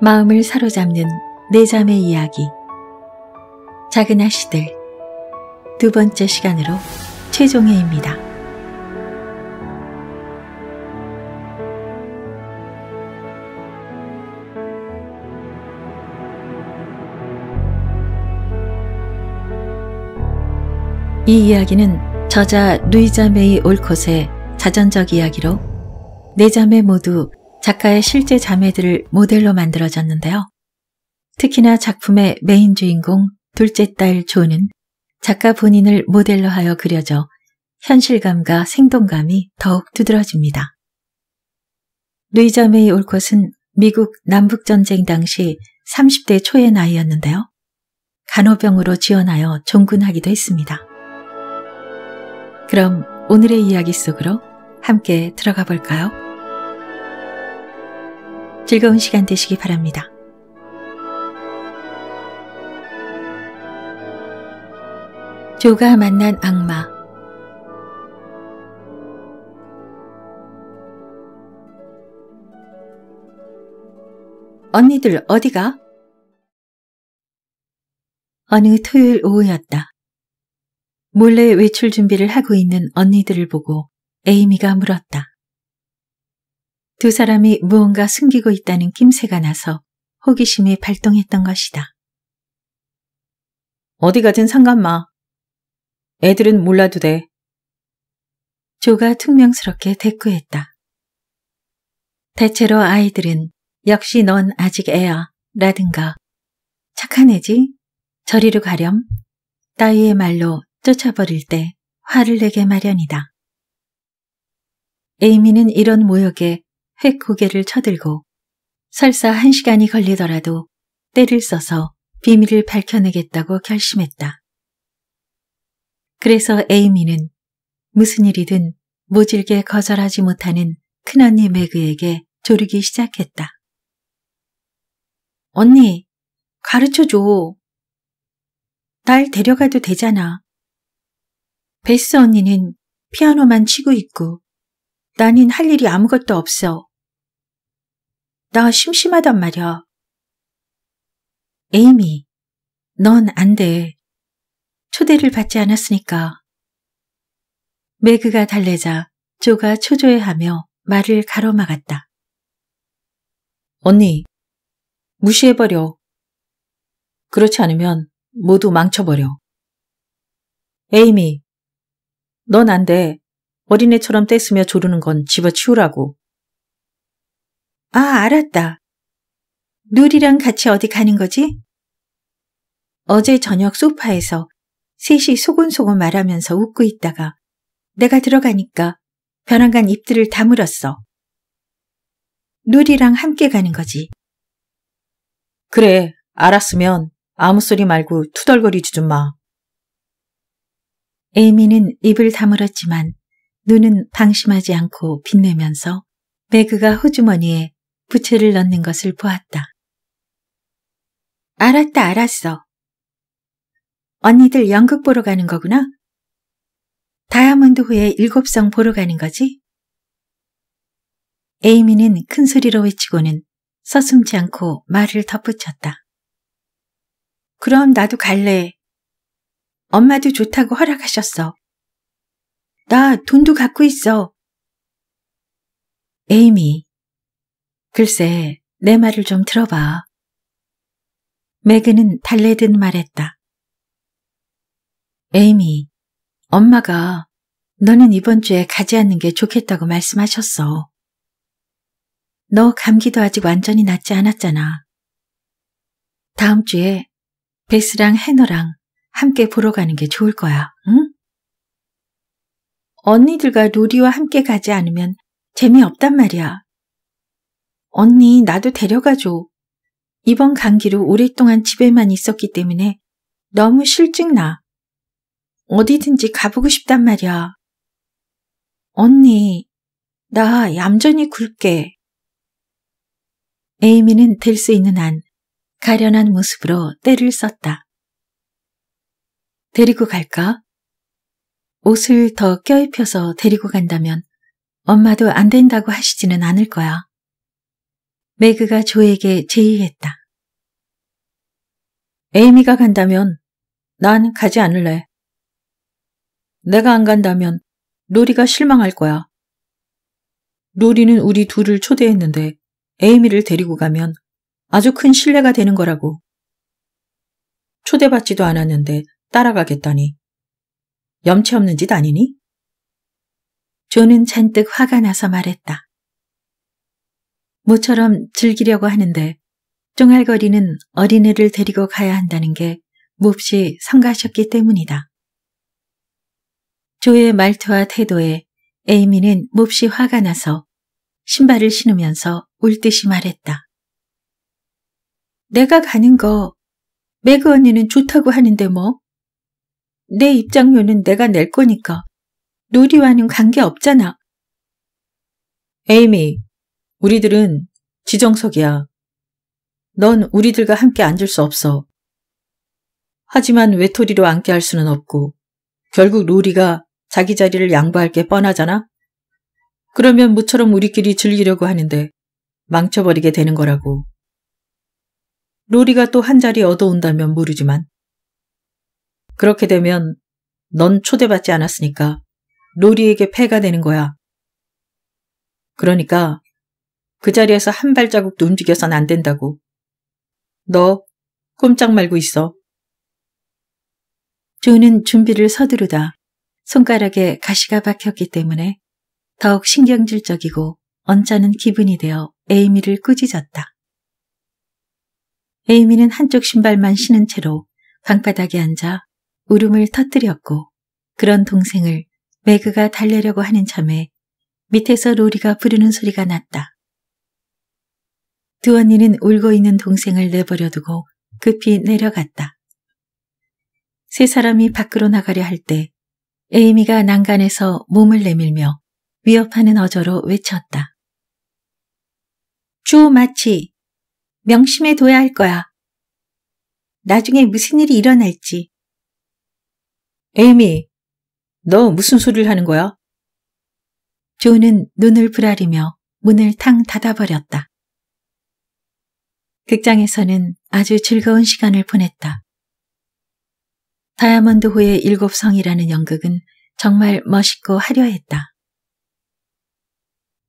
마음을 사로잡는 내잠의 네 이야기 작은 아씨들 두 번째 시간으로 최종회입니다. 이 이야기는 저자 루이자메이 올콧의 자전적 이야기로 내 네 잠에 모두 작가의 실제 자매들을 모델로 만들어졌는데요. 특히나 작품의 메인 주인공 둘째 딸 조는 작가 본인을 모델로 하여 그려져 현실감과 생동감이 더욱 두드러집니다. 루이자메이 올것은 미국 남북전쟁 당시 30대 초의 나이였는데요. 간호병으로 지원하여 종군하기도 했습니다. 그럼 오늘의 이야기 속으로 함께 들어가 볼까요? 즐거운 시간 되시기 바랍니다. 조가 만난 악마 언니들 어디가? 어느 토요일 오후였다. 몰래 외출 준비를 하고 있는 언니들을 보고 에이미가 물었다. 두 사람이 무언가 숨기고 있다는 낌새가 나서 호기심이 발동했던 것이다. 어디 가든 상관마. 애들은 몰라도 돼. 조가 퉁명스럽게 대꾸했다. 대체로 아이들은 역시 넌 아직 애야 라든가 착한 애지 저리로 가렴 따위의 말로 쫓아버릴 때 화를 내게 마련이다. 에이미는 이런 모욕에 핵 고개를 쳐들고 설사 한 시간이 걸리더라도 때를 써서 비밀을 밝혀내겠다고 결심했다. 그래서 에이미는 무슨 일이든 모질게 거절하지 못하는 큰언니 매그에게 조르기 시작했다. 언니, 가르쳐줘. 날 데려가도 되잖아. 베스 언니는 피아노만 치고 있고 나는 할 일이 아무것도 없어. 나 심심하단 말이야. 에이미, 넌 안 돼. 초대를 받지 않았으니까. 매그가 달래자 조가 초조해하며 말을 가로막았다. 언니, 무시해버려. 그렇지 않으면 모두 망쳐버려. 에이미, 넌 안 돼. 어린애처럼 떼쓰며 조르는 건 집어치우라고. 아, 알았다. 누리랑 같이 어디 가는 거지? 어제 저녁 소파에서 셋이 소곤소곤 말하면서 웃고 있다가 내가 들어가니까 변한간 입들을 다물었어. 누리랑 함께 가는 거지. 그래, 알았으면 아무 소리 말고 투덜거리지 좀 마. 에미는 이 입을 다물었지만 눈은 방심하지 않고 빛내면서 매그가 호주머니에 부채를 넣는 것을 보았다. 알았다, 알았어. 언니들 연극 보러 가는 거구나? 다이아몬드 후에 일곱성 보러 가는 거지? 에이미는 큰 소리로 외치고는 서슴지 않고 말을 덧붙였다. 그럼 나도 갈래. 엄마도 좋다고 허락하셨어. 나 돈도 갖고 있어. 에이미, 글쎄, 내 말을 좀 들어봐. 매그는 달래듯 말했다. 에이미, 엄마가 너는 이번 주에 가지 않는 게 좋겠다고 말씀하셨어. 너 감기도 아직 완전히 낫지 않았잖아. 다음 주에 베스랑 해너랑 함께 보러 가는 게 좋을 거야. 언니들과 놀이와 함께 가지 않으면 재미없단 말이야. 언니, 나도 데려가줘. 이번 감기로 오랫동안 집에만 있었기 때문에 너무 실증나. 어디든지 가보고 싶단 말이야. 언니, 나 얌전히 굴게. 에이미는 될 수 있는 한 가련한 모습으로 때를 썼다. 데리고 갈까? 옷을 더 껴입혀서 데리고 간다면 엄마도 안 된다고 하시지는 않을 거야. 매그가 조에게 제의했다. 에이미가 간다면 난 가지 않을래. 내가 안 간다면 로리가 실망할 거야. 로리는 우리 둘을 초대했는데 에이미를 데리고 가면 아주 큰 신뢰가 되는 거라고. 초대받지도 않았는데 따라가겠다니. 염치 없는 짓 아니니? 조는 잔뜩 화가 나서 말했다. 모처럼 즐기려고 하는데 쫑알거리는 어린애를 데리고 가야 한다는 게 몹시 성가셨기 때문이다. 조의 말투와 태도에 에이미는 몹시 화가 나서 신발을 신으면서 울 듯이 말했다. 내가 가는 거 매그 언니는 좋다고 하는데 뭐내 입장료는 내가 낼 거니까. 놀이와는 관계없잖아. 에이미, 우리들은 지정석이야. 넌 우리들과 함께 앉을 수 없어. 하지만 외톨이로 앉게 할 수는 없고 결국 로리가 자기 자리를 양보할 게 뻔하잖아? 그러면 무처럼 우리끼리 즐기려고 하는데 망쳐버리게 되는 거라고. 로리가 또 한 자리 얻어온다면 모르지만 그렇게 되면 넌 초대받지 않았으니까 로리에게 패가 되는 거야. 그러니까 그 자리에서 한 발자국도 움직여선 안 된다고. 너 꼼짝 말고 있어. 조는 준비를 서두르다 손가락에 가시가 박혔기 때문에 더욱 신경질적이고 언짢은 기분이 되어 에이미를 꾸짖었다. 에이미는 한쪽 신발만 신은 채로 방바닥에 앉아 울음을 터뜨렸고 그런 동생을 매그가 달래려고 하는 참에 밑에서 로리가 부르는 소리가 났다. 두 언니는 울고 있는 동생을 내버려두고 급히 내려갔다. 세 사람이 밖으로 나가려 할 때 에이미가 난간에서 몸을 내밀며 위협하는 어조로 외쳤다. 주 마치 명심해 둬야 할 거야. 나중에 무슨 일이 일어날지 에이미, 너 무슨 소리를 하는 거야? 조는 눈을 부라리며 문을 탕 닫아버렸다. 극장에서는 아주 즐거운 시간을 보냈다. 다이아몬드호의 일곱 성이라는 연극은 정말 멋있고 화려했다.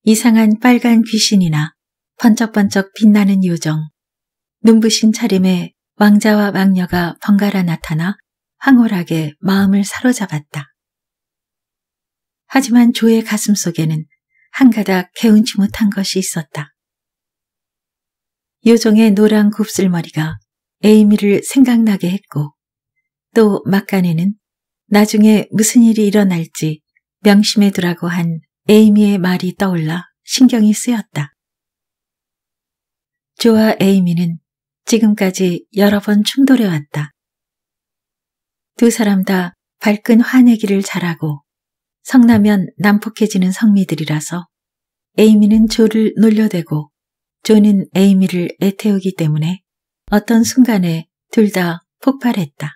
이상한 빨간 귀신이나 번쩍번쩍 빛나는 요정, 눈부신 차림에 왕자와 왕녀가 번갈아 나타나 황홀하게 마음을 사로잡았다. 하지만 조의 가슴 속에는 한 가닥 개운치 못한 것이 있었다. 요정의 노란 곱슬머리가 에이미를 생각나게 했고 또 막간에는 나중에 무슨 일이 일어날지 명심해 두라고 한 에이미의 말이 떠올라 신경이 쓰였다. 조와 에이미는 지금까지 여러 번 충돌해왔다. 두 사람 다 밝은 화내기를 잘하고 성나면 난폭해지는 성미들이라서 에이미는 조를 놀려대고 조는 에이미를 애태우기 때문에 어떤 순간에 둘 다 폭발했다.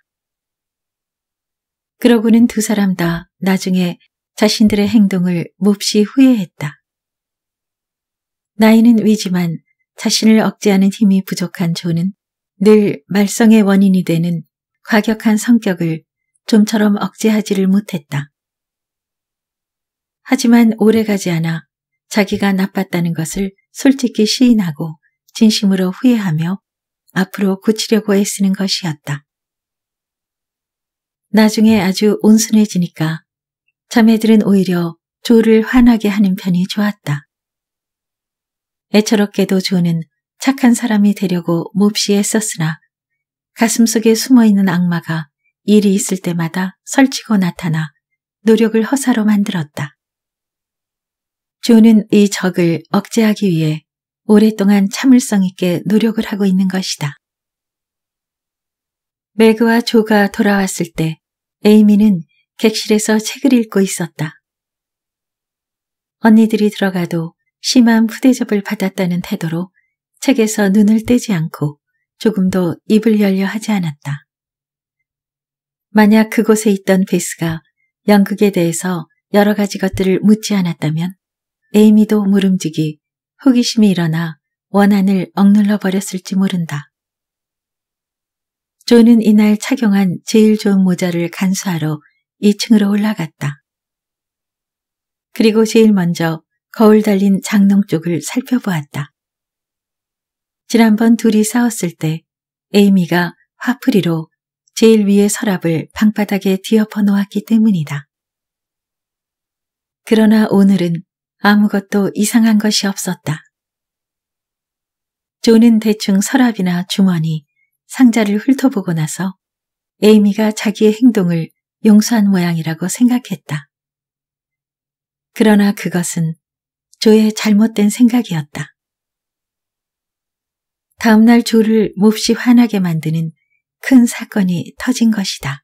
그러고는 두 사람 다 나중에 자신들의 행동을 몹시 후회했다. 나이는 위지만 자신을 억제하는 힘이 부족한 조는 늘 말썽의 원인이 되는 과격한 성격을 좀처럼 억제하지를 못했다. 하지만 오래가지 않아 자기가 나빴다는 것을 솔직히 시인하고 진심으로 후회하며 앞으로 고치려고 애쓰는 것이었다. 나중에 아주 온순해지니까 자매들은 오히려 조를 환하게 하는 편이 좋았다. 애처롭게도 조는 착한 사람이 되려고 몹시 애썼으나 가슴속에 숨어있는 악마가 일이 있을 때마다 설치고 나타나 노력을 허사로 만들었다. 조는 이 적을 억제하기 위해 오랫동안 참을성 있게 노력을 하고 있는 것이다. 매그와 조가 돌아왔을 때 에이미는 객실에서 책을 읽고 있었다. 언니들이 들어가도 심한 푸대접을 받았다는 태도로 책에서 눈을 떼지 않고 조금도 입을 열려 하지 않았다. 만약 그곳에 있던 베스가 연극에 대해서 여러 가지 것들을 묻지 않았다면 에이미도 물음지기 호기심이 일어나 원한을 억눌러 버렸을지 모른다. 조는 이날 착용한 제일 좋은 모자를 간수하러 2층으로 올라갔다. 그리고 제일 먼저 거울 달린 장롱 쪽을 살펴보았다. 지난번 둘이 싸웠을 때 에이미가 화풀이로 제일 위의 서랍을 방바닥에 뒤엎어 놓았기 때문이다. 그러나 오늘은 아무것도 이상한 것이 없었다. 조는 대충 서랍이나 주머니, 상자를 훑어보고 나서 에이미가 자기의 행동을 용서한 모양이라고 생각했다. 그러나 그것은 조의 잘못된 생각이었다. 다음날 조를 몹시 화나게 만드는 큰 사건이 터진 것이다.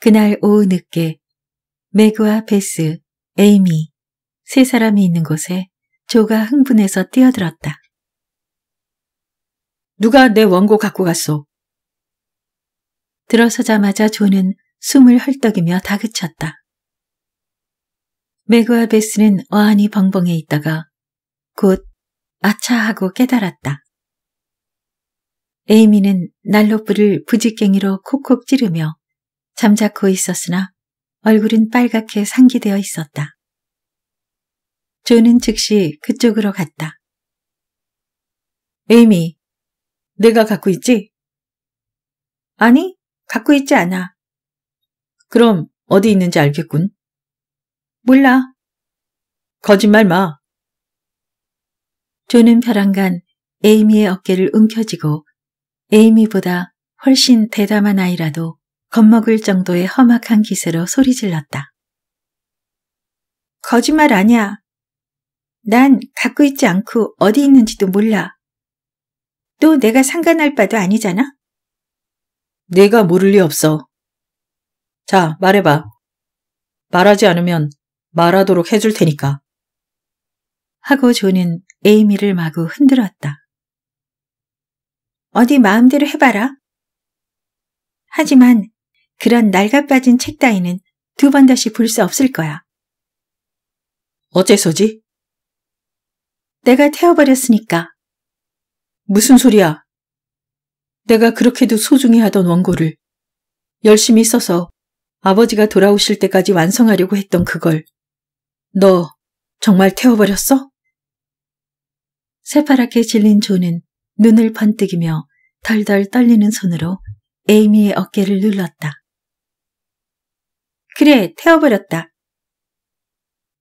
그날 오후 늦게 그와 베스, 에이미 세 사람이 있는 곳에 조가 흥분해서 뛰어들었다. 누가 내 원고 갖고 갔어 들어서자마자 조는 숨을 헐떡이며 다그쳤다. 그와 베스는 어안이 벙벙해 있다가 곧 아차 하고 깨달았다. 에이미는 난로불을 부지깽이로 콕콕 찌르며 잠자코 있었으나 얼굴은 빨갛게 상기되어 있었다. 조는 즉시 그쪽으로 갔다. 에이미, 내가 갖고 있지? 아니, 갖고 있지 않아. 그럼 어디 있는지 알겠군. 몰라. 거짓말 마. 조는 벼랑간 에이미의 어깨를 움켜쥐고 에이미보다 훨씬 대담한 아이라도 겁먹을 정도의 험악한 기세로 소리질렀다. 거짓말 아니야. 난 갖고 있지 않고 어디 있는지도 몰라. 또 내가 상관할 바도 아니잖아? 내가 모를 리 없어. 자, 말해봐. 말하지 않으면 말하도록 해줄 테니까. 하고 조는 에이미를 마구 흔들었다. 어디 마음대로 해봐라. 하지만 그런 낡아빠진 책 따위는 두 번 다시 볼 수 없을 거야. 어째서지? 내가 태워버렸으니까. 무슨 소리야? 내가 그렇게도 소중히 하던 원고를 열심히 써서 아버지가 돌아오실 때까지 완성하려고 했던 그걸 너 정말 태워버렸어? 새파랗게 질린 존은 눈을 번뜩이며 덜덜 떨리는 손으로 에이미의 어깨를 눌렀다. 그래, 태워버렸다.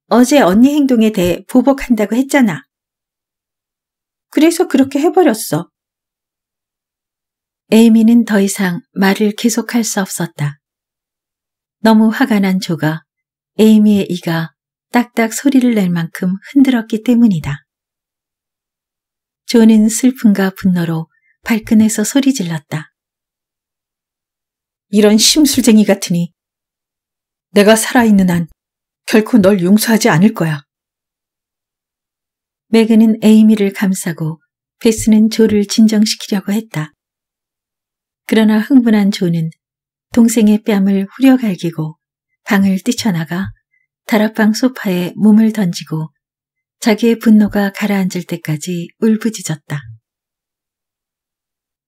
어제 언니 행동에 대해 보복한다고 했잖아. 그래서 그렇게 해버렸어. 에이미는 더 이상 말을 계속할 수 없었다. 너무 화가 난 조가 에이미의 이가 딱딱 소리를 낼 만큼 흔들었기 때문이다. 존은 슬픔과 분노로 발끈해서 소리 질렀다. 이런 심술쟁이 같으니 내가 살아있는 한 결코 널 용서하지 않을 거야. 메그는 에이미를 감싸고 베스는 조를 진정시키려고 했다. 그러나 흥분한 조는 동생의 뺨을 후려갈기고 방을 뛰쳐나가 다락방 소파에 몸을 던지고 자기의 분노가 가라앉을 때까지 울부짖었다.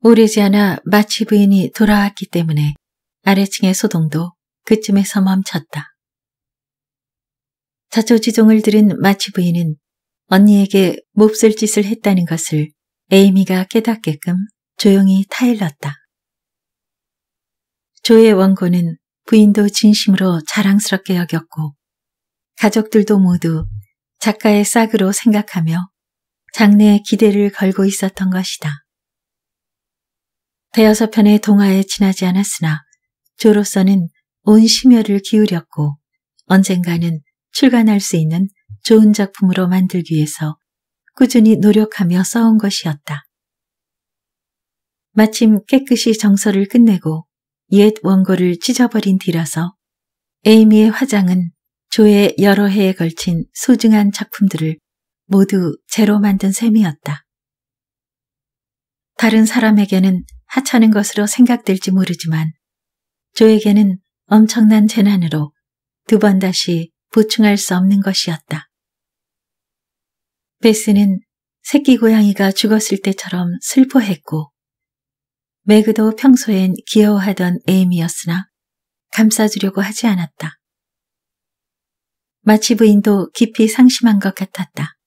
오래지 않아 마치 부인이 돌아왔기 때문에 아래층의 소동도 그쯤에서 멈췄다. 자초지종을 들은 마치 부인은 언니에게 몹쓸 짓을 했다는 것을 에이미가 깨닫게끔 조용히 타일렀다. 조의 원고는 부인도 진심으로 자랑스럽게 여겼고 가족들도 모두 작가의 싹으로 생각하며 장래에 기대를 걸고 있었던 것이다. 대여섯 편의 동화에 지나지 않았으나 조로서는 온 심혈을 기울였고 언젠가는 출간할 수 있는 좋은 작품으로 만들기 위해서 꾸준히 노력하며 써온 것이었다. 마침 깨끗이 정서를 끝내고 옛 원고를 찢어버린 뒤라서 에이미의 화장은 조의 여러 해에 걸친 소중한 작품들을 모두 재로 만든 셈이었다. 다른 사람에게는 하찮은 것으로 생각될지 모르지만 조에게는 엄청난 재난으로 두 번 다시 보충할 수 없는 것이었다. 베스는 새끼 고양이가 죽었을 때처럼 슬퍼했고 매그도 평소엔 귀여워하던 에임이었으나 감싸주려고 하지 않았다. 마치 부인도 깊이 상심한 것 같았다.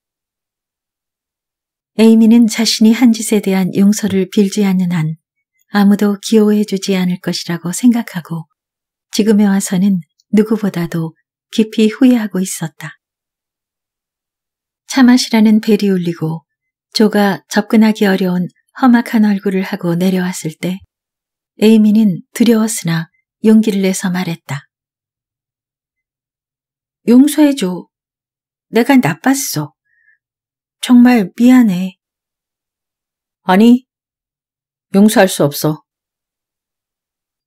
에이미는 자신이 한 짓에 대한 용서를 빌지 않는 한 아무도 기호해 주지 않을 것이라고 생각하고 지금에 와서는 누구보다도 깊이 후회하고 있었다. 차마시라는 벨이 울리고 조가 접근하기 어려운 험악한 얼굴을 하고 내려왔을 때 에이미는 두려웠으나 용기를 내서 말했다. 용서해줘. 내가 나빴어. 정말 미안해. 아니, 용서할 수 없어.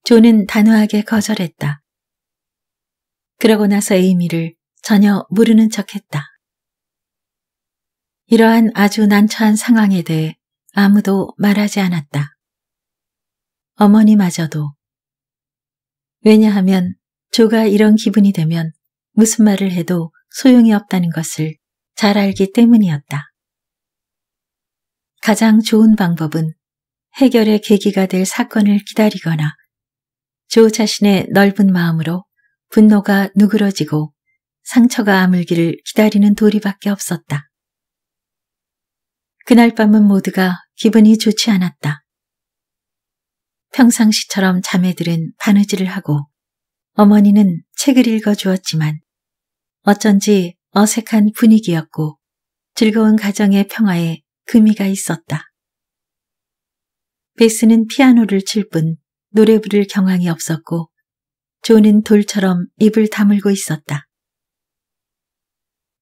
존은 단호하게 거절했다. 그러고 나서 에이미를 전혀 모르는 척했다. 이러한 아주 난처한 상황에 대해 아무도 말하지 않았다. 어머니마저도. 왜냐하면 조가 이런 기분이 되면 무슨 말을 해도 소용이 없다는 것을 잘 알기 때문이었다. 가장 좋은 방법은 해결의 계기가 될 사건을 기다리거나 조 자신의 넓은 마음으로 분노가 누그러지고 상처가 아물기를 기다리는 도리밖에 없었다. 그날 밤은 모두가 기분이 좋지 않았다. 평상시처럼 자매들은 바느질을 하고 어머니는 책을 읽어주었지만 어쩐지 어색한 분위기였고 즐거운 가정의 평화에 금이가 있었다. 베스는 피아노를 칠 뿐 노래 부를 경황이 없었고 존은 돌처럼 입을 다물고 있었다.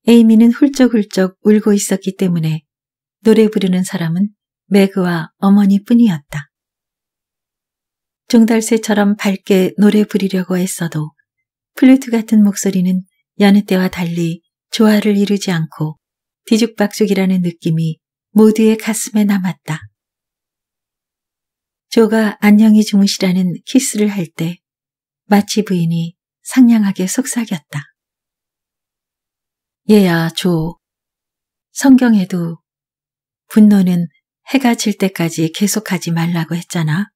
에이미는 훌쩍훌쩍 울고 있었기 때문에 노래 부르는 사람은 매그와 어머니뿐이었다. 종달새처럼 밝게 노래 부리려고 했어도 플루트 같은 목소리는 여느 때와 달리 조화를 이루지 않고 뒤죽박죽이라는 느낌이 모두의 가슴에 남았다. 조가 안녕히 주무시라는 키스를 할 때 마치 부인이 상냥하게 속삭였다. 얘야, 조. 성경에도 분노는 해가 질 때까지 계속하지 말라고 했잖아.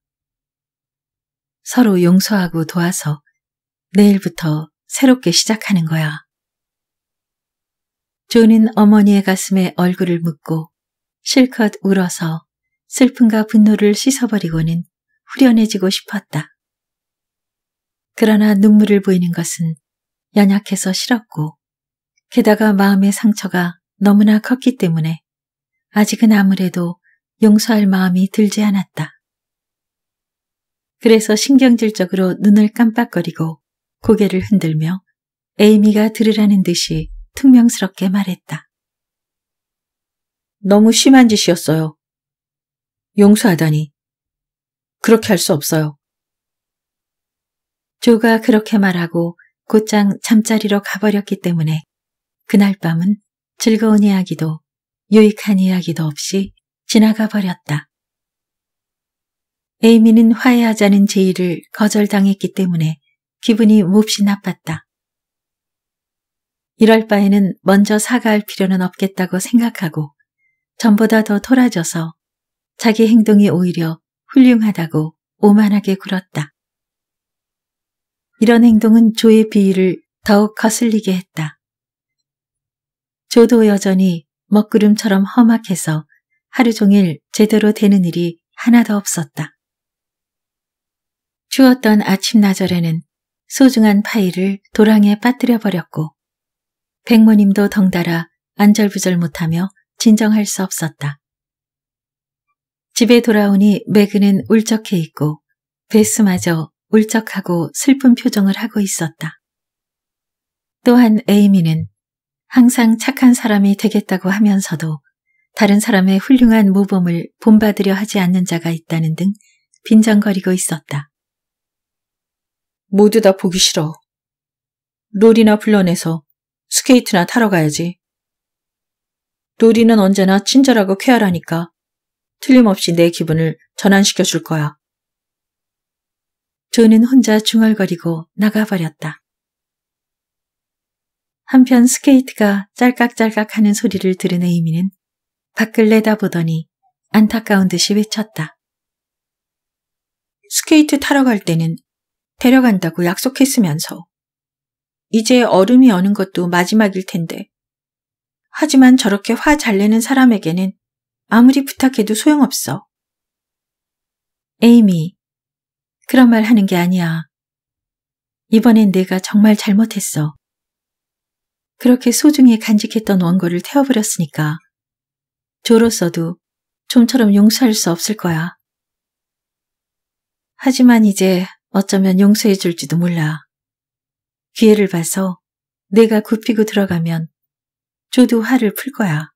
서로 용서하고 도와서 내일부터 새롭게 시작하는 거야. 존은 어머니의 가슴에 얼굴을 묻고 실컷 울어서 슬픔과 분노를 씻어버리고는 후련해지고 싶었다. 그러나 눈물을 보이는 것은 연약해서 싫었고 게다가 마음의 상처가 너무나 컸기 때문에 아직은 아무래도 용서할 마음이 들지 않았다. 그래서 신경질적으로 눈을 깜빡거리고 고개를 흔들며 에이미가 들으라는 듯이 퉁명스럽게 말했다. 너무 심한 짓이었어요. 용서하다니. 그렇게 할 수 없어요. 조가 그렇게 말하고 곧장 잠자리로 가버렸기 때문에 그날 밤은 즐거운 이야기도 유익한 이야기도 없이 지나가 버렸다. 에이미는 화해하자는 제의를 거절당했기 때문에 기분이 몹시 나빴다. 이럴 바에는 먼저 사과할 필요는 없겠다고 생각하고 전보다 더 토라져서 자기 행동이 오히려 훌륭하다고 오만하게 굴었다. 이런 행동은 조의 비위를 더욱 거슬리게 했다. 조도 여전히 먹구름처럼 험악해서 하루 종일 제대로 되는 일이 하나도 없었다. 추웠던 아침나절에는 소중한 파일을 도랑에 빠뜨려 버렸고 백모님도 덩달아 안절부절 못하며 진정할 수 없었다. 집에 돌아오니 매그는 울적해 있고 베스마저 울적하고 슬픈 표정을 하고 있었다. 또한 에이미는 항상 착한 사람이 되겠다고 하면서도 다른 사람의 훌륭한 모범을 본받으려 하지 않는 자가 있다는 등 빈정거리고 있었다. 모두 다 보기 싫어. 놀이나 불러내서 스케이트나 타러 가야지. 놀이는 언제나 친절하고 쾌활하니까 틀림없이 내 기분을 전환시켜 줄 거야. 저는 혼자 중얼거리고 나가버렸다. 한편 스케이트가 짤깍짤깍 하는 소리를 들은 에이미는 밖을 내다보더니 안타까운 듯이 외쳤다. 스케이트 타러 갈 때는 데려간다고 약속했으면서. 이제 얼음이 어는 것도 마지막일 텐데. 하지만 저렇게 화 잘 내는 사람에게는 아무리 부탁해도 소용없어. 에이미, 그런 말 하는 게 아니야. 이번엔 내가 정말 잘못했어. 그렇게 소중히 간직했던 원고를 태워버렸으니까. 조로서도 좀처럼 용서할 수 없을 거야. 하지만 이제 어쩌면 용서해 줄지도 몰라. 기회를 봐서 내가 굽히고 들어가면 조도 화를 풀 거야.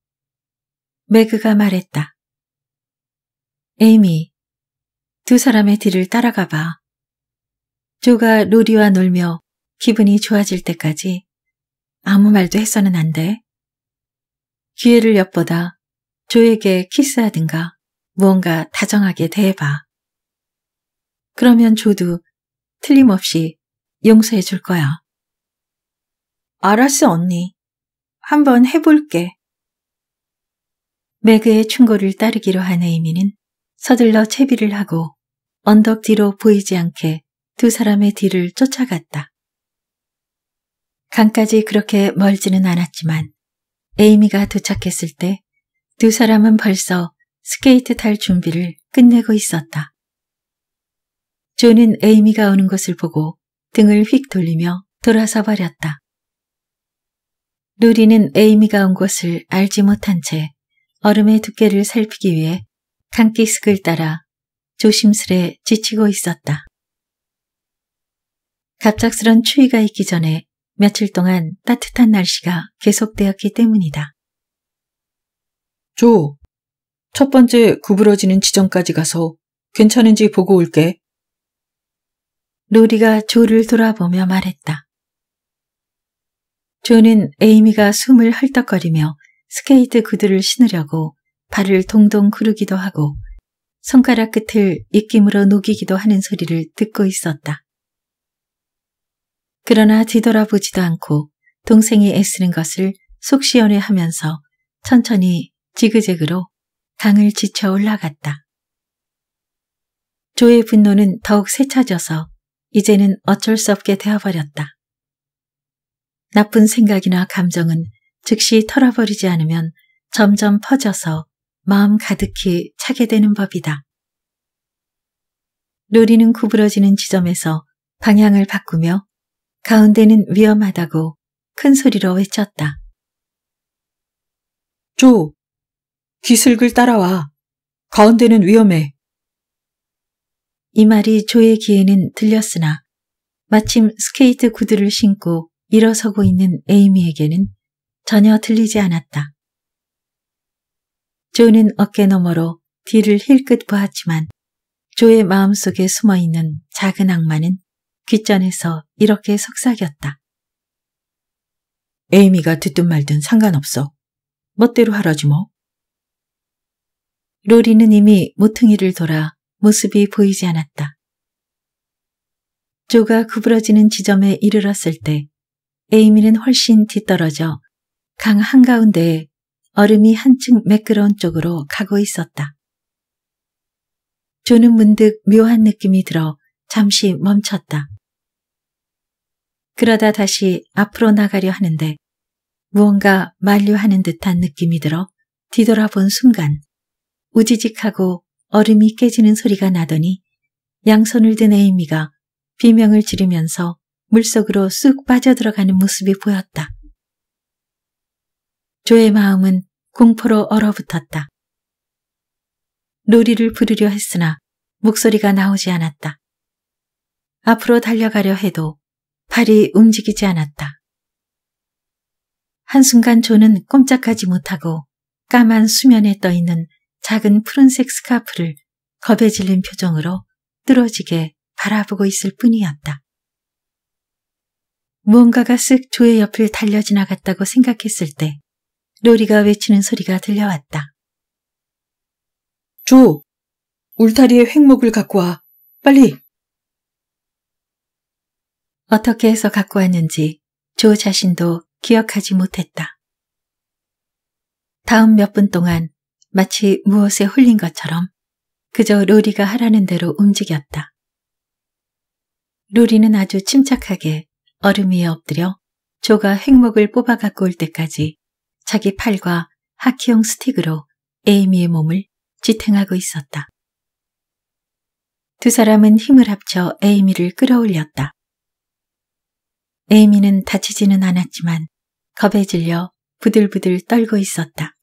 매그가 말했다. 에이미, 두 사람의 뒤를 따라가 봐. 조가 로리와 놀며 기분이 좋아질 때까지 아무 말도 해서는 안 돼. 기회를 엿보다 조에게 키스하든가 무언가 다정하게 대해봐. 그러면 조도 틀림없이 용서해 줄 거야. 알았어, 언니. 한번 해볼게. 매그의 충고를 따르기로 한 에이미는 서둘러 채비를 하고 언덕 뒤로 보이지 않게 두 사람의 뒤를 쫓아갔다. 강까지 그렇게 멀지는 않았지만 에이미가 도착했을 때 두 사람은 벌써 스케이트 탈 준비를 끝내고 있었다. 존은 에이미가 오는 것을 보고 등을 휙 돌리며 돌아서 버렸다. 루리는 에이미가 온 것을 알지 못한 채 얼음의 두께를 살피기 위해 강기슥을 따라 조심스레 지치고 있었다. 갑작스런 추위가 있기 전에 며칠 동안 따뜻한 날씨가 계속되었기 때문이다. 조, 첫 번째 구부러지는 지점까지 가서 괜찮은지 보고 올게. 로리가 조를 돌아보며 말했다. 조는 에이미가 숨을 헐떡거리며 스케이트 구두를 신으려고 발을 동동 구르기도 하고 손가락 끝을 입김으로 녹이기도 하는 소리를 듣고 있었다. 그러나 뒤돌아보지도 않고 동생이 애쓰는 것을 속 시원해 하면서 천천히 지그재그로 강을 지쳐 올라갔다. 조의 분노는 더욱 세차져서 이제는 어쩔 수 없게 되어버렸다. 나쁜 생각이나 감정은 즉시 털어버리지 않으면 점점 퍼져서 마음 가득히 차게 되는 법이다. 로리는 구부러지는 지점에서 방향을 바꾸며 가운데는 위험하다고 큰 소리로 외쳤다. 조, 기슬글 따라와. 가운데는 위험해. 이 말이 조의 귀에는 들렸으나 마침 스케이트 구두를 신고 일어서고 있는 에이미에게는 전혀 들리지 않았다. 조는 어깨 너머로 뒤를 힐끗 보았지만 조의 마음속에 숨어있는 작은 악마는 귓전에서 이렇게 속삭였다. 에이미가 듣든 말든 상관없어. 멋대로 하라지 뭐. 로리는 이미 모퉁이를 돌아 모습이 보이지 않았다. 조가 구부러지는 지점에 이르렀을 때 에이미는 훨씬 뒤떨어져 강 한가운데에 얼음이 한층 매끄러운 쪽으로 가고 있었다. 조는 문득 묘한 느낌이 들어 잠시 멈췄다. 그러다 다시 앞으로 나가려 하는데 무언가 만류하는 듯한 느낌이 들어 뒤돌아본 순간 우지직하고 얼음이 깨지는 소리가 나더니 양손을 든 에이미가 비명을 지르면서 물속으로 쑥 빠져들어가는 모습이 보였다. 조의 마음은 공포로 얼어붙었다. 로리를 부르려 했으나 목소리가 나오지 않았다. 앞으로 달려가려 해도 발이 움직이지 않았다. 한순간 조는 꼼짝하지 못하고 까만 수면에 떠있는 작은 푸른색 스카프를 겁에 질린 표정으로 뚫어지게 바라보고 있을 뿐이었다. 무언가가 쓱 조의 옆을 달려 지나갔다고 생각했을 때 로리가 외치는 소리가 들려왔다. 조! 울타리에 횡목을 갖고 와. 빨리! 어떻게 해서 갖고 왔는지 조 자신도 기억하지 못했다. 다음 몇 분 동안 마치 무엇에 홀린 것처럼 그저 로리가 하라는 대로 움직였다. 로리는 아주 침착하게 얼음 위에 엎드려 조가 핵목을 뽑아 갖고 올 때까지 자기 팔과 하키용 스틱으로 에이미의 몸을 지탱하고 있었다. 두 사람은 힘을 합쳐 에이미를 끌어올렸다. 에이미는 다치지는 않았지만 겁에 질려 부들부들 떨고 있었다.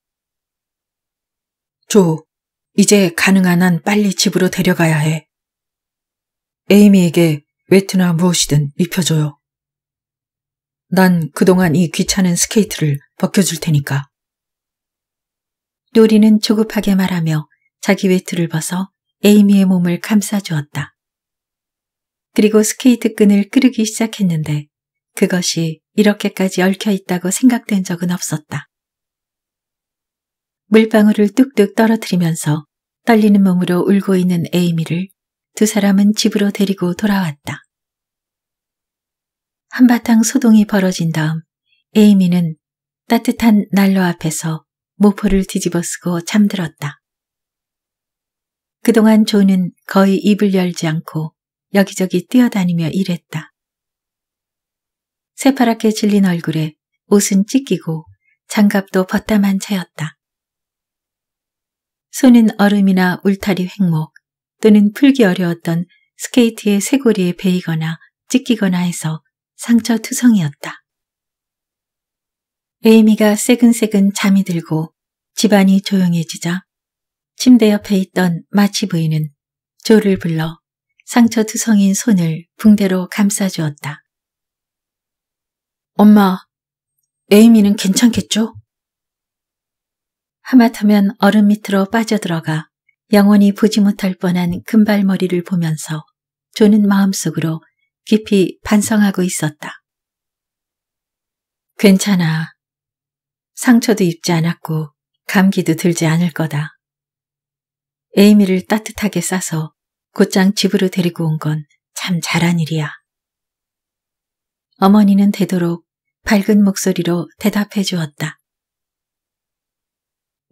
조, 이제 가능한 한 빨리 집으로 데려가야 해. 에이미에게 웨트나 무엇이든 입혀줘요. 난 그동안 이 귀찮은 스케이트를 벗겨줄 테니까. 노리는 조급하게 말하며 자기 외투를 벗어 에이미의 몸을 감싸주었다. 그리고 스케이트 끈을 끄르기 시작했는데 그것이 이렇게까지 얽혀있다고 생각된 적은 없었다. 물방울을 뚝뚝 떨어뜨리면서 떨리는 몸으로 울고 있는 에이미를 두 사람은 집으로 데리고 돌아왔다. 한바탕 소동이 벌어진 다음 에이미는 따뜻한 난로 앞에서 모포를 뒤집어 쓰고 잠들었다. 그동안 조는 거의 입을 열지 않고 여기저기 뛰어다니며 일했다. 새파랗게 질린 얼굴에 옷은 찢기고 장갑도 벗담만 채였다. 손은 얼음이나 울타리 횡목 또는 풀기 어려웠던 스케이트의 쇄골이에 베이거나 찢기거나 해서 상처 투성이었다. 에이미가 새근새근 잠이 들고 집안이 조용해지자 침대 옆에 있던 마치 부인은 조를 불러 상처 투성인 손을 붕대로 감싸주었다. 엄마, 에이미는 괜찮겠죠? 하마터면 얼음 밑으로 빠져들어가 영원히 보지 못할 뻔한 금발머리를 보면서 조는 마음속으로 깊이 반성하고 있었다. 괜찮아. 상처도 입지 않았고 감기도 들지 않을 거다. 에이미를 따뜻하게 싸서 곧장 집으로 데리고 온 건 참 잘한 일이야. 어머니는 되도록 밝은 목소리로 대답해 주었다.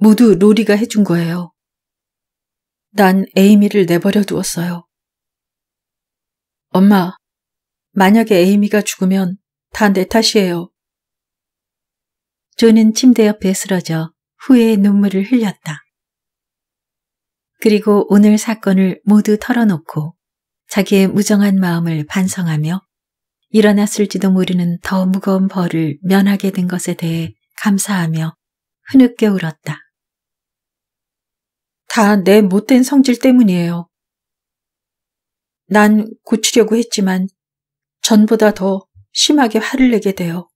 모두 로리가 해준 거예요. 난 에이미를 내버려 두었어요. 엄마, 만약에 에이미가 죽으면 다 내 탓이에요. 존은 침대 옆에 쓰러져 후회의 눈물을 흘렸다. 그리고 오늘 사건을 모두 털어놓고 자기의 무정한 마음을 반성하며 일어났을지도 모르는 더 무거운 벌을 면하게 된 것에 대해 감사하며 흐느껴 울었다. 다내 못된 성질 때문이에요. 난 고치려고 했지만 전보다 더 심하게 화를 내게 돼요.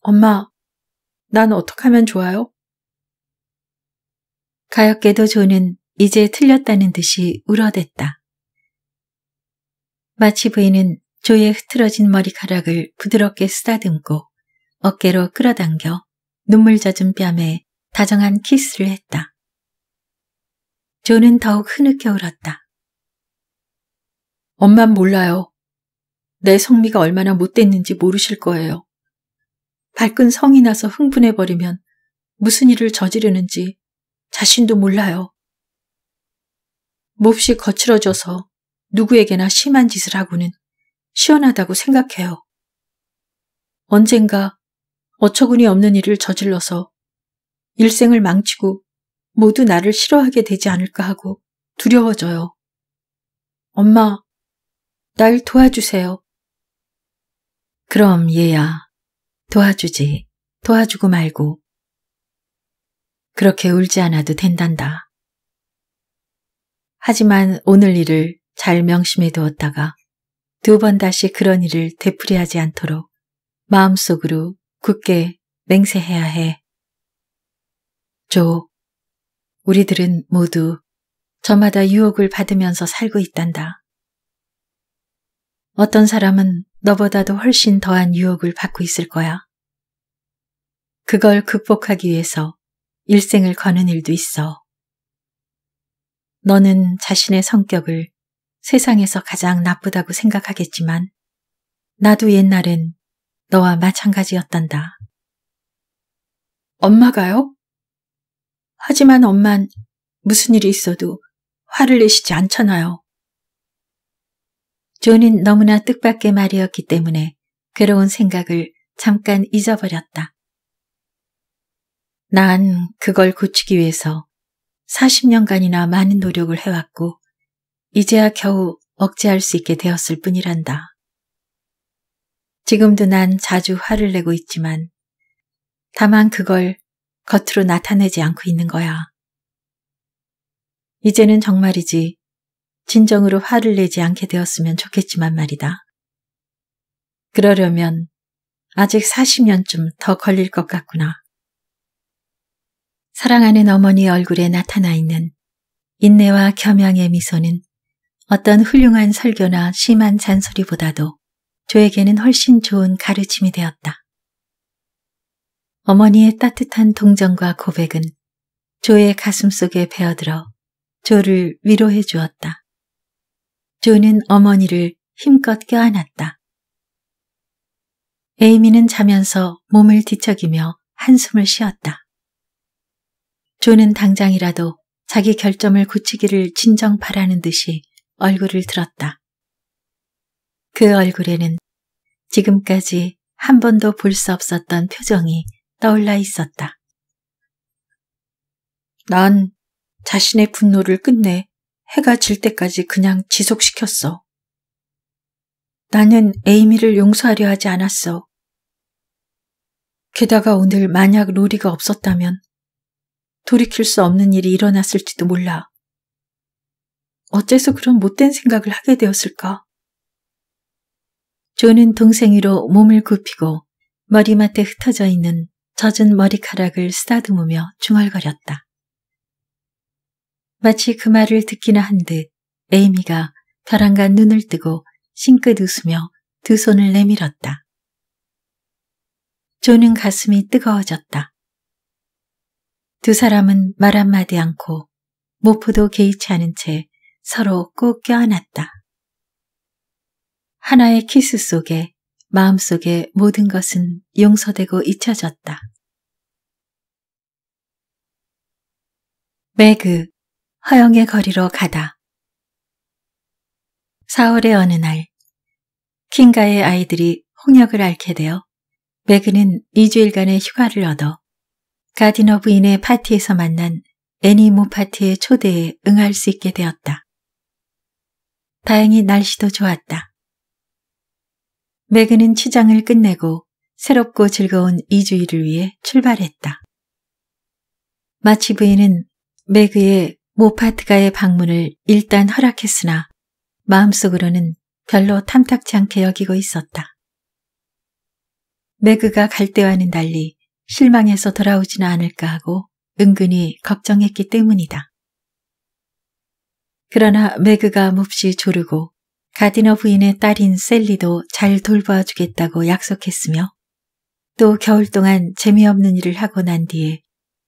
엄마, 난어떡 하면 좋아요? 가엾게도 조는 이제 틀렸다는 듯이 울어댔다. 마치 부인은 조의 흐트러진 머리카락을 부드럽게 쓰다듬고 어깨로 끌어당겨 눈물 젖은 뺨에 다정한 키스를 했다. 저는 더욱 흐느껴 울었다. 엄만 몰라요. 내 성미가 얼마나 못됐는지 모르실 거예요. 밝은 성이 나서 흥분해버리면 무슨 일을 저지르는지 자신도 몰라요. 몹시 거칠어져서 누구에게나 심한 짓을 하고는 시원하다고 생각해요. 언젠가 어처구니 없는 일을 저질러서 일생을 망치고 모두 나를 싫어하게 되지 않을까 하고 두려워져요. 엄마, 날 도와주세요. 그럼 얘야, 도와주지, 도와주고 말고. 그렇게 울지 않아도 된단다. 하지만 오늘 일을 잘 명심해 두었다가 두 번 다시 그런 일을 되풀이하지 않도록 마음속으로 굳게 맹세해야 해. 조, 우리들은 모두 저마다 유혹을 받으면서 살고 있단다. 어떤 사람은 너보다도 훨씬 더한 유혹을 받고 있을 거야. 그걸 극복하기 위해서 일생을 거는 일도 있어. 너는 자신의 성격을 세상에서 가장 나쁘다고 생각하겠지만 나도 옛날엔 너와 마찬가지였단다. 엄마가요? 하지만 엄만 무슨 일이 있어도 화를 내시지 않잖아요. 존은 너무나 뜻밖의 말이었기 때문에 괴로운 생각을 잠깐 잊어버렸다. 난 그걸 고치기 위해서 40년간이나 많은 노력을 해왔고 이제야 겨우 억제할 수 있게 되었을 뿐이란다. 지금도 난 자주 화를 내고 있지만 다만 그걸 겉으로 나타내지 않고 있는 거야. 이제는 정말이지 진정으로 화를 내지 않게 되었으면 좋겠지만 말이다. 그러려면 아직 40년쯤 더 걸릴 것 같구나. 사랑하는 어머니 얼굴에 나타나 있는 인내와 겸양의 미소는 어떤 훌륭한 설교나 심한 잔소리보다도 저에게는 훨씬 좋은 가르침이 되었다. 어머니의 따뜻한 동정과 고백은 조의 가슴 속에 베어들어 조를 위로해 주었다. 조는 어머니를 힘껏 껴안았다. 에이미는 자면서 몸을 뒤척이며 한숨을 쉬었다. 조는 당장이라도 자기 결점을 고치기를 진정 바라는 듯이 얼굴을 들었다. 그 얼굴에는 지금까지 한 번도 볼 수 없었던 표정이 떠올라 있었다. 난 자신의 분노를 끝내 해가 질 때까지 그냥 지속시켰어. 나는 에이미를 용서하려 하지 않았어. 게다가 오늘 만약 로리가 없었다면 돌이킬 수 없는 일이 일어났을지도 몰라. 어째서 그런 못된 생각을 하게 되었을까? 조는 동생이로 몸을 굽히고 머리맡에 흩어져 있는 젖은 머리카락을 쓰다듬으며 중얼거렸다. 마치 그 말을 듣기나 한 듯 에이미가 벼랑간 눈을 뜨고 싱긋 웃으며 두 손을 내밀었다. 조는 가슴이 뜨거워졌다. 두 사람은 말 한마디 않고 모포도 개의치 않은 채 서로 꼭 껴안았다. 하나의 키스 속에 마음속에 모든 것은 용서되고 잊혀졌다. 매그 허영의 거리로 가다 4월의 어느 날 킹가의 아이들이 홍역을 앓게 되어 매그는 2주일간의 휴가를 얻어 가디너 부인의 파티에서 만난 애니모 파티의 초대에 응할 수 있게 되었다. 다행히 날씨도 좋았다. 메그는 치장을 끝내고 새롭고 즐거운 2주일을 위해 출발했다. 마치 부인은 메그의 모파트가의 방문을 일단 허락했으나 마음속으로는 별로 탐탁치 않게 여기고 있었다. 메그가갈 때와는 달리 실망해서 돌아오지는 않을까 하고 은근히 걱정했기 때문이다. 그러나 메그가 몹시 조르고 가디너 부인의 딸인 셀리도 잘 돌봐 주겠다고 약속했으며 또 겨울 동안 재미없는 일을 하고 난 뒤에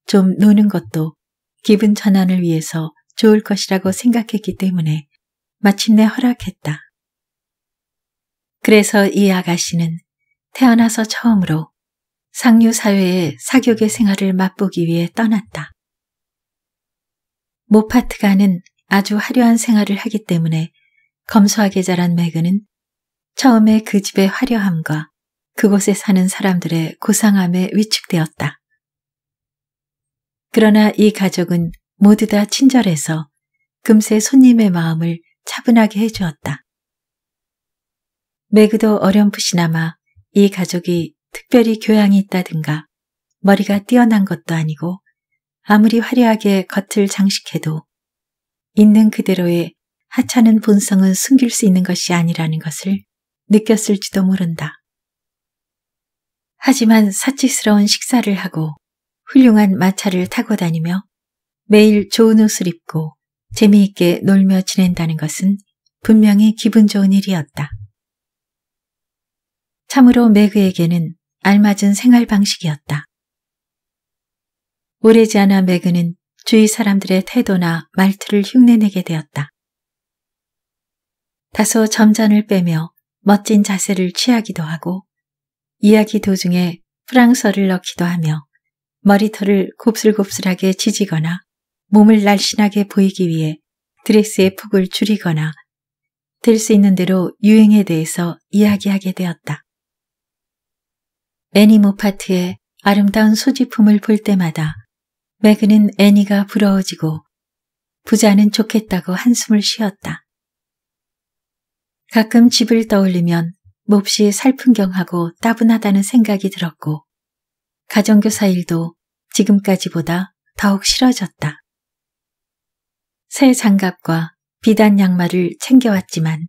좀 노는 것도 기분 전환을 위해서 좋을 것이라고 생각했기 때문에 마침내 허락했다. 그래서 이 아가씨는 태어나서 처음으로 상류 사회의 사교계 생활을 맛보기 위해 떠났다. 모파트가는 아주 화려한 생활을 하기 때문에 검소하게 자란 매그는 처음에 그 집의 화려함과 그곳에 사는 사람들의 고상함에 위축되었다. 그러나 이 가족은 모두 다 친절해서 금세 손님의 마음을 차분하게 해주었다. 매그도 어렴풋이나마 이 가족이 특별히 교양이 있다든가 머리가 뛰어난 것도 아니고 아무리 화려하게 겉을 장식해도 있는 그대로의 하찮은 본성은 숨길 수 있는 것이 아니라는 것을 느꼈을지도 모른다. 하지만 사치스러운 식사를 하고 훌륭한 마차를 타고 다니며 매일 좋은 옷을 입고 재미있게 놀며 지낸다는 것은 분명히 기분 좋은 일이었다. 참으로 매그에게는 알맞은 생활 방식이었다. 오래지 않아 매그는 주위 사람들의 태도나 말투를 흉내내게 되었다. 다소 점잔을 빼며 멋진 자세를 취하기도 하고 이야기 도중에 프랑서를 넣기도 하며 머리털을 곱슬곱슬하게 지지거나 몸을 날씬하게 보이기 위해 드레스의 폭을 줄이거나 될 수 있는 대로 유행에 대해서 이야기하게 되었다. 애니 모파트의 아름다운 소지품을 볼 때마다 매그는 애니가 부러워지고 부자는 좋겠다고 한숨을 쉬었다. 가끔 집을 떠올리면 몹시 살풍경하고 따분하다는 생각이 들었고 가정교사 일도 지금까지보다 더욱 싫어졌다. 새 장갑과 비단 양말을 챙겨왔지만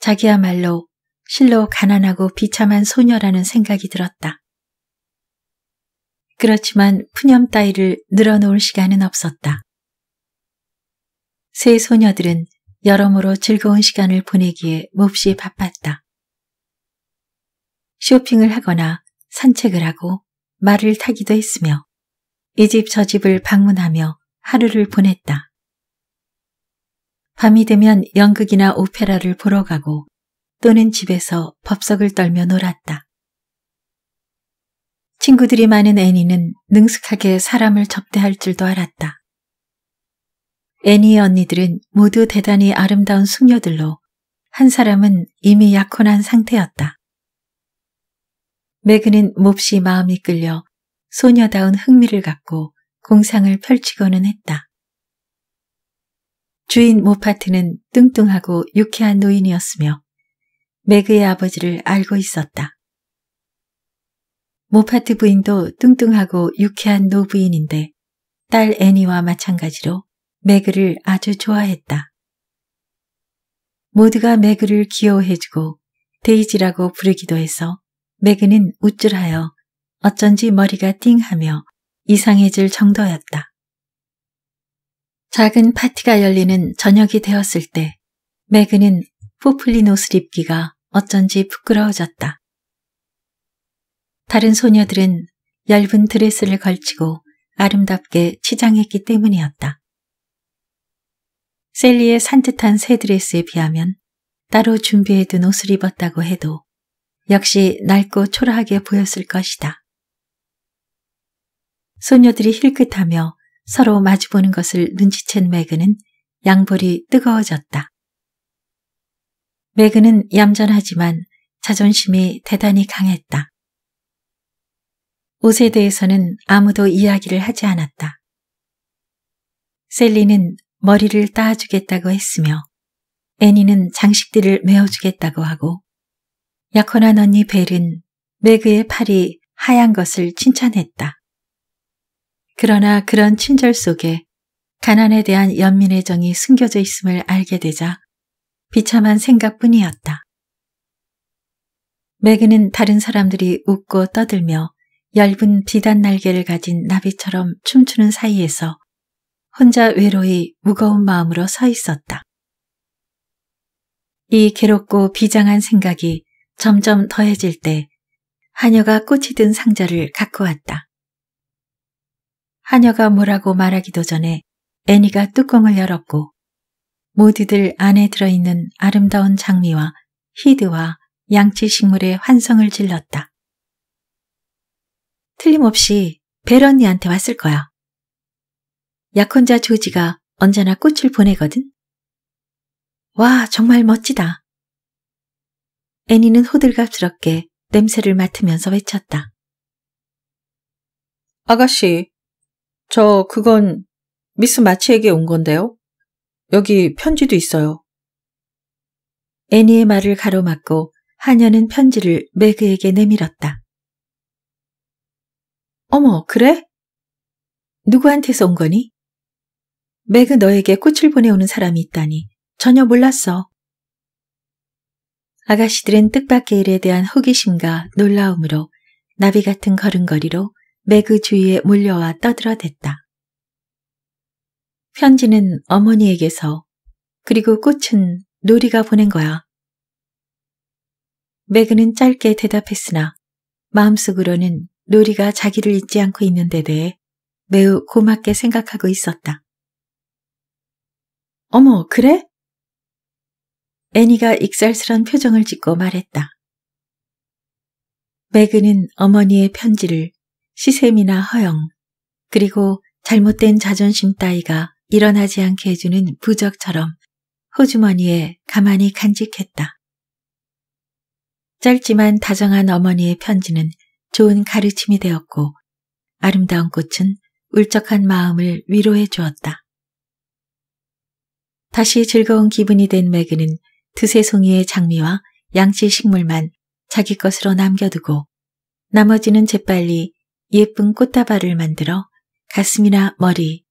자기야말로 실로 가난하고 비참한 소녀라는 생각이 들었다. 그렇지만 푸념 따위를 늘어놓을 시간은 없었다. 새 소녀들은 여러모로 즐거운 시간을 보내기에 몹시 바빴다. 쇼핑을 하거나 산책을 하고 말을 타기도 했으며 이 집 저 집을 방문하며 하루를 보냈다. 밤이 되면 연극이나 오페라를 보러 가고 또는 집에서 법석을 떨며 놀았다. 친구들이 많은 애니는 능숙하게 사람을 접대할 줄도 알았다. 애니 언니들은 모두 대단히 아름다운 숙녀들로 한 사람은 이미 약혼한 상태였다. 매그는 몹시 마음이 끌려 소녀다운 흥미를 갖고 공상을 펼치고는 했다. 주인 모파트는 뚱뚱하고 유쾌한 노인이었으며 매그의 아버지를 알고 있었다. 모파트 부인도 뚱뚱하고 유쾌한 노부인인데 딸 애니와 마찬가지로 매그를 아주 좋아했다. 모두가 매그를 귀여워해주고 데이지라고 부르기도 해서 매그는 우쭐하여 어쩐지 머리가 띵하며 이상해질 정도였다. 작은 파티가 열리는 저녁이 되었을 때 매그는 포플린 옷을 입기가 어쩐지 부끄러워졌다. 다른 소녀들은 얇은 드레스를 걸치고 아름답게 치장했기 때문이었다. 셀리의 산뜻한 새 드레스에 비하면 따로 준비해둔 옷을 입었다고 해도 역시 낡고 초라하게 보였을 것이다. 소녀들이 힐끗하며 서로 마주보는 것을 눈치챈 매그는 양볼이 뜨거워졌다. 매그는 얌전하지만 자존심이 대단히 강했다. 옷에 대해서는 아무도 이야기를 하지 않았다. 셀리는 머리를 따주겠다고 했으며 애니는 장식들을 메워주겠다고 하고 약혼한 언니 벨은 매그의 팔이 하얀 것을 칭찬했다. 그러나 그런 친절 속에 가난에 대한 연민의 정이 숨겨져 있음을 알게 되자 비참한 생각뿐이었다. 매그는 다른 사람들이 웃고 떠들며 얇은 비단 날개를 가진 나비처럼 춤추는 사이에서 혼자 외로이 무거운 마음으로 서 있었다. 이 괴롭고 비장한 생각이 점점 더해질 때 하녀가 꽃이 든 상자를 갖고 왔다. 하녀가 뭐라고 말하기도 전에 애니가 뚜껑을 열었고 모두들 안에 들어있는 아름다운 장미와 히드와 양치 식물의 환성을 질렀다. 틀림없이 베런니한테 왔을 거야. 약혼자 조지가 언제나 꽃을 보내거든. 와, 정말 멋지다. 애니는 호들갑스럽게 냄새를 맡으면서 외쳤다. 아가씨, 저 그건 미스 마치에게 온 건데요. 여기 편지도 있어요. 애니의 말을 가로막고 하녀는 편지를 매그에게 내밀었다. 어머, 그래? 누구한테서 온 거니? 매그 너에게 꽃을 보내오는 사람이 있다니 전혀 몰랐어. 아가씨들은 뜻밖의 일에 대한 호기심과 놀라움으로 나비 같은 걸음걸이로 매그 주위에 몰려와 떠들어댔다. 편지는 어머니에게서 그리고 꽃은 놀이가 보낸 거야. 매그는 짧게 대답했으나 마음속으로는 놀이가 자기를 잊지 않고 있는 데 대해 매우 고맙게 생각하고 있었다. 어머, 그래? 애니가 익살스런 표정을 짓고 말했다. 매그는 어머니의 편지를 시샘이나 허영, 그리고 잘못된 자존심 따위가 일어나지 않게 해주는 부적처럼 호주머니에 가만히 간직했다. 짧지만 다정한 어머니의 편지는 좋은 가르침이 되었고 아름다운 꽃은 울적한 마음을 위로해 주었다. 다시 즐거운 기분이 된 매그는 두세 송이의 장미와 양치 식물만 자기 것으로 남겨두고 나머지는 재빨리 예쁜 꽃다발을 만들어 가슴이나 머리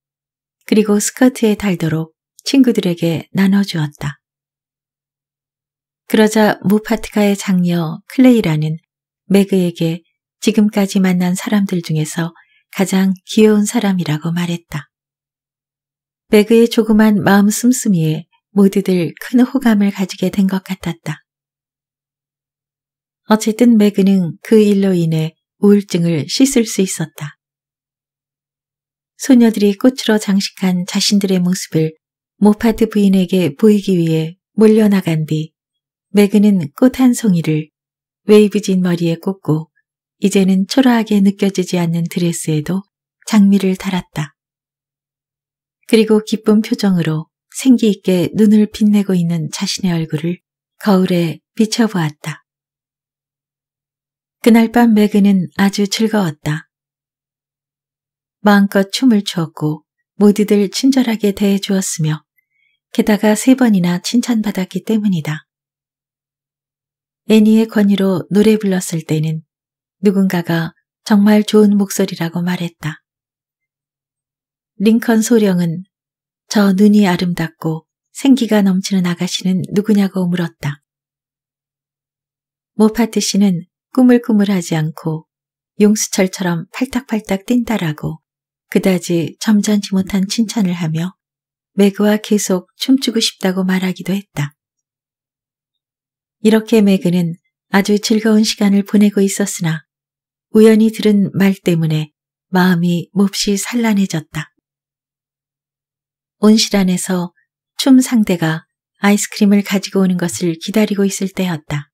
그리고 스커트에 달도록 친구들에게 나눠주었다. 그러자 무파트가의 장녀 클레이라는 매그에게 지금까지 만난 사람들 중에서 가장 귀여운 사람이라고 말했다. 배그의 조그만 마음 씀씀이에 모두들 큰 호감을 가지게 된 것 같았다. 어쨌든 매그는 그 일로 인해 우울증을 씻을 수 있었다. 소녀들이 꽃으로 장식한 자신들의 모습을 모파트 부인에게 보이기 위해 몰려나간 뒤 매그는 꽃 한 송이를 웨이브진 머리에 꽂고 이제는 초라하게 느껴지지 않는 드레스에도 장미를 달았다. 그리고 기쁜 표정으로 생기 있게 눈을 빛내고 있는 자신의 얼굴을 거울에 비춰보았다. 그날 밤 매그는 아주 즐거웠다. 마음껏 춤을 추었고 모두들 친절하게 대해주었으며 게다가 세 번이나 칭찬받았기 때문이다. 애니의 권유로 노래 불렀을 때는 누군가가 정말 좋은 목소리라고 말했다. 링컨 소령은 저 눈이 아름답고 생기가 넘치는 아가씨는 누구냐고 물었다. 모파트 씨는 꾸물꾸물하지 않고 용수철처럼 팔딱팔딱 뛴다라고 그다지 점잖지 못한 칭찬을 하며 매그와 계속 춤추고 싶다고 말하기도 했다. 이렇게 매그는 아주 즐거운 시간을 보내고 있었으나 우연히 들은 말 때문에 마음이 몹시 산란해졌다. 온실 안에서 춤 상대가 아이스크림을 가지고 오는 것을 기다리고 있을 때였다.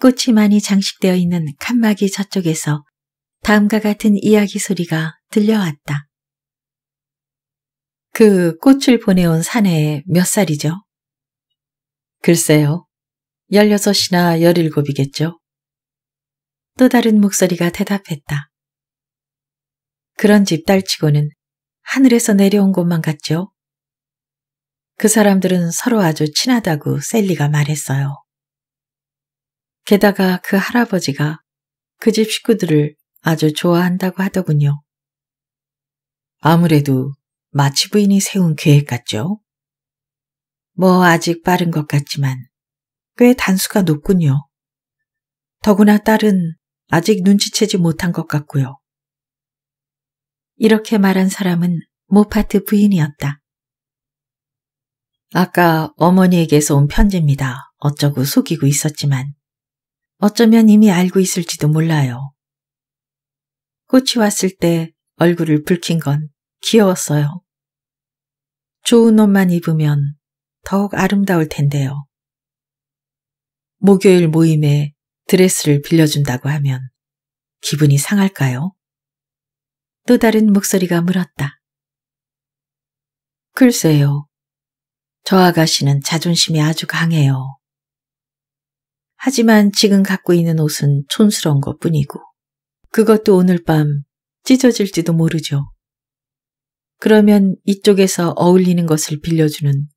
꽃이 많이 장식되어 있는 칸막이 저쪽에서 다음과 같은 이야기 소리가 들려왔다. 그 꽃을 보내온 사내 몇 살이죠? 글쎄요. 16이나 17이겠죠? 또 다른 목소리가 대답했다. 그런 집 딸치고는 하늘에서 내려온 것만 같죠? 그 사람들은 서로 아주 친하다고 셀리가 말했어요. 게다가 그 할아버지가 그 집 식구들을 아주 좋아한다고 하더군요. 아무래도 마치 부인이 세운 계획 같죠? 뭐 아직 빠른 것 같지만 꽤 단수가 높군요. 더구나 딸은 아직 눈치채지 못한 것 같고요. 이렇게 말한 사람은 모파트 부인이었다. 아까 어머니에게서 온 편지입니다. 어쩌고 속이고 있었지만 어쩌면 이미 알고 있을지도 몰라요. 꽃이 왔을 때 얼굴을 붉힌 건 귀여웠어요. 좋은 옷만 입으면 더욱 아름다울 텐데요. 목요일 모임에 드레스를 빌려준다고 하면 기분이 상할까요? 또 다른 목소리가 물었다. 글쎄요. 저 아가씨는 자존심이 아주 강해요. 하지만 지금 갖고 있는 옷은 촌스러운 것 뿐이고, 그것도 오늘 밤 찢어질지도 모르죠. 그러면 이쪽에서 어울리는 것을 빌려주는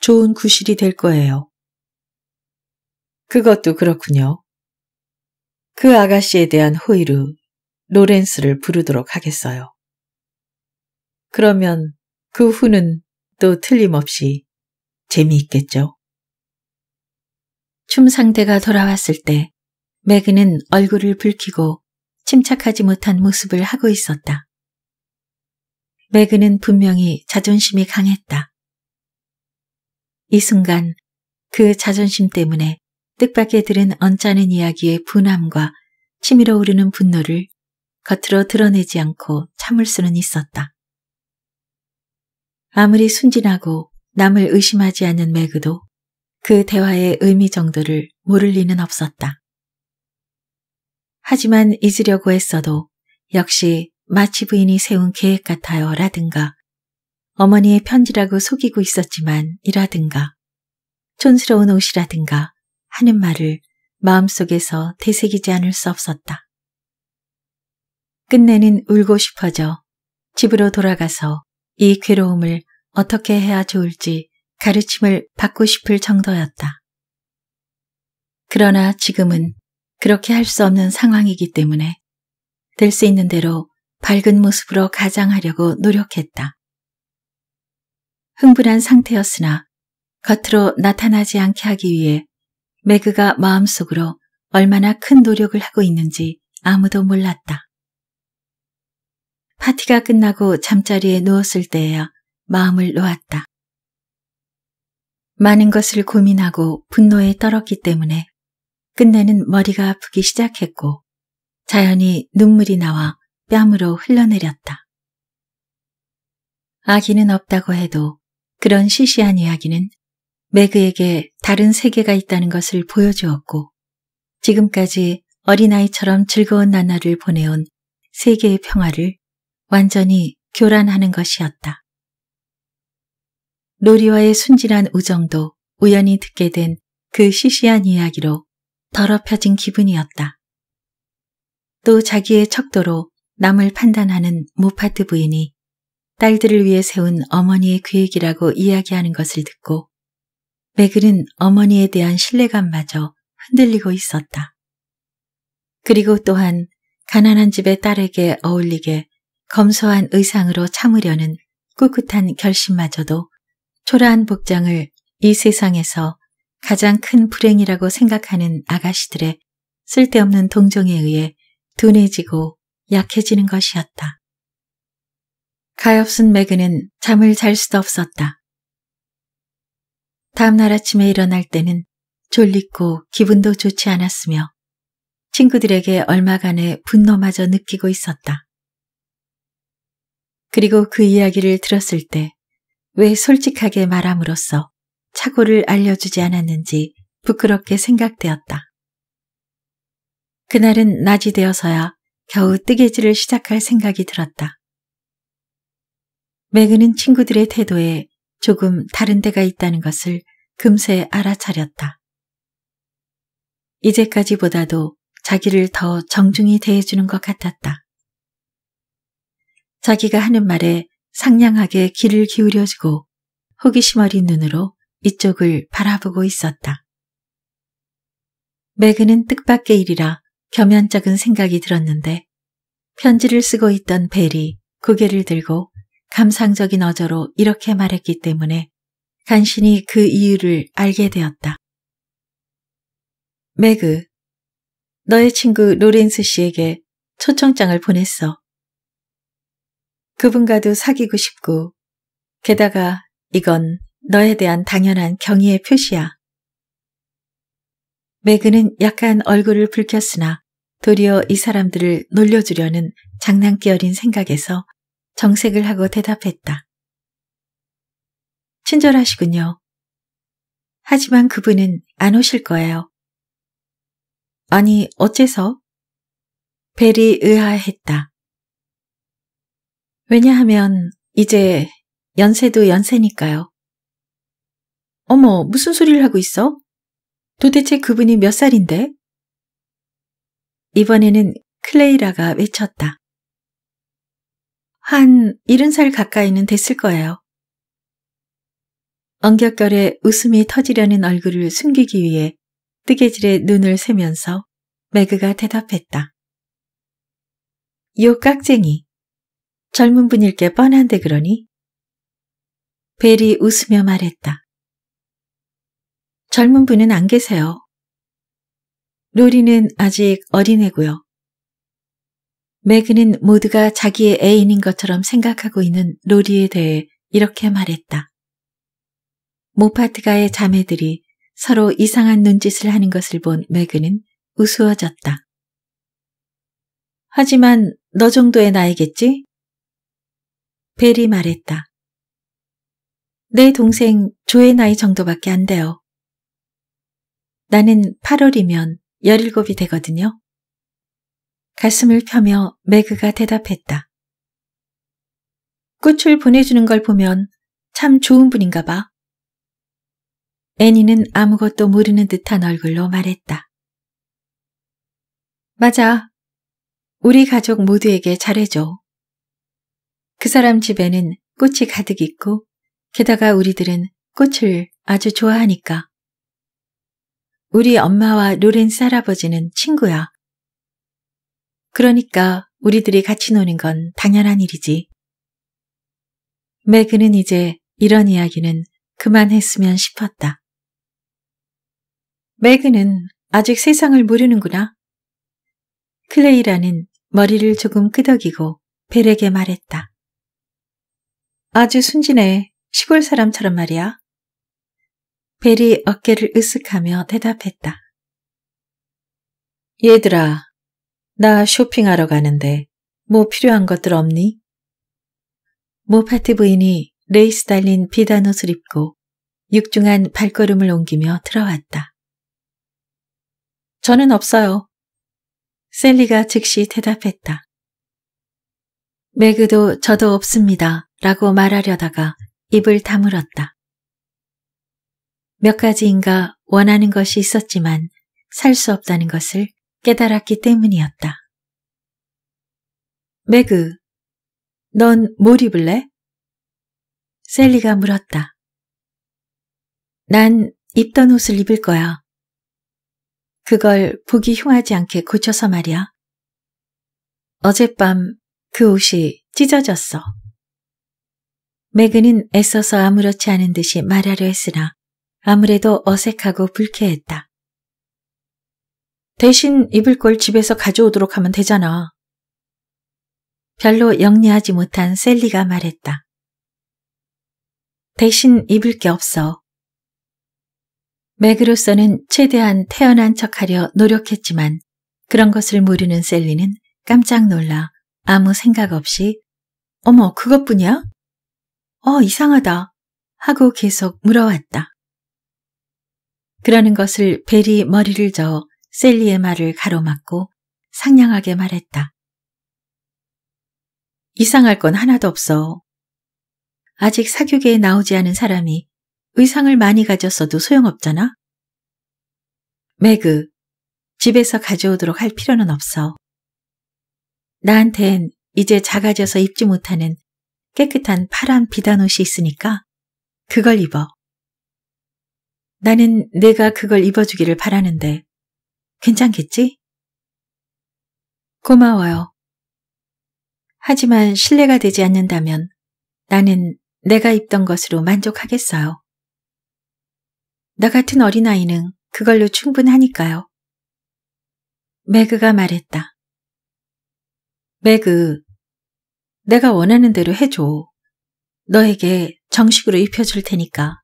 좋은 구실이 될 거예요. 그것도 그렇군요. 그 아가씨에 대한 호의로 로렌스를 부르도록 하겠어요. 그러면 그 후는 또 틀림없이 재미있겠죠. 춤 상대가 돌아왔을 때 매그는 얼굴을 붉히고 침착하지 못한 모습을 하고 있었다. 매그는 분명히 자존심이 강했다. 이 순간 그 자존심 때문에 뜻밖에 들은 언짢은 이야기의 분함과 치밀어 오르는 분노를 겉으로 드러내지 않고 참을 수는 있었다. 아무리 순진하고 남을 의심하지 않는 매그도 그 대화의 의미 정도를 모를 리는 없었다. 하지만 잊으려고 했어도 역시 마치 부인이 세운 계획 같아요 라든가 어머니의 편지라고 속이고 있었지만 이라든가 촌스러운 옷이라든가 하는 말을 마음속에서 되새기지 않을 수 없었다. 끝내는 울고 싶어져 집으로 돌아가서 이 괴로움을 어떻게 해야 좋을지 가르침을 받고 싶을 정도였다. 그러나 지금은 그렇게 할 수 없는 상황이기 때문에 될 수 있는 대로 밝은 모습으로 가장하려고 노력했다. 흥분한 상태였으나 겉으로 나타나지 않게 하기 위해 매그가 마음속으로 얼마나 큰 노력을 하고 있는지 아무도 몰랐다. 파티가 끝나고 잠자리에 누웠을 때에야 마음을 놓았다. 많은 것을 고민하고 분노에 떨었기 때문에 끝내는 머리가 아프기 시작했고 자연히 눈물이 나와 뺨으로 흘러내렸다. 아기는 없다고 해도 그런 시시한 이야기는 매그에게 다른 세계가 있다는 것을 보여주었고 지금까지 어린아이처럼 즐거운 나날을 보내온 세계의 평화를 완전히 교란하는 것이었다. 로리와의 순진한 우정도 우연히 듣게 된 그 시시한 이야기로 더럽혀진 기분이었다. 또 자기의 척도로 남을 판단하는 모파트 부인이 딸들을 위해 세운 어머니의 계획이라고 이야기하는 것을 듣고 매그은 어머니에 대한 신뢰감마저 흔들리고 있었다. 그리고 또한 가난한 집의 딸에게 어울리게 검소한 의상으로 참으려는 꿋꿋한 결심마저도 초라한 복장을 이 세상에서 가장 큰 불행이라고 생각하는 아가씨들의 쓸데없는 동정에 의해 둔해지고 약해지는 것이었다. 가엾은 매그는 잠을 잘 수도 없었다. 다음날 아침에 일어날 때는 졸리고 기분도 좋지 않았으며 친구들에게 얼마간의 분노마저 느끼고 있었다. 그리고 그 이야기를 들었을 때 왜 솔직하게 말함으로써 착오를 알려주지 않았는지 부끄럽게 생각되었다. 그날은 낮이 되어서야 겨우 뜨개질을 시작할 생각이 들었다. 매그는 친구들의 태도에 조금 다른 데가 있다는 것을 금세 알아차렸다. 이제까지보다도 자기를 더 정중히 대해주는 것 같았다. 자기가 하는 말에 상냥하게 귀를 기울여주고 호기심 어린 눈으로 이쪽을 바라보고 있었다. 매그는 뜻밖의 일이라 겸연쩍은 생각이 들었는데 편지를 쓰고 있던 벨이 고개를 들고 감상적인 어조로 이렇게 말했기 때문에 간신히 그 이유를 알게 되었다. 매그, 너의 친구 로렌스 씨에게 초청장을 보냈어. 그분과도 사귀고 싶고 게다가 이건 너에 대한 당연한 경의의 표시야. 매그는 약간 얼굴을 붉혔으나 도리어 이 사람들을 놀려주려는 장난기 어린 생각에서 정색을 하고 대답했다. 친절하시군요. 하지만 그분은 안 오실 거예요. 아니, 어째서? 벨이 의아했다. 왜냐하면 이제 연세도 연세니까요. 어머, 무슨 소리를 하고 있어? 도대체 그분이 몇 살인데? 이번에는 클레이라가 외쳤다. 한 70살 가까이는 됐을 거예요. 엉겹결에 웃음이 터지려는 얼굴을 숨기기 위해 뜨개질에 눈을 세면서 매그가 대답했다. 요 깍쟁이. 젊은 분일 게 뻔한데 그러니? 벨이 웃으며 말했다. 젊은 분은 안 계세요. 로리는 아직 어린애고요. 매그는 모두가 자기의 애인인 것처럼 생각하고 있는 로리에 대해 이렇게 말했다. 모파트가의 자매들이 서로 이상한 눈짓을 하는 것을 본 매그는 우스워졌다. 하지만 너 정도의 나이겠지? 벨이 말했다. 내 동생 조의 나이 정도밖에 안 돼요. 나는 8월이면 17이 되거든요. 가슴을 펴며 매그가 대답했다. 꽃을 보내주는 걸 보면 참 좋은 분인가 봐. 애니는 아무것도 모르는 듯한 얼굴로 말했다. 맞아. 우리 가족 모두에게 잘해줘. 그 사람 집에는 꽃이 가득 있고 게다가 우리들은 꽃을 아주 좋아하니까. 우리 엄마와 로렌스 할아버지는 친구야. 그러니까 우리들이 같이 노는 건 당연한 일이지. 매그는 이제 이런 이야기는 그만했으면 싶었다. 매그는 아직 세상을 모르는구나. 클레이라는 머리를 조금 끄덕이고 벨에게 말했다. 아주 순진해. 시골 사람처럼 말이야. 벨이 어깨를 으쓱하며 대답했다. 얘들아, 나 쇼핑하러 가는데 뭐 필요한 것들 없니? 모파트 부인이 레이스 달린 비단 옷을 입고 육중한 발걸음을 옮기며 들어왔다. 저는 없어요. 셀리가 즉시 대답했다. 매그도 저도 없습니다. 라고 말하려다가 입을 다물었다. 몇 가지인가 원하는 것이 있었지만 살 수 없다는 것을 깨달았기 때문이었다. 매그, 넌 뭘 입을래? 셀리가 물었다. 난 입던 옷을 입을 거야. 그걸 보기 흉하지 않게 고쳐서 말이야. 어젯밤 그 옷이 찢어졌어. 매그는 애써서 아무렇지 않은 듯이 말하려 했으나 아무래도 어색하고 불쾌했다. 대신 입을 걸 집에서 가져오도록 하면 되잖아. 별로 영리하지 못한 셀리가 말했다. 대신 입을 게 없어. 맥으로서는 최대한 태어난 척하려 노력했지만 그런 것을 모르는 셀리는 깜짝 놀라 아무 생각 없이 어머 그것뿐이야? 어, 이상하다. 하고 계속 물어왔다. 그러는 것을 벨이 머리를 저어 셀리의 말을 가로막고 상냥하게 말했다. 이상할 건 하나도 없어. 아직 사교계에 나오지 않은 사람이 의상을 많이 가졌어도 소용없잖아. 매그, 집에서 가져오도록 할 필요는 없어. 나한텐 이제 작아져서 입지 못하는 깨끗한 파란 비단옷이 있으니까 그걸 입어. 나는 내가 그걸 입어주기를 바라는데 괜찮겠지? 고마워요. 하지만 신뢰가 되지 않는다면 나는 내가 입던 것으로 만족하겠어요. 나 같은 어린아이는 그걸로 충분하니까요. 매그가 말했다. 매그, 내가 원하는 대로 해줘. 너에게 정식으로 입혀줄 테니까.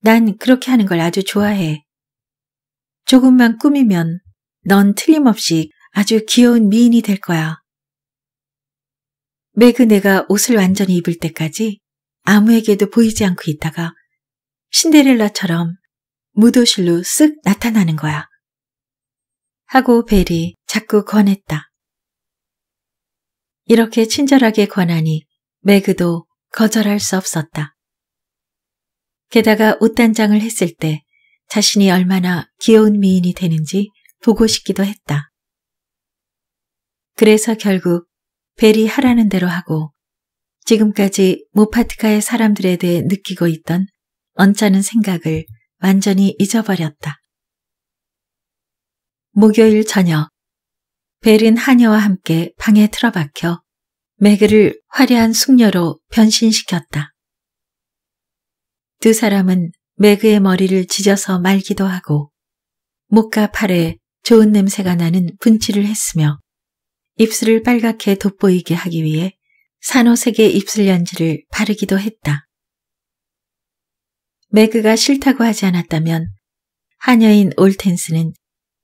난 그렇게 하는 걸 아주 좋아해. 조금만 꾸미면 넌 틀림없이 아주 귀여운 미인이 될 거야. 매그네가 옷을 완전히 입을 때까지 아무에게도 보이지 않고 있다가 신데렐라처럼 무도실로 쓱 나타나는 거야. 하고 벨이 자꾸 권했다. 이렇게 친절하게 권하니 매그도 거절할 수 없었다. 게다가 옷단장을 했을 때 자신이 얼마나 귀여운 미인이 되는지 보고 싶기도 했다. 그래서 결국 벨이 하라는 대로 하고 지금까지 모파트카의 사람들에 대해 느끼고 있던 언짢은 생각을 완전히 잊어버렸다. 목요일 저녁 벨린 하녀와 함께 방에 틀어박혀 매그를 화려한 숙녀로 변신시켰다. 두 사람은 매그의 머리를 지져서 말기도 하고 목과 팔에 좋은 냄새가 나는 분칠을 했으며 입술을 빨갛게 돋보이게 하기 위해 산호색의 입술 연지를 바르기도 했다. 매그가 싫다고 하지 않았다면 하녀인 올텐스는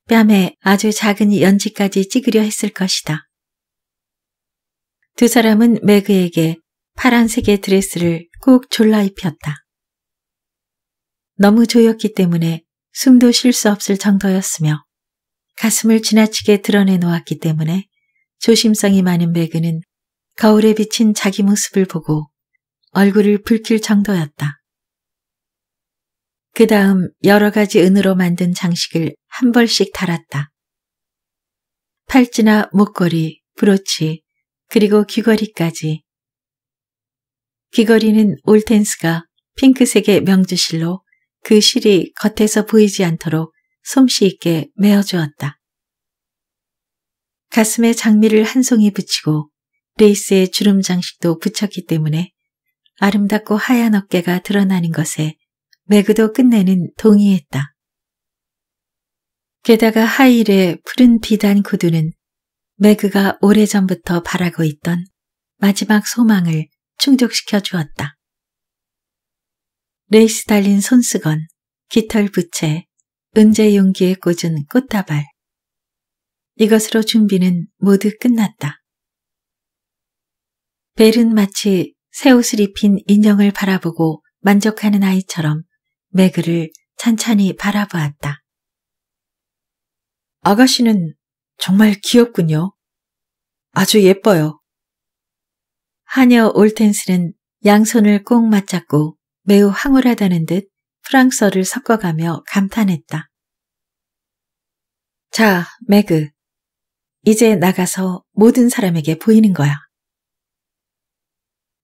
뺨에 아주 작은 연지까지 찍으려 했을 것이다. 두 사람은 매그에게 파란색의 드레스를 꼭 졸라 입혔다. 너무 조였기 때문에 숨도 쉴 수 없을 정도였으며 가슴을 지나치게 드러내 놓았기 때문에 조심성이 많은 매그는 거울에 비친 자기 모습을 보고 얼굴을 붉힐 정도였다. 그 다음 여러 가지 은으로 만든 장식을 한 벌씩 달았다. 팔찌나 목걸이, 브로치, 그리고 귀걸이까지. 귀걸이는 올텐스가 핑크색의 명주실로 그 실이 겉에서 보이지 않도록 솜씨 있게 메어주었다. 가슴에 장미를 한 송이 붙이고 레이스에 주름 장식도 붙였기 때문에 아름답고 하얀 어깨가 드러나는 것에 매그도 끝내는 동의했다. 게다가 하일의 푸른 비단 구두는 매그가 오래전부터 바라고 있던 마지막 소망을 충족시켜 주었다. 레이스 달린 손수건, 깃털 부채, 은재 용기에 꽂은 꽃다발. 이것으로 준비는 모두 끝났다. 벨은 마치 새 옷을 입힌 인형을 바라보고 만족하는 아이처럼 매 그를 찬찬히 바라보았다. 아가씨는 정말 귀엽군요. 아주 예뻐요. 하녀 올텐스는 양손을 꼭 맞잡고 매우 황홀하다는 듯 프랑스어를 섞어가며 감탄했다. 자, 매그. 이제 나가서 모든 사람에게 보이는 거야.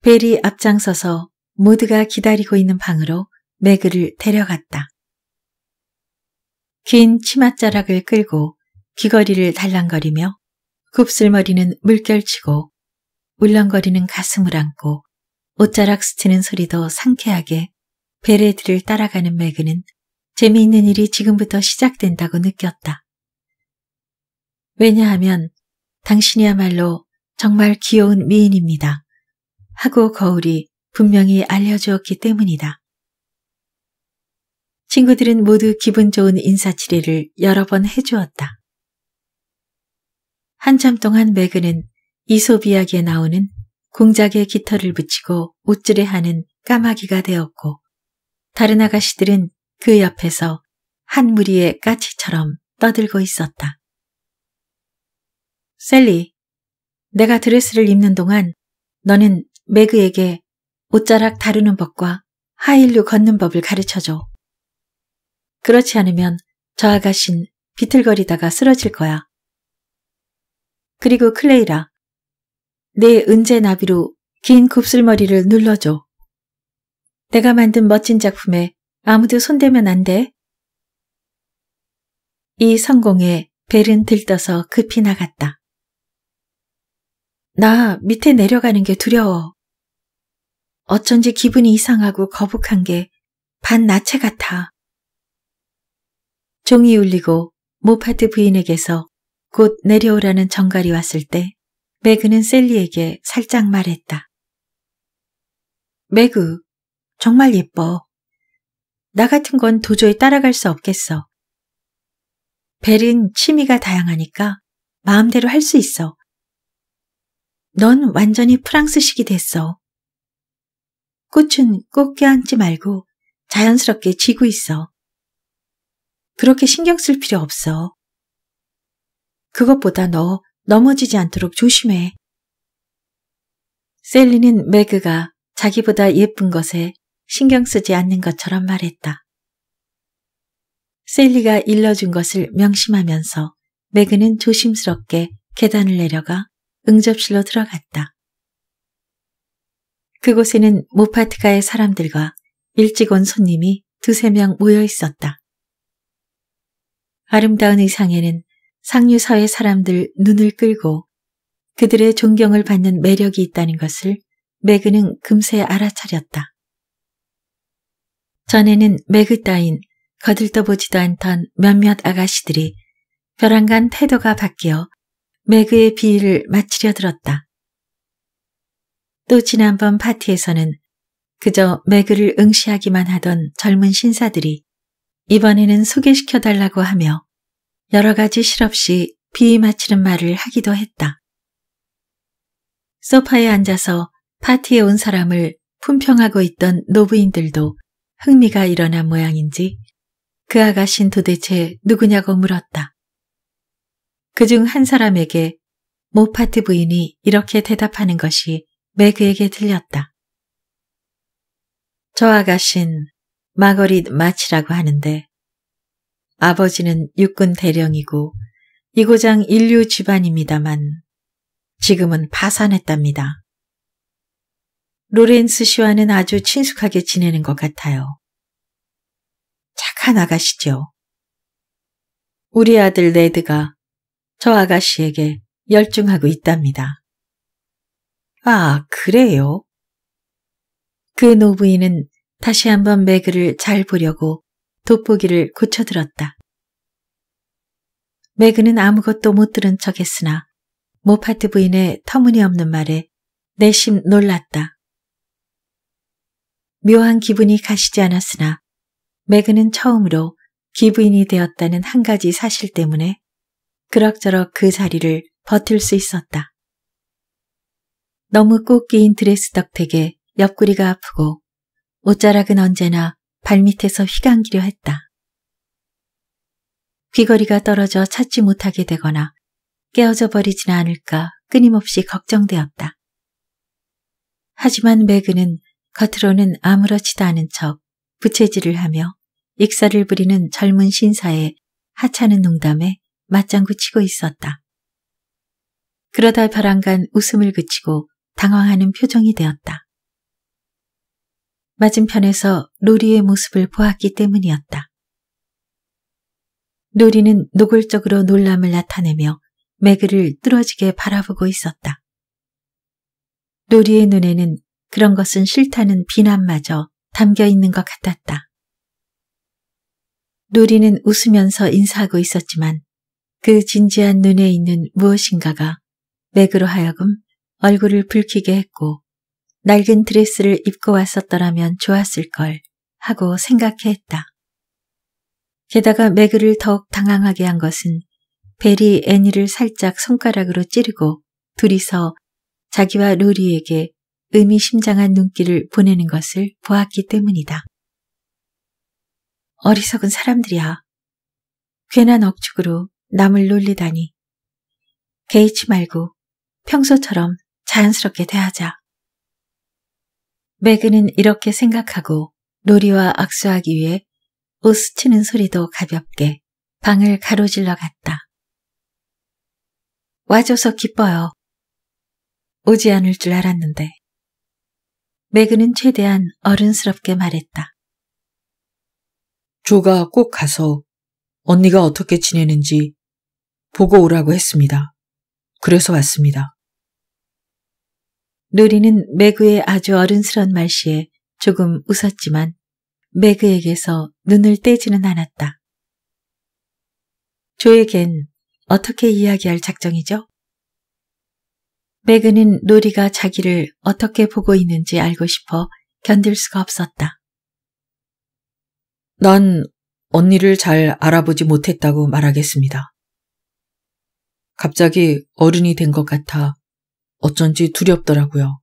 벨이 앞장서서 모두가 기다리고 있는 방으로 매그를 데려갔다. 긴 치맛자락을 끌고 귀걸이를 달랑거리며 굽슬머리는 물결치고 울렁거리는 가슴을 안고 옷자락 스치는 소리도 상쾌하게 베레드를 따라가는 매그는 재미있는 일이 지금부터 시작된다고 느꼈다. 왜냐하면 당신이야말로 정말 귀여운 미인입니다. 하고 거울이 분명히 알려주었기 때문이다. 친구들은 모두 기분 좋은 인사치레를 여러 번 해주었다. 한참 동안 매그는 이솝 이야기에 나오는 공작의 깃털을 붙이고 옷질해하는 까마귀가 되었고 다른 아가씨들은 그 옆에서 한 무리의 까치처럼 떠들고 있었다. 셀리, 내가 드레스를 입는 동안 너는 매그에게 옷자락 다루는 법과 하일루 걷는 법을 가르쳐줘. 그렇지 않으면 저 아가신 비틀거리다가 쓰러질 거야. 그리고 클레이라, 내 은재 나비로 긴 곱슬머리를 눌러줘. 내가 만든 멋진 작품에 아무도 손대면 안 돼. 이 성공에 벨은 들떠서 급히 나갔다. 나 밑에 내려가는 게 두려워. 어쩐지 기분이 이상하고 거북한 게 반나체 같아. 종이 울리고 모파트 부인에게서 곧 내려오라는 정갈이 왔을 때 매그는 셀리에게 살짝 말했다. 매그, 정말 예뻐. 나 같은 건 도저히 따라갈 수 없겠어. 벨은 취미가 다양하니까 마음대로 할 수 있어. 넌 완전히 프랑스식이 됐어. 꽃은 꼭 껴안지 말고 자연스럽게 지고 있어. 그렇게 신경 쓸 필요 없어. 그것보다 너 넘어지지 않도록 조심해. 셀리는 매그가 자기보다 예쁜 것에 신경 쓰지 않는 것처럼 말했다. 셀리가 일러준 것을 명심하면서 매그는 조심스럽게 계단을 내려가 응접실로 들어갔다. 그곳에는 모파트가의 사람들과 일찍 온 손님이 두세 명 모여 있었다. 아름다운 의상에는 상류사회 사람들 눈을 끌고 그들의 존경을 받는 매력이 있다는 것을 매그는 금세 알아차렸다. 전에는 매그 따윈 거들떠보지도 않던 몇몇 아가씨들이 벼랑간 태도가 바뀌어 매그의 비위를 맞치려 들었다. 또 지난번 파티에서는 그저 매그를 응시하기만 하던 젊은 신사들이 이번에는 소개시켜 달라고 하며 여러 가지 실없이 비위맞추는 말을 하기도 했다. 소파에 앉아서 파티에 온 사람을 품평하고 있던 노부인들도 흥미가 일어난 모양인지 그 아가씨는 도대체 누구냐고 물었다. 그 중 한 사람에게 모 파트 부인이 이렇게 대답하는 것이 매그에게 들렸다. 저 아가씨는 마거릿 마치라고 하는데 아버지는 육군 대령이고 이고장 인류 집안입니다만 지금은 파산했답니다. 로렌스 씨와는 아주 친숙하게 지내는 것 같아요. 착한 아가씨죠. 우리 아들 레드가 저 아가씨에게 열중하고 있답니다. 아, 그래요? 그 노부인은 다시 한번 매그를 잘 보려고 돋보기를 고쳐들었다. 매그는 아무것도 못 들은 척 했으나 모파트 부인의 터무니없는 말에 내심 놀랐다. 묘한 기분이 가시지 않았으나 매그는 처음으로 기부인이 되었다는 한 가지 사실 때문에 그럭저럭 그 자리를 버틸 수 있었다. 너무 꽃 끼인 드레스 덕택에 옆구리가 아프고 옷자락은 언제나 발밑에서 휘감기려 했다. 귀걸이가 떨어져 찾지 못하게 되거나 깨어져 버리진 않을까 끊임없이 걱정되었다. 하지만 매그는 겉으로는 아무렇지도 않은 척 부채질을 하며 익사를 부리는 젊은 신사의 하찮은 농담에 맞장구 치고 있었다. 그러다 벼랑간 웃음을 그치고 당황하는 표정이 되었다. 맞은편에서 로리의 모습을 보았기 때문이었다. 로리는 노골적으로 놀람을 나타내며 매그를 뚫어지게 바라보고 있었다. 로리의 눈에는 그런 것은 싫다는 비난마저 담겨 있는 것 같았다. 로리는 웃으면서 인사하고 있었지만 그 진지한 눈에 있는 무엇인가가 맥으로 하여금 얼굴을 붉히게 했고 낡은 드레스를 입고 왔었더라면 좋았을걸 하고 생각해 했다. 게다가 매그를 더욱 당황하게 한 것은 베리 애니를 살짝 손가락으로 찌르고 둘이서 자기와 루리에게 의미심장한 눈길을 보내는 것을 보았기 때문이다. 어리석은 사람들이야. 괜한 억측으로 남을 놀리다니. 개의치 말고 평소처럼 자연스럽게 대하자. 매그는 이렇게 생각하고 놀이와 악수하기 위해 옷 스치는 소리도 가볍게 방을 가로질러 갔다. 와줘서 기뻐요. 오지 않을 줄 알았는데. 매그는 최대한 어른스럽게 말했다. 조가 꼭 가서 언니가 어떻게 지내는지 보고 오라고 했습니다. 그래서 왔습니다. 루리는 매그의 아주 어른스러운 말씨에 조금 웃었지만 매그에게서 눈을 떼지는 않았다. 조에겐 어떻게 이야기할 작정이죠? 매그는 루리가 자기를 어떻게 보고 있는지 알고 싶어 견딜 수가 없었다. 난 언니를 잘 알아보지 못했다고 말하겠습니다. 갑자기 어른이 된 것 같아 어쩐지 두렵더라고요.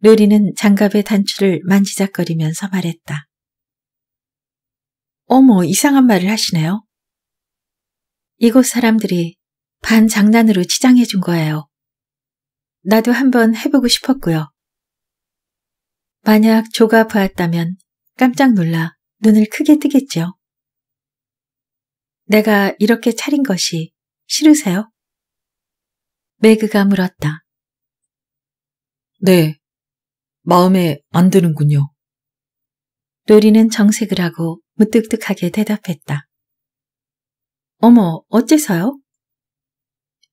르리는 장갑의 단추를 만지작거리면서 말했다. 어머, 이상한 말을 하시네요. 이곳 사람들이 반 장난으로 치장해 준 거예요. 나도 한번 해보고 싶었고요. 만약 조가 보았다면 깜짝 놀라 눈을 크게 뜨겠죠. 내가 이렇게 차린 것이 싫으세요? 매그가 물었다. 네, 마음에 안 드는군요. 로리는 정색을 하고 무뚝뚝하게 대답했다. 어머, 어째서요?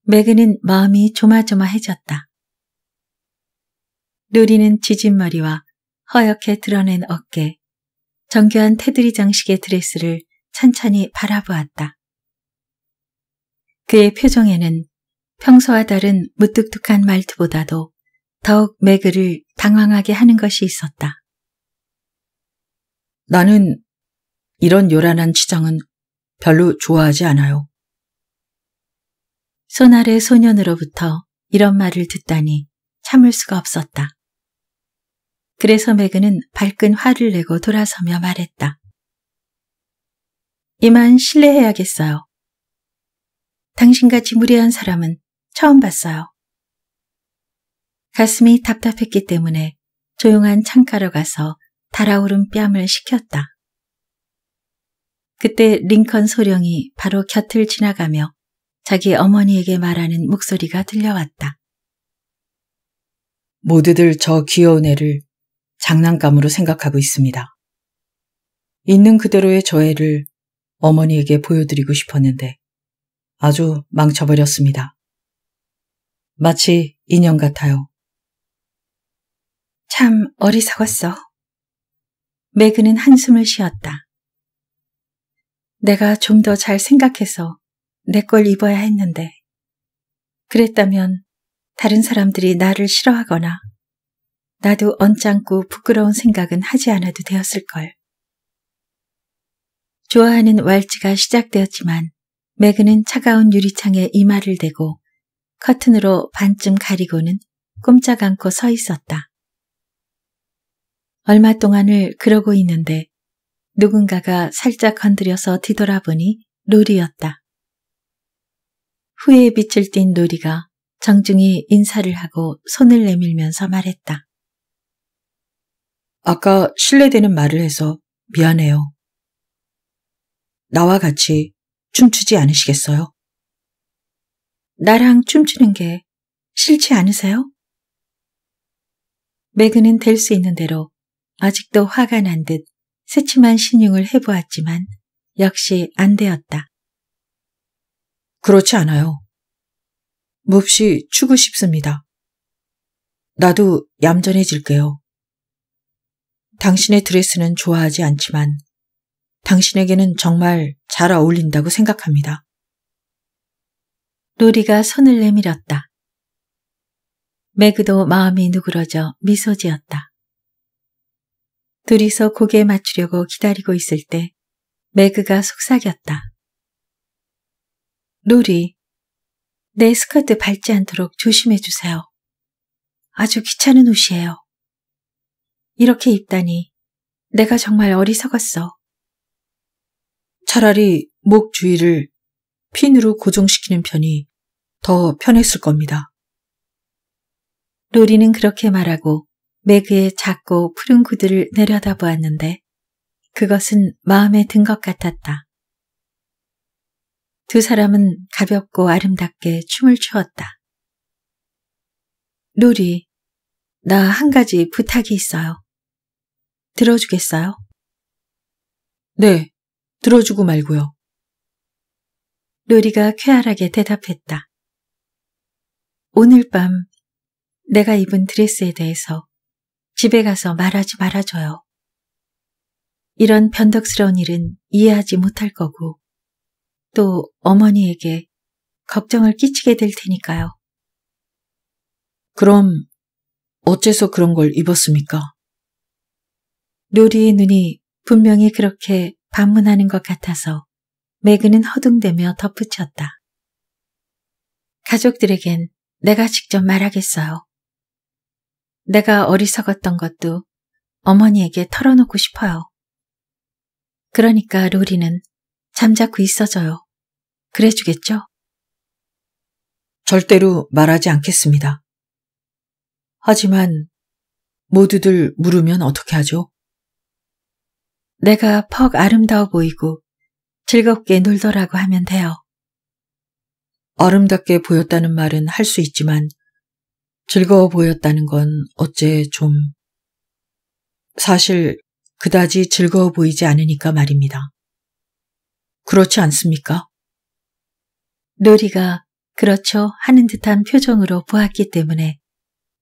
매그는 마음이 조마조마해졌다. 로리는 지진 머리와 허옇게 드러낸 어깨, 정교한 테두리 장식의 드레스를 찬찬히 바라보았다. 그의 표정에는 평소와 다른 무뚝뚝한 말투보다도 더욱 매그를 당황하게 하는 것이 있었다. 나는 이런 요란한 치장은 별로 좋아하지 않아요. 소나래 소년으로부터 이런 말을 듣다니 참을 수가 없었다. 그래서 매그는 발끈 화를 내고 돌아서며 말했다. 이만 실례해야겠어요. 당신같이 무례한 사람은 처음 봤어요. 가슴이 답답했기 때문에 조용한 창가로 가서 달아오른 뺨을 식혔다. 그때 링컨 소령이 바로 곁을 지나가며 자기 어머니에게 말하는 목소리가 들려왔다. 모두들 저 귀여운 애를 장난감으로 생각하고 있습니다. 있는 그대로의 저 애를 어머니에게 보여드리고 싶었는데 아주 망쳐버렸습니다. 마치 인형 같아요. 참 어리석었어. 매그는 한숨을 쉬었다. 내가 좀 더 잘 생각해서 내 걸 입어야 했는데. 그랬다면 다른 사람들이 나를 싫어하거나 나도 언짢고 부끄러운 생각은 하지 않아도 되었을걸. 좋아하는 왈츠가 시작되었지만 매그는 차가운 유리창에 이마를 대고 커튼으로 반쯤 가리고는 꼼짝 않고 서 있었다. 얼마 동안을 그러고 있는데 누군가가 살짝 건드려서 뒤돌아보니 놀이였다. 후에 빛을 띤 놀이가 정중히 인사를 하고 손을 내밀면서 말했다. 아까 실례되는 말을 해서 미안해요. 나와 같이 춤추지 않으시겠어요? 나랑 춤추는 게 싫지 않으세요? 매그는 될 수 있는 대로 아직도 화가 난 듯 새침한 신용을 해보았지만 역시 안 되었다. 그렇지 않아요. 몹시 추고 싶습니다. 나도 얌전해질게요. 당신의 드레스는 좋아하지 않지만 당신에게는 정말 잘 어울린다고 생각합니다. 로리가 손을 내밀었다. 매그도 마음이 누그러져 미소 지었다. 둘이서 고개 맞추려고 기다리고 있을 때 매그가 속삭였다. 로리, 내 스커트 밟지 않도록 조심해 주세요. 아주 귀찮은 옷이에요. 이렇게 입다니 내가 정말 어리석었어. 차라리 목 주위를 핀으로 고정시키는 편이 더 편했을 겁니다. 로리는 그렇게 말하고 매그의 작고 푸른 구두를 내려다보았는데 그것은 마음에 든 것 같았다. 두 사람은 가볍고 아름답게 춤을 추었다. 로리, 나 한 가지 부탁이 있어요. 들어주겠어요? 네, 들어주고 말고요. 로리가 쾌활하게 대답했다. 오늘 밤 내가 입은 드레스에 대해서 집에 가서 말하지 말아줘요. 이런 변덕스러운 일은 이해하지 못할 거고 또 어머니에게 걱정을 끼치게 될 테니까요. 그럼 어째서 그런 걸 입었습니까? 로리의 눈이 분명히 그렇게 반문하는 것 같아서 매그는 허둥대며 덧붙였다. 가족들에겐 내가 직접 말하겠어요. 내가 어리석었던 것도 어머니에게 털어놓고 싶어요. 그러니까 로리는 잠자고 있어줘요. 그래주겠죠? 절대로 말하지 않겠습니다. 하지만 모두들 물으면 어떻게 하죠? 내가 퍽 아름다워 보이고 즐겁게 놀더라고 하면 돼요. 아름답게 보였다는 말은 할 수 있지만 즐거워 보였다는 건 어째 좀 사실 그다지 즐거워 보이지 않으니까 말입니다. 그렇지 않습니까? 노리가 그렇죠 하는 듯한 표정으로 보았기 때문에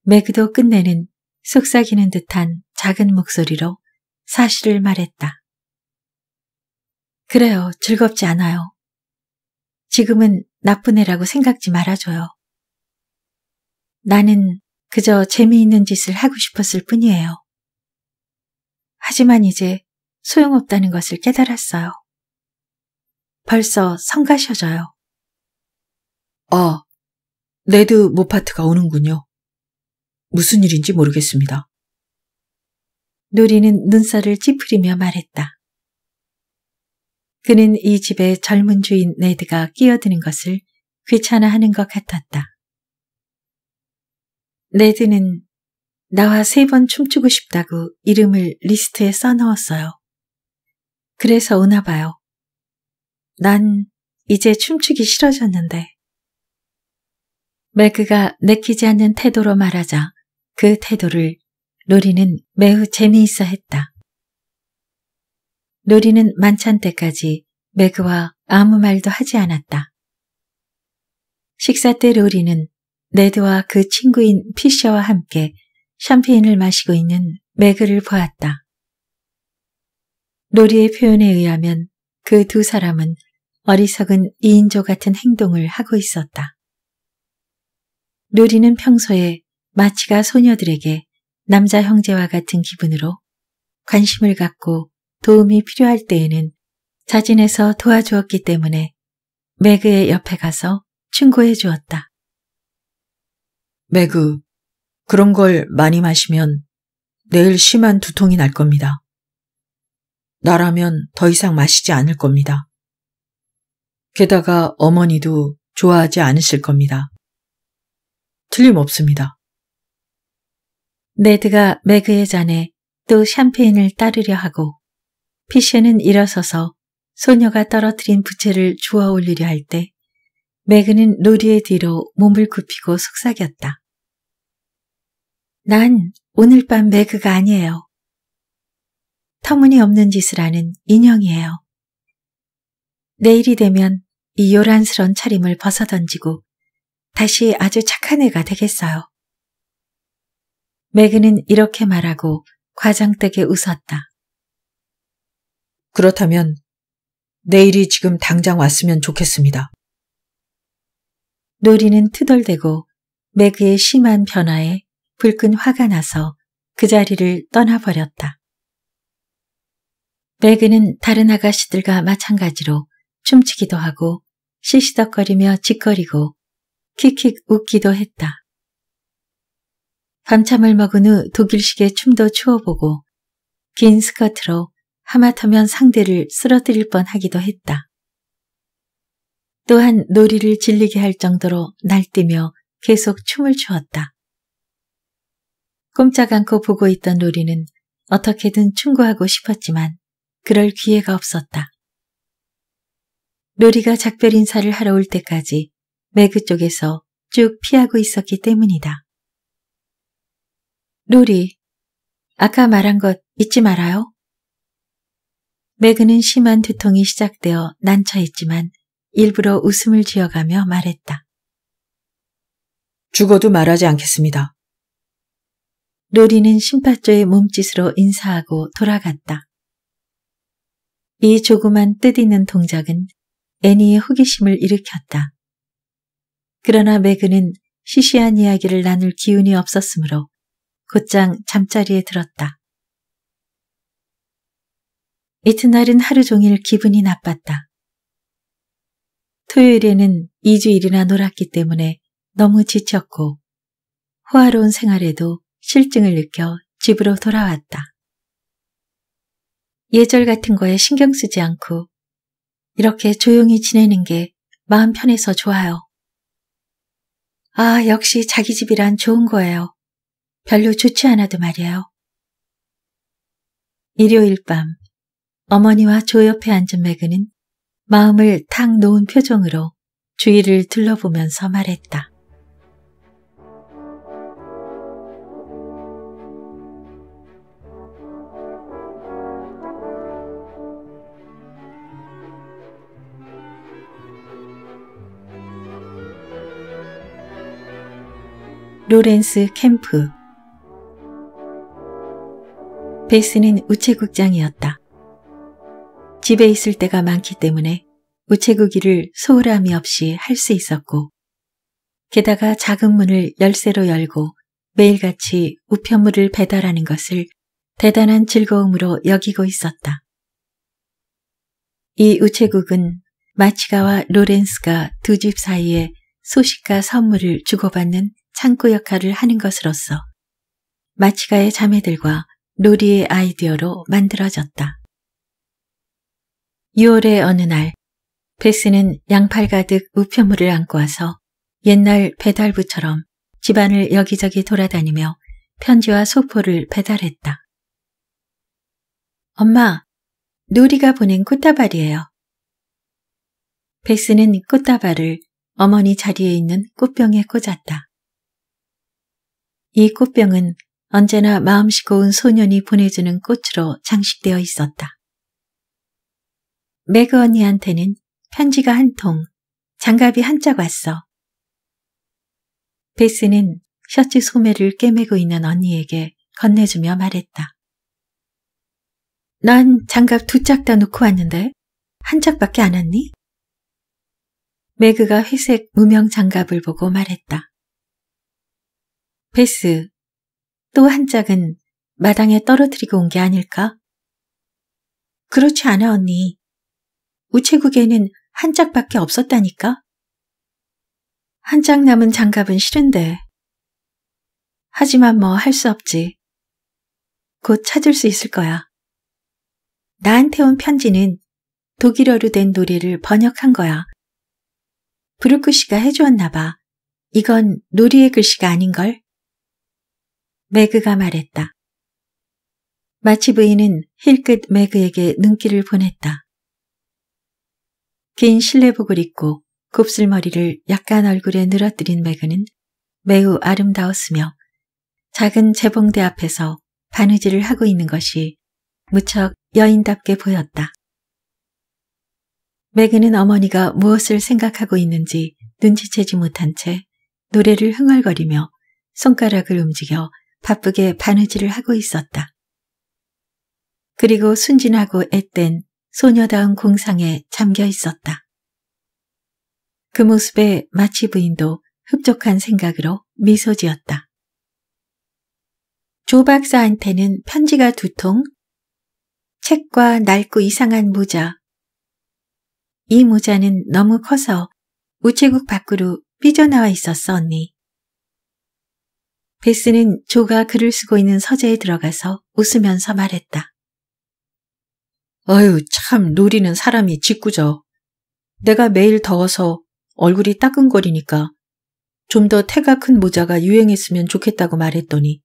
맥도 끝내는 속삭이는 듯한 작은 목소리로 사실을 말했다. 그래요. 즐겁지 않아요. 지금은 나쁜 애라고 생각지 말아줘요. 나는 그저 재미있는 짓을 하고 싶었을 뿐이에요. 하지만 이제 소용없다는 것을 깨달았어요. 벌써 성가셔져요. 아, 레드 모파트가 오는군요. 무슨 일인지 모르겠습니다. 누리는 눈살을 찌푸리며 말했다. 그는 이 집의 젊은 주인 네드가 끼어드는 것을 귀찮아하는 것 같았다. 네드는 나와 세 번 춤추고 싶다고 이름을 리스트에 써넣었어요. 그래서 오나 봐요. 난 이제 춤추기 싫어졌는데. 매그가 내키지 않는 태도로 말하자 그 태도를 로리는 매우 재미있어 했다. 노리는 만찬 때까지 매그와 아무 말도 하지 않았다. 식사 때 로리는 네드와 그 친구인 피셔와 함께 샴페인을 마시고 있는 매그를 보았다. 로리의 표현에 의하면 그 두 사람은 어리석은 이인조 같은 행동을 하고 있었다. 로리는 평소에 마치가 소녀들에게 남자 형제와 같은 기분으로 관심을 갖고 도움이 필요할 때에는 자진해서 도와주었기 때문에 매그의 옆에 가서 충고해 주었다. 매그, 그런 걸 많이 마시면 내일 심한 두통이 날 겁니다. 나라면 더 이상 마시지 않을 겁니다. 게다가 어머니도 좋아하지 않으실 겁니다. 틀림없습니다. 네드가 매그의 잔에 또 샴페인을 따르려 하고 피셰는 일어서서 소녀가 떨어뜨린 부채를 주워 올리려 할때 매그는 로리의 뒤로 몸을 굽히고 속삭였다. 난 오늘 밤 매그가 아니에요. 터무니없는 짓을 하는 인형이에요. 내일이 되면 이 요란스런 차림을 벗어던지고 다시 아주 착한 애가 되겠어요. 매그는 이렇게 말하고 과장되게 웃었다. 그렇다면 내일이 지금 당장 왔으면 좋겠습니다. 노리는 투덜대고 매그의 심한 변화에 불끈 화가 나서 그 자리를 떠나버렸다. 매그는 다른 아가씨들과 마찬가지로 춤추기도 하고 시시덕거리며 짓거리고 킥킥 웃기도 했다. 밤참을 먹은 후 독일식의 춤도 추어보고 긴 스커트로 하마터면 상대를 쓰러뜨릴 뻔하기도 했다. 또한 놀이를 질리게 할 정도로 날뛰며 계속 춤을 추었다. 꼼짝 않고 보고 있던 놀이는 어떻게든 충고하고 싶었지만 그럴 기회가 없었다. 놀이가 작별 인사를 하러 올 때까지 매그 쪽에서 쭉 피하고 있었기 때문이다. 놀이, 아까 말한 것 잊지 말아요. 매그는 심한 두통이 시작되어 난처했지만 일부러 웃음을 지어가며 말했다. 죽어도 말하지 않겠습니다. 로리는 심파조의 몸짓으로 인사하고 돌아갔다. 이 조그만 뜻있는 동작은 애니의 호기심을 일으켰다. 그러나 매그는 시시한 이야기를 나눌 기운이 없었으므로 곧장 잠자리에 들었다. 이튿날은 하루 종일 기분이 나빴다. 토요일에는 2주일이나 놀았기 때문에 너무 지쳤고 호화로운 생활에도 실증을 느껴 집으로 돌아왔다. 예절 같은 거에 신경 쓰지 않고 이렇게 조용히 지내는 게 마음 편해서 좋아요. 아, 역시 자기 집이란 좋은 거예요. 별로 좋지 않아도 말이에요. 일요일 밤 어머니와 조옆에 앉은 매그는 마음을 탁 놓은 표정으로 주위를 둘러보면서 말했다. 로렌스 캠프 베스는 우체국장이었다. 집에 있을 때가 많기 때문에 우체국일을 소홀함이 없이 할 수 있었고 게다가 작은 문을 열쇠로 열고 매일같이 우편물을 배달하는 것을 대단한 즐거움으로 여기고 있었다. 이 우체국은 마치가와 로렌스가 두 집 사이에 소식과 선물을 주고받는 창구 역할을 하는 것으로서 마치가의 자매들과 로리의 아이디어로 만들어졌다. 6월의 어느 날, 백스는 양팔 가득 우편물을 안고 와서 옛날 배달부처럼 집안을 여기저기 돌아다니며 편지와 소포를 배달했다. 엄마, 누리가 보낸 꽃다발이에요. 백스는 꽃다발을 어머니 자리에 있는 꽃병에 꽂았다. 이 꽃병은 언제나 마음씨 고운 소년이 보내주는 꽃으로 장식되어 있었다. 매그 언니한테는 편지가 한 통, 장갑이 한 짝 왔어. 베스는 셔츠 소매를 꿰매고 있는 언니에게 건네주며 말했다. 난 장갑 두 짝 다 놓고 왔는데 한 짝밖에 안 왔니? 매그가 회색 무명 장갑을 보고 말했다. 베스, 또 한 짝은 마당에 떨어뜨리고 온 게 아닐까? 그렇지 않아, 언니. 우체국에는 한 짝밖에 없었다니까. 한 짝 남은 장갑은 싫은데. 하지만 뭐 할 수 없지. 곧 찾을 수 있을 거야. 나한테 온 편지는 독일어로 된 노래를 번역한 거야. 브루크 씨가 해주었나 봐. 이건 놀이의 글씨가 아닌걸? 매그가 말했다. 마치 부인은 힐끗 매그에게 눈길을 보냈다. 긴 실내복을 입고 곱슬머리를 약간 얼굴에 늘어뜨린 매그는 매우 아름다웠으며 작은 재봉대 앞에서 바느질을 하고 있는 것이 무척 여인답게 보였다. 매그는 어머니가 무엇을 생각하고 있는지 눈치채지 못한 채 노래를 흥얼거리며 손가락을 움직여 바쁘게 바느질을 하고 있었다. 그리고 순진하고 앳된 소녀다운 공상에 잠겨 있었다. 그 모습에 마치 부인도 흡족한 생각으로 미소 지었다. 조 박사한테는 편지가 두 통, 책과 낡고 이상한 모자. 이 모자는 너무 커서 우체국 밖으로 삐져나와 있었어, 언니. 베스는 조가 글을 쓰고 있는 서재에 들어가서 웃으면서 말했다. 어휴, 참 누리는 사람이 짓궂어. 내가 매일 더워서 얼굴이 따끔거리니까 좀 더 태가 큰 모자가 유행했으면 좋겠다고 말했더니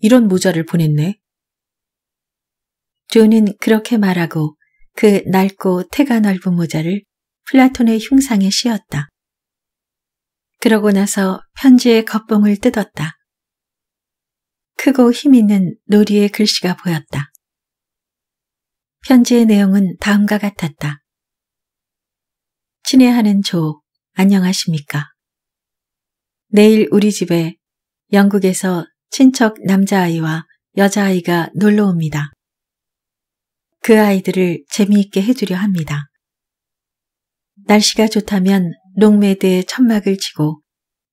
이런 모자를 보냈네. 조는 그렇게 말하고 그 낡고 태가 넓은 모자를 플라톤의 흉상에 씌었다. 그러고 나서 편지의 겉봉을 뜯었다. 크고 힘있는 놀이의 글씨가 보였다. 편지의 내용은 다음과 같았다. 친애하는 조, 안녕하십니까? 내일 우리 집에 영국에서 친척 남자아이와 여자아이가 놀러 옵니다. 그 아이들을 재미있게 해주려 합니다. 날씨가 좋다면 롱매드에 천막을 치고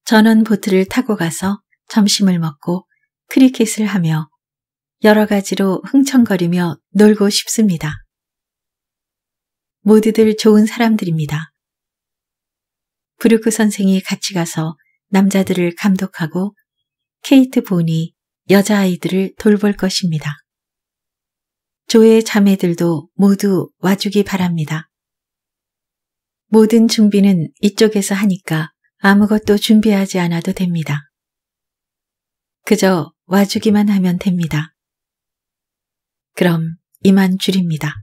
전원 보트를 타고 가서 점심을 먹고 크리켓을 하며 여러 가지로 흥청거리며 놀고 싶습니다. 모두들 좋은 사람들입니다. 브루크 선생이 같이 가서 남자들을 감독하고 케이트 본이 여자아이들을 돌볼 것입니다. 조의 자매들도 모두 와주기 바랍니다. 모든 준비는 이쪽에서 하니까 아무것도 준비하지 않아도 됩니다. 그저 와주기만 하면 됩니다. 그럼 이만 줄입니다.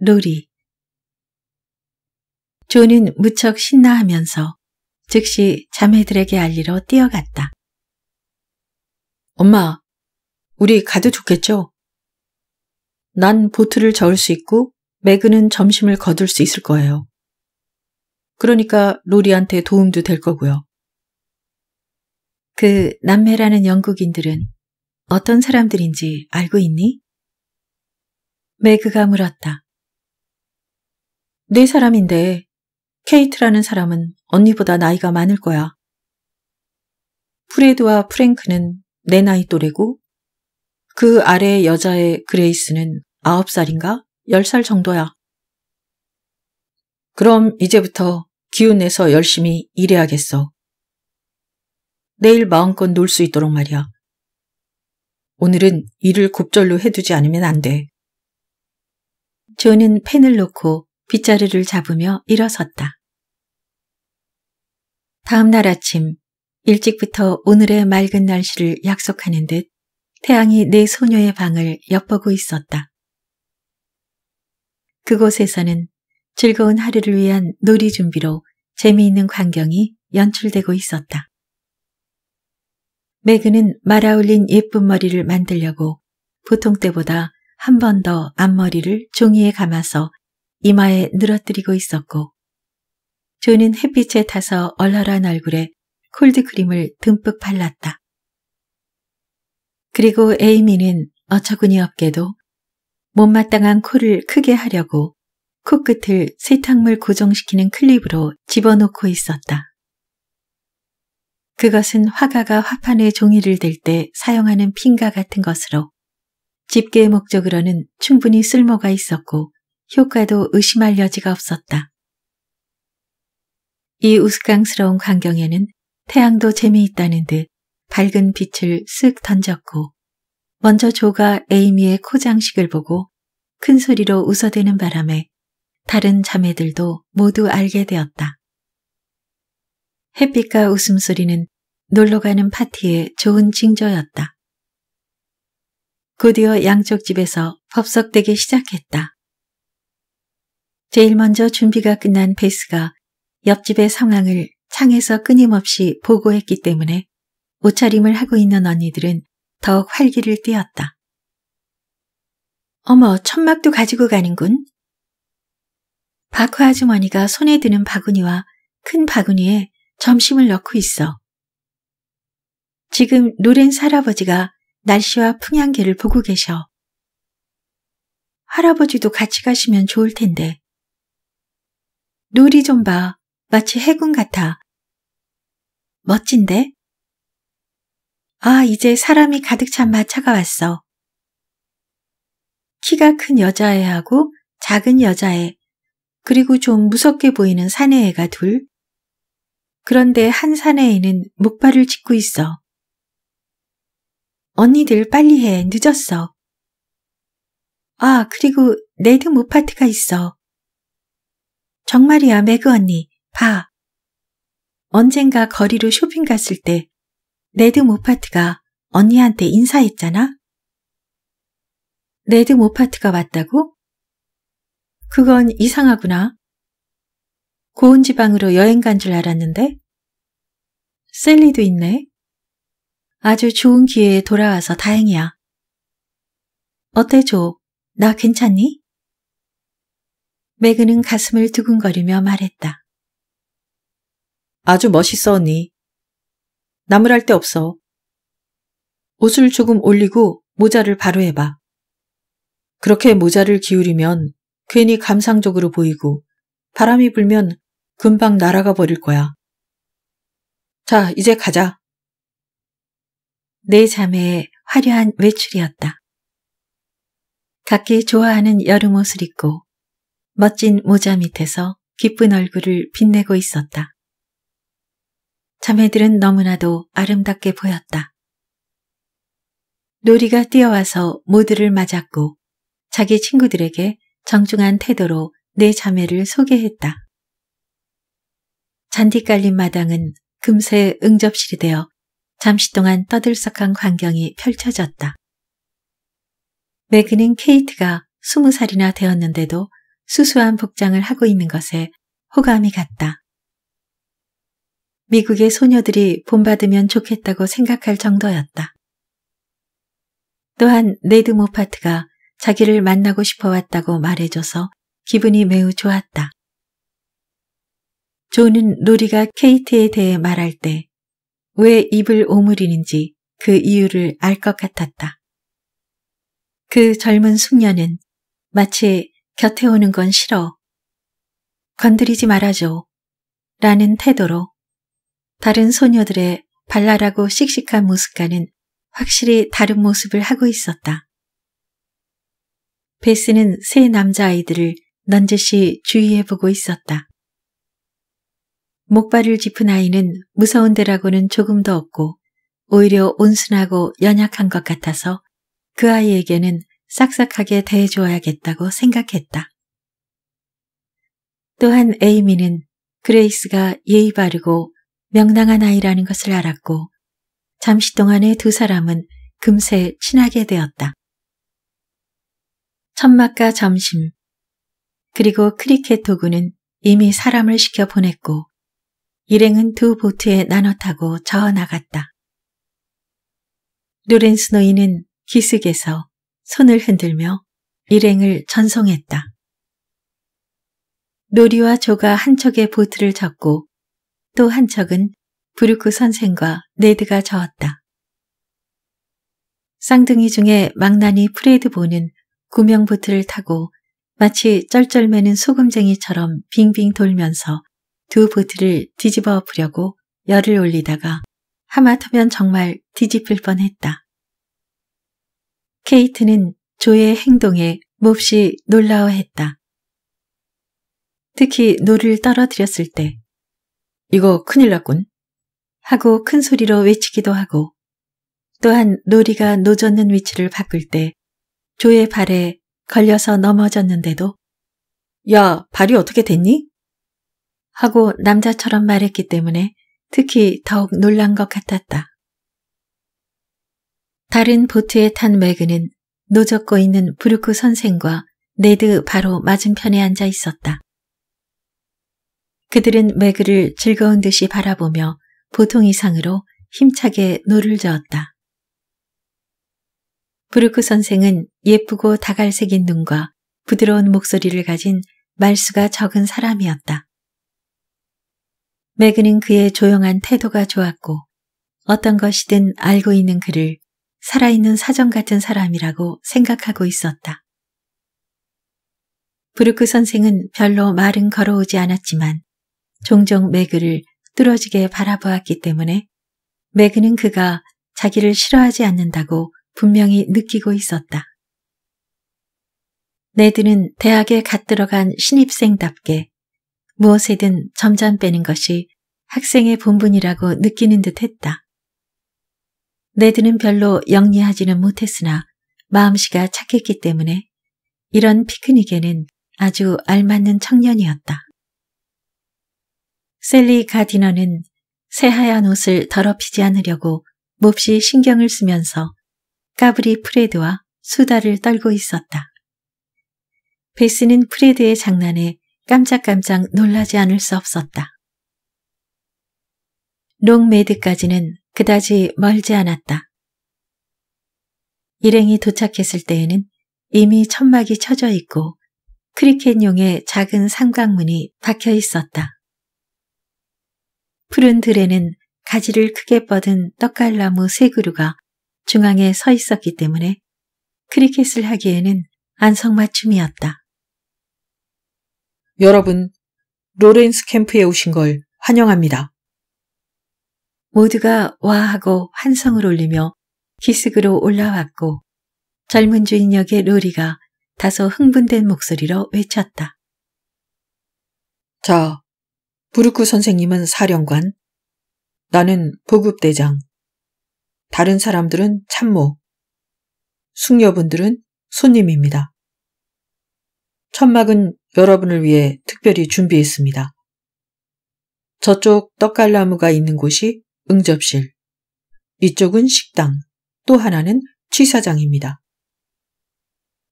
로리. 조는 무척 신나하면서 즉시 자매들에게 알리러 뛰어갔다. 엄마, 우리 가도 좋겠죠? 난 보트를 저을 수 있고 매그는 점심을 거둘 수 있을 거예요. 그러니까 로리한테 도움도 될 거고요. 그 남매라는 영국인들은 어떤 사람들인지 알고 있니? 매그가 물었다. 네 사람인데 케이트라는 사람은 언니보다 나이가 많을 거야. 프레드와 프랭크는 내 나이 또래고 그 아래 여자의 그레이스는 9살인가 10살 정도야. 그럼 이제부터 기운내서 열심히 일해야겠어. 내일 마음껏 놀 수 있도록 말이야. 오늘은 일을 곱절로 해두지 않으면 안 돼. 존은 펜을 놓고 빗자루를 잡으며 일어섰다. 다음 날 아침 일찍부터 오늘의 맑은 날씨를 약속하는 듯 태양이 내 소녀의 방을 엿보고 있었다. 그곳에서는 즐거운 하루를 위한 놀이 준비로 재미있는 광경이 연출되고 있었다. 매그는 말아올린 예쁜 머리를 만들려고 보통 때보다 한번더 앞머리를 종이에 감아서 이마에 늘어뜨리고 있었고 존은 햇빛에 타서 얼얼한 얼굴에 콜드크림을 듬뿍 발랐다. 그리고 에이미는 어처구니 없게도 못마땅한 코를 크게 하려고 코끝을 세탁물 고정시키는 클립으로 집어넣고 있었다. 그것은 화가가 화판에 종이를 댈 때 사용하는 핀과 같은 것으로 집계의 목적으로는 충분히 쓸모가 있었고 효과도 의심할 여지가 없었다. 이 우스꽝스러운 광경에는 태양도 재미있다는 듯 밝은 빛을 쓱 던졌고 먼저 조가 에이미의 코장식을 보고 큰 소리로 웃어대는 바람에 다른 자매들도 모두 알게 되었다. 햇빛과 웃음소리는 놀러가는 파티에 좋은 징조였다. 곧이어 양쪽 집에서 법석되기 시작했다. 제일 먼저 준비가 끝난 베스가 옆집의 상황을 창에서 끊임없이 보고했기 때문에 옷차림을 하고 있는 언니들은 더욱 활기를 띄었다. 어머, 천막도 가지고 가는군. 바쿠 아주머니가 손에 드는 바구니와 큰 바구니에 점심을 넣고 있어. 지금 노랜 할아버지가 날씨와 풍향계를 보고 계셔. 할아버지도 같이 가시면 좋을 텐데. 놀이 좀 봐. 마치 해군 같아. 멋진데? 아, 이제 사람이 가득 찬 마차가 왔어. 키가 큰 여자애하고 작은 여자애, 그리고 좀 무섭게 보이는 사내애가 둘. 그런데 한 사내애는 목발을 짚고 있어. 언니들 빨리 해. 늦었어. 아, 그리고 내드모 파트가 있어. 정말이야, 매그 언니. 봐. 언젠가 거리로 쇼핑 갔을 때 레드 모파트가 언니한테 인사했잖아? 레드 모파트가 왔다고? 그건 이상하구나. 고운 지방으로 여행 간 줄 알았는데? 셀리도 있네. 아주 좋은 기회에 돌아와서 다행이야. 어때, 조? 나 괜찮니? 매그는 가슴을 두근거리며 말했다. 아주 멋있어, 언니. 나무랄 데 없어. 옷을 조금 올리고 모자를 바로 해봐. 그렇게 모자를 기울이면 괜히 감상적으로 보이고 바람이 불면 금방 날아가 버릴 거야. 자, 이제 가자. 네 자매의 화려한 외출이었다. 각기 좋아하는 여름옷을 입고 멋진 모자 밑에서 기쁜 얼굴을 빛내고 있었다. 자매들은 너무나도 아름답게 보였다. 놀이가 뛰어와서 모두를 맞았고 자기 친구들에게 정중한 태도로 내 자매를 소개했다. 잔디 깔린 마당은 금세 응접실이 되어 잠시 동안 떠들썩한 광경이 펼쳐졌다. 매그는 케이트가 스무 살이나 되었는데도 수수한 복장을 하고 있는 것에 호감이 갔다. 미국의 소녀들이 본받으면 좋겠다고 생각할 정도였다. 또한 네드 모파트가 자기를 만나고 싶어 왔다고 말해줘서 기분이 매우 좋았다. 조는 로리가 케이트에 대해 말할 때왜 입을 오므리는지 그 이유를 알 것 같았다. 그 젊은 숙녀는 마치 곁에 오는 건 싫어. 건드리지 말아줘. 라는 태도로 다른 소녀들의 발랄하고 씩씩한 모습과는 확실히 다른 모습을 하고 있었다. 베스는 세 남자아이들을 넌지시 주의해보고 있었다. 목발을 짚은 아이는 무서운 데라고는 조금도 없고 오히려 온순하고 연약한 것 같아서 그 아이에게는 싹싹하게 대해줘야겠다고 생각했다. 또한 에이미는 그레이스가 예의 바르고 명랑한 아이라는 것을 알았고 잠시 동안에 두 사람은 금세 친하게 되었다. 천막과 점심 그리고 크리켓 도구는 이미 사람을 시켜 보냈고 일행은 두 보트에 나눠 타고 저어 나갔다. 노렌스 노인은 기슭에서 손을 흔들며 일행을 전송했다. 노리와 조가 한 척의 보트를 젓고 또 한 척은 브루크 선생과 네드가 저었다. 쌍둥이 중에 망나니 프레드 보는 구명보트를 타고 마치 쩔쩔매는 소금쟁이처럼 빙빙 돌면서 두 보트를 뒤집어 엎으려고 열을 올리다가 하마터면 정말 뒤집힐 뻔했다. 케이트는 조의 행동에 몹시 놀라워했다. 특히 노를 떨어뜨렸을 때 이거 큰일 났군 하고 큰 소리로 외치기도 하고 또한 놀이가 노젓는 위치를 바꿀 때 조의 발에 걸려서 넘어졌는데도 야 발이 어떻게 됐니? 하고 남자처럼 말했기 때문에 특히 더욱 놀란 것 같았다. 다른 보트에 탄 맥은은 노젓고 있는 브루크 선생과 네드 바로 맞은편에 앉아 있었다. 그들은 맥을 즐거운 듯이 바라보며 보통 이상으로 힘차게 노를 저었다. 브루크 선생은 예쁘고 다갈색인 눈과 부드러운 목소리를 가진 말수가 적은 사람이었다. 매그는 그의 조용한 태도가 좋았고 어떤 것이든 알고 있는 그를 살아있는 사정 같은 사람이라고 생각하고 있었다. 브루크 선생은 별로 말은 걸어오지 않았지만 종종 매그를 뚫어지게 바라보았기 때문에 매그는 그가 자기를 싫어하지 않는다고 분명히 느끼고 있었다. 네드는 대학에 갓 들어간 신입생답게 무엇에든 점점 빼는 것이 학생의 본분이라고 느끼는 듯 했다. 레드는 별로 영리하지는 못했으나 마음씨가 착했기 때문에 이런 피크닉에는 아주 알맞는 청년이었다. 셀리 가디너는 새하얀 옷을 더럽히지 않으려고 몹시 신경을 쓰면서 까브리 프레드와 수다를 떨고 있었다. 베스는 프레드의 장난에 깜짝깜짝 놀라지 않을 수 없었다. 롱메드까지는 그다지 멀지 않았다. 일행이 도착했을 때에는 이미 천막이 쳐져 있고 크리켓용의 작은 삼각문이 박혀 있었다. 푸른 들에는 가지를 크게 뻗은 떡갈나무 세 그루가 중앙에 서 있었기 때문에 크리켓을 하기에는 안성맞춤이었다. 여러분, 로렌스 캠프에 오신 걸 환영합니다. 모두가 와 하고 환성을 올리며 기슭으로 올라왔고 젊은 주인 역의 로리가 다소 흥분된 목소리로 외쳤다. 자, 부르크 선생님은 사령관, 나는 보급대장, 다른 사람들은 참모, 숙녀분들은 손님입니다. 천막은 여러분을 위해 특별히 준비했습니다. 저쪽 떡갈나무가 있는 곳이 응접실, 이쪽은 식당, 또 하나는 취사장입니다.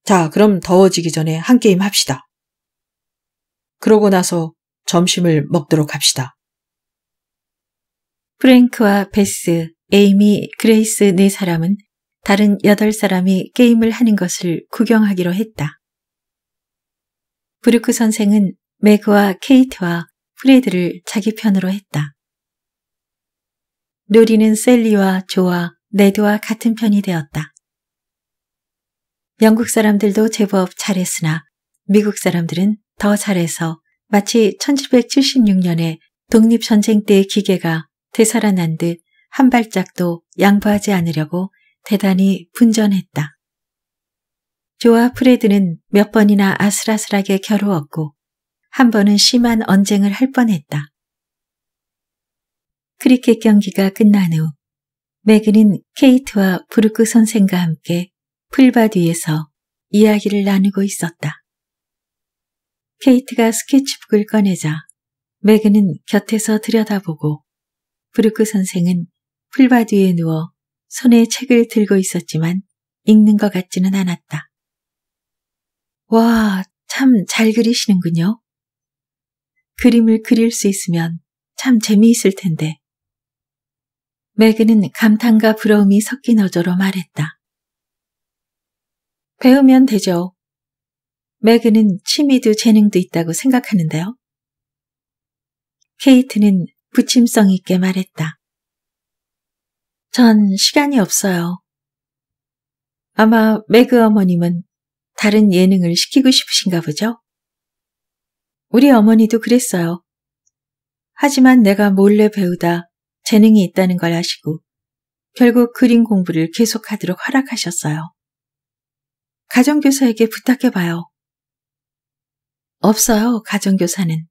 자, 그럼 더워지기 전에 한 게임 합시다. 그러고 나서 점심을 먹도록 합시다. 프랭크와 베스, 에이미, 그레이스 네 사람은 다른 여덟 사람이 게임을 하는 것을 구경하기로 했다. 브루크 선생은 매그와 케이트와 프레드를 자기 편으로 했다. 누리는 셀리와 조와 네드와 같은 편이 되었다. 영국 사람들도 제법 잘했으나 미국 사람들은 더 잘해서 마치 1776년에 독립전쟁 때의 기계가 되살아난 듯 한 발짝도 양보하지 않으려고 대단히 분전했다. 조와 프레드는 몇 번이나 아슬아슬하게 겨루었고 한 번은 심한 언쟁을 할 뻔했다. 크리켓 경기가 끝난 후 매그는 케이트와 브루크 선생과 함께 풀밭 위에서 이야기를 나누고 있었다. 케이트가 스케치북을 꺼내자 매그는 곁에서 들여다보고 브루크 선생은 풀밭 위에 누워 손에 책을 들고 있었지만 읽는 것 같지는 않았다. 와, 참 잘 그리시는군요. 그림을 그릴 수 있으면 참 재미있을 텐데. 매그는 감탄과 부러움이 섞인 어조로 말했다. 배우면 되죠. 매그는 취미도 재능도 있다고 생각하는데요. 케이트는 부침성 있게 말했다. 전 시간이 없어요. 아마 매그 어머님은 다른 예능을 시키고 싶으신가 보죠? 우리 어머니도 그랬어요. 하지만 내가 몰래 배우다 재능이 있다는 걸 아시고 결국 그림 공부를 계속하도록 허락하셨어요. 가정교사에게 부탁해봐요. 없어요, 가정교사는.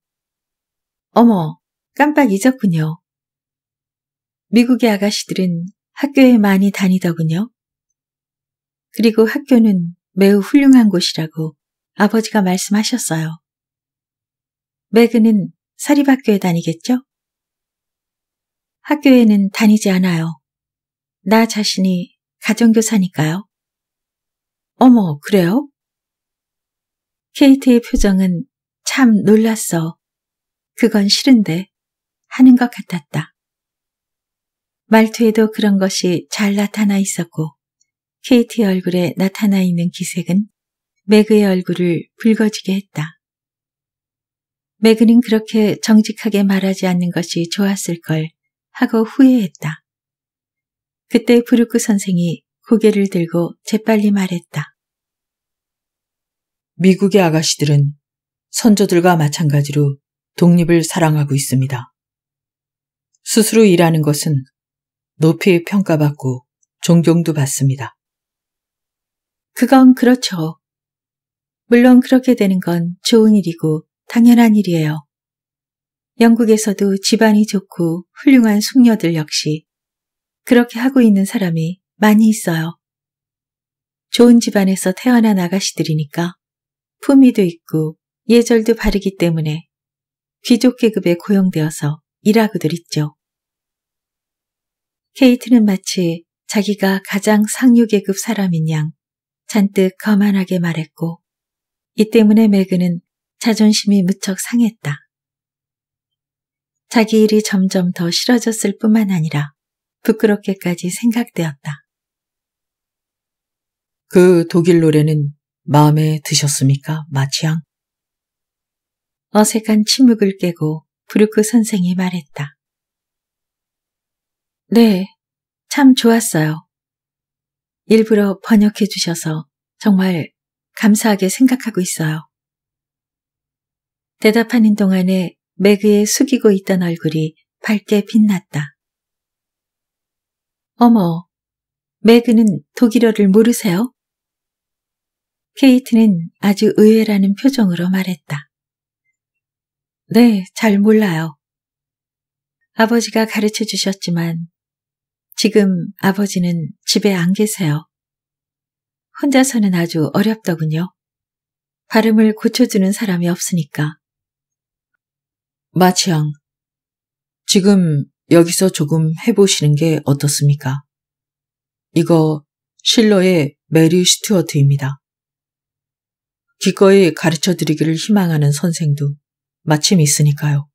어머, 깜빡 잊었군요. 미국의 아가씨들은 학교에 많이 다니더군요. 그리고 학교는 매우 훌륭한 곳이라고 아버지가 말씀하셨어요. 매그는 사립학교에 다니겠죠? 학교에는 다니지 않아요. 나 자신이 가정교사니까요. 어머, 그래요? 케이트의 표정은 참 놀랐어. 그건 싫은데 하는 것 같았다. 말투에도 그런 것이 잘 나타나 있었고 케이티 얼굴에 나타나 있는 기색은 매그의 얼굴을 붉어지게 했다. 매그는 그렇게 정직하게 말하지 않는 것이 좋았을 걸 하고 후회했다. 그때 브루크 선생이 고개를 들고 재빨리 말했다. 미국의 아가씨들은 선조들과 마찬가지로 독립을 사랑하고 있습니다. 스스로 일하는 것은 높이 평가받고 존경도 받습니다. 그건 그렇죠. 물론 그렇게 되는 건 좋은 일이고 당연한 일이에요. 영국에서도 집안이 좋고 훌륭한 숙녀들 역시 그렇게 하고 있는 사람이 많이 있어요. 좋은 집안에서 태어난 아가씨들이니까 품위도 있고 예절도 바르기 때문에 귀족 계급에 고용되어서 일하고들 있죠. 케이트는 마치 자기가 가장 상류 계급 사람인 양 잔뜩 거만하게 말했고 이 때문에 매그는 자존심이 무척 상했다. 자기 일이 점점 더 싫어졌을 뿐만 아니라 부끄럽게까지 생각되었다. 그 독일 노래는 마음에 드셨습니까, 마치앙? 어색한 침묵을 깨고 브루크 선생이 말했다. 네, 참 좋았어요. 일부러 번역해 주셔서 정말 감사하게 생각하고 있어요. 대답하는 동안에 매그에 숙이고 있던 얼굴이 밝게 빛났다. 어머, 매그는 독일어를 모르세요? 케이트는 아주 의외라는 표정으로 말했다. 네, 잘 몰라요. 아버지가 가르쳐 주셨지만 지금 아버지는 집에 안 계세요. 혼자서는 아주 어렵더군요. 발음을 고쳐주는 사람이 없으니까. 마치앙, 지금 여기서 조금 해보시는 게 어떻습니까? 이거 실러의 메리 스튜어트입니다. 기꺼이 가르쳐 드리기를 희망하는 선생도 마침 있으니까요.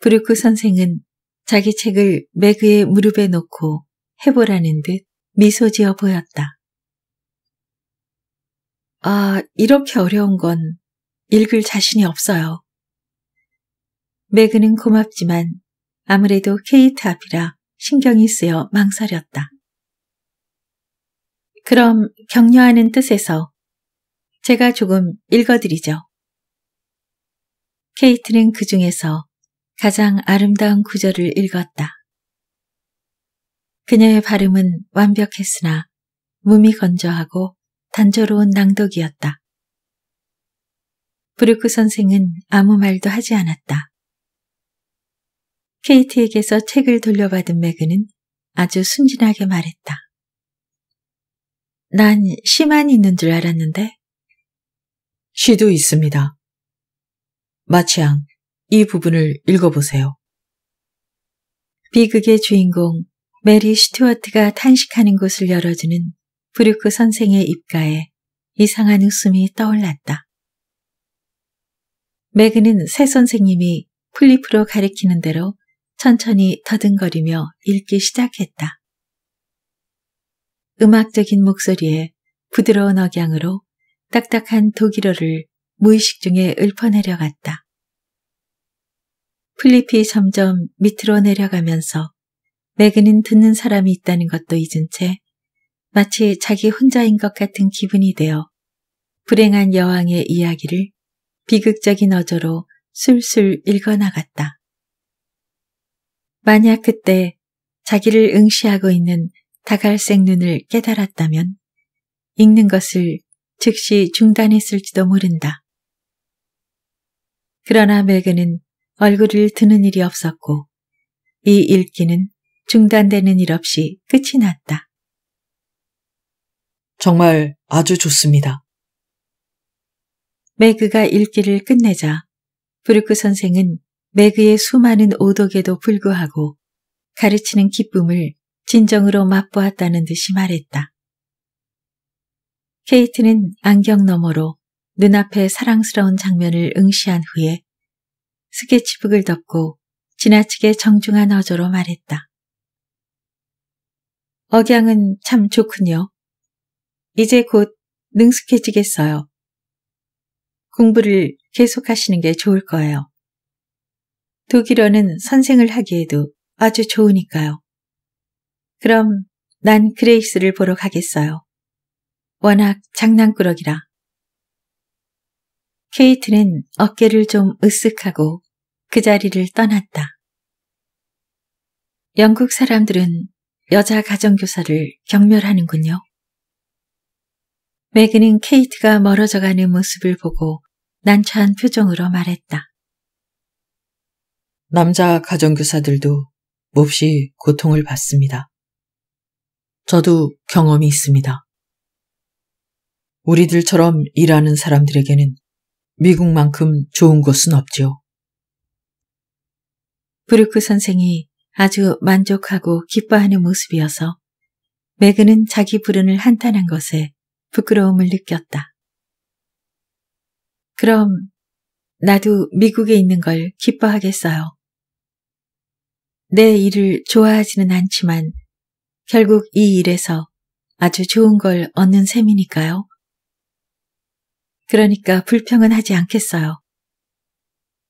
브루크 선생은 자기 책을 매그의 무릎에 놓고 해보라는 듯 미소 지어 보였다. 아, 이렇게 어려운 건 읽을 자신이 없어요. 매그는 고맙지만 아무래도 케이트 앞이라 신경이 쓰여 망설였다. 그럼 격려하는 뜻에서 제가 조금 읽어드리죠. 케이트는 그 중에서 가장 아름다운 구절을 읽었다. 그녀의 발음은 완벽했으나 몸이 건조하고 단조로운 낭독이었다. 브루크 선생은 아무 말도 하지 않았다. 케이티에게서 책을 돌려받은 매그는 아주 순진하게 말했다. 난 시만 있는 줄 알았는데. 시도 있습니다. 마치앙, 이 부분을 읽어보세요. 비극의 주인공 메리 슈튜어트가 탄식하는 곳을 열어주는 브루크 선생의 입가에 이상한 웃음이 떠올랐다. 매그는 새 선생님이 플립으로 가리키는 대로 천천히 더듬거리며 읽기 시작했다. 음악적인 목소리에 부드러운 억양으로 딱딱한 독일어를 무의식 중에 읊어내려갔다. 플리피 점점 밑으로 내려가면서 매그는 듣는 사람이 있다는 것도 잊은 채 마치 자기 혼자인 것 같은 기분이 되어 불행한 여왕의 이야기를 비극적인 어조로 술술 읽어나갔다. 만약 그때 자기를 응시하고 있는 다갈색 눈을 깨달았다면 읽는 것을 즉시 중단했을지도 모른다. 그러나 매그는 얼굴을 드는 일이 없었고 이 읽기는 중단되는 일 없이 끝이 났다. 정말 아주 좋습니다. 매그가 읽기를 끝내자 브루크 선생은 매그의 수많은 오독에도 불구하고 가르치는 기쁨을 진정으로 맛보았다는 듯이 말했다. 케이트는 안경 너머로 눈앞에 사랑스러운 장면을 응시한 후에 스케치북을 덮고 지나치게 정중한 어조로 말했다. 억양은 참 좋군요. 이제 곧 능숙해지겠어요. 공부를 계속하시는 게 좋을 거예요. 독일어는 선생을 하기에도 아주 좋으니까요. 그럼 난 그레이스를 보러 가겠어요. 워낙 장난꾸러기라. 케이트는 어깨를 좀 으쓱하고 그 자리를 떠났다. 영국 사람들은 여자 가정교사를 경멸하는군요. 매그는 케이트가 멀어져가는 모습을 보고 난처한 표정으로 말했다. 남자 가정교사들도 몹시 고통을 받습니다. 저도 경험이 있습니다. 우리들처럼 일하는 사람들에게는 미국만큼 좋은 곳은 없지요 브루크 선생이 아주 만족하고 기뻐하는 모습이어서 매그는 자기 불운을 한탄한 것에 부끄러움을 느꼈다. 그럼 나도 미국에 있는 걸 기뻐하겠어요. 내 일을 좋아하지는 않지만 결국 이 일에서 아주 좋은 걸 얻는 셈이니까요. 그러니까 불평은 하지 않겠어요.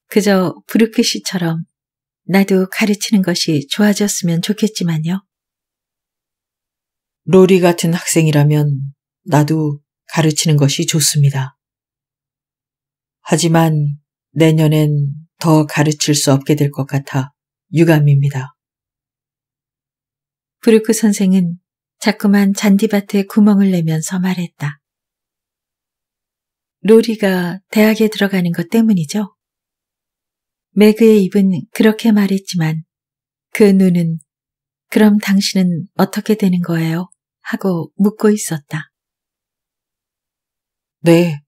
그저 브루크 씨처럼 나도 가르치는 것이 좋아졌으면 좋겠지만요. 로리 같은 학생이라면 나도 가르치는 것이 좋습니다. 하지만 내년엔 더 가르칠 수 없게 될 것 같아 유감입니다. 브루크 선생은 자꾸만 잔디밭에 구멍을 내면서 말했다. 로리가 대학에 들어가는 것 때문이죠. 매그의 입은 그렇게 말했지만 그 눈은 그럼 당신은 어떻게 되는 거예요? 하고 묻고 있었다. 네,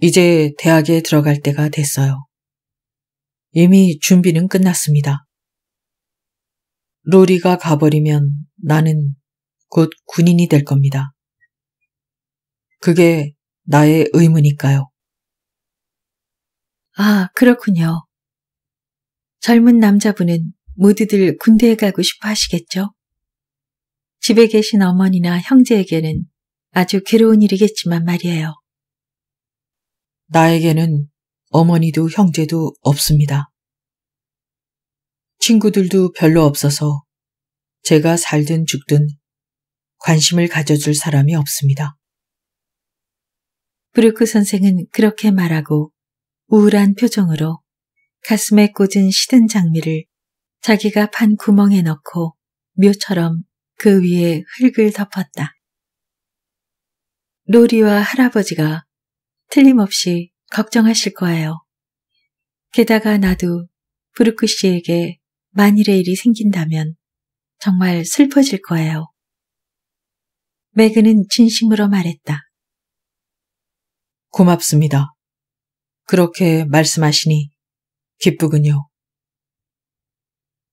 이제 대학에 들어갈 때가 됐어요. 이미 준비는 끝났습니다. 로리가 가버리면 나는 곧 군인이 될 겁니다. 그게 나의 의무니까요. 아, 그렇군요. 젊은 남자분은 모두들 군대에 가고 싶어 하시겠죠? 집에 계신 어머니나 형제에게는 아주 괴로운 일이겠지만 말이에요. 나에게는 어머니도 형제도 없습니다. 친구들도 별로 없어서 제가 살든 죽든 관심을 가져줄 사람이 없습니다. 브루크 그 선생은 그렇게 말하고 우울한 표정으로 가슴에 꽂은 시든 장미를 자기가 판 구멍에 넣고 묘처럼 그 위에 흙을 덮었다. 로리와 할아버지가 틀림없이 걱정하실 거예요. 게다가 나도 브루크 씨에게 만일의 일이 생긴다면 정말 슬퍼질 거예요. 매그는 진심으로 말했다. 고맙습니다. 그렇게 말씀하시니 기쁘군요.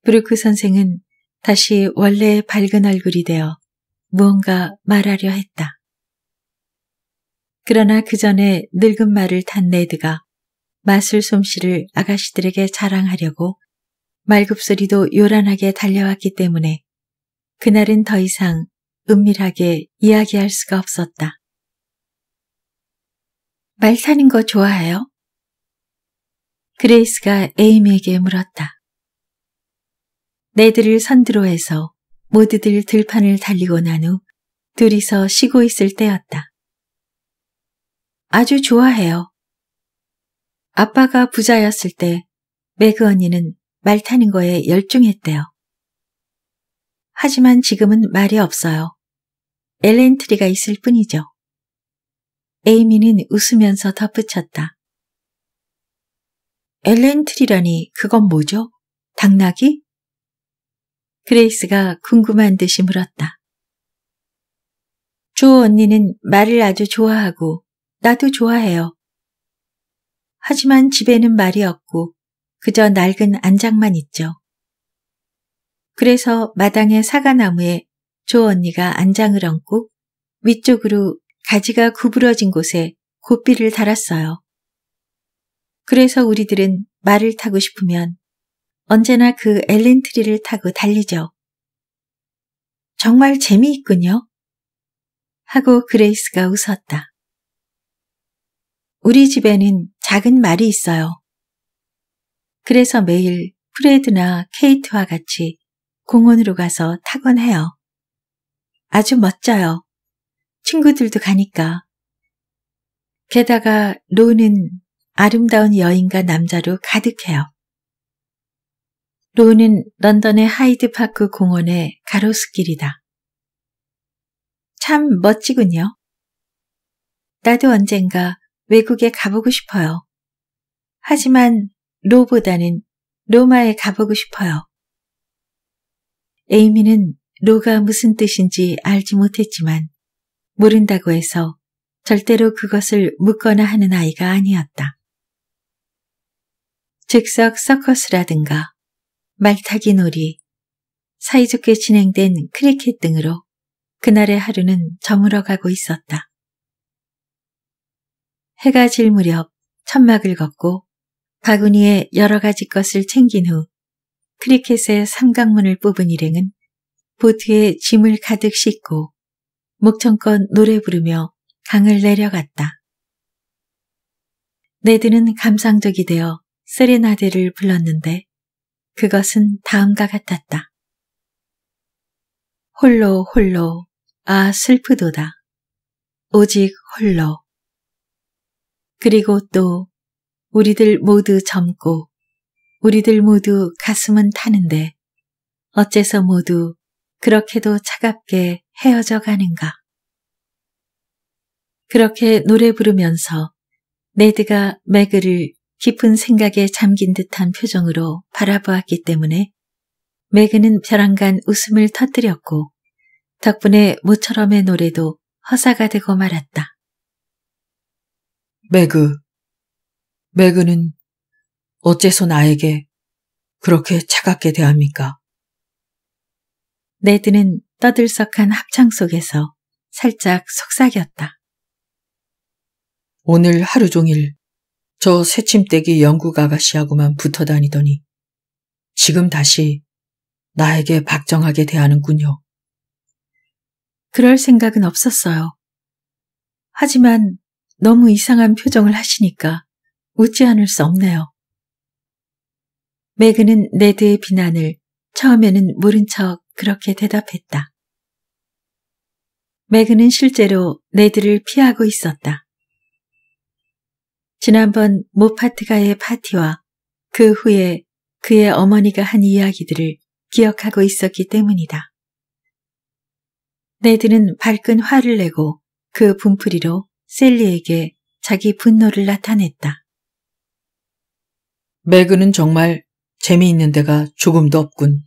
브루크 선생은 다시 원래의 밝은 얼굴이 되어 무언가 말하려 했다. 그러나 그 전에 늙은 말을 탄네드가 마술 솜씨를 아가씨들에게 자랑하려고 말굽소리도 요란하게 달려왔기 때문에 그날은 더 이상 은밀하게 이야기할 수가 없었다. 말 타는 거 좋아해요? 그레이스가 에이미에게 물었다. 네들을 선두로 해서 모두들 들판을 달리고 난 후 둘이서 쉬고 있을 때였다. 아주 좋아해요. 아빠가 부자였을 때 매그 언니는 말 타는 거에 열중했대요. 하지만 지금은 말이 없어요. 엘렌트리가 있을 뿐이죠. 에이미는 웃으면서 덧붙였다. 엘렌트리라니 그건 뭐죠? 당나귀? 그레이스가 궁금한 듯이 물었다. 조 언니는 말을 아주 좋아하고 나도 좋아해요. 하지만 집에는 말이 없고 그저 낡은 안장만 있죠. 그래서 마당의 사과나무에 조 언니가 안장을 얹고 위쪽으로 가지가 구부러진 곳에 고삐를 달았어요. 그래서 우리들은 말을 타고 싶으면 언제나 그 엘렌트리를 타고 달리죠. 정말 재미있군요. 하고 그레이스가 웃었다. 우리 집에는 작은 말이 있어요. 그래서 매일 프레드나 케이트와 같이 공원으로 가서 타곤 해요. 아주 멋져요. 친구들도 가니까. 게다가 로는 아름다운 여인과 남자로 가득해요. 로는 런던의 하이드파크 공원의 가로수길이다. 참 멋지군요. 나도 언젠가 외국에 가보고 싶어요. 하지만 로보다는 로마에 가보고 싶어요. 에이미는 로가 무슨 뜻인지 알지 못했지만 모른다고 해서 절대로 그것을 묻거나 하는 아이가 아니었다. 즉석 서커스라든가 말타기 놀이, 사이좋게 진행된 크리켓 등으로 그날의 하루는 저물어가고 있었다. 해가 질 무렵 천막을 걷고 바구니에 여러 가지 것을 챙긴 후 크리켓의 삼각문을 뽑은 일행은 보트에 짐을 가득 싣고 목청껏 노래 부르며 강을 내려갔다. 네드는 감상적이 되어 세레나데를 불렀는데 그것은 다음과 같았다. 홀로 홀로 아 슬프도다. 오직 홀로. 그리고 또 우리들 모두 젊고 우리들 모두 가슴은 타는데 어째서 모두 그렇게도 차갑게 헤어져 가는가. 그렇게 노래 부르면서 네드가 매그를 깊은 생각에 잠긴 듯한 표정으로 바라보았기 때문에 매그는 벼랑간 웃음을 터뜨렸고 덕분에 모처럼의 노래도 허사가 되고 말았다. 매그, 매그는 어째서 나에게 그렇게 차갑게 대합니까? 네드는 떠들썩한 합창 속에서 살짝 속삭였다. 오늘 하루 종일 저 새침대기 영국 아가씨하고만 붙어 다니더니 지금 다시 나에게 박정하게 대하는군요. 그럴 생각은 없었어요. 하지만 너무 이상한 표정을 하시니까 웃지 않을 수 없네요. 매그는 네드의 비난을 처음에는 모른 척 그렇게 대답했다. 매그는 실제로 네드를 피하고 있었다. 지난번 모파트가의 파티와 그 후에 그의 어머니가 한 이야기들을 기억하고 있었기 때문이다. 네드는 밝은 화를 내고 그 분풀이로 셀리에게 자기 분노를 나타냈다. 매그는 정말 재미있는 데가 조금도 없군.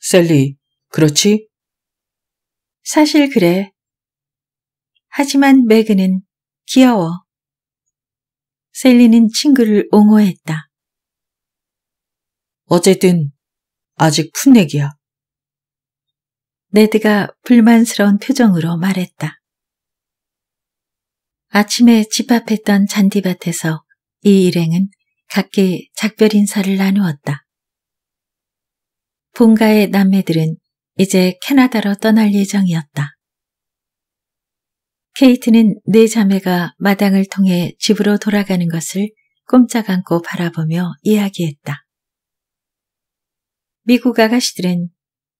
셀리, 그렇지? 사실 그래. 하지만 매그는 귀여워. 셀리는 친구를 옹호했다. 어쨌든 아직 풋내기야. 네드가 불만스러운 표정으로 말했다. 아침에 집합했던 잔디밭에서 이 일행은 각기 작별 인사를 나누었다. 본가의 남매들은 이제 캐나다로 떠날 예정이었다. 케이트는 네 자매가 마당을 통해 집으로 돌아가는 것을 꼼짝 않고 바라보며 이야기했다. 미국 아가씨들은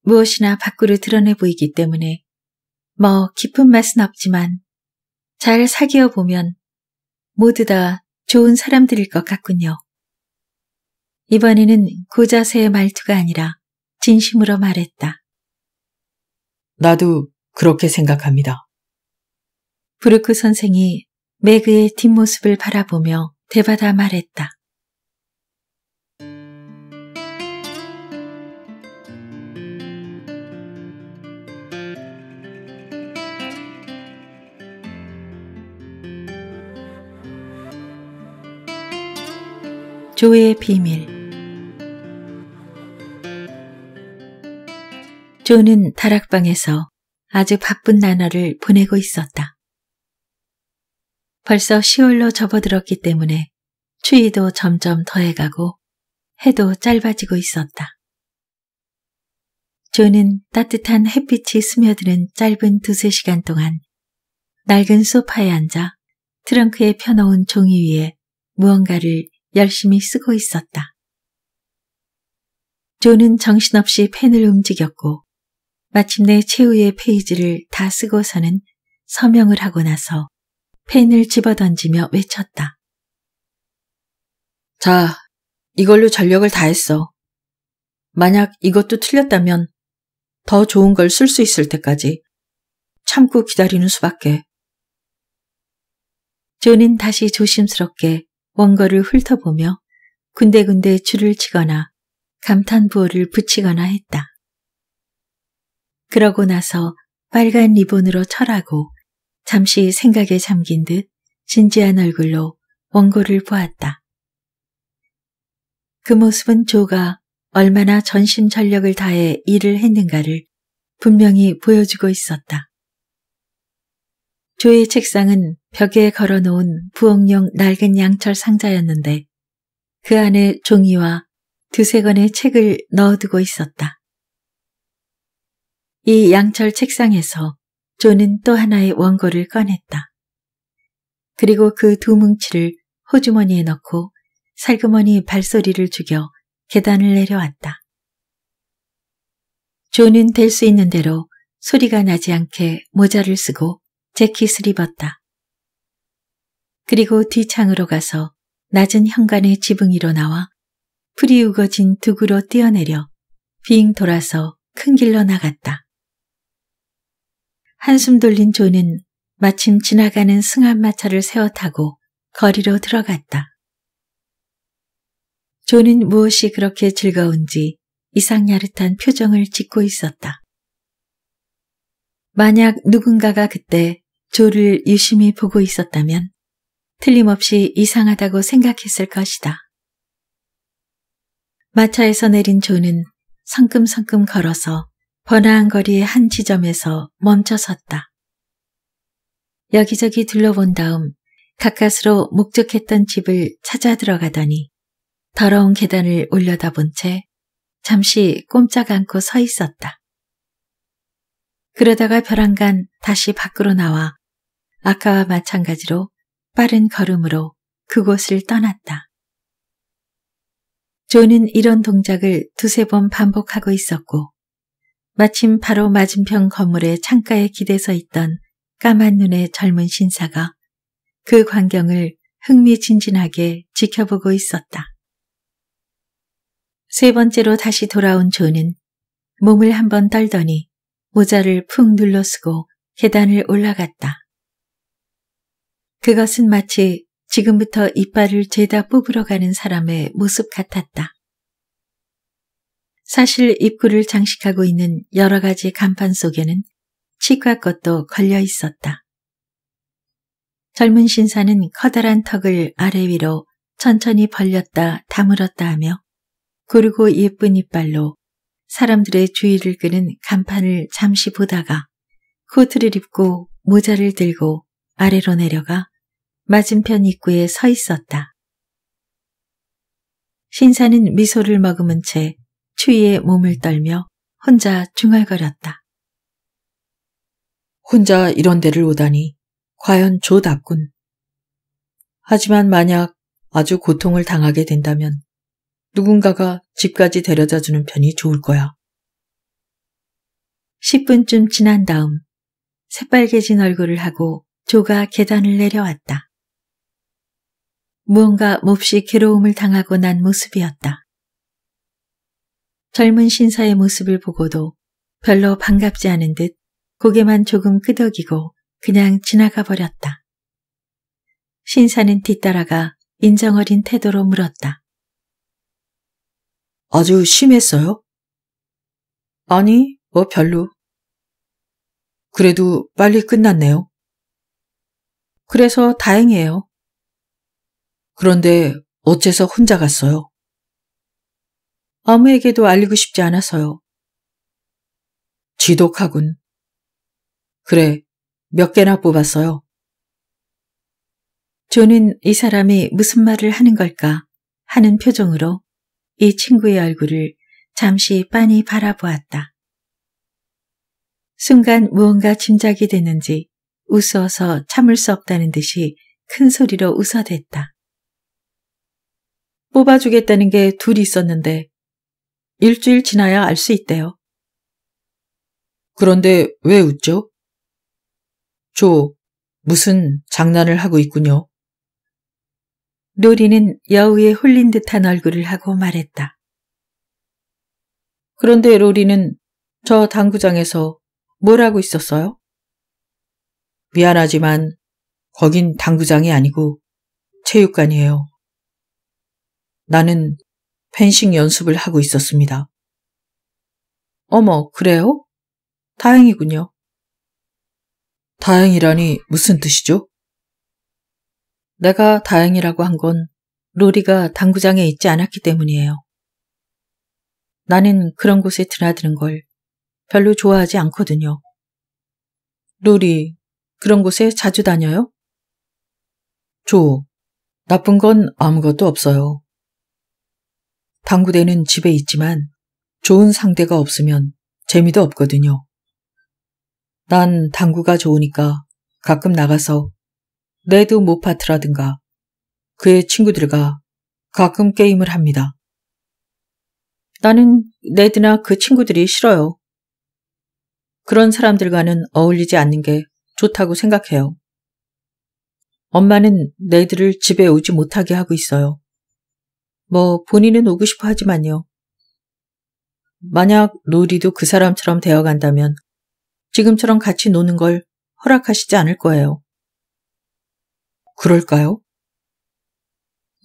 무엇이나 밖으로 드러내 보이기 때문에 뭐 깊은 맛은 없지만 잘 사귀어 보면 모두 다 좋은 사람들일 것 같군요. 이번에는 고자세의 말투가 아니라 진심으로 말했다. 나도 그렇게 생각합니다. 브루크 선생이 매그의 뒷모습을 바라보며 대받아 말했다. 조의 비밀 조는 다락방에서 아주 바쁜 나날을 보내고 있었다. 벌써 10월로 접어들었기 때문에 추위도 점점 더해가고 해도 짧아지고 있었다. 조는 따뜻한 햇빛이 스며드는 짧은 두세 시간 동안 낡은 소파에 앉아 트렁크에 펴놓은 종이 위에 무언가를 열심히 쓰고 있었다. 조는 정신없이 펜을 움직였고 마침내 최후의 페이지를 다 쓰고서는 서명을 하고 나서 펜을 집어던지며 외쳤다. 자, 이걸로 전력을 다했어. 만약 이것도 틀렸다면 더 좋은 걸 쓸 수 있을 때까지 참고 기다리는 수밖에. 존은 다시 조심스럽게 원거를 훑어보며 군데군데 줄을 치거나 감탄부호를 붙이거나 했다. 그러고 나서 빨간 리본으로 철하고 잠시 생각에 잠긴 듯 진지한 얼굴로 원고를 보았다. 그 모습은 조가 얼마나 전심전력을 다해 일을 했는가를 분명히 보여주고 있었다. 조의 책상은 벽에 걸어놓은 부엌용 낡은 양철 상자였는데 그 안에 종이와 두세 권의 책을 넣어두고 있었다. 이 양철 책상에서 조는 또 하나의 원고를 꺼냈다. 그리고 그 두 뭉치를 호주머니에 넣고 살그머니 발소리를 죽여 계단을 내려왔다. 조는 될 수 있는 대로 소리가 나지 않게 모자를 쓰고 재킷을 입었다. 그리고 뒤창으로 가서 낮은 현관의 지붕 위로 나와 풀이 우거진 두구로 뛰어내려 빙 돌아서 큰 길로 나갔다. 한숨 돌린 조는 마침 지나가는 승합마차를 세워타고 거리로 들어갔다. 조는 무엇이 그렇게 즐거운지 이상야릇한 표정을 짓고 있었다. 만약 누군가가 그때 조를 유심히 보고 있었다면 틀림없이 이상하다고 생각했을 것이다. 마차에서 내린 조는 성큼성큼 걸어서 번화한거리의 한 지점에서 멈춰 섰다. 여기저기 둘러본 다음 가까스로 목적했던 집을 찾아 들어가더니 더러운 계단을 올려다본 채 잠시 꼼짝 않고 서 있었다. 그러다가 벼랑간 다시 밖으로 나와 아까와 마찬가지로 빠른 걸음으로 그곳을 떠났다. 조는 이런 동작을 두세 번 반복하고 있었고 마침 바로 맞은편 건물의 창가에 기대서 있던 까만 눈의 젊은 신사가 그 광경을 흥미진진하게 지켜보고 있었다. 세 번째로 다시 돌아온 조는 몸을 한번 떨더니 모자를 푹 눌러 쓰고 계단을 올라갔다. 그것은 마치 지금부터 이빨을 죄다 뽑으러 가는 사람의 모습 같았다. 사실 입구를 장식하고 있는 여러 가지 간판 속에는 치과 것도 걸려 있었다. 젊은 신사는 커다란 턱을 아래 위로 천천히 벌렸다 다물었다 하며 고르고 예쁜 이빨로 사람들의 주의를 끄는 간판을 잠시 보다가 코트를 입고 모자를 들고 아래로 내려가 맞은편 입구에 서 있었다. 신사는 미소를 머금은 채 추위에 몸을 떨며 혼자 중얼거렸다. 혼자 이런 데를 오다니 과연 조답군. 하지만 만약 아주 고통을 당하게 된다면 누군가가 집까지 데려다 주는 편이 좋을 거야. 10분쯤 지난 다음 새빨개진 얼굴을 하고 조가 계단을 내려왔다. 무언가 몹시 괴로움을 당하고 난 모습이었다. 젊은 신사의 모습을 보고도 별로 반갑지 않은 듯 고개만 조금 끄덕이고 그냥 지나가 버렸다. 신사는 뒤따라가 인정어린 태도로 물었다. 아주 심했어요? 아니, 뭐 별로. 그래도 빨리 끝났네요. 그래서 다행이에요. 그런데 어째서 혼자 갔어요? 아무에게도 알리고 싶지 않아서요. 지독하군. 그래, 몇 개나 뽑았어요? 저는 이 사람이 무슨 말을 하는 걸까 하는 표정으로 이 친구의 얼굴을 잠시 빤히 바라보았다. 순간 무언가 짐작이 됐는지 웃어서 참을 수 없다는 듯이 큰 소리로 웃어댔다. 뽑아주겠다는 게 둘이 있었는데 일주일 지나야 알 수 있대요. 그런데 왜 웃죠? 조, 무슨 장난을 하고 있군요. 로리는 여우에 홀린 듯한 얼굴을 하고 말했다. 그런데 로리는 저 당구장에서 뭘 하고 있었어요? 미안하지만 거긴 당구장이 아니고 체육관이에요. 나는 펜싱 연습을 하고 있었습니다. 어머, 그래요? 다행이군요. 다행이라니 무슨 뜻이죠? 내가 다행이라고 한 건 로리가 당구장에 있지 않았기 때문이에요. 나는 그런 곳에 드나드는 걸 별로 좋아하지 않거든요. 로리, 그런 곳에 자주 다녀요? 조, 나쁜 건 아무것도 없어요. 당구대는 집에 있지만 좋은 상대가 없으면 재미도 없거든요. 난 당구가 좋으니까 가끔 나가서 레드 모파트라든가 그의 친구들과 가끔 게임을 합니다. 나는 레드나 그 친구들이 싫어요. 그런 사람들과는 어울리지 않는 게 좋다고 생각해요. 엄마는 레드를 집에 오지 못하게 하고 있어요. 뭐 본인은 오고 싶어 하지만요. 만약 로리도 그 사람처럼 되어간다면 지금처럼 같이 노는 걸 허락하시지 않을 거예요. 그럴까요?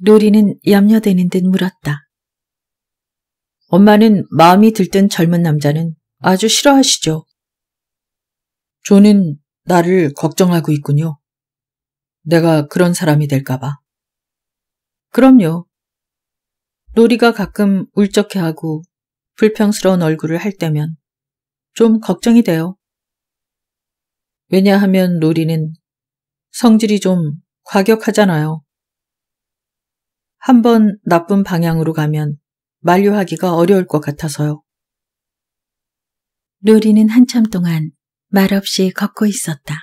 로리는 염려되는 듯 물었다. 엄마는 마음이 들뜬 젊은 남자는 아주 싫어하시죠. 존은 나를 걱정하고 있군요. 내가 그런 사람이 될까봐. 그럼요. 노리가 가끔 울적해하고 불평스러운 얼굴을 할 때면 좀 걱정이 돼요. 왜냐하면 노리는 성질이 좀 과격하잖아요. 한번 나쁜 방향으로 가면 만류하기가 어려울 것 같아서요. 노리는 한참 동안 말없이 걷고 있었다.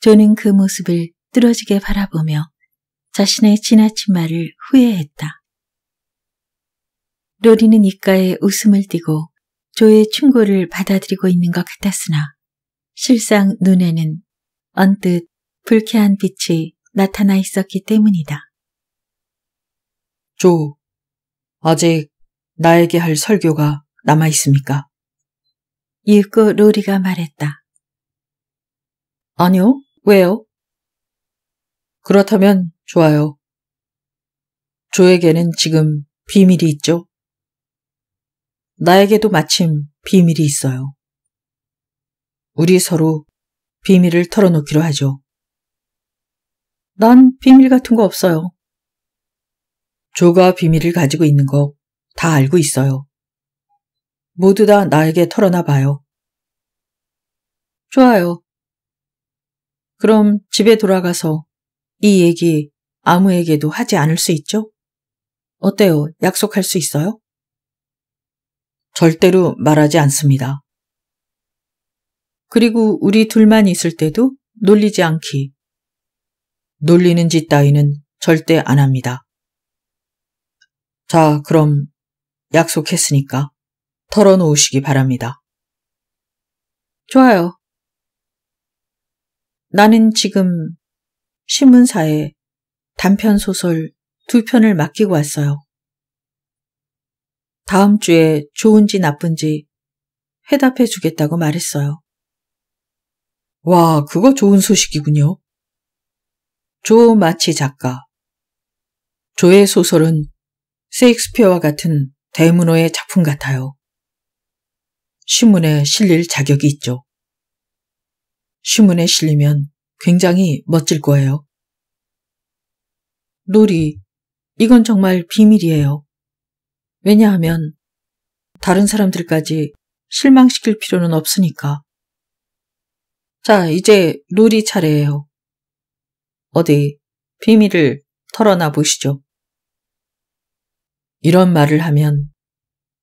저는 그 모습을 뚫어지게 바라보며 자신의 지나친 말을 후회했다. 로리는 입가에 웃음을 띠고 조의 충고를 받아들이고 있는 것 같았으나 실상 눈에는 언뜻 불쾌한 빛이 나타나 있었기 때문이다. 조, 아직 나에게 할 설교가 남아 있습니까? 이윽고 로리가 말했다. 아니요, 왜요? 그렇다면 좋아요. 조에게는 지금 비밀이 있죠? 나에게도 마침 비밀이 있어요. 우리 서로 비밀을 털어놓기로 하죠. 난 비밀 같은 거 없어요. 조가 비밀을 가지고 있는 거 다 알고 있어요. 모두 다 나에게 털어놔 봐요. 좋아요. 그럼 집에 돌아가서 이 얘기 아무에게도 하지 않을 수 있죠? 어때요? 약속할 수 있어요? 절대로 말하지 않습니다. 그리고 우리 둘만 있을 때도 놀리지 않기. 놀리는 짓 따위는 절대 안 합니다. 자, 그럼 약속했으니까 털어놓으시기 바랍니다. 좋아요. 나는 지금 신문사에 단편 소설 두 편을 맡기고 왔어요. 다음 주에 좋은지 나쁜지 해답해 주겠다고 말했어요. 와, 그거 좋은 소식이군요. 조 마치 작가. 조의 소설은 세익스피어와 같은 대문호의 작품 같아요. 신문에 실릴 자격이 있죠. 신문에 실리면 굉장히 멋질 거예요. 놀이, 이건 정말 비밀이에요. 왜냐하면 다른 사람들까지 실망시킬 필요는 없으니까. 자, 이제 놀이 차례예요. 어디 비밀을 털어놔 보시죠. 이런 말을 하면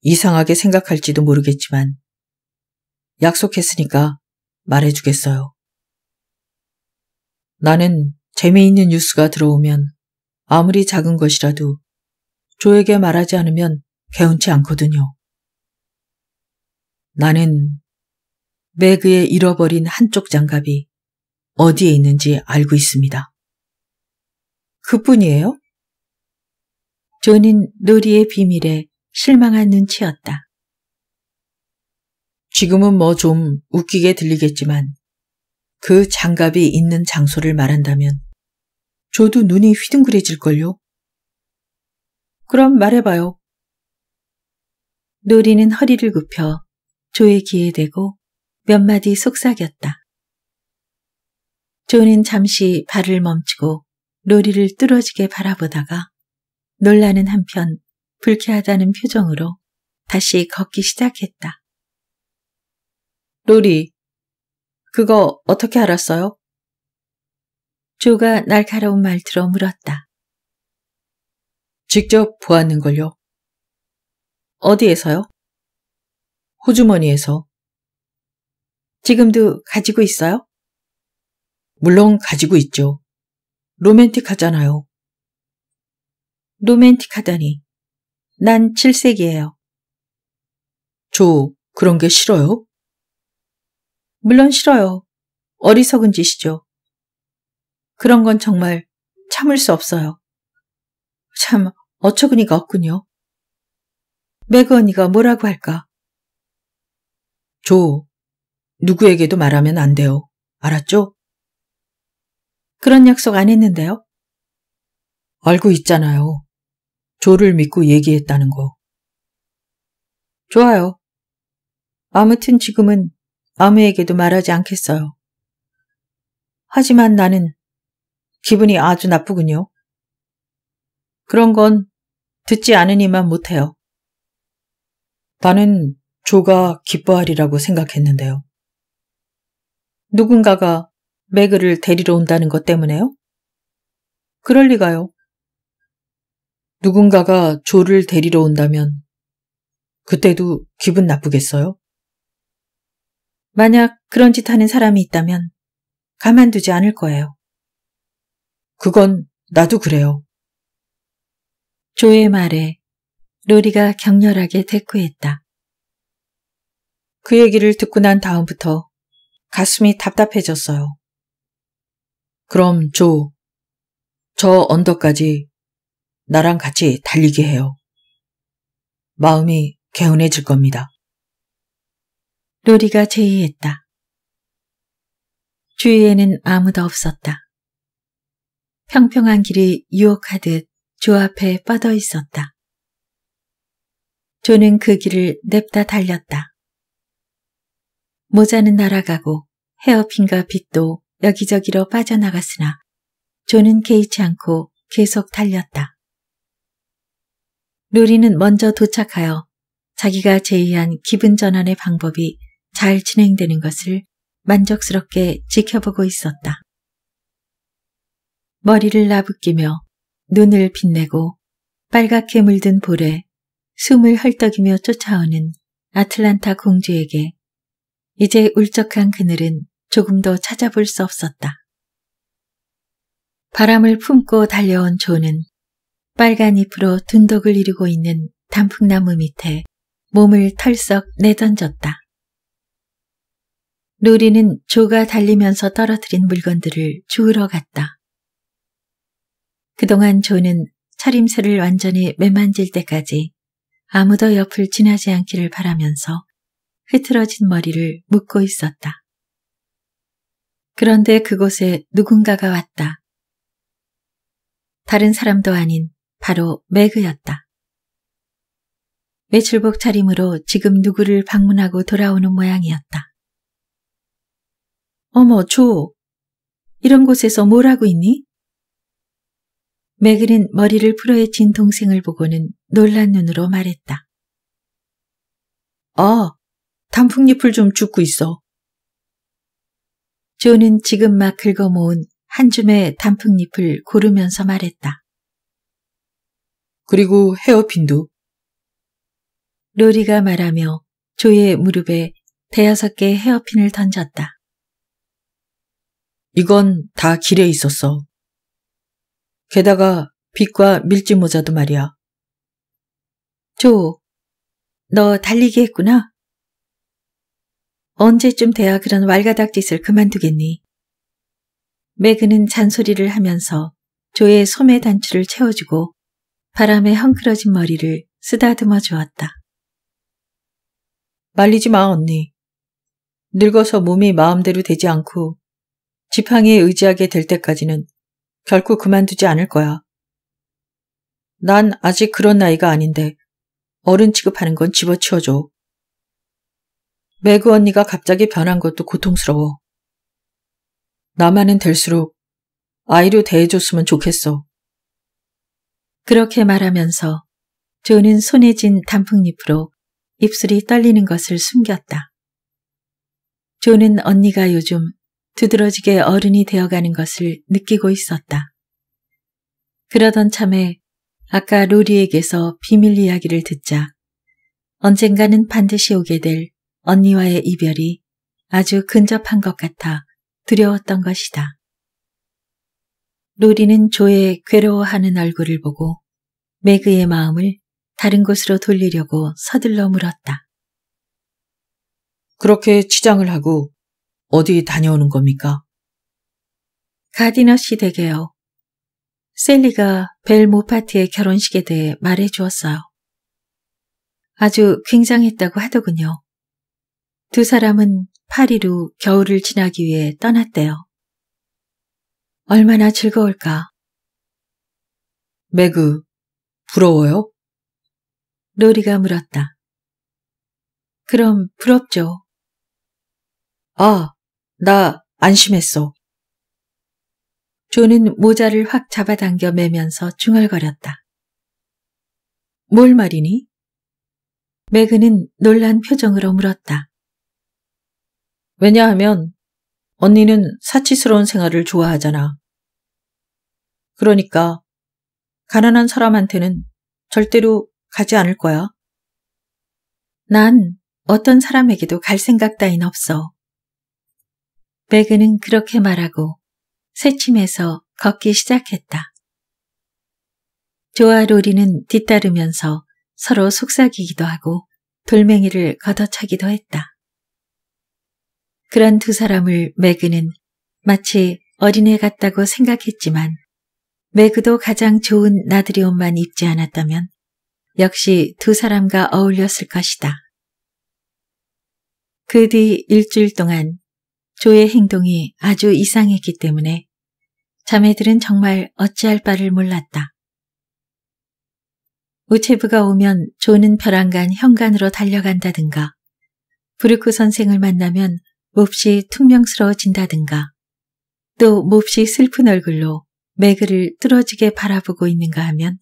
이상하게 생각할지도 모르겠지만 약속했으니까 말해주겠어요. 나는 재미있는 뉴스가 들어오면 아무리 작은 것이라도 조에게 말하지 않으면 개운치 않거든요. 나는 매그의 잃어버린 한쪽 장갑이 어디에 있는지 알고 있습니다. 그뿐이에요? 존인 놀이의 비밀에 실망한 눈치였다. 지금은 뭐 좀 웃기게 들리겠지만 그 장갑이 있는 장소를 말한다면 저도 눈이 휘둥그레질걸요. 그럼 말해봐요. 노리는 허리를 굽혀 조의 귀에 대고 몇 마디 속삭였다. 조는 잠시 발을 멈추고 노리를 뚫어지게 바라보다가 놀라는 한편 불쾌하다는 표정으로 다시 걷기 시작했다. 로리, 그거 어떻게 알았어요? 조가 날카로운 말투로 물었다. 직접 보았는걸요. 어디에서요? 호주머니에서. 지금도 가지고 있어요? 물론 가지고 있죠. 로맨틱하잖아요. 로맨틱하다니. 난7세기예요 조, 그런 게 싫어요? 물론 싫어요. 어리석은 짓이죠. 그런 건 정말 참을 수 없어요. 참 어처구니가 없군요. 매그 언니가 뭐라고 할까? 조, 누구에게도 말하면 안 돼요. 알았죠? 그런 약속 안 했는데요? 알고 있잖아요. 조를 믿고 얘기했다는 거. 좋아요. 아무튼 지금은 아무에게도 말하지 않겠어요. 하지만 나는 기분이 아주 나쁘군요. 그런 건 듣지 않으니만 못해요. 나는 조가 기뻐하리라고 생각했는데요. 누군가가 매그를 데리러 온다는 것 때문에요? 그럴 리가요. 누군가가 조를 데리러 온다면 그때도 기분 나쁘겠어요? 만약 그런 짓 하는 사람이 있다면 가만두지 않을 거예요. 그건 나도 그래요. 조의 말에 로리가 격렬하게 대꾸했다. 그 얘기를 듣고 난 다음부터 가슴이 답답해졌어요. 그럼 조, 저 언덕까지 나랑 같이 달리게 해요. 마음이 개운해질 겁니다. 로리가 제의했다. 주위에는 아무도 없었다. 평평한 길이 유혹하듯 조 앞에 뻗어 있었다. 조는 그 길을 냅다 달렸다. 모자는 날아가고 헤어핀과 빛도 여기저기로 빠져나갔으나 조는 개의치 않고 계속 달렸다. 루리는 먼저 도착하여 자기가 제의한 기분 전환의 방법이 잘 진행되는 것을 만족스럽게 지켜보고 있었다. 머리를 나부끼며 눈을 빛내고 빨갛게 물든 볼에 숨을 헐떡이며 쫓아오는 아틀란타 공주에게 이제 울적한 그늘은 조금 더 찾아볼 수 없었다. 바람을 품고 달려온 조는 빨간 잎으로 둔독을 이루고 있는 단풍나무 밑에 몸을 털썩 내던졌다. 루리는 조가 달리면서 떨어뜨린 물건들을 주우러 갔다. 그동안 조는 차림새를 완전히 매만질 때까지 아무도 옆을 지나지 않기를 바라면서 흐트러진 머리를 묶고 있었다. 그런데 그곳에 누군가가 왔다. 다른 사람도 아닌 바로 매그였다. 매출복 차림으로 지금 누구를 방문하고 돌아오는 모양이었다. 어머, 조. 이런 곳에서 뭘 하고 있니? 매그린 머리를 풀어헤친 동생을 보고는 놀란 눈으로 말했다. 어, 단풍잎을 좀죽고 있어. 조는 지금 막 긁어모은 한 줌의 단풍잎을 고르면서 말했다. 그리고 헤어핀도. 로리가 말하며 조의 무릎에 대여섯 개의 헤어핀을 던졌다. 이건 다 길에 있었어. 게다가 빛과 밀짚 모자도 말이야. 조, 너 달리기 했구나? 언제쯤 돼야 그런 왈가닥 짓을 그만두겠니? 매그는 잔소리를 하면서 조의 소매 단추를 채워주고 바람에 헝클어진 머리를 쓰다듬어 주었다. 말리지 마, 언니. 늙어서 몸이 마음대로 되지 않고 지팡이에 의지하게 될 때까지는 결코 그만두지 않을 거야. 난 아직 그런 나이가 아닌데 어른 취급하는 건 집어치워줘. 매그 언니가 갑자기 변한 것도 고통스러워. 나만은 될수록 아이로 대해줬으면 좋겠어. 그렇게 말하면서 조는 손에 쥔 단풍잎으로 입술이 떨리는 것을 숨겼다. 조는 언니가 요즘 두드러지게 어른이 되어가는 것을 느끼고 있었다. 그러던 참에 아까 로리에게서 비밀 이야기를 듣자 언젠가는 반드시 오게 될 언니와의 이별이 아주 근접한 것 같아 두려웠던 것이다. 로리는 조의 괴로워하는 얼굴을 보고 매그의 마음을 다른 곳으로 돌리려고 서둘러 물었다. 그렇게 치장을 하고 어디 다녀오는 겁니까? 가디너 씨 댁에요. 셀리가 벨 모파트의 결혼식에 대해 말해 주었어요. 아주 굉장했다고 하더군요. 두 사람은 파리로 겨울을 지나기 위해 떠났대요. 얼마나 즐거울까. 매그, 부러워요? 로리가 물었다. 그럼 부럽죠. 아, 나 안심했어. 조는 모자를 확 잡아당겨 매면서 중얼거렸다. 뭘 말이니? 매그는 놀란 표정으로 물었다. 왜냐하면 언니는 사치스러운 생활을 좋아하잖아. 그러니까 가난한 사람한테는 절대로 가지 않을 거야. 난 어떤 사람에게도 갈 생각 따윈 없어. 베그는 그렇게 말하고 새침에서 걷기 시작했다. 조아 로리는 뒤따르면서 서로 속삭이기도 하고 돌멩이를 걷어차기도 했다. 그런 두 사람을 매그는 마치 어린애 같다고 생각했지만 매그도 가장 좋은 나들이옷만 입지 않았다면 역시 두 사람과 어울렸을 것이다. 그 뒤 일주일 동안 조의 행동이 아주 이상했기 때문에 자매들은 정말 어찌할 바를 몰랐다. 우체부가 오면 조는 벼랑간 현관으로 달려간다든가 브루크 선생을 만나면 몹시 퉁명스러워진다든가 또 몹시 슬픈 얼굴로 매그를 뚫어지게 바라보고 있는가 하면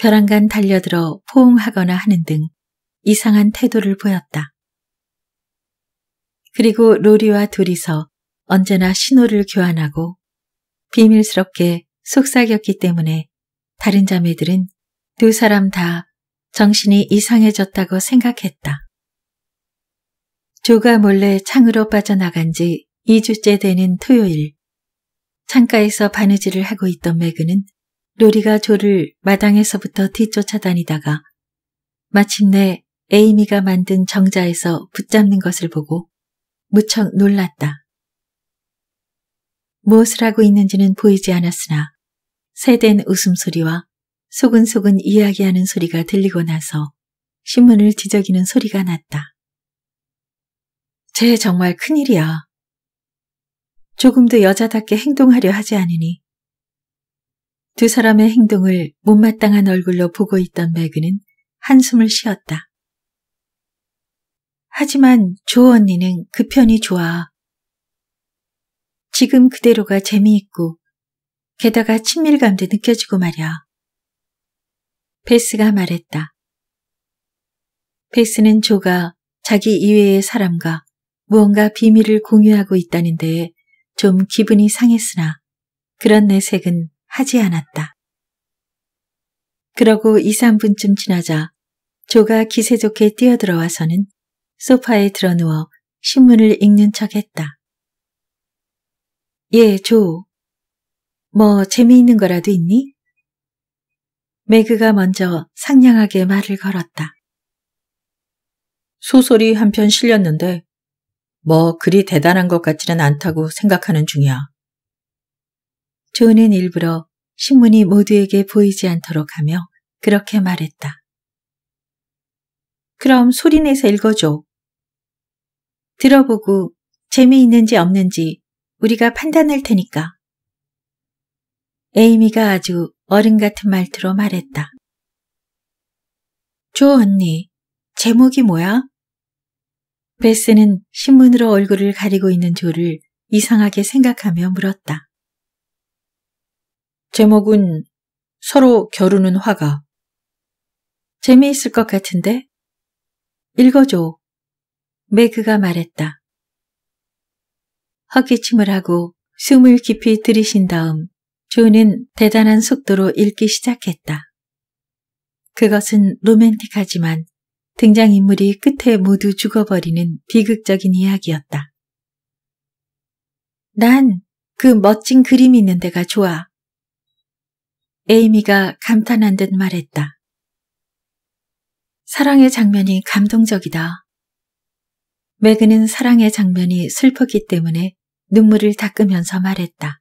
벼랑간 달려들어 포옹하거나 하는 등 이상한 태도를 보였다. 그리고 로리와 둘이서 언제나 신호를 교환하고 비밀스럽게 속삭였기 때문에 다른 자매들은 두 사람 다 정신이 이상해졌다고 생각했다. 조가 몰래 창으로 빠져나간 지 2주째 되는 토요일 창가에서 바느질을 하고 있던 매그는 로리가 조를 마당에서부터 뒤쫓아다니다가 마침내 에이미가 만든 정자에서 붙잡는 것을 보고 무척 놀랐다. 무엇을 하고 있는지는 보이지 않았으나 새된 웃음소리와 소근소근 이야기하는 소리가 들리고 나서 신문을 뒤적이는 소리가 났다. 쟤 정말 큰일이야. 조금도 여자답게 행동하려 하지 않으니 두 사람의 행동을 못마땅한 얼굴로 보고 있던 매그는 한숨을 쉬었다. 하지만 조 언니는 그 편이 좋아. 지금 그대로가 재미있고 게다가 친밀감도 느껴지고 말야. 이 베스가 말했다. 베스는 조가 자기 이외의 사람과 무언가 비밀을 공유하고 있다는 데에 좀 기분이 상했으나 그런 내색은 하지 않았다. 그러고 2, 3분쯤 지나자 조가 기세 좋게 뛰어들어와서는 소파에 드러누워 신문을 읽는 척했다. 예, 조. 뭐 재미있는 거라도 있니? 매그가 먼저 상냥하게 말을 걸었다. 소설이 한편 실렸는데 뭐 그리 대단한 것 같지는 않다고 생각하는 중이야. 조는 일부러 신문이 모두에게 보이지 않도록 하며 그렇게 말했다. 그럼 소리내서 읽어줘. 들어보고 재미있는지 없는지 우리가 판단할 테니까. 에이미가 아주 어른 같은 말투로 말했다. 조 언니, 제목이 뭐야? 베스는 신문으로 얼굴을 가리고 있는 조를 이상하게 생각하며 물었다. 제목은 서로 겨루는 화가. 재미있을 것 같은데? 읽어줘. 매그가 말했다. 헛기침을 하고 숨을 깊이 들이신 다음 존은 대단한 속도로 읽기 시작했다. 그것은 로맨틱하지만 등장인물이 끝에 모두 죽어버리는 비극적인 이야기였다. 난 그 멋진 그림이 있는 데가 좋아. 에이미가 감탄한 듯 말했다. 사랑의 장면이 감동적이다. 매그는 사랑의 장면이 슬프기 때문에 눈물을 닦으면서 말했다.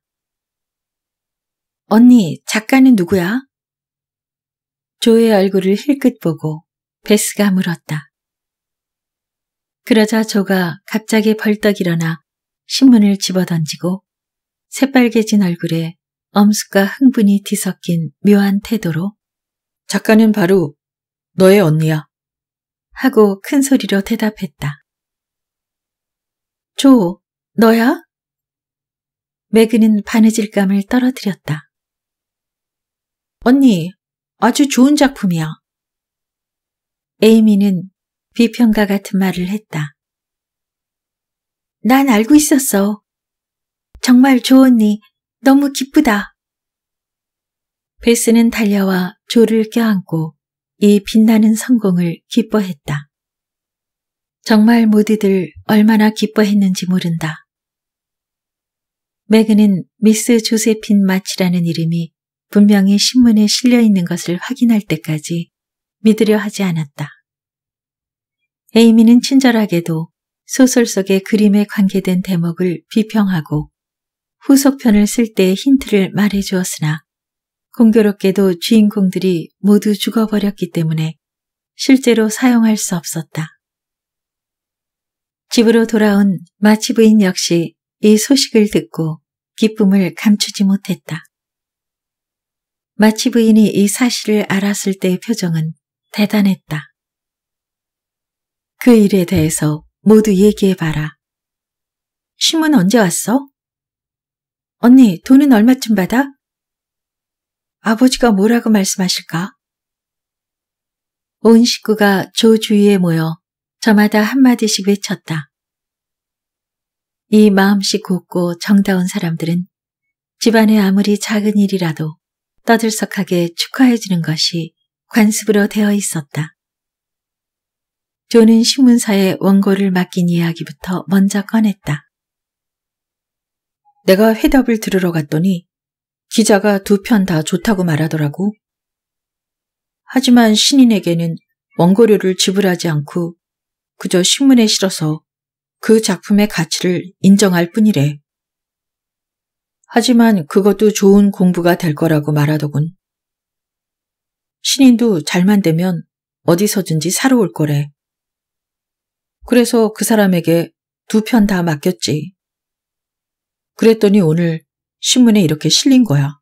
언니, 작가는 누구야? 조의 얼굴을 힐끗 보고 베스가 물었다. 그러자 조가 갑자기 벌떡 일어나 신문을 집어던지고 새빨개진 얼굴에 엄숙과 흥분이 뒤섞인 묘한 태도로 작가는 바로 너의 언니야. 하고 큰 소리로 대답했다. 조, 너야? 매그는 바느질감을 떨어뜨렸다. 언니, 아주 좋은 작품이야. 에이미는 비평가 같은 말을 했다. 난 알고 있었어. 정말 좋으니 너무 기쁘다. 베스는 달려와 조를 껴안고 이 빛나는 성공을 기뻐했다. 정말 무디들 얼마나 기뻐했는지 모른다. 매그는 미스 조세핀 마치라는 이름이 분명히 신문에 실려 있는 것을 확인할 때까지 믿으려 하지 않았다. 에이미는 친절하게도 소설 속의 그림에 관계된 대목을 비평하고 후속편을 쓸 때의 힌트를 말해 주었으나 공교롭게도 주인공들이 모두 죽어버렸기 때문에 실제로 사용할 수 없었다. 집으로 돌아온 마치 부인 역시 이 소식을 듣고 기쁨을 감추지 못했다. 마치 부인이 이 사실을 알았을 때의 표정은 대단했다. 그 일에 대해서 모두 얘기해봐라. 신문 언제 왔어? 언니, 돈은 얼마쯤 받아? 아버지가 뭐라고 말씀하실까? 온 식구가 조 주위에 모여 저마다 한마디씩 외쳤다. 이 마음씨 곱고 정다운 사람들은 집안에 아무리 작은 일이라도 떠들썩하게 축하해주는 것이 관습으로 되어 있었다. 조는 신문사에 원고를 맡긴 이야기부터 먼저 꺼냈다. 내가 회답을 들으러 갔더니 기자가 두 편 다 좋다고 말하더라고. 하지만 신인에게는 원고료를 지불하지 않고 그저 신문에 실어서 그 작품의 가치를 인정할 뿐이래. 하지만 그것도 좋은 공부가 될 거라고 말하더군. 신인도 잘만 되면 어디서든지 사러 올 거래. 그래서 그 사람에게 두 편 다 맡겼지. 그랬더니 오늘 신문에 이렇게 실린 거야.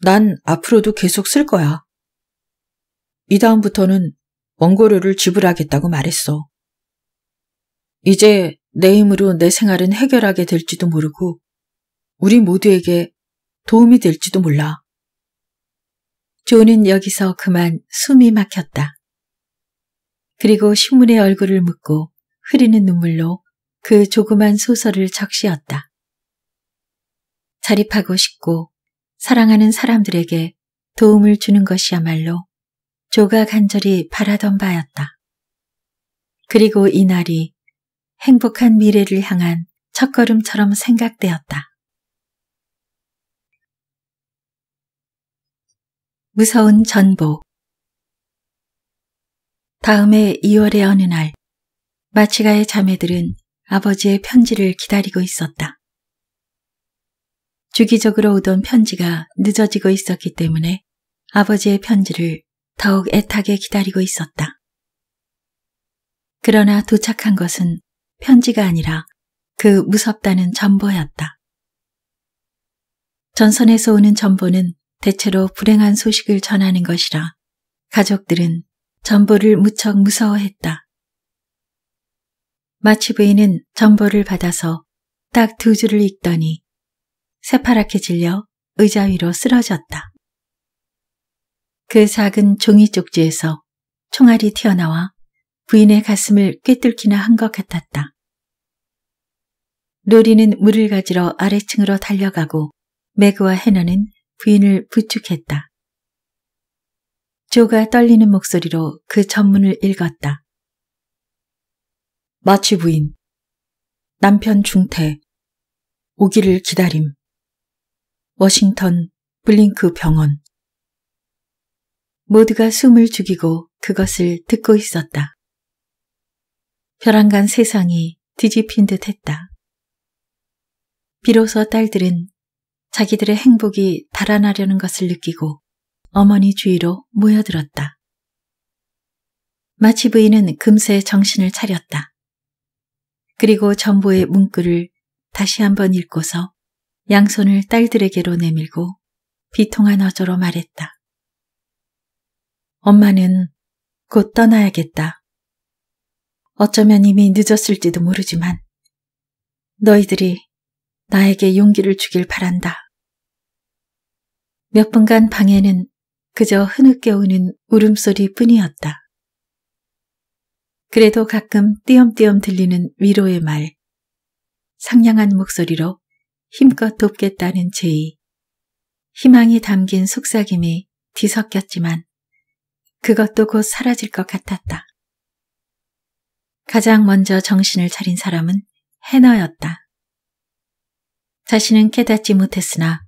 난 앞으로도 계속 쓸 거야. 이 다음부터는 원고료를 지불하겠다고 말했어. 이제 내 힘으로 내 생활은 해결하게 될지도 모르고 우리 모두에게 도움이 될지도 몰라. 조는 여기서 그만 숨이 막혔다. 그리고 신문의 얼굴을 묻고 흐리는 눈물로 그 조그만 소설을 적시었다. 자립하고 싶고 사랑하는 사람들에게 도움을 주는 것이야말로 조가 간절히 바라던 바였다. 그리고 이날이 행복한 미래를 향한 첫걸음처럼 생각되었다. 무서운 전보 다음해 2월의 어느 날 마치가의 자매들은 아버지의 편지를 기다리고 있었다. 주기적으로 오던 편지가 늦어지고 있었기 때문에 아버지의 편지를 더욱 애타게 기다리고 있었다. 그러나 도착한 것은 편지가 아니라 그 무섭다는 전보였다. 전선에서 오는 전보는 대체로 불행한 소식을 전하는 것이라 가족들은 전보를 무척 무서워했다. 마치 부인은 전보를 받아서 딱 두 줄을 읽더니 새파랗게 질려 의자 위로 쓰러졌다. 그 작은 종이 쪽지에서 총알이 튀어나와 부인의 가슴을 꿰뚫기나 한 것 같았다. 로리는 물을 가지러 아래층으로 달려가고 매그와 해너는 부인을 부축했다. 조가 떨리는 목소리로 그 전문을 읽었다. 마치 부인, 남편 중태 오기를 기다림, 워싱턴 블링크 병원. 모두가 숨을 죽이고 그것을 듣고 있었다. 벼랑간 세상이 뒤집힌 듯 했다. 비로소 딸들은 자기들의 행복이 달아나려는 것을 느끼고 어머니 주위로 모여들었다. 마치 부인은 금세 정신을 차렸다. 그리고 전보의 문구를 다시 한번 읽고서 양손을 딸들에게로 내밀고 비통한 어조로 말했다. 엄마는 곧 떠나야겠다. 어쩌면 이미 늦었을지도 모르지만 너희들이 나에게 용기를 주길 바란다. 몇 분간 방에는 그저 흐느껴 오는 울음소리 뿐이었다. 그래도 가끔 띄엄띄엄 들리는 위로의 말, 상냥한 목소리로 힘껏 돕겠다는 제의, 희망이 담긴 속삭임이 뒤섞였지만 그것도 곧 사라질 것 같았다. 가장 먼저 정신을 차린 사람은 해너였다. 자신은 깨닫지 못했으나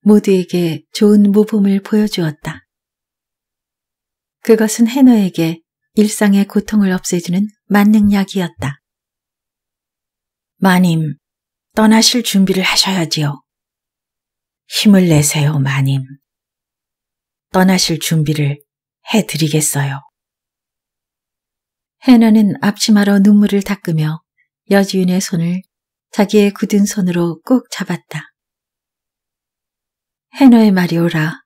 모두에게 좋은 모범을 보여주었다. 그것은 해너에게 일상의 고통을 없애주는 만능약이었다. 마님, 떠나실 준비를 하셔야지요. 힘을 내세요, 마님. 떠나실 준비를 해드리겠어요. 해나는 앞치마로 눈물을 닦으며 여지윤의 손을 자기의 굳은 손으로 꼭 잡았다. 해너의 말이 오라.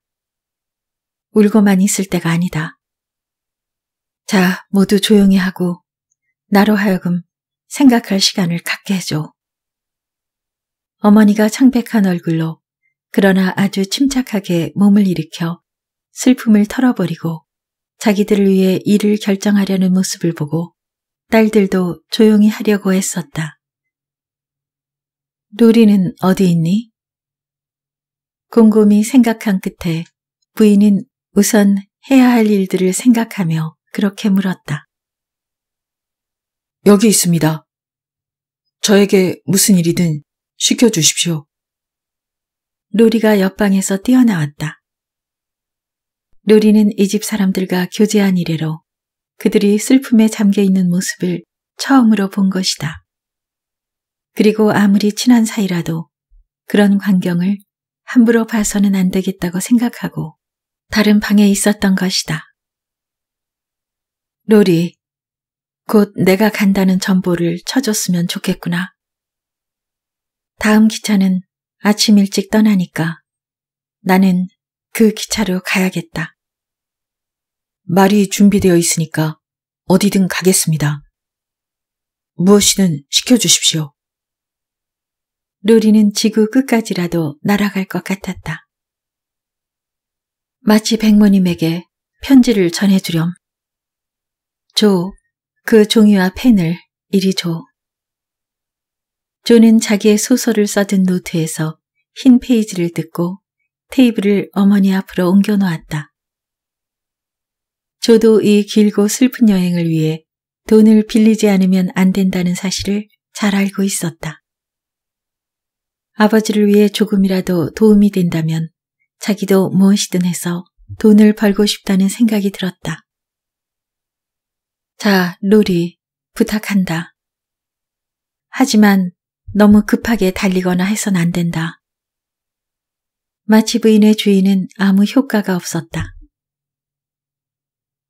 울고만 있을 때가 아니다. 자, 모두 조용히 하고 나로 하여금 생각할 시간을 갖게 해줘. 어머니가 창백한 얼굴로 그러나 아주 침착하게 몸을 일으켜 슬픔을 털어버리고 자기들을 위해 일을 결정하려는 모습을 보고 딸들도 조용히 하려고 했었다. 루리는 어디 있니? 곰곰이 생각한 끝에 부인은 우선 해야 할 일들을 생각하며 그렇게 물었다. 여기 있습니다. 저에게 무슨 일이든 시켜주십시오. 로리가 옆방에서 뛰어나왔다. 로리는 이 집 사람들과 교제한 이래로 그들이 슬픔에 잠겨 있는 모습을 처음으로 본 것이다. 그리고 아무리 친한 사이라도 그런 광경을 함부로 봐서는 안 되겠다고 생각하고 다른 방에 있었던 것이다. 로리, 곧 내가 간다는 전보를 쳐줬으면 좋겠구나. 다음 기차는 아침 일찍 떠나니까 나는 그 기차로 가야겠다. 말이 준비되어 있으니까 어디든 가겠습니다. 무엇이든 시켜주십시오. 루리는 지구 끝까지라도 날아갈 것 같았다. 마치 백모님에게 편지를 전해주렴. 조, 그 종이와 펜을 이리 줘. 조는 자기의 소설을 써둔 노트에서 흰 페이지를 뜯고 테이블을 어머니 앞으로 옮겨놓았다. 저도 이 길고 슬픈 여행을 위해 돈을 빌리지 않으면 안 된다는 사실을 잘 알고 있었다. 아버지를 위해 조금이라도 도움이 된다면 자기도 무엇이든 해서 돈을 벌고 싶다는 생각이 들었다. 자, 로리, 부탁한다. 하지만 너무 급하게 달리거나 해선 안 된다. 마치 부인의 주인은 아무 효과가 없었다.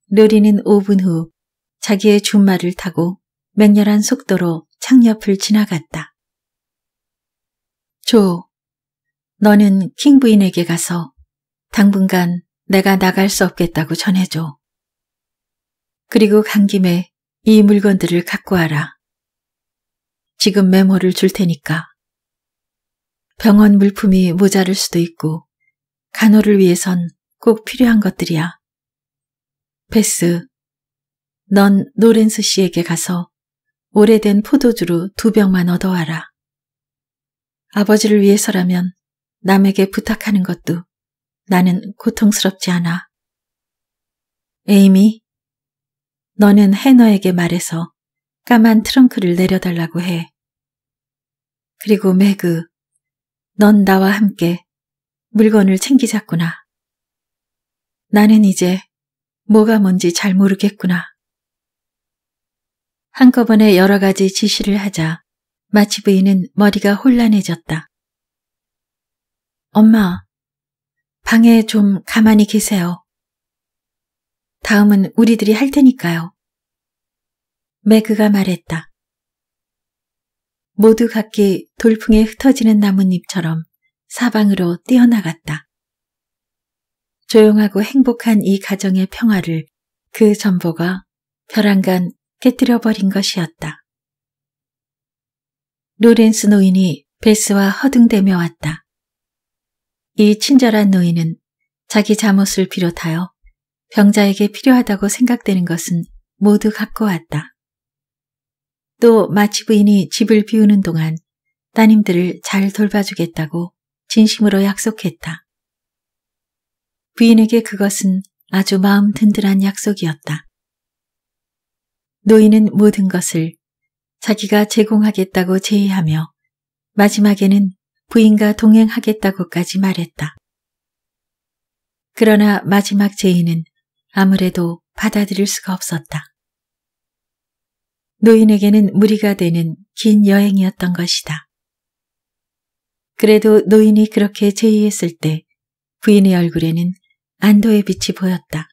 루리는 5분 후 자기의 준말을 타고 맹렬한 속도로 창옆을 지나갔다. 조, 너는 킹 부인에게 가서 당분간 내가 나갈 수 없겠다고 전해줘. 그리고 간 김에 이 물건들을 갖고 와라. 지금 메모를 줄 테니까. 병원 물품이 모자랄 수도 있고 간호를 위해선 꼭 필요한 것들이야. 패스. 넌 노렌스 씨에게 가서 오래된 포도주로 두 병만 얻어와라. 아버지를 위해서라면 남에게 부탁하는 것도 나는 고통스럽지 않아. 에이미, 너는 해너에게 말해서 까만 트렁크를 내려달라고 해. 그리고 매그, 넌 나와 함께 물건을 챙기자꾸나. 나는 이제 뭐가 뭔지 잘 모르겠구나. 한꺼번에 여러 가지 지시를 하자 마치 부인은 머리가 혼란해졌다. 엄마, 방에 좀 가만히 계세요. 다음은 우리들이 할 테니까요. 매그가 말했다. 모두 각기 돌풍에 흩어지는 나뭇잎처럼 사방으로 뛰어나갔다. 조용하고 행복한 이 가정의 평화를 그 전보가 벼랑간 깨뜨려버린 것이었다. 로렌스 노인이 베스와 허둥대며 왔다. 이 친절한 노인은 자기 잠옷을 비롯하여 병자에게 필요하다고 생각되는 것은 모두 갖고 왔다. 또 마치 부인이 집을 비우는 동안 따님들을 잘 돌봐주겠다고 진심으로 약속했다. 부인에게 그것은 아주 마음 든든한 약속이었다. 노인은 모든 것을 자기가 제공하겠다고 제의하며 마지막에는 부인과 동행하겠다고까지 말했다. 그러나 마지막 제의는 아무래도 받아들일 수가 없었다. 노인에게는 무리가 되는 긴 여행이었던 것이다. 그래도 노인이 그렇게 제의했을 때 부인의 얼굴에는 안도의 빛이 보였다.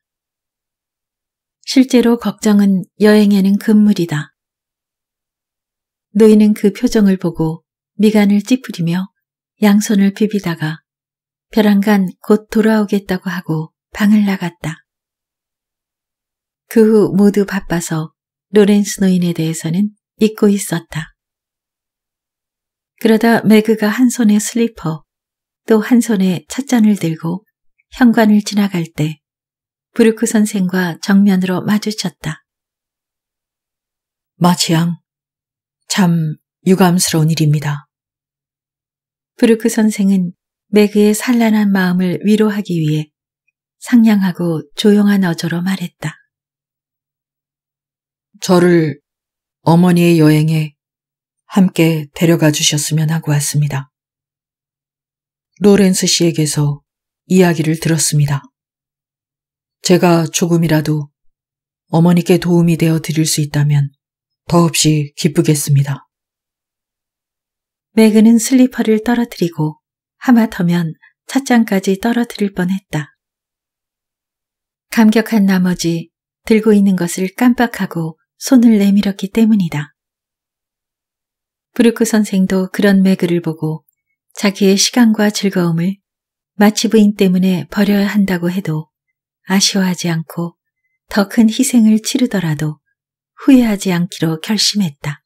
실제로 걱정은 여행에는 금물이다. 노인은 그 표정을 보고 미간을 찌푸리며 양손을 비비다가 벼랑간 곧 돌아오겠다고 하고 방을 나갔다. 그 후 모두 바빠서 로렌스 노인에 대해서는 잊고 있었다. 그러다 매그가 한 손에 슬리퍼, 또 한 손에 찻잔을 들고 현관을 지나갈 때 브루크 선생과 정면으로 마주쳤다. 마치앙, 참 유감스러운 일입니다. 브루크 선생은 매그의 산란한 마음을 위로하기 위해 상냥하고 조용한 어조로 말했다. 저를 어머니의 여행에 함께 데려가 주셨으면 하고 왔습니다. 로렌스 씨에게서 이야기를 들었습니다. 제가 조금이라도 어머니께 도움이 되어 드릴 수 있다면 더없이 기쁘겠습니다. 매그는 슬리퍼를 떨어뜨리고 하마터면 찻장까지 떨어뜨릴 뻔했다. 감격한 나머지 들고 있는 것을 깜빡하고 손을 내밀었기 때문이다. 브루크 선생도 그런 매그를 보고 자기의 시간과 즐거움을 마치부인 때문에 버려야 한다고 해도 아쉬워하지 않고 더 큰 희생을 치르더라도 후회하지 않기로 결심했다.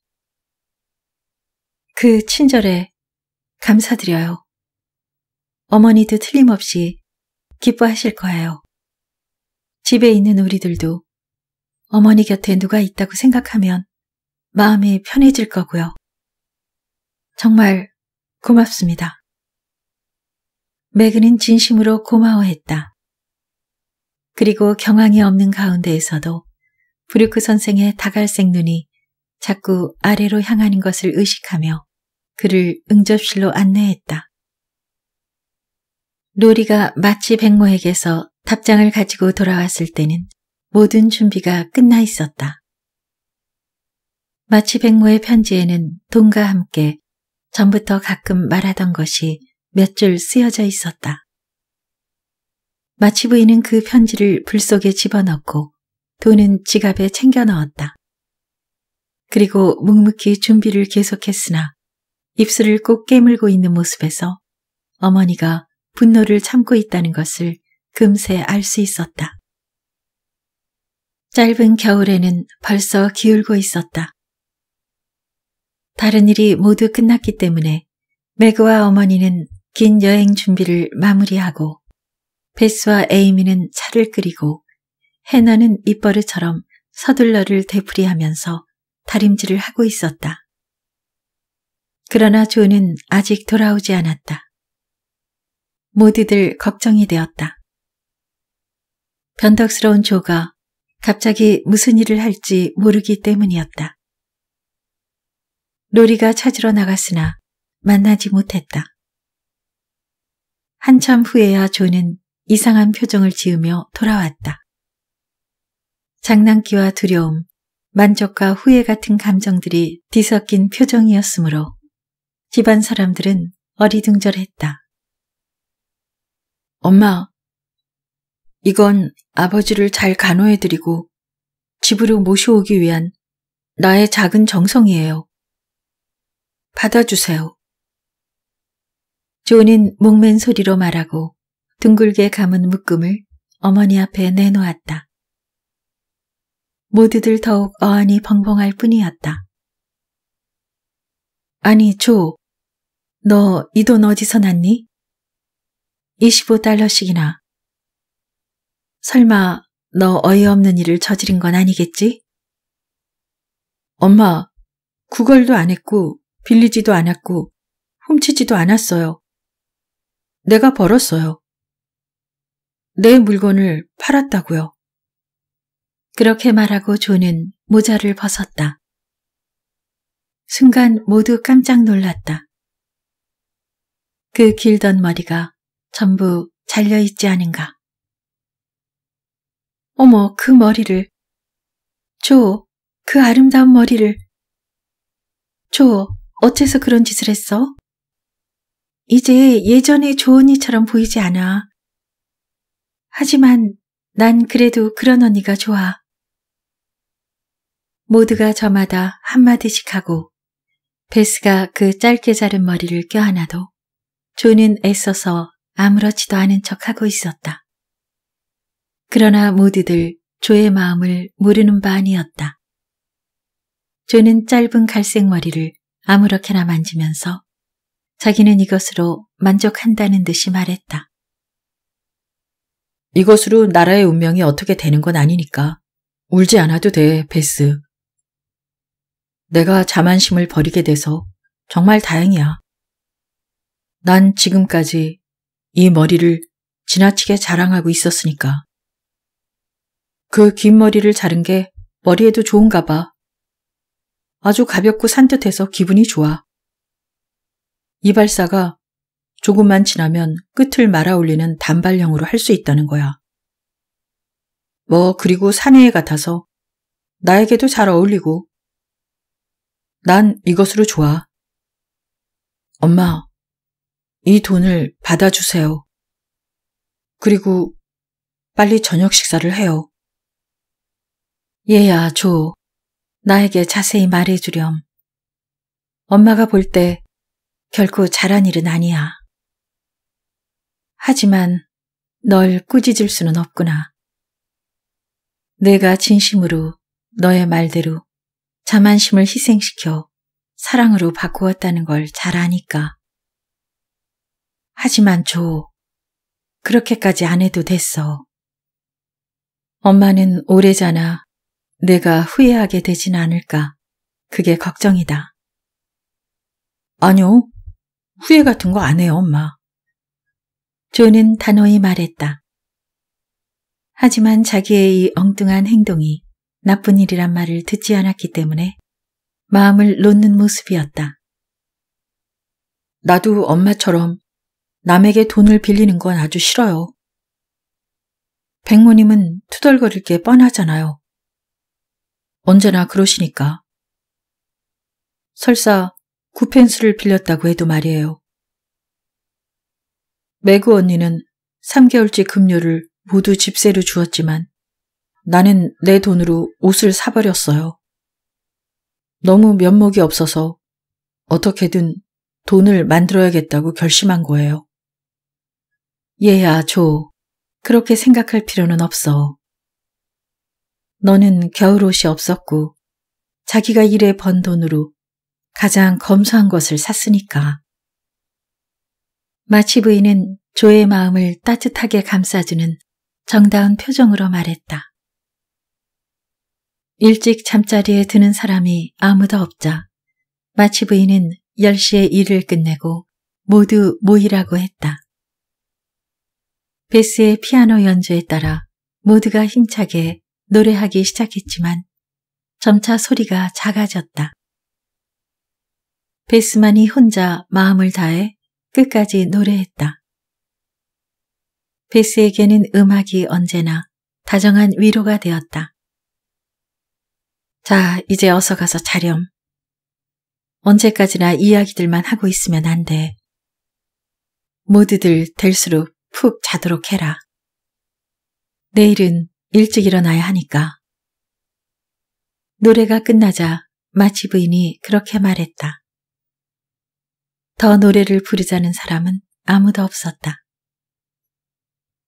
그 친절에 감사드려요. 어머니도 틀림없이 기뻐하실 거예요. 집에 있는 우리들도 어머니 곁에 누가 있다고 생각하면 마음이 편해질 거고요. 정말 고맙습니다. 매그는 진심으로 고마워했다. 그리고 경황이 없는 가운데에서도 브루크 선생의 다갈색 눈이 자꾸 아래로 향하는 것을 의식하며 그를 응접실로 안내했다. 로리가 마치 백모에게서 답장을 가지고 돌아왔을 때는 모든 준비가 끝나 있었다. 마치 백모의 편지에는 돈과 함께 전부터 가끔 말하던 것이 몇줄 쓰여져 있었다. 마치 부인은 그 편지를 불 속에 집어넣고 돈은 지갑에 챙겨 넣었다. 그리고 묵묵히 준비를 계속했으나 입술을 꼭 깨물고 있는 모습에서 어머니가 분노를 참고 있다는 것을 금세 알 수 있었다. 짧은 겨울에는 벌써 기울고 있었다. 다른 일이 모두 끝났기 때문에 매그와 어머니는 긴 여행 준비를 마무리하고 베스와 에이미는 차를 끓이고 해나는 입버릇처럼 서둘러를 되풀이하면서 다림질을 하고 있었다. 그러나 조는 아직 돌아오지 않았다. 모두들 걱정이 되었다. 변덕스러운 조가 갑자기 무슨 일을 할지 모르기 때문이었다. 로리가 찾으러 나갔으나 만나지 못했다. 한참 후에야 존은 이상한 표정을 지으며 돌아왔다. 장난기와 두려움, 만족과 후회 같은 감정들이 뒤섞인 표정이었으므로 집안 사람들은 어리둥절했다. 엄마, 이건 아버지를 잘 간호해드리고 집으로 모셔오기 위한 나의 작은 정성이에요. 받아주세요. 조는 목맨 소리로 말하고 둥글게 감은 묶음을 어머니 앞에 내놓았다. 모두들 더욱 어안이 벙벙할 뿐이었다. 아니, 조, 너 이 돈 어디서 났니? 25달러씩이나. 설마 너 어이없는 일을 저지른 건 아니겠지? 엄마, 구걸도 안 했고 빌리지도 않았고 훔치지도 않았어요. 내가 벌었어요. 내 물건을 팔았다고요. 그렇게 말하고 조는 모자를 벗었다. 순간 모두 깜짝 놀랐다. 그 길던 머리가 전부 잘려있지 않은가. 어머, 그 머리를. 조, 그 아름다운 머리를. 조, 어째서 그런 짓을 했어? 이제 예전의 조언이처럼 보이지 않아. 하지만 난 그래도 그런 언니가 좋아. 모두가 저마다 한마디씩 하고 베스가 그 짧게 자른 머리를 껴안아도 조는 애써서 아무렇지도 않은 척하고 있었다. 그러나 모두들 조의 마음을 모르는 바 아니었다. 조는 짧은 갈색 머리를 아무렇게나 만지면서 자기는 이것으로 만족한다는 듯이 말했다. 이것으로 나라의 운명이 어떻게 되는 건 아니니까. 울지 않아도 돼, 베스. 내가 자만심을 버리게 돼서 정말 다행이야. 난 지금까지 이 머리를 지나치게 자랑하고 있었으니까. 그 긴 머리를 자른 게 머리에도 좋은가 봐. 아주 가볍고 산뜻해서 기분이 좋아. 이발사가 조금만 지나면 끝을 말아올리는 단발형으로 할 수 있다는 거야. 뭐 그리고 사내에 같아서 나에게도 잘 어울리고 난 이것으로 좋아. 엄마, 이 돈을 받아주세요. 그리고 빨리 저녁 식사를 해요. 얘야, 조. 나에게 자세히 말해주렴. 엄마가 볼때 결코 잘한 일은 아니야. 하지만 널 꾸짖을 수는 없구나. 내가 진심으로 너의 말대로 자만심을 희생시켜 사랑으로 바꾸었다는 걸 잘 아니까. 하지만 조, 그렇게까지 안 해도 됐어. 엄마는 오래잖아 내가 후회하게 되진 않을까. 그게 걱정이다. 아니요. 후회 같은 거 안 해요, 엄마. 조는 단호히 말했다. 하지만 자기의 이 엉뚱한 행동이 나쁜 일이란 말을 듣지 않았기 때문에 마음을 놓는 모습이었다. 나도 엄마처럼 남에게 돈을 빌리는 건 아주 싫어요. 백모님은 투덜거릴 게 뻔하잖아요. 언제나 그러시니까. 설사 구펜스를 빌렸다고 해도 말이에요. 매그 언니는 3개월째 급료를 모두 집세로 주었지만 나는 내 돈으로 옷을 사버렸어요. 너무 면목이 없어서 어떻게든 돈을 만들어야겠다고 결심한 거예요. 얘야, 조. 그렇게 생각할 필요는 없어. 너는 겨울옷이 없었고 자기가 일해 번 돈으로 가장 검소한 것을 샀으니까. 마치 부인은 조의 마음을 따뜻하게 감싸주는 정다운 표정으로 말했다. 일찍 잠자리에 드는 사람이 아무도 없자 마치 부인은 10시에 일을 끝내고 모두 모이라고 했다. 베스의 피아노 연주에 따라 모두가 힘차게 노래하기 시작했지만 점차 소리가 작아졌다. 베스만이 혼자 마음을 다해 끝까지 노래했다. 베스에게는 음악이 언제나 다정한 위로가 되었다. 자, 이제 어서 가서 자렴. 언제까지나 이야기들만 하고 있으면 안 돼. 모두들 될수록 푹 자도록 해라. 내일은 일찍 일어나야 하니까. 노래가 끝나자 마치 부인이 그렇게 말했다. 더 노래를 부르자는 사람은 아무도 없었다.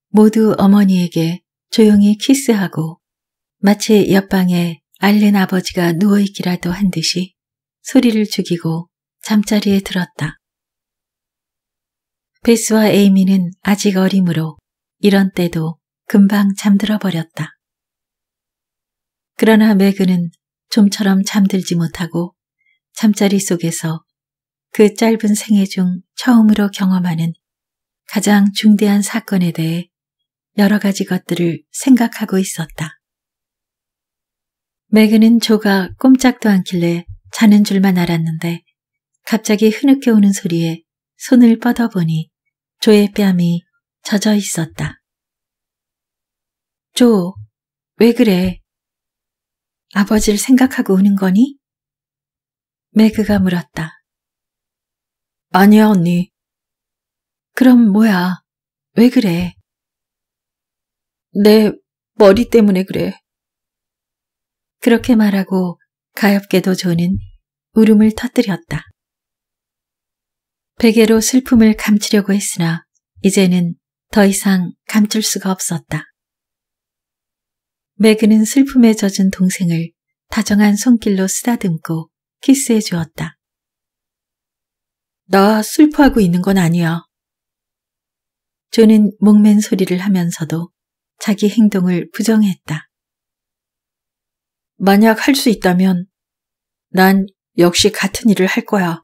모두 어머니에게 조용히 키스하고 마치 옆방에 알린 아버지가 누워있기라도 한 듯이 소리를 죽이고 잠자리에 들었다. 베스와 에이미는 아직 어림으로 이런 때도 금방 잠들어 버렸다. 그러나 매그는 좀처럼 잠들지 못하고 잠자리 속에서 그 짧은 생애 중 처음으로 경험하는 가장 중대한 사건에 대해 여러 가지 것들을 생각하고 있었다. 매그는 조가 꼼짝도 않길래 자는 줄만 알았는데 갑자기 흐느껴 오는 소리에 손을 뻗어보니 조의 뺨이 젖어 있었다. 조, 왜 그래? 아버지를 생각하고 우는 거니? 매그가 물었다. 아니야, 언니. 그럼 뭐야? 왜 그래? 내 머리 때문에 그래. 그렇게 말하고 가엾게도 저는 울음을 터뜨렸다. 베개로 슬픔을 감추려고 했으나 이제는 더 이상 감출 수가 없었다. 매그는 슬픔에 젖은 동생을 다정한 손길로 쓰다듬고 키스해 주었다. 나 슬퍼하고 있는 건 아니야. 존은 목맨 소리를 하면서도 자기 행동을 부정했다. 만약 할 수 있다면 난 역시 같은 일을 할 거야.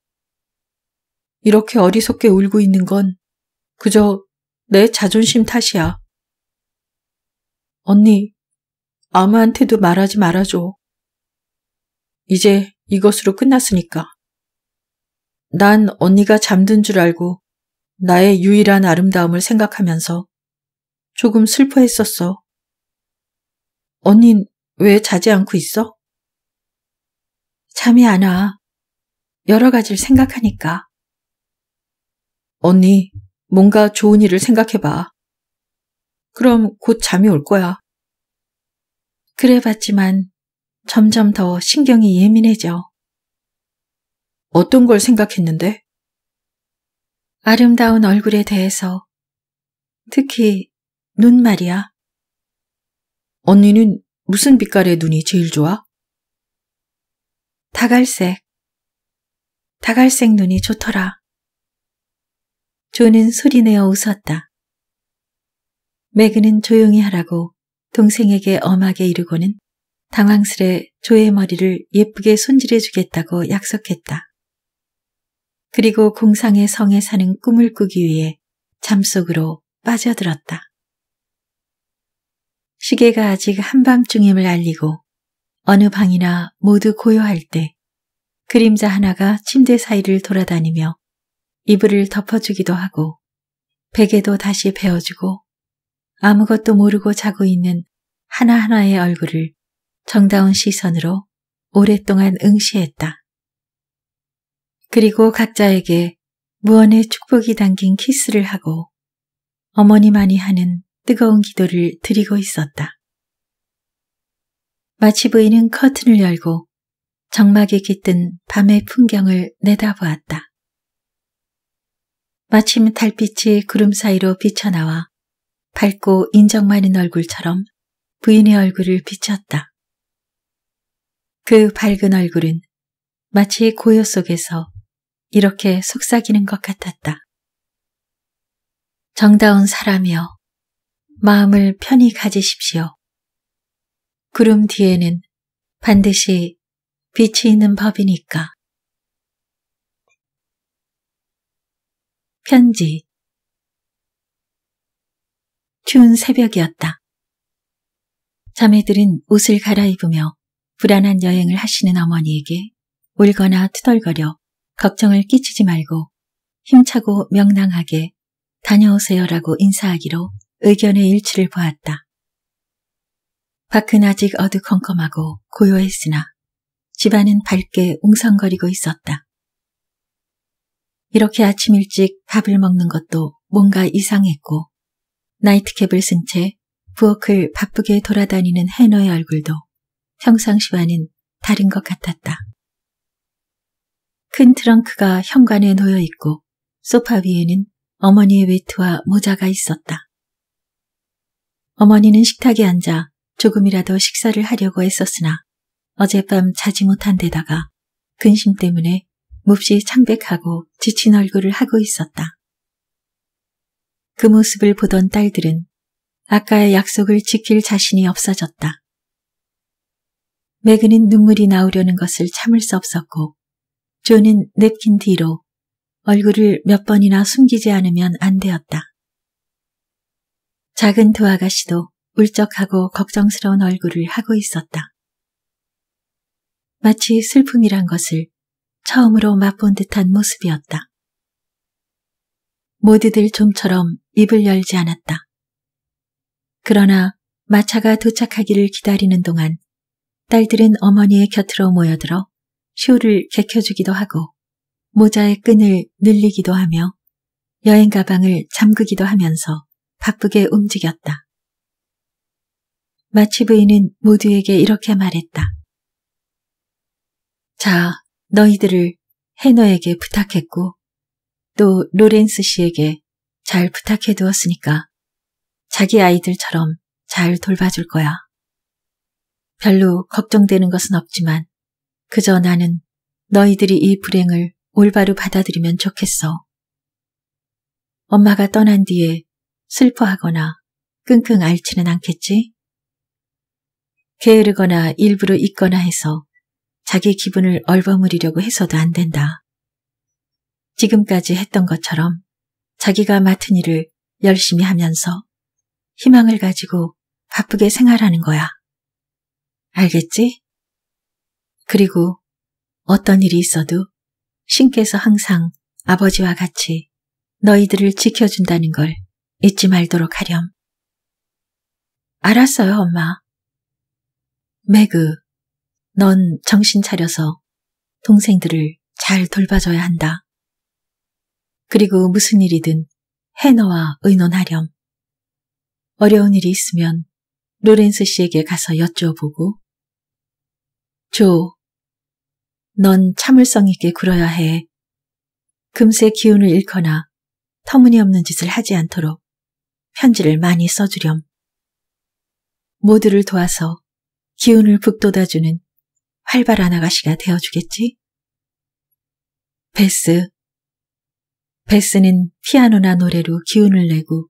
이렇게 어리석게 울고 있는 건 그저 내 자존심 탓이야. 언니, 아무한테도 말하지 말아줘. 이제 이것으로 끝났으니까. 난 언니가 잠든 줄 알고 나의 유일한 아름다움을 생각하면서 조금 슬퍼했었어. 언닌 왜 자지 않고 있어? 잠이 안 와. 여러 가지를 생각하니까. 언니, 뭔가 좋은 일을 생각해봐. 그럼 곧 잠이 올 거야. 그래 봤지만 점점 더 신경이 예민해져. 어떤 걸 생각했는데? 아름다운 얼굴에 대해서. 특히 눈 말이야. 언니는 무슨 빛깔의 눈이 제일 좋아? 다갈색. 다갈색 눈이 좋더라. 조는 소리내어 웃었다. 매그는 조용히 하라고 동생에게 엄하게 이르고는 당황스레 조의 머리를 예쁘게 손질해 주겠다고 약속했다. 그리고 공상의 성에 사는 꿈을 꾸기 위해 잠속으로 빠져들었다. 시계가 아직 한밤중임을 알리고 어느 방이나 모두 고요할 때 그림자 하나가 침대 사이를 돌아다니며 이불을 덮어주기도 하고 베개도 다시 베어주고 아무것도 모르고 자고 있는 하나하나의 얼굴을 정다운 시선으로 오랫동안 응시했다. 그리고 각자에게 무언의 축복이 담긴 키스를 하고 어머니만이 하는 뜨거운 기도를 드리고 있었다. 마치 부인은 커튼을 열고 정막에 깃든 밤의 풍경을 내다보았다. 마침 달빛이 구름 사이로 비쳐나와 밝고 인정 많은 얼굴처럼 부인의 얼굴을 비쳤다. 그 밝은 얼굴은 마치 고요 속에서 이렇게 속삭이는 것 같았다. 정다운 사람이여, 마음을 편히 가지십시오. 구름 뒤에는 반드시 빛이 있는 법이니까. 편지 추운 새벽이었다. 자매들은 옷을 갈아입으며 불안한 여행을 하시는 어머니에게 울거나 투덜거려 걱정을 끼치지 말고 힘차고 명랑하게 다녀오세요라고 인사하기로 의견의 일치를 보았다. 밖은 아직 어두컴컴하고 고요했으나 집안은 밝게 웅성거리고 있었다. 이렇게 아침 일찍 밥을 먹는 것도 뭔가 이상했고 나이트캡을 쓴 채 부엌을 바쁘게 돌아다니는 해너의 얼굴도 평상시와는 다른 것 같았다. 큰 트렁크가 현관에 놓여 있고 소파 위에는 어머니의 외투와 모자가 있었다. 어머니는 식탁에 앉아 조금이라도 식사를 하려고 애썼으나 어젯밤 자지 못한 데다가 근심 때문에 몹시 창백하고 지친 얼굴을 하고 있었다. 그 모습을 보던 딸들은 아까의 약속을 지킬 자신이 없어졌다. 매그는 눈물이 나오려는 것을 참을 수 없었고 존은 냅킨 뒤로 얼굴을 몇 번이나 숨기지 않으면 안 되었다. 작은 두 아가씨도 울적하고 걱정스러운 얼굴을 하고 있었다. 마치 슬픔이란 것을 처음으로 맛본 듯한 모습이었다. 모두들 좀처럼 입을 열지 않았다. 그러나 마차가 도착하기를 기다리는 동안 딸들은 어머니의 곁으로 모여들어 쇼를 개켜주기도 하고 모자의 끈을 늘리기도 하며 여행 가방을 잠그기도 하면서 바쁘게 움직였다. 마치 부인은 모두에게 이렇게 말했다. 자, 너희들을 헤너에게 부탁했고 또 로렌스 씨에게 잘 부탁해 두었으니까 자기 아이들처럼 잘 돌봐줄 거야. 별로 걱정되는 것은 없지만 그저 나는 너희들이 이 불행을 올바로 받아들이면 좋겠어. 엄마가 떠난 뒤에 슬퍼하거나 끙끙 앓지는 않겠지? 게으르거나 일부러 있거나 해서 자기 기분을 얼버무리려고 해서도 안 된다. 지금까지 했던 것처럼 자기가 맡은 일을 열심히 하면서 희망을 가지고 바쁘게 생활하는 거야. 알겠지? 그리고 어떤 일이 있어도 신께서 항상 아버지와 같이 너희들을 지켜준다는 걸 잊지 말도록 하렴. 알았어요, 엄마. 매그, 넌 정신 차려서 동생들을 잘 돌봐줘야 한다. 그리고 무슨 일이든 해너와 의논하렴. 어려운 일이 있으면 로렌스 씨에게 가서 여쭤보고 조, 넌 참을성 있게 굴어야 해. 금세 기운을 잃거나 터무니없는 짓을 하지 않도록 편지를 많이 써주렴. 모두를 도와서 기운을 북돋아주는 활발한 아가씨가 되어주겠지? 베스. 베스는 피아노나 노래로 기운을 내고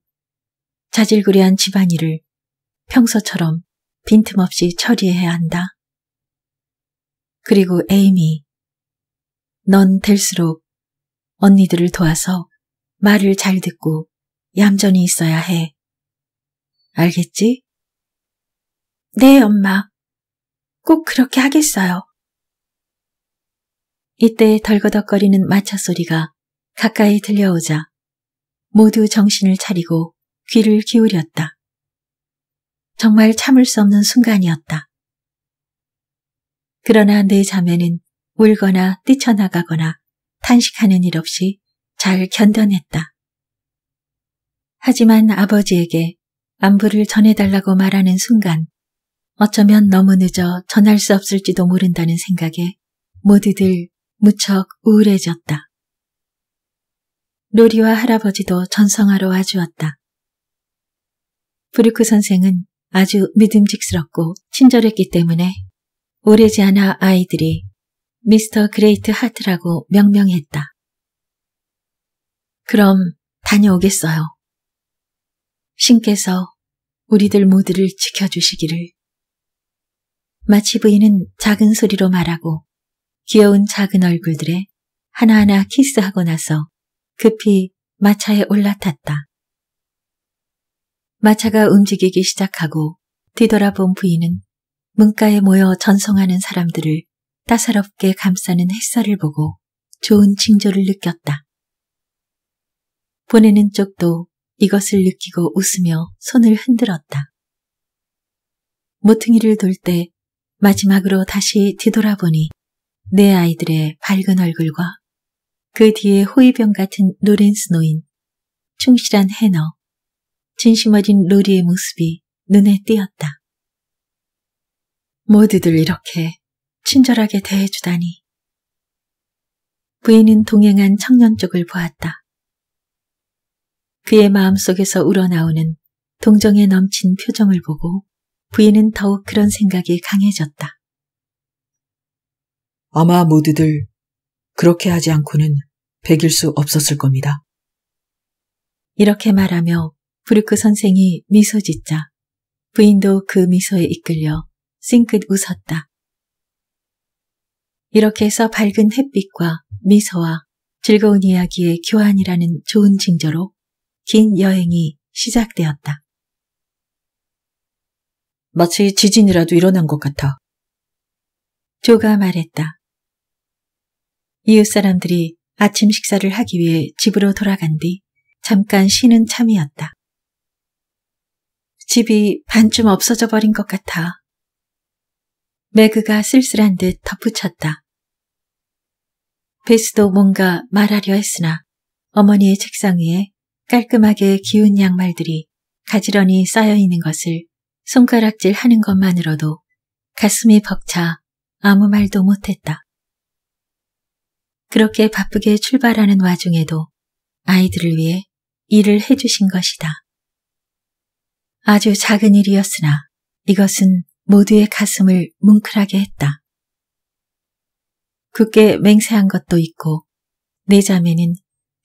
자질구레한 집안일을 평소처럼 빈틈없이 처리해야 한다. 그리고 에이미. 넌 될수록 언니들을 도와서 말을 잘 듣고 얌전히 있어야 해. 알겠지? 네, 엄마. 꼭 그렇게 하겠어요. 이때 덜거덕거리는 마차 소리가 가까이 들려오자 모두 정신을 차리고 귀를 기울였다. 정말 참을 수 없는 순간이었다. 그러나 내 자매는 울거나 뛰쳐나가거나 탄식하는 일 없이 잘 견뎌냈다. 하지만 아버지에게 안부를 전해달라고 말하는 순간 어쩌면 너무 늦어 전할 수 없을지도 모른다는 생각에 모두들 무척 우울해졌다. 로리와 할아버지도 전성하러와주었다 브루크 선생은 아주 믿음직스럽고 친절했기 때문에 오래지 않아 아이들이 미스터 그레이트 하트라고 명명했다. 그럼 다녀오겠어요. 신께서 우리들 모두를 지켜주시기를. 마치 부인은 작은 소리로 말하고 귀여운 작은 얼굴들에 하나하나 키스하고 나서 급히 마차에 올라탔다. 마차가 움직이기 시작하고 뒤돌아본 부인은 문가에 모여 전성하는 사람들을 따사롭게 감싸는 햇살을 보고 좋은 징조를 느꼈다. 보내는 쪽도 이것을 느끼고 웃으며 손을 흔들었다. 모퉁이를 돌 때 마지막으로 다시 뒤돌아보니 내 아이들의 밝은 얼굴과 그 뒤에 호위병 같은 노렌 스노인, 충실한 해너, 진심 어린 로리의 모습이 눈에 띄었다. 모두들 이렇게 친절하게 대해주다니. 부인은 동행한 청년 쪽을 보았다. 그의 마음속에서 우러나오는 동정에 넘친 표정을 보고 부인은 더욱 그런 생각이 강해졌다. 아마 모두들 그렇게 하지 않고는 베길수 없었을 겁니다. 이렇게 말하며 브루크 선생이 미소 짓자 부인도 그 미소에 이끌려 싱긋 웃었다. 이렇게 해서 밝은 햇빛과 미소와 즐거운 이야기의 교환이라는 좋은 징조로 긴 여행이 시작되었다. 마치 지진이라도 일어난 것 같아. 조가 말했다. 이웃 사람들이 아침 식사를 하기 위해 집으로 돌아간 뒤 잠깐 쉬는 참이었다. 집이 반쯤 없어져 버린 것 같아. 매그가 쓸쓸한 듯 덧붙였다. 베스도 뭔가 말하려 했으나 어머니의 책상 위에 깔끔하게 기운 양말들이 가지런히 쌓여 있는 것을 손가락질 하는 것만으로도 가슴이 벅차 아무 말도 못했다. 그렇게 바쁘게 출발하는 와중에도 아이들을 위해 일을 해주신 것이다. 아주 작은 일이었으나 이것은 모두의 가슴을 뭉클하게 했다. 굳게 맹세한 것도 있고 내 자매는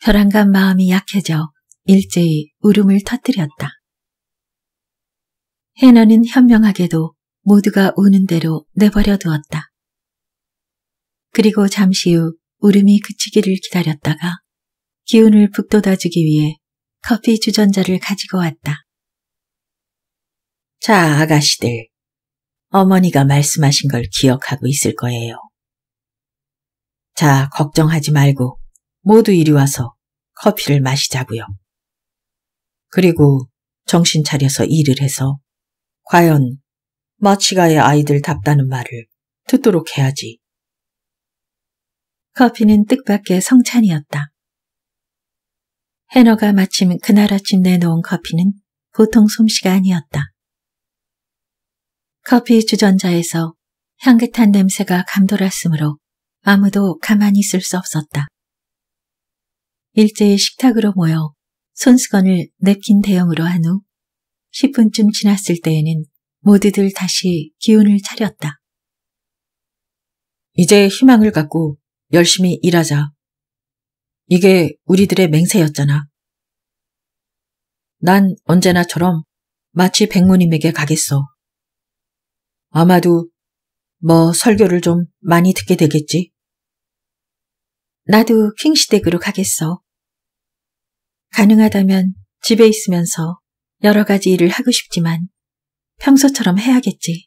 혈안간 마음이 약해져 일제히 울음을 터뜨렸다. 해너는 현명하게도 모두가 우는 대로 내버려 두었다. 그리고 잠시 후 울음이 그치기를 기다렸다가 기운을 북돋아주기 위해 커피 주전자를 가지고 왔다. 자, 아가씨들. 어머니가 말씀하신 걸 기억하고 있을 거예요. 자, 걱정하지 말고 모두 이리 와서 커피를 마시자고요. 그리고 정신 차려서 일을 해서 과연 마치가의 아이들답다는 말을 듣도록 해야지. 커피는 뜻밖의 성찬이었다. 해너가 마침 그날 아침 내놓은 커피는 보통 솜씨가 아니었다. 커피 주전자에서 향긋한 냄새가 감돌았으므로 아무도 가만히 있을 수 없었다. 일제히 식탁으로 모여 손수건을 냅킨 대형으로 한 후 10분쯤 지났을 때에는 모두들 다시 기운을 차렸다. 이제 희망을 갖고 열심히 일하자. 이게 우리들의 맹세였잖아. 난 언제나처럼 마치 백모님에게 가겠어. 아마도 뭐 설교를 좀 많이 듣게 되겠지. 나도 킹시댁으로 가겠어. 가능하다면 집에 있으면서 여러 가지 일을 하고 싶지만 평소처럼 해야겠지.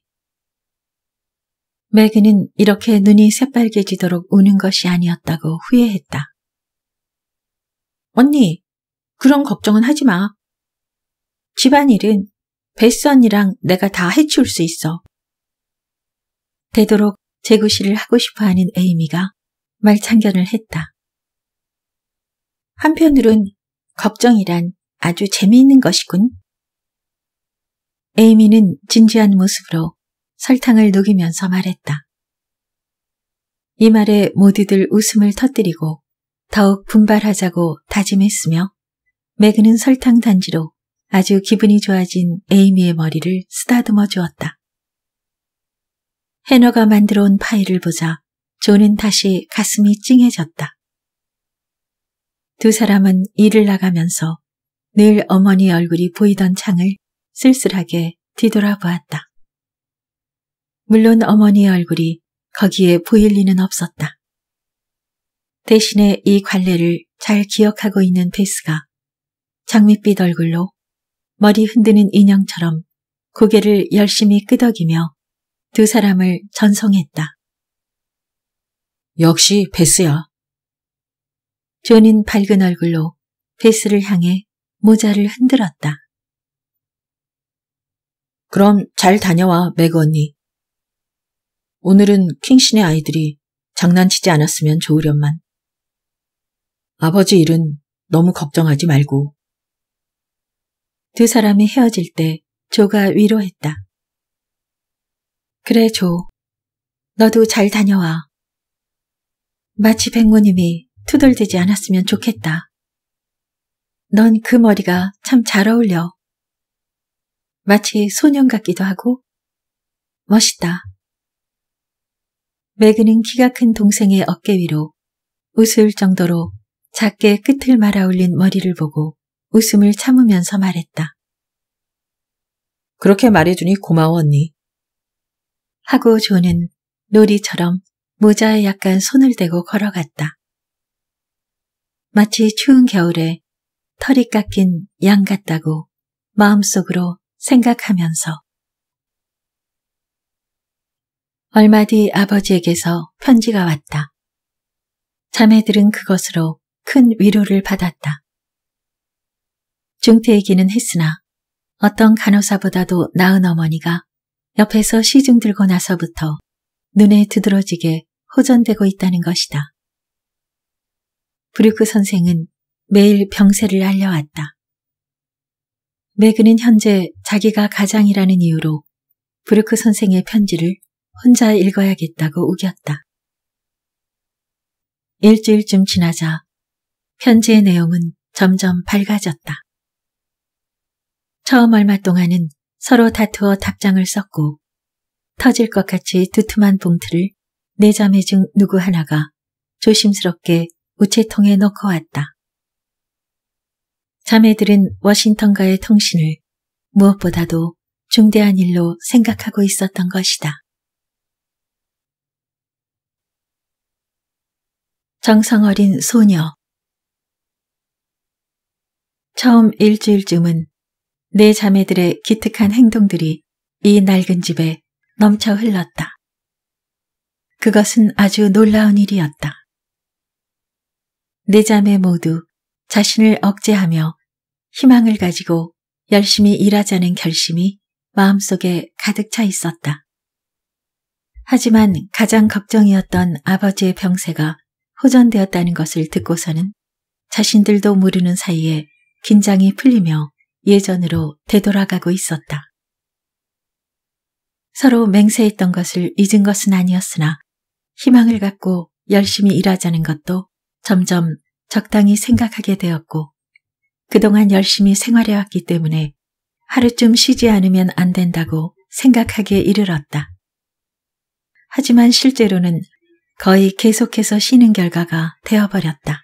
매그는 이렇게 눈이 새빨개지도록 우는 것이 아니었다고 후회했다. 언니, 그런 걱정은 하지 마. 집안일은 베스 언니랑 내가 다 해치울 수 있어. 되도록 재구실을 하고 싶어하는 에이미가 말창견을 했다. 한편으론 걱정이란 아주 재미있는 것이군. 에이미는 진지한 모습으로 설탕을 녹이면서 말했다. 이 말에 모두들 웃음을 터뜨리고 더욱 분발하자고 다짐했으며 매그는 설탕 단지로 아주 기분이 좋아진 에이미의 머리를 쓰다듬어 주었다. 해너가 만들어 온파일을 보자 존은 다시 가슴이 찡해졌다. 두 사람은 일을 나가면서 늘 어머니 얼굴이 보이던 창을 쓸쓸하게 뒤돌아보았다. 물론 어머니의 얼굴이 거기에 보일 리는 없었다. 대신에 이 관례를 잘 기억하고 있는 베스가 장밋빛 얼굴로 머리 흔드는 인형처럼 고개를 열심히 끄덕이며 두 사람을 전송했다. 역시 베스야. 존인 밝은 얼굴로 베스를 향해 모자를 흔들었다. 그럼 잘 다녀와, 맥 언니. 오늘은 킹신의 아이들이 장난치지 않았으면 좋으련만. 아버지 일은 너무 걱정하지 말고. 두 사람이 헤어질 때 조가 위로했다. 그래, 조. 너도 잘 다녀와. 마치 백모님이 투덜대지 않았으면 좋겠다. 넌 그 머리가 참 잘 어울려. 마치 소년 같기도 하고 멋있다. 매그는 키가 큰 동생의 어깨 위로 웃을 정도로 작게 끝을 말아 올린 머리를 보고 웃음을 참으면서 말했다. 그렇게 말해주니 고마워 언니. 하고 조는 놀이처럼 모자에 약간 손을 대고 걸어갔다. 마치 추운 겨울에 털이 깎인 양 같다고 마음속으로 생각하면서 얼마 뒤 아버지에게서 편지가 왔다. 자매들은 그것으로 큰 위로를 받았다. 중퇴이기는 했으나 어떤 간호사보다도 나은 어머니가 옆에서 시중 들고 나서부터 눈에 두드러지게 호전되고 있다는 것이다. 브루크 선생은 매일 병세를 알려왔다. 매그는 현재 자기가 가장이라는 이유로 브루크 선생의 편지를 혼자 읽어야겠다고 우겼다. 일주일쯤 지나자 편지의 내용은 점점 밝아졌다. 처음 얼마 동안은 서로 다투어 답장을 썼고 터질 것 같이 두툼한 봉투를 내 네 자매 중 누구 하나가 조심스럽게 우체통에 넣고 왔다. 자매들은 워싱턴과의 통신을 무엇보다도 중대한 일로 생각하고 있었던 것이다. 정성어린 소녀 처음 일주일쯤은 내 자매들의 기특한 행동들이 이 낡은 집에 넘쳐 흘렀다. 그것은 아주 놀라운 일이었다. 네 자매 모두 자신을 억제하며 희망을 가지고 열심히 일하자는 결심이 마음속에 가득 차 있었다. 하지만 가장 걱정이었던 아버지의 병세가 호전되었다는 것을 듣고서는 자신들도 모르는 사이에 긴장이 풀리며 예전으로 되돌아가고 있었다. 서로 맹세했던 것을 잊은 것은 아니었으나 희망을 갖고 열심히 일하자는 것도 점점 적당히 생각하게 되었고 그동안 열심히 생활해왔기 때문에 하루쯤 쉬지 않으면 안 된다고 생각하기에 이르렀다. 하지만 실제로는 거의 계속해서 쉬는 결과가 되어버렸다.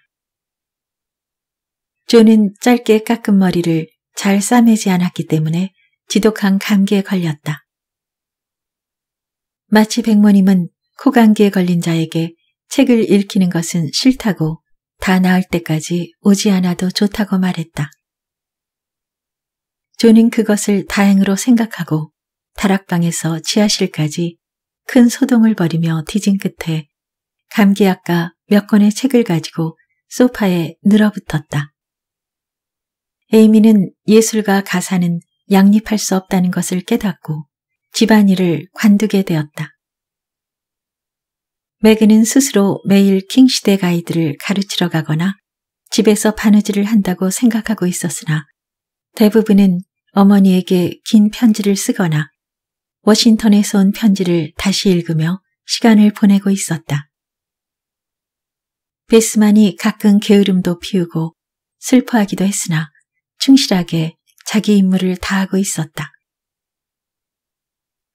조는 짧게 깎은 머리를 잘 싸매지 않았기 때문에 지독한 감기에 걸렸다. 마치 백모님은 코감기에 걸린 자에게 책을 읽히는 것은 싫다고 다 나을 때까지 오지 않아도 좋다고 말했다. 조는 그것을 다행으로 생각하고 다락방에서 지하실까지 큰 소동을 벌이며 뒤진 끝에 감기약과 몇 권의 책을 가지고 소파에 늘어붙었다. 에이미는 예술과 가사는 양립할 수 없다는 것을 깨닫고 집안일을 관두게 되었다. 매그는 스스로 매일 킹시대 가이드를 가르치러 가거나 집에서 바느질을 한다고 생각하고 있었으나 대부분은 어머니에게 긴 편지를 쓰거나 워싱턴에서 온 편지를 다시 읽으며 시간을 보내고 있었다. 베스만이 가끔 게으름도 피우고 슬퍼하기도 했으나 충실하게 자기 임무를 다하고 있었다.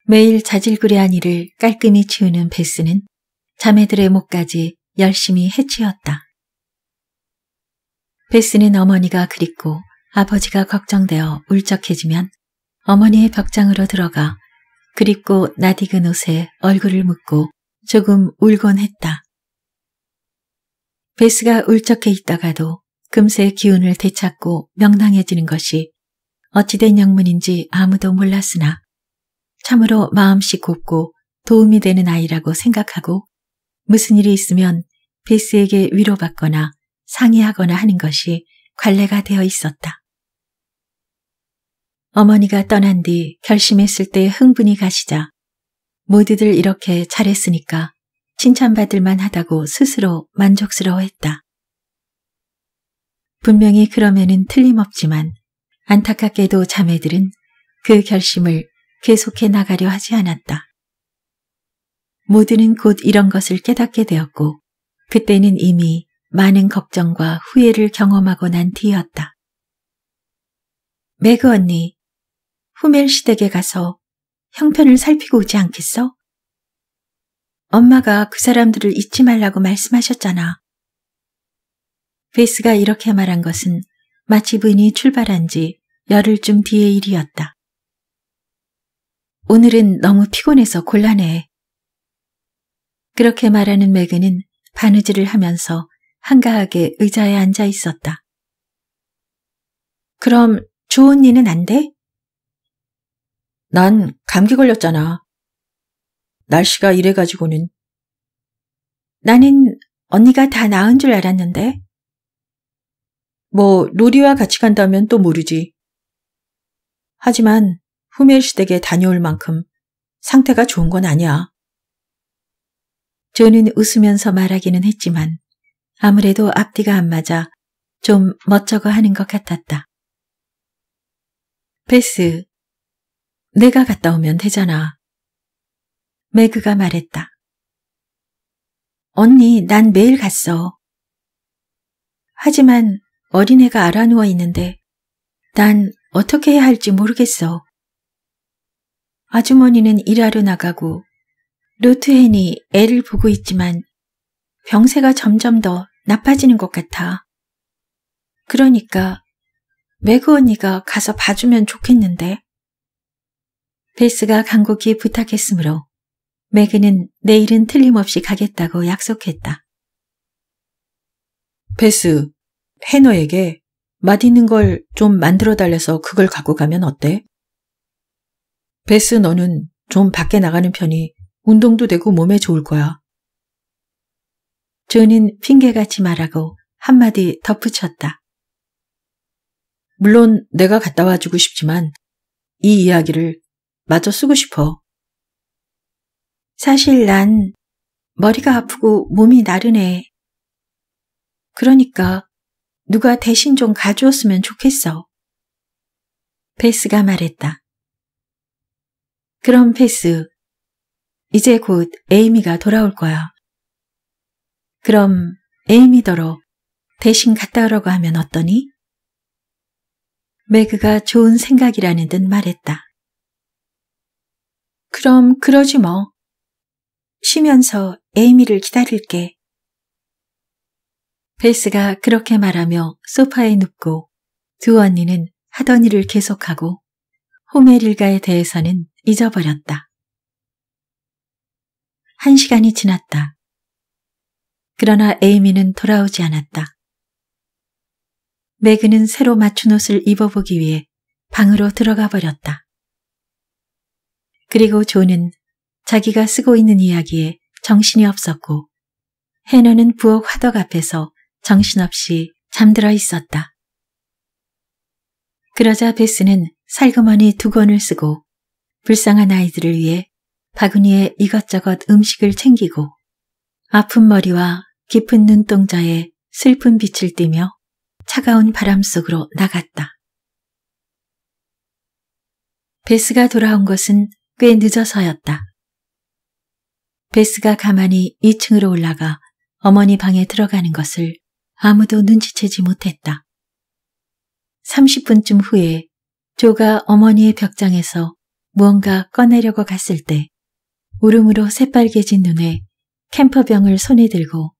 매일 자질구레한 일을 깔끔히 치우는 베스는 자매들의 목까지 열심히 해치웠다. 베스는 어머니가 그립고 아버지가 걱정되어 울적해지면 어머니의 벽장으로 들어가 그립고 나디근 옷에 얼굴을 묻고 조금 울곤 했다. 베스가 울적해 있다가도 금세 기운을 되찾고 명랑해지는 것이 어찌된 영문인지 아무도 몰랐으나 참으로 마음씨 곱고 도움이 되는 아이라고 생각하고 무슨 일이 있으면 베스에게 위로받거나 상의하거나 하는 것이 관례가 되어 있었다. 어머니가 떠난 뒤 결심했을 때 흥분이 가시자 모두들 이렇게 잘했으니까 칭찬받을 만하다고 스스로 만족스러워했다. 분명히 그러면은 틀림없지만 안타깝게도 자매들은 그 결심을 계속해 나가려 하지 않았다. 모두는 곧 이런 것을 깨닫게 되었고 그때는 이미 많은 걱정과 후회를 경험하고 난 뒤였다. 매그 언니, 후멜 시댁에 가서 형편을 살피고 오지 않겠어? 엄마가 그 사람들을 잊지 말라고 말씀하셨잖아. 페이스가 이렇게 말한 것은 마치 분이 출발한 지 열흘쯤 뒤의 일이었다. 오늘은 너무 피곤해서 곤란해. 그렇게 말하는 맥은 바느질을 하면서 한가하게 의자에 앉아 있었다. 그럼 좋은 일은 안 돼? 난 감기 걸렸잖아. 날씨가 이래가지고는. 나는 언니가 다 나은 줄 알았는데. 뭐 로리와 같이 간다면 또 모르지. 하지만 후멜 시댁에 다녀올 만큼 상태가 좋은 건 아니야. 조는 웃으면서 말하기는 했지만 아무래도 앞뒤가 안 맞아 좀 멋쩍어 하는 것 같았다. 베스, 내가 갔다 오면 되잖아. 매그가 말했다. 언니, 난 매일 갔어. 하지만 어린애가 알아누워 있는데 난 어떻게 해야 할지 모르겠어. 아주머니는 일하러 나가고 루트헨이 애를 보고 있지만 병세가 점점 더 나빠지는 것 같아. 그러니까 매그 언니가 가서 봐주면 좋겠는데. 베스가 간곡히 부탁했으므로 매그는 내일은 틀림없이 가겠다고 약속했다. 베스, 해너에게 맛있는 걸 좀 만들어 달래서 그걸 갖고 가면 어때? 베스 너는 좀 밖에 나가는 편이 운동도 되고 몸에 좋을 거야. 존은 핑계같이 말하고 한마디 덧붙였다. 물론 내가 갖다 와주고 싶지만 이 이야기를 마저 쓰고 싶어. 사실 난 머리가 아프고 몸이 나르네 그러니까 누가 대신 좀 가주었으면 좋겠어. 페스가 말했다. 그럼 페스, 이제 곧 에이미가 돌아올 거야. 그럼 에이미더러 대신 갔다 오라고 하면 어떠니? 매그가 좋은 생각이라는 듯 말했다. 그럼 그러지 뭐. 쉬면서 에이미를 기다릴게. 베이스가 그렇게 말하며 소파에 눕고 두 언니는 하던 일을 계속하고 호멜 일가에 대해서는 잊어버렸다. 한 시간이 지났다. 그러나 에이미는 돌아오지 않았다. 매그는 새로 맞춘 옷을 입어보기 위해 방으로 들어가 버렸다. 그리고 존은 자기가 쓰고 있는 이야기에 정신이 없었고 해너는 부엌 화덕 앞에서 정신없이 잠들어 있었다. 그러자 베스는 살그머니 두 권을 쓰고 불쌍한 아이들을 위해 바구니에 이것저것 음식을 챙기고 아픈 머리와 깊은 눈동자에 슬픈 빛을 띠며 차가운 바람 속으로 나갔다. 베스가 돌아온 것은 꽤 늦어서였다. 베스가 가만히 2층으로 올라가 어머니 방에 들어가는 것을 아무도 눈치채지 못했다. 30분쯤 후에 조가 어머니의 벽장에서 무언가 꺼내려고 갔을 때 울음으로 새빨개진 눈에 캠퍼병을 손에 들고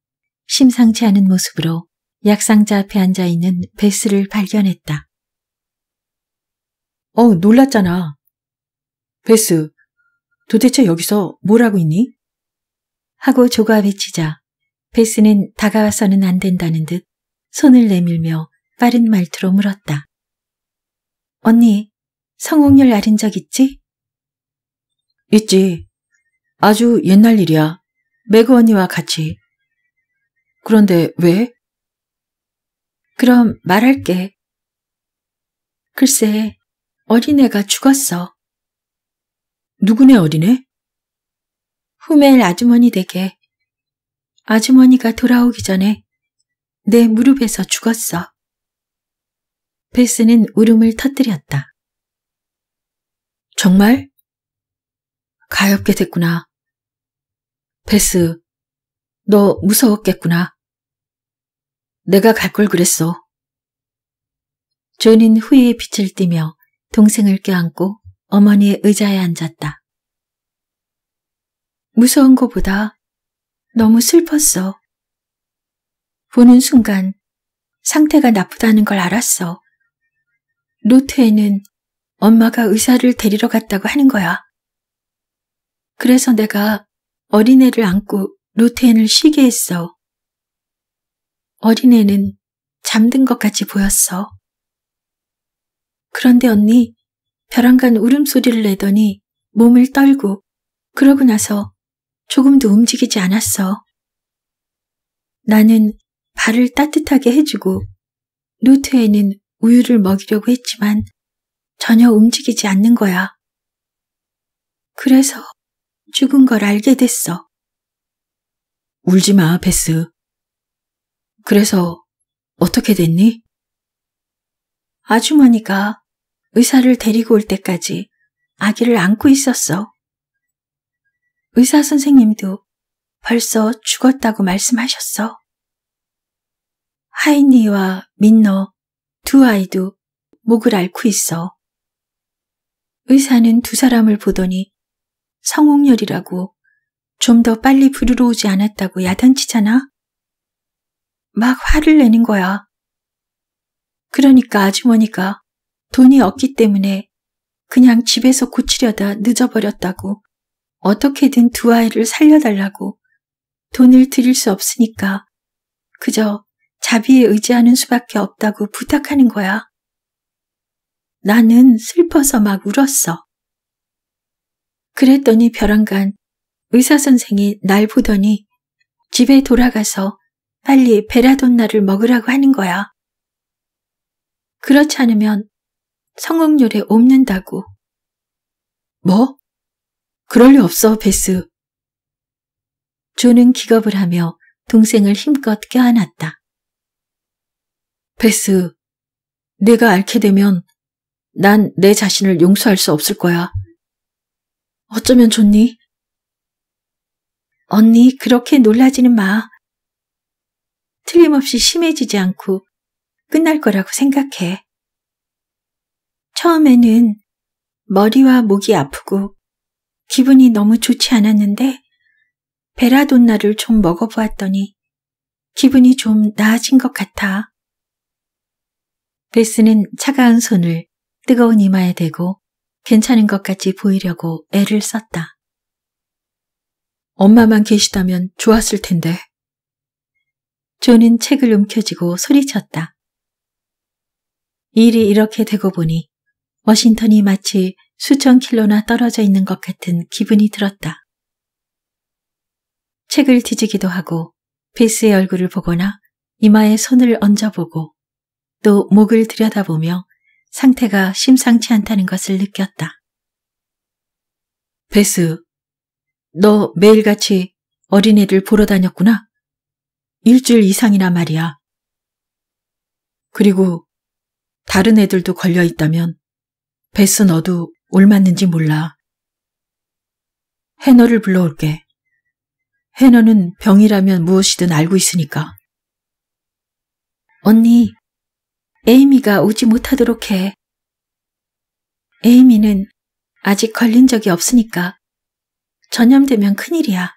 심상치 않은 모습으로 약상자 앞에 앉아있는 베스를 발견했다. 어, 놀랐잖아. 베스, 도대체 여기서 뭘 하고 있니? 하고 조가 외치자 베스는 다가와서는 안 된다는 듯 손을 내밀며 빠른 말투로 물었다. 언니, 성홍열 아린 적 있지? 있지. 아주 옛날 일이야. 매그 언니와 같이. 그런데 왜? 그럼 말할게. 글쎄, 어린애가 죽었어. 누구네 어린애? 후멜 아주머니 댁에 아주머니가 돌아오기 전에 내 무릎에서 죽었어. 베스는 울음을 터뜨렸다. 정말? 가엾게 됐구나. 베스, 너 무서웠겠구나. 내가 갈 걸 그랬어. 존은 후회의 빛을 띠며 동생을 껴안고 어머니의 의자에 앉았다. 무서운 것보다 너무 슬펐어. 보는 순간 상태가 나쁘다는 걸 알았어. 노트에는 엄마가 의사를 데리러 갔다고 하는 거야. 그래서 내가 어린애를 안고 로트엔을 쉬게 했어. 어린애는 잠든 것 같이 보였어. 그런데 언니, 벼랑간 울음소리를 내더니 몸을 떨고 그러고 나서 조금도 움직이지 않았어. 나는 발을 따뜻하게 해주고 노트에는 우유를 먹이려고 했지만 전혀 움직이지 않는 거야. 그래서 죽은 걸 알게 됐어. 울지 마, 베스. 그래서 어떻게 됐니? 아주머니가 의사를 데리고 올 때까지 아기를 안고 있었어. 의사 선생님도 벌써 죽었다고 말씀하셨어. 하인니와 민너 두 아이도 목을 앓고 있어. 의사는 두 사람을 보더니 성홍열이라고 좀 더 빨리 부르러 오지 않았다고 야단치잖아. 막 화를 내는 거야. 그러니까 아주머니가 돈이 없기 때문에 그냥 집에서 고치려다 늦어버렸다고 어떻게든 두 아이를 살려달라고 돈을 드릴 수 없으니까 그저 자비에 의지하는 수밖에 없다고 부탁하는 거야. 나는 슬퍼서 막 울었어. 그랬더니 벼랑간 의사선생이 날 보더니 집에 돌아가서 빨리 베라돈나를 먹으라고 하는 거야. 그렇지 않으면 성옥률에 옮는다고. 뭐? 그럴 리 없어, 베스. 조는 기겁을 하며 동생을 힘껏 껴안았다. 베스, 내가 알게 되면 난 내 자신을 용서할 수 없을 거야. 어쩌면 좋니? 언니, 그렇게 놀라지는 마. 틀림없이 심해지지 않고 끝날 거라고 생각해. 처음에는 머리와 목이 아프고 기분이 너무 좋지 않았는데 베라돈나를 좀 먹어보았더니 기분이 좀 나아진 것 같아. 베스는 차가운 손을 뜨거운 이마에 대고 괜찮은 것 같이 보이려고 애를 썼다. 엄마만 계시다면 좋았을 텐데. 존은 책을 움켜쥐고 소리쳤다. 일이 이렇게 되고 보니 워싱턴이 마치 수천 킬로나 떨어져 있는 것 같은 기분이 들었다. 책을 뒤지기도 하고 베스의 얼굴을 보거나 이마에 손을 얹어보고 또 목을 들여다보며 상태가 심상치 않다는 것을 느꼈다. 베스, 너 매일같이 어린애들 보러 다녔구나? 일주일 이상이나 말이야. 그리고 다른 애들도 걸려있다면 베스 너도 올맞는지 몰라. 해너를 불러올게. 해너는 병이라면 무엇이든 알고 있으니까. 언니, 에이미가 오지 못하도록 해. 에이미는 아직 걸린 적이 없으니까 전염되면 큰일이야.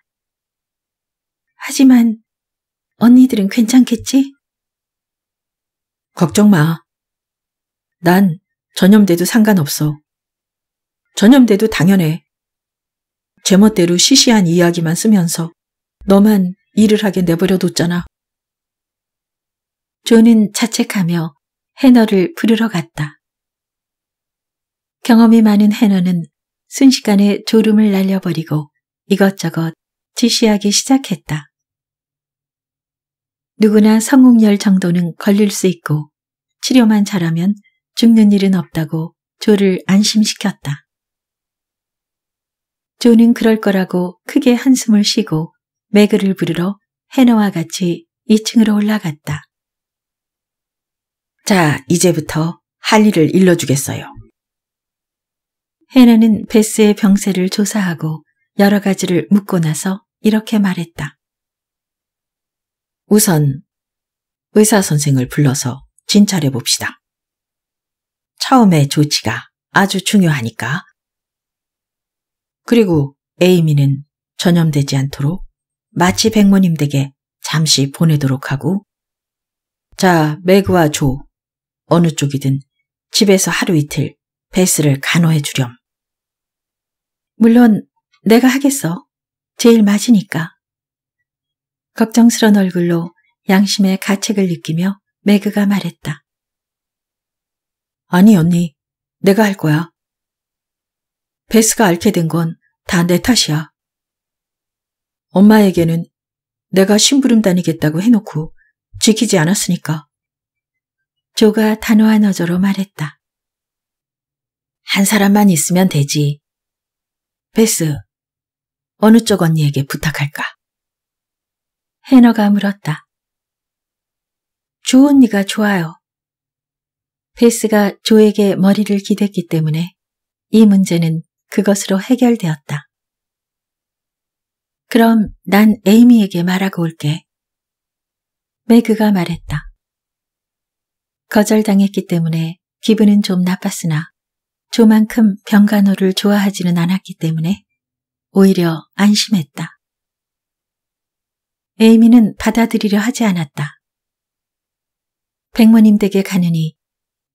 하지만 언니들은 괜찮겠지? 걱정 마. 난 전염돼도 상관없어. 전염돼도 당연해. 제멋대로 시시한 이야기만 쓰면서 너만 일을 하게 내버려뒀잖아. 존은 자책하며 해너를 부르러 갔다. 경험이 많은 해너는 순식간에 졸음을 날려버리고 이것저것 지시하기 시작했다. 누구나 성공열 정도는 걸릴 수 있고 치료만 잘하면 죽는 일은 없다고 조를 안심시켰다. 조는 그럴 거라고 크게 한숨을 쉬고 매그를 부르러 해너와 같이 2층으로 올라갔다. 자, 이제부터 할 일을 일러주겠어요. 해너는 베스의 병세를 조사하고 여러 가지를 묻고 나서 이렇게 말했다. 우선 의사 선생을 불러서 진찰해 봅시다. 처음에 조치가 아주 중요하니까 그리고 에이미는 전염되지 않도록 마치 백모님 댁에 잠시 보내도록 하고 자, 맥와 조, 어느 쪽이든 집에서 하루 이틀 베스를 간호해 주렴. 물론 내가 하겠어. 제일 맞으니까. 걱정스런 얼굴로 양심의 가책을 느끼며 매그가 말했다. 아니 언니, 내가 할 거야. 베스가 앓게 된 건 다 내 탓이야. 엄마에게는 내가 심부름 다니겠다고 해놓고 지키지 않았으니까. 조가 단호한 어조로 말했다. 한 사람만 있으면 되지. 베스, 어느 쪽 언니에게 부탁할까? 해너가 물었다. 조 언니가 좋아요. 베스가 조에게 머리를 기댔기 때문에 이 문제는 그것으로 해결되었다. 그럼 난 에이미에게 말하고 올게. 매그가 말했다. 거절당했기 때문에 기분은 좀 나빴으나 조만큼 병간호를 좋아하지는 않았기 때문에 오히려 안심했다. 에이미는 받아들이려 하지 않았다. 백모님 댁에 가느니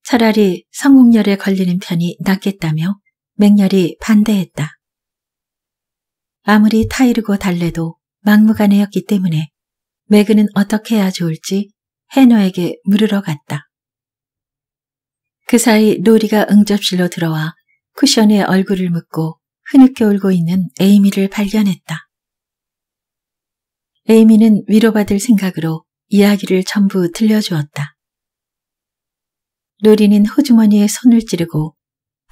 차라리 성공열에 걸리는 편이 낫겠다며 맹렬히 반대했다. 아무리 타이르고 달래도 막무가내였기 때문에 매그는 어떻게 해야 좋을지 해너에게 물으러 갔다. 그 사이 로리가 응접실로 들어와 쿠션에 얼굴을 묻고 흐느껴 울고 있는 에이미를 발견했다. 에이미는 위로받을 생각으로 이야기를 전부 들려주었다. 로리는 호주머니에 손을 찌르고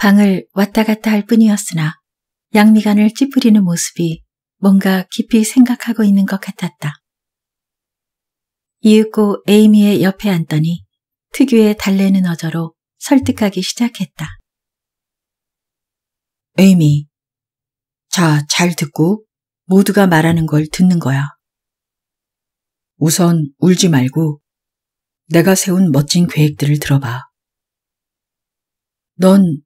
방을 왔다 갔다 할 뿐이었으나 양미간을 찌푸리는 모습이 뭔가 깊이 생각하고 있는 것 같았다. 이윽고 에이미의 옆에 앉더니 특유의 달래는 어조로 설득하기 시작했다. 에이미, 자, 잘 듣고 모두가 말하는 걸 듣는 거야. 우선 울지 말고 내가 세운 멋진 계획들을 들어봐. 넌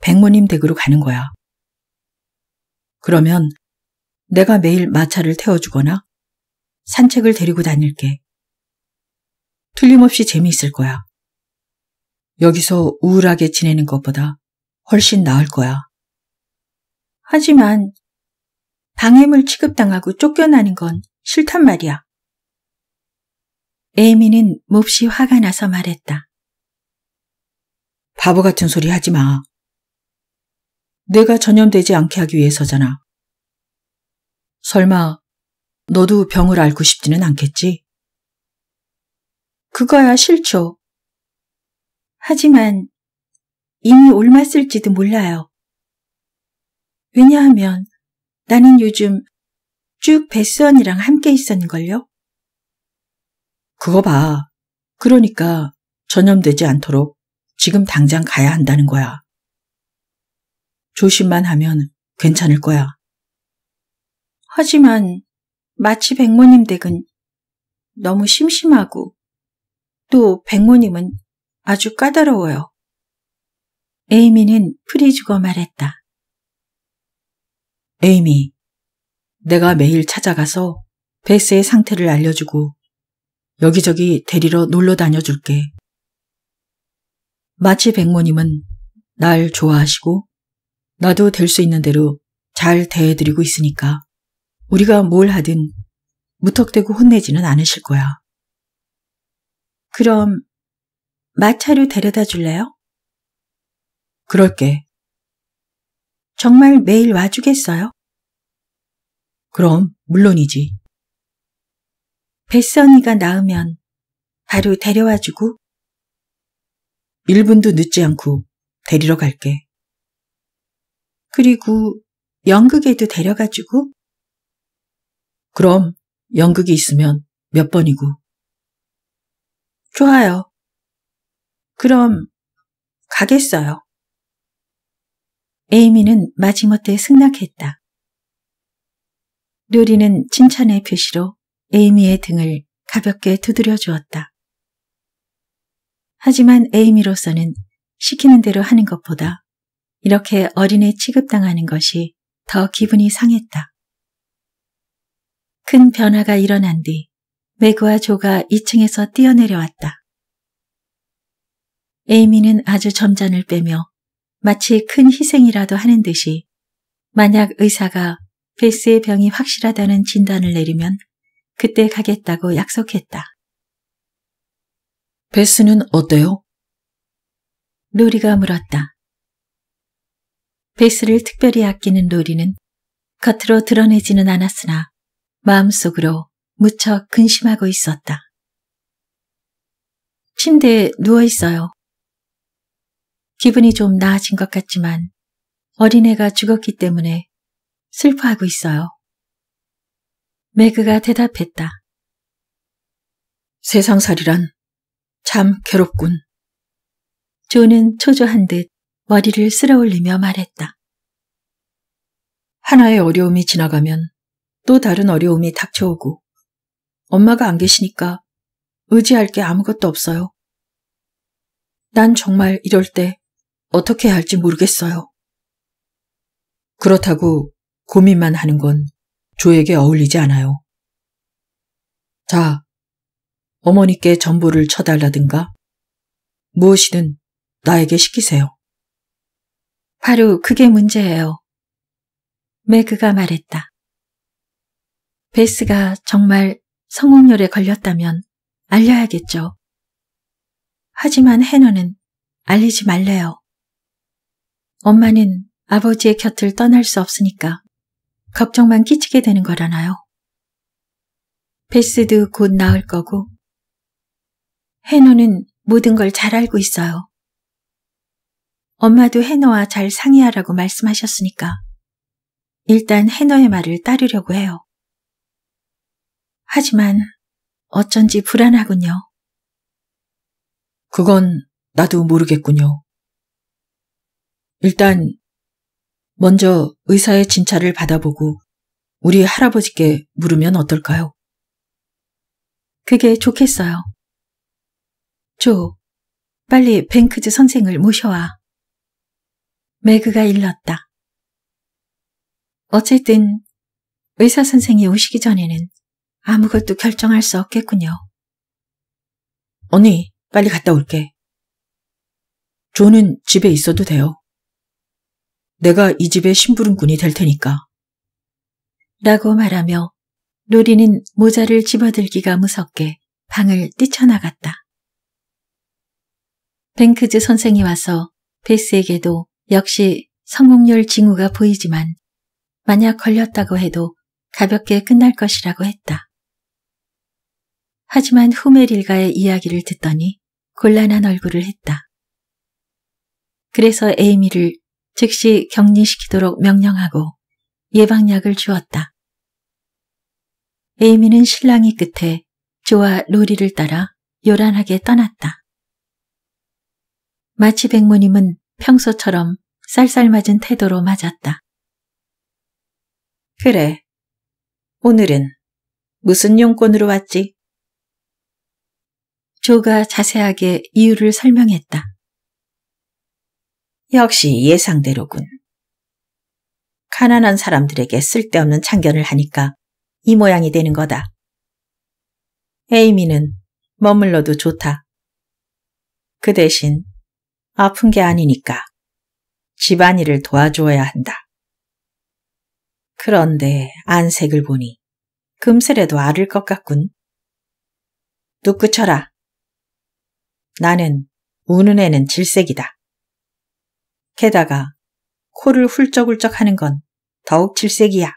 백모님 댁으로 가는 거야. 그러면 내가 매일 마차를 태워주거나 산책을 데리고 다닐게. 틀림없이 재미있을 거야. 여기서 우울하게 지내는 것보다 훨씬 나을 거야. 하지만 방해물 취급당하고 쫓겨나는 건 싫단 말이야. 에이미는 몹시 화가 나서 말했다. 바보 같은 소리 하지 마. 내가 전염되지 않게 하기 위해서잖아. 설마 너도 병을 앓고 싶지는 않겠지? 그거야 싫죠. 하지만 이미 옮았을지도 몰라요. 왜냐하면 나는 요즘 쭉 베스 언니랑 함께 있었는걸요. 그거 봐. 그러니까 전염되지 않도록 지금 당장 가야 한다는 거야. 조심만 하면 괜찮을 거야. 하지만 마치 백모님 댁은 너무 심심하고 또 백모님은 아주 까다로워요. 에이미는 풀이 죽어 말했다. 에이미, 내가 매일 찾아가서 베스의 상태를 알려주고 여기저기 데리러 놀러 다녀줄게. 마치 백모님은 날 좋아하시고 나도 될 수 있는 대로 잘 대해드리고 있으니까 우리가 뭘 하든 무턱대고 혼내지는 않으실 거야. 그럼 마차로 데려다 줄래요? 그럴게. 정말 매일 와주겠어요? 그럼 물론이지. 베스 언니가 나으면 바로 데려와주고 1분도 늦지 않고 데리러 갈게. 그리고 연극에도 데려가주고? 그럼 연극이 있으면 몇 번이고? 좋아요. 그럼 가겠어요. 에이미는 마지못해 승낙했다. 누리는 칭찬의 표시로 에이미의 등을 가볍게 두드려 주었다. 하지만 에이미로서는 시키는 대로 하는 것보다 이렇게 어린애 취급당하는 것이 더 기분이 상했다. 큰 변화가 일어난 뒤 매그와 조가 2층에서 뛰어내려왔다. 에이미는 아주 점잔을 빼며 마치 큰 희생이라도 하는 듯이 만약 의사가 베스의 병이 확실하다는 진단을 내리면 그때 가겠다고 약속했다. 베스는 어때요? 루리가 물었다. 베이스를 특별히 아끼는 로리는 겉으로 드러내지는 않았으나 마음속으로 무척 근심하고 있었다. 침대에 누워 있어요. 기분이 좀 나아진 것 같지만 어린애가 죽었기 때문에 슬퍼하고 있어요. 매그가 대답했다. 세상살이란 참 괴롭군. 조는 초조한 듯 머리를 쓸어올리며 말했다. 하나의 어려움이 지나가면 또 다른 어려움이 닥쳐오고 엄마가 안 계시니까 의지할 게 아무것도 없어요. 난 정말 이럴 때 어떻게 해야 할지 모르겠어요. 그렇다고 고민만 하는 건 조에게 어울리지 않아요. 자, 어머니께 전보를 쳐달라든가 무엇이든 나에게 시키세요. 바로 그게 문제예요. 매그가 말했다. 베스가 정말 성홍열에 걸렸다면 알려야겠죠. 하지만 해너는 알리지 말래요. 엄마는 아버지의 곁을 떠날 수 없으니까 걱정만 끼치게 되는 거라나요. 베스도 곧 나을 거고 해너는 모든 걸 잘 알고 있어요. 엄마도 해너와 잘 상의하라고 말씀하셨으니까 일단 해너의 말을 따르려고 해요. 하지만 어쩐지 불안하군요. 그건 나도 모르겠군요. 일단 먼저 의사의 진찰을 받아보고 우리 할아버지께 물으면 어떨까요? 그게 좋겠어요. 조, 빨리 뱅크즈 선생을 모셔와. 매그가 일렀다. 어쨌든 의사 선생이 오시기 전에는 아무것도 결정할 수 없겠군요. 언니, 빨리 갔다 올게. 조는 집에 있어도 돼요. 내가 이 집의 심부름꾼이 될 테니까. 라고 말하며 로리는 모자를 집어들기가 무섭게 방을 뛰쳐나갔다. 뱅크즈 선생이 와서 베스에게도 역시 성공률 징후가 보이지만 만약 걸렸다고 해도 가볍게 끝날 것이라고 했다. 하지만 후멜 일가의 이야기를 듣더니 곤란한 얼굴을 했다. 그래서 에이미를 즉시 격리시키도록 명령하고 예방약을 주었다. 에이미는 신랑이 끝에 조와 로리를 따라 요란하게 떠났다. 마치 백모님은 평소처럼 쌀쌀맞은 태도로 맞았다. 그래. 오늘은 무슨 용건으로 왔지? 조가 자세하게 이유를 설명했다. 역시 예상대로군. 가난한 사람들에게 쓸데없는 참견을 하니까 이 모양이 되는 거다. 에이미는 머물러도 좋다. 그 대신 아픈 게 아니니까. 집안일을 도와주어야 한다. 그런데 안색을 보니 금세라도 아를 것 같군. 누구쳐라 나는 우는 애는 질색이다. 게다가 코를 훌쩍훌쩍 하는 건 더욱 질색이야.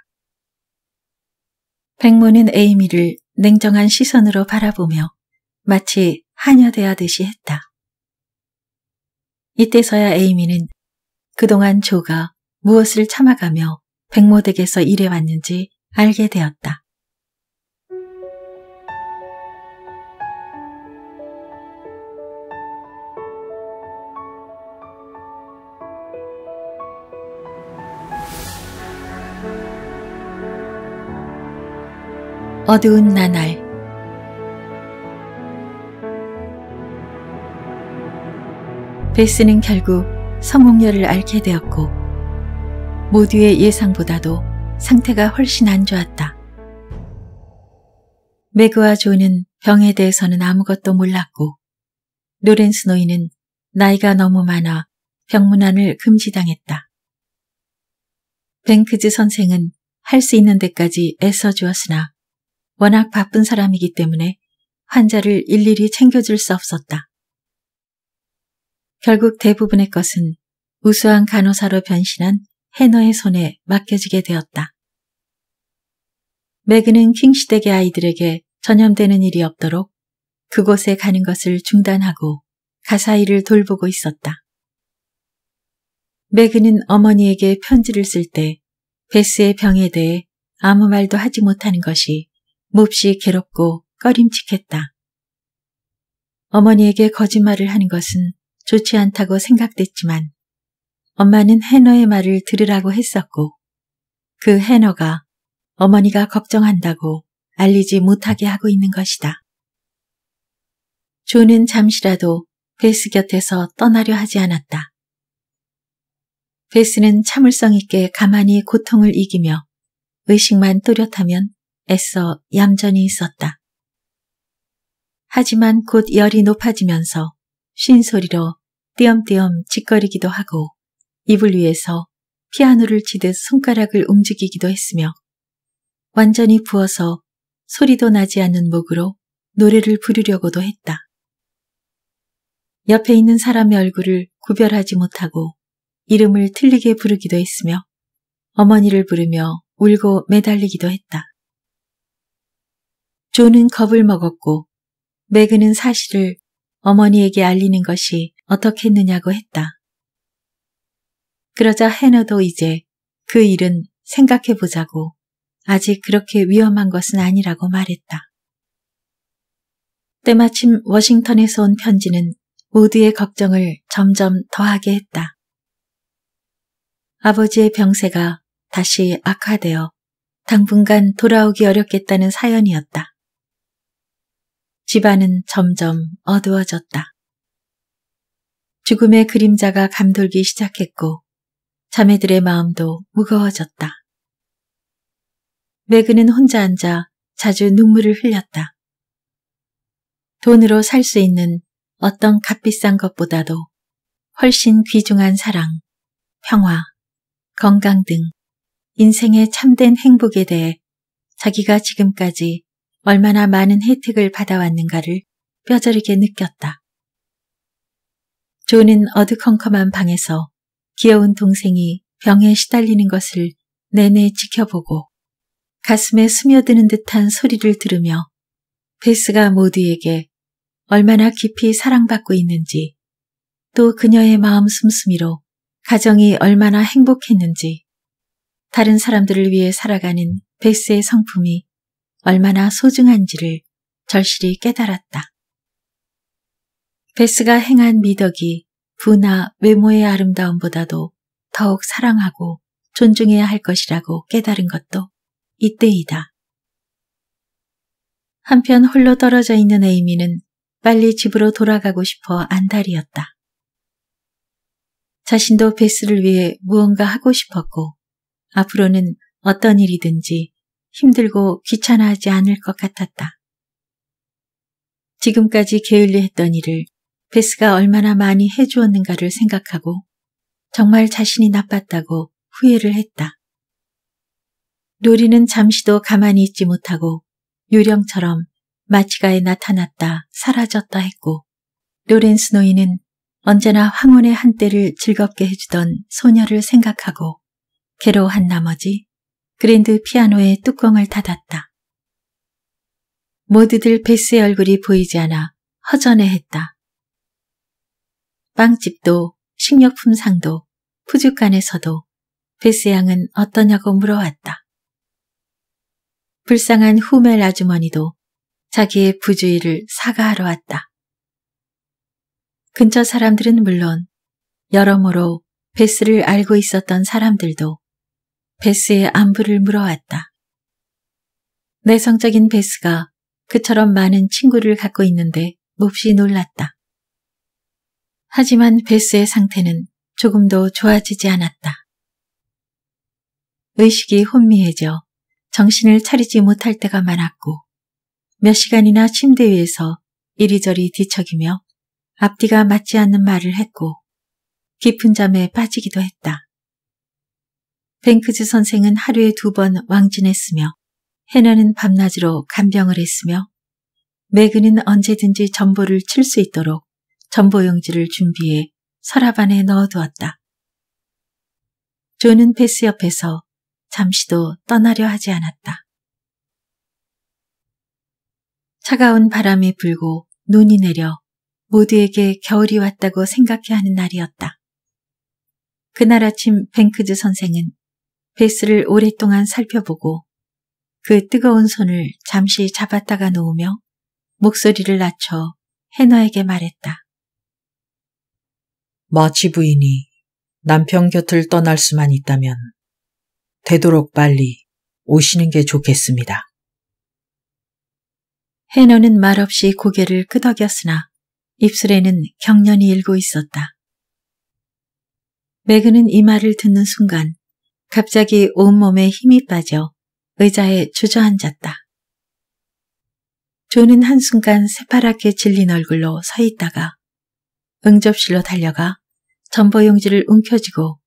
백모는 에이미를 냉정한 시선으로 바라보며 마치 한여대하듯이 했다. 이때서야 에이미는 그동안 조가 무엇을 참아가며 백모댁에서 일해왔는지 알게 되었다. 어두운 나날 베스는 결국 성공열을 앓게 되었고 모두의 예상보다도 상태가 훨씬 안 좋았다. 매그와 조는 병에 대해서는 아무것도 몰랐고 로렌스 노인은 나이가 너무 많아 병문안을 금지당했다. 뱅크즈 선생은 할 수 있는 데까지 애써 주었으나 워낙 바쁜 사람이기 때문에 환자를 일일이 챙겨줄 수 없었다. 결국 대부분의 것은 우수한 간호사로 변신한 해너의 손에 맡겨지게 되었다. 매그는 킹시댁의 아이들에게 전염되는 일이 없도록 그곳에 가는 것을 중단하고 가사일을 돌보고 있었다. 매그는 어머니에게 편지를 쓸 때 베스의 병에 대해 아무 말도 하지 못하는 것이 몹시 괴롭고 꺼림칙했다. 어머니에게 거짓말을 하는 것은 좋지 않다고 생각됐지만 엄마는 해너의 말을 들으라고 했었고 그 해너가 어머니가 걱정한다고 알리지 못하게 하고 있는 것이다. 조는 잠시라도 베스 곁에서 떠나려 하지 않았다. 베스는 참을성 있게 가만히 고통을 이기며 의식만 또렷하면 애써 얌전히 있었다. 하지만 곧 열이 높아지면서 쉰소리로 띄엄띄엄 짓거리기도 하고 이불 위에서 피아노를 치듯 손가락을 움직이기도 했으며 완전히 부어서 소리도 나지 않는 목으로 노래를 부르려고도 했다. 옆에 있는 사람의 얼굴을 구별하지 못하고 이름을 틀리게 부르기도 했으며 어머니를 부르며 울고 매달리기도 했다. 조는 겁을 먹었고 매그는 사실을 어머니에게 알리는 것이 어떻게 했느냐고 했다. 그러자 헤너도 이제 그 일은 생각해보자고 아직 그렇게 위험한 것은 아니라고 말했다. 때마침 워싱턴에서 온 편지는 모두의 걱정을 점점 더하게 했다. 아버지의 병세가 다시 악화되어 당분간 돌아오기 어렵겠다는 사연이었다. 집안은 점점 어두워졌다. 죽음의 그림자가 감돌기 시작했고 자매들의 마음도 무거워졌다. 매그는 혼자 앉아 자주 눈물을 흘렸다. 돈으로 살 수 있는 어떤 값비싼 것보다도 훨씬 귀중한 사랑, 평화, 건강 등 인생의 참된 행복에 대해 자기가 지금까지 얼마나 많은 혜택을 받아왔는가를 뼈저리게 느꼈다. 존은 어두컴컴한 방에서 귀여운 동생이 병에 시달리는 것을 내내 지켜보고 가슴에 스며드는 듯한 소리를 들으며 베스가 모두에게 얼마나 깊이 사랑받고 있는지 또 그녀의 마음 숨스미로 가정이 얼마나 행복했는지 다른 사람들을 위해 살아가는 베스의 성품이 얼마나 소중한지를 절실히 깨달았다. 베스가 행한 미덕이 부나 외모의 아름다움보다도 더욱 사랑하고 존중해야 할 것이라고 깨달은 것도 이때이다. 한편 홀로 떨어져 있는 에이미는 빨리 집으로 돌아가고 싶어 안달이었다. 자신도 베스를 위해 무언가 하고 싶었고 앞으로는 어떤 일이든지 힘들고 귀찮아하지 않을 것 같았다. 지금까지 게을리했던 일을 베스가 얼마나 많이 해주었는가를 생각하고 정말 자신이 나빴다고 후회를 했다. 노리는 잠시도 가만히 있지 못하고 요령처럼 마치가에 나타났다 사라졌다 했고 로렌스 노인은 언제나 황혼의 한때를 즐겁게 해주던 소녀를 생각하고 괴로워한 나머지 그랜드 피아노의 뚜껑을 닫았다. 모두들 베스의 얼굴이 보이지 않아 허전해했다. 빵집도 식료품 상도 푸주간에서도 베스양은 어떠냐고 물어왔다. 불쌍한 후멜 아주머니도 자기의 부주의를 사과하러 왔다. 근처 사람들은 물론 여러모로 베스를 알고 있었던 사람들도 베스의 안부를 물어왔다. 내성적인 베스가 그처럼 많은 친구를 갖고 있는데 몹시 놀랐다. 하지만 베스의 상태는 조금도 좋아지지 않았다. 의식이 혼미해져 정신을 차리지 못할 때가 많았고 몇 시간이나 침대 위에서 이리저리 뒤척이며 앞뒤가 맞지 않는 말을 했고 깊은 잠에 빠지기도 했다. 뱅크즈 선생은 하루에 두 번 왕진했으며 해나는 밤낮으로 간병을 했으며 매그는 언제든지 전보를 칠 수 있도록 전보용지를 준비해 서랍 안에 넣어두었다. 조는 베스 옆에서 잠시도 떠나려 하지 않았다. 차가운 바람이 불고 눈이 내려 모두에게 겨울이 왔다고 생각해 하는 날이었다. 그날 아침 뱅크즈 선생은 베스를 오랫동안 살펴보고 그 뜨거운 손을 잠시 잡았다가 놓으며 목소리를 낮춰 헤너에게 말했다. 마치 부인이 남편 곁을 떠날 수만 있다면 되도록 빨리 오시는 게 좋겠습니다. 해너는 말없이 고개를 끄덕였으나 입술에는 경련이 일고 있었다. 매그는 이 말을 듣는 순간 갑자기 온몸에 힘이 빠져 의자에 주저앉았다. 조는 한순간 새파랗게 질린 얼굴로 서 있다가 응접실로 달려가 점퍼용지를 움켜쥐고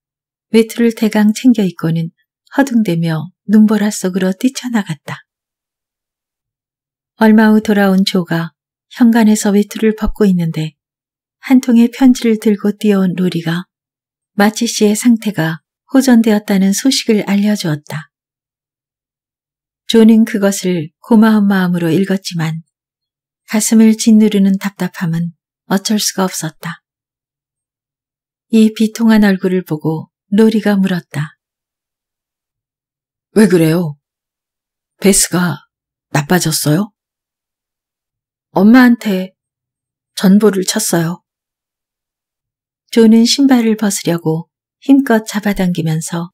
외투를 대강 챙겨 입고는 허둥대며 눈보라 속으로 뛰쳐나갔다. 얼마 후 돌아온 조가 현관에서 외투를 벗고 있는데 한 통의 편지를 들고 뛰어온 로리가 마치 씨의 상태가 호전되었다는 소식을 알려주었다. 조는 그것을 고마운 마음으로 읽었지만 가슴을 짓누르는 답답함은 어쩔 수가 없었다. 이 비통한 얼굴을 보고 로리가 물었다. 왜 그래요? 베스가 나빠졌어요? 엄마한테 전보를 쳤어요. 조는 신발을 벗으려고 힘껏 잡아당기면서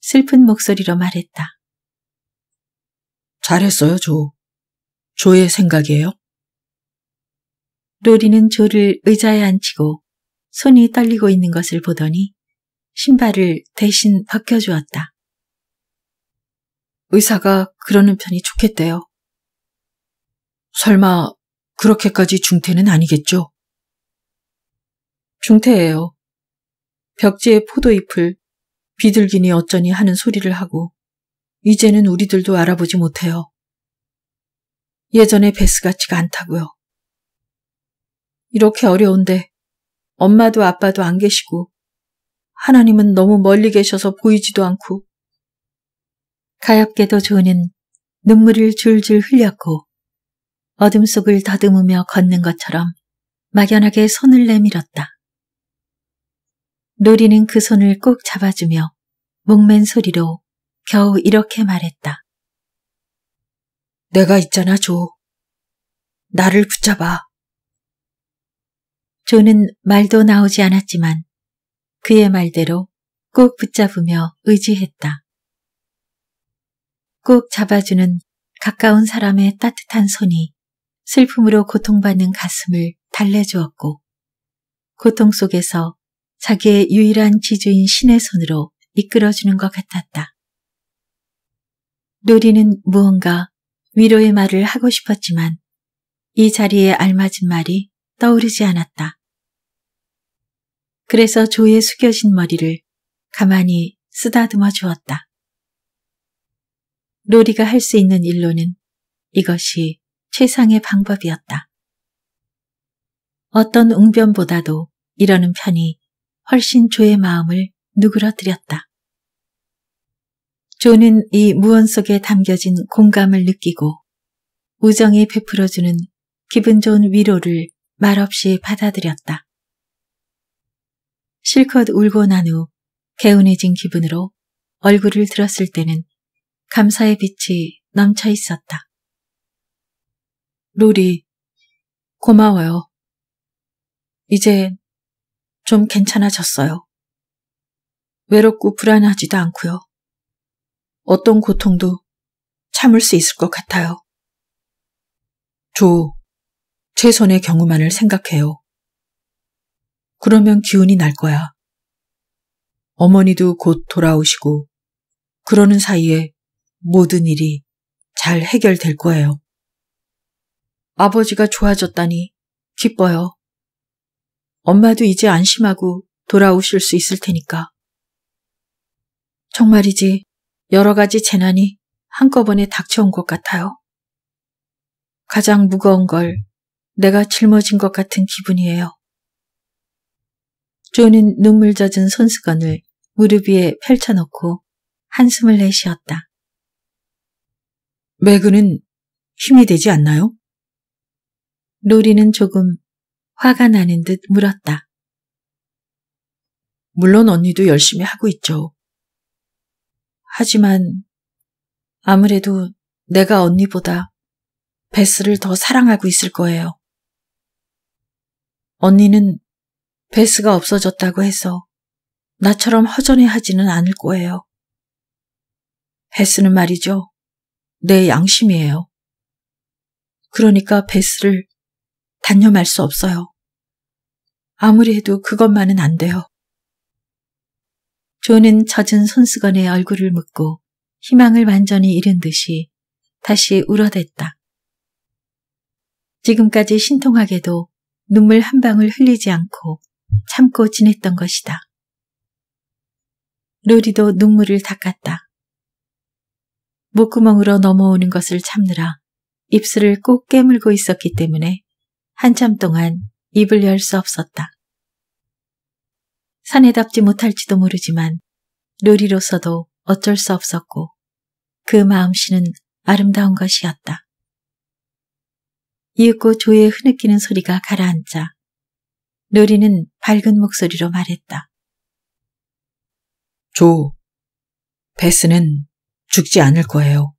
슬픈 목소리로 말했다. 잘했어요, 조. 조의 생각이에요? 로리는 조를 의자에 앉히고 손이 떨리고 있는 것을 보더니 신발을 대신 벗겨주었다. 의사가 그러는 편이 좋겠대요. 설마 그렇게까지 중태는 아니겠죠? 중태예요. 벽지에 포도잎을 비둘기니 어쩌니 하는 소리를 하고 이제는 우리들도 알아보지 못해요. 예전에 베스 같지가 않다고요. 이렇게 어려운데 엄마도 아빠도 안 계시고 하나님은 너무 멀리 계셔서 보이지도 않고 가엾게도 조는 눈물을 줄줄 흘렸고 어둠 속을 더듬으며 걷는 것처럼 막연하게 손을 내밀었다. 로리는 그 손을 꼭 잡아주며 목맨 소리로 겨우 이렇게 말했다. 내가 있잖아, 조. 나를 붙잡아. 존은 말도 나오지 않았지만 그의 말대로 꼭 붙잡으며 의지했다. 꼭 잡아주는 가까운 사람의 따뜻한 손이 슬픔으로 고통받는 가슴을 달래주었고 고통 속에서 자기의 유일한 지주인 신의 손으로 이끌어주는 것 같았다. 누리는 무언가 위로의 말을 하고 싶었지만 이 자리에 알맞은 말이 떠오르지 않았다. 그래서 조의 숙여진 머리를 가만히 쓰다듬어 주었다. 로리가 할 수 있는 일로는 이것이 최상의 방법이었다. 어떤 웅변보다도 이러는 편이 훨씬 조의 마음을 누그러뜨렸다. 조는 이 무언 속에 담겨진 공감을 느끼고 우정이 베풀어주는 기분 좋은 위로를 말없이 받아들였다. 실컷 울고 난 후 개운해진 기분으로 얼굴을 들었을 때는 감사의 빛이 넘쳐 있었다. 롤이 고마워요. 이제 좀 괜찮아졌어요. 외롭고 불안하지도 않고요. 어떤 고통도 참을 수 있을 것 같아요. 조, 최선의 경우만을 생각해요. 그러면 기운이 날 거야. 어머니도 곧 돌아오시고 그러는 사이에 모든 일이 잘 해결될 거예요. 아버지가 좋아졌다니 기뻐요. 엄마도 이제 안심하고 돌아오실 수 있을 테니까. 정말이지 여러 가지 재난이 한꺼번에 닥쳐온 것 같아요. 가장 무거운 걸 내가 짊어진 것 같은 기분이에요. 조는 눈물 젖은 손수건을 무릎 위에 펼쳐놓고 한숨을 내쉬었다. 매그는 힘이 되지 않나요? 로리는 조금 화가 나는 듯 물었다. 물론 언니도 열심히 하고 있죠. 하지만 아무래도 내가 언니보다 베스를 더 사랑하고 있을 거예요. 언니는 베스가 없어졌다고 해서 나처럼 허전해하지는 않을 거예요. 베스는 말이죠. 내 양심이에요. 그러니까 베스를 단념할 수 없어요. 아무리 해도 그것만은 안 돼요. 존은 젖은 손수건에 얼굴을 묻고 희망을 완전히 잃은 듯이 다시 울어댔다. 지금까지 신통하게도 눈물 한 방울 흘리지 않고 참고 지냈던 것이다. 루리도 눈물을 닦았다. 목구멍으로 넘어오는 것을 참느라 입술을 꼭 깨물고 있었기 때문에 한참 동안 입을 열 수 없었다. 산에 답지 못할지도 모르지만 루리로서도 어쩔 수 없었고 그 마음씨는 아름다운 것이었다. 이윽고 조의 흐느끼는 소리가 가라앉자 누리는 밝은 목소리로 말했다. 조, 베스는 죽지 않을 거예요.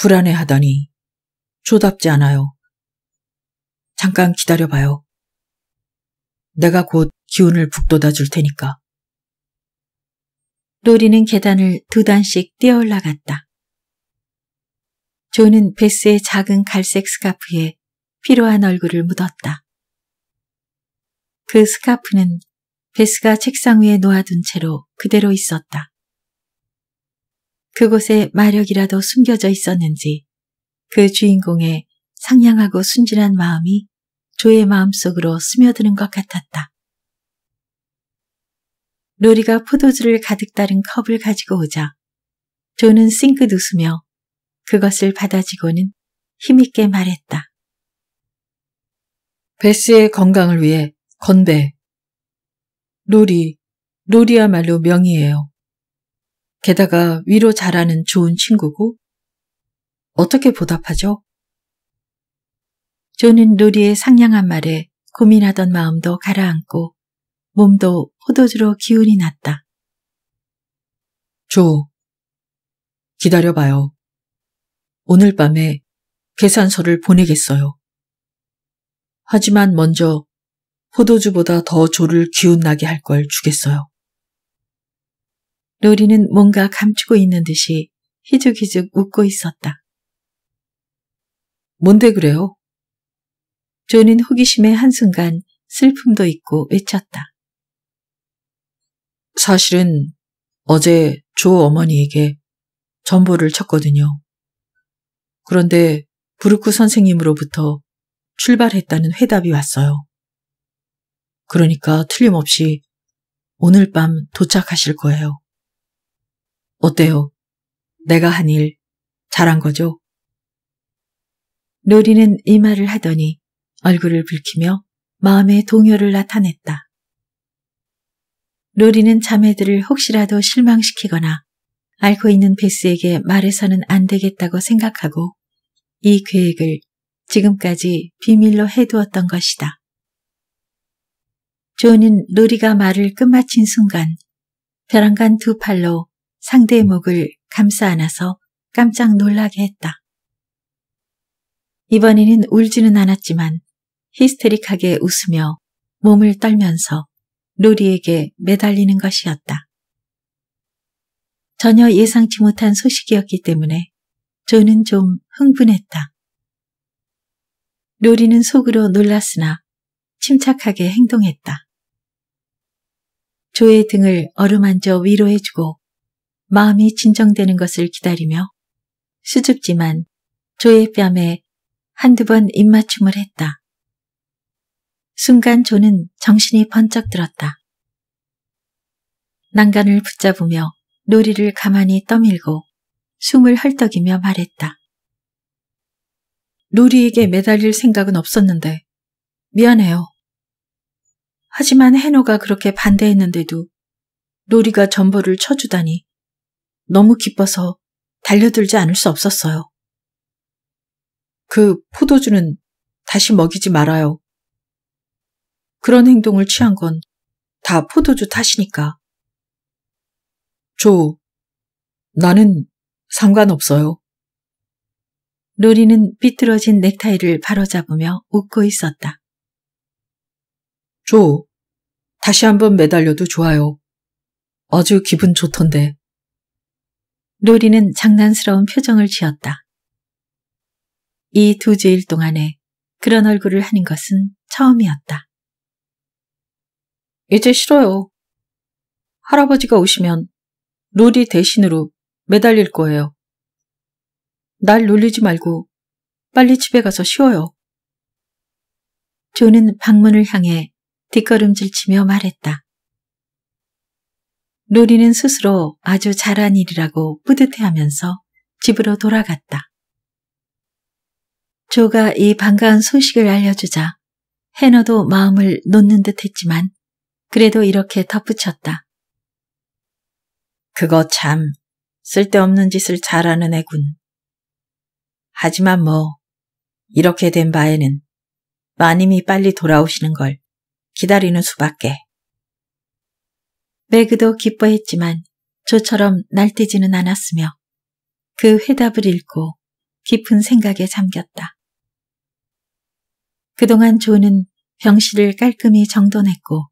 불안해하다니 조답지 않아요. 잠깐 기다려봐요. 내가 곧 기운을 북돋아 줄 테니까. 노리는 계단을 두 단씩 뛰어 올라갔다. 조는 베스의 작은 갈색 스카프에 피로한 얼굴을 묻었다. 그 스카프는 베스가 책상 위에 놓아둔 채로 그대로 있었다. 그곳에 마력이라도 숨겨져 있었는지 그 주인공의 상냥하고 순진한 마음이 조의 마음속으로 스며드는 것 같았다. 로리가 포도주를 가득 따른 컵을 가지고 오자 조는 싱긋 웃으며 그것을 받아지고는 힘있게 말했다. 베스의 건강을 위해 건배. 로리, 로리야말로 명이에요. 게다가 위로 잘하는 좋은 친구고 어떻게 보답하죠? 저는 로리의 상냥한 말에 고민하던 마음도 가라앉고 몸도 호도주로 기운이 났다. 조, 기다려봐요. 오늘 밤에 계산서를 보내겠어요. 하지만 먼저 포도주보다 더 조를 기운나게 할 걸 주겠어요. 로리는 뭔가 감추고 있는 듯이 희죽희죽 웃고 있었다. 뭔데 그래요? 조는 호기심에 한순간 슬픔도 있고 외쳤다. 사실은 어제 조 어머니에게 전보를 쳤거든요. 그런데 브루크 선생님으로부터 출발했다는 회답이 왔어요. 그러니까 틀림없이 오늘 밤 도착하실 거예요. 어때요? 내가 한 일 잘한 거죠? 로리는 이 말을 하더니 얼굴을 붉히며 마음의 동요를 나타냈다. 로리는 자매들을 혹시라도 실망시키거나 알고 있는 베스에게 말해서는 안 되겠다고 생각하고 이 계획을 지금까지 비밀로 해두었던 것이다. 존은 로리가 말을 끝마친 순간 벼랑간 두 팔로 상대의 목을 감싸 안아서 깜짝 놀라게 했다. 이번에는 울지는 않았지만 히스테릭하게 웃으며 몸을 떨면서 로리에게 매달리는 것이었다. 전혀 예상치 못한 소식이었기 때문에 존은 좀 흥분했다. 로리는 속으로 놀랐으나 침착하게 행동했다. 조의 등을 어루만져 위로해주고 마음이 진정되는 것을 기다리며 수줍지만 조의 뺨에 한두 번 입맞춤을 했다. 순간 조는 정신이 번쩍 들었다. 난간을 붙잡으며 놀이를 가만히 떠밀고 숨을 헐떡이며 말했다. 놀이에게 매달릴 생각은 없었는데 미안해요. 하지만 해노가 그렇게 반대했는데도 놀이가 전보를 쳐주다니 너무 기뻐서 달려들지 않을 수 없었어요. 그 포도주는 다시 먹이지 말아요. 그런 행동을 취한 건 다 포도주 탓이니까. 저, 나는 상관없어요. 로리는 비뚤어진 넥타이를 바로잡으며 웃고 있었다. 조, 다시 한번 매달려도 좋아요. 아주 기분 좋던데. 로리는 장난스러운 표정을 지었다. 이 두 주일 동안에 그런 얼굴을 하는 것은 처음이었다. 이제 싫어요. 할아버지가 오시면 로리 대신으로 매달릴 거예요. 날 놀리지 말고 빨리 집에 가서 쉬어요. 조는 방문을 향해 뒷걸음질 치며 말했다. 루리는 스스로 아주 잘한 일이라고 뿌듯해하면서 집으로 돌아갔다. 조가 이 반가운 소식을 알려주자 해너도 마음을 놓는 듯 했지만 그래도 이렇게 덧붙였다. 그거 참 쓸데없는 짓을 잘하는 애군. 하지만 뭐 이렇게 된 바에는 마님이 빨리 돌아오시는 걸 기다리는 수밖에. 매그도 기뻐했지만 조처럼 날뛰지는 않았으며 그 회답을 읽고 깊은 생각에 잠겼다. 그동안 조는 병실을 깔끔히 정돈했고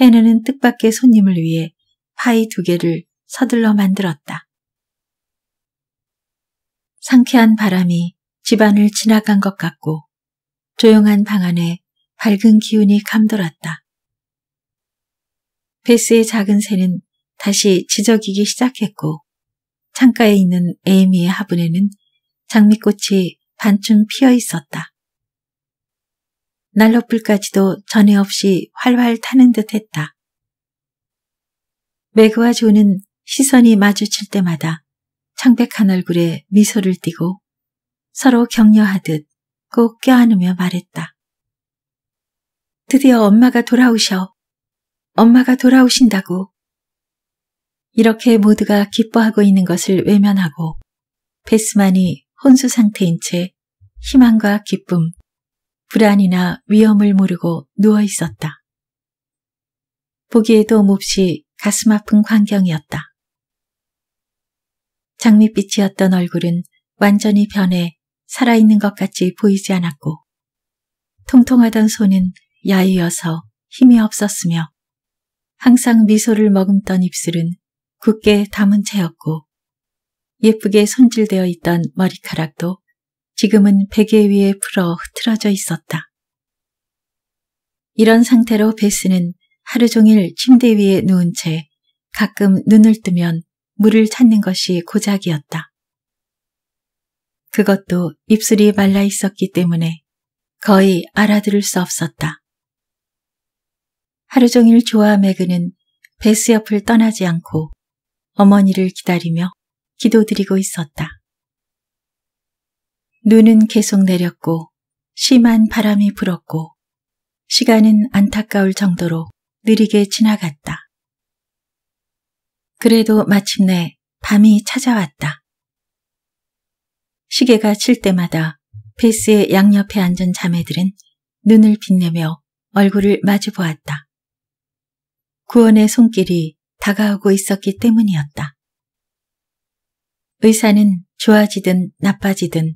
해내는 뜻밖의 손님을 위해 파이 두 개를 서둘러 만들었다. 상쾌한 바람이 집안을 지나간 것 같고 조용한 방 안에 밝은 기운이 감돌았다. 베스의 작은 새는 다시 지저귀기 시작했고 창가에 있는 에이미의 화분에는 장미꽃이 반쯤 피어 있었다. 난로풀까지도 전에 없이 활활 타는 듯 했다. 매그와 조는 시선이 마주칠 때마다 창백한 얼굴에 미소를 띠고 서로 격려하듯 꼭 껴안으며 말했다. 드디어 엄마가 돌아오셔. 엄마가 돌아오신다고. 이렇게 모두가 기뻐하고 있는 것을 외면하고 베스만이 혼수 상태인 채 희망과 기쁨, 불안이나 위험을 모르고 누워 있었다. 보기에도 몹시 가슴 아픈 광경이었다. 장밋빛이었던 얼굴은 완전히 변해 살아있는 것 같이 보이지 않았고 통통하던 손은 야이어서 힘이 없었으며 항상 미소를 머금던 입술은 굳게 담은 채였고 예쁘게 손질되어 있던 머리카락도 지금은 베개 위에 풀어 흐트러져 있었다. 이런 상태로 베스는 하루 종일 침대 위에 누운 채 가끔 눈을 뜨면 물을 찾는 것이 고작이었다. 그것도 입술이 말라 있었기 때문에 거의 알아들을 수 없었다. 하루 종일 조아 매그는 베스 옆을 떠나지 않고 어머니를 기다리며 기도드리고 있었다. 눈은 계속 내렸고 심한 바람이 불었고 시간은 안타까울 정도로 느리게 지나갔다. 그래도 마침내 밤이 찾아왔다. 시계가 칠 때마다 베스의 양옆에 앉은 자매들은 눈을 빛내며 얼굴을 마주 보았다. 구원의 손길이 다가오고 있었기 때문이었다. 의사는 좋아지든 나빠지든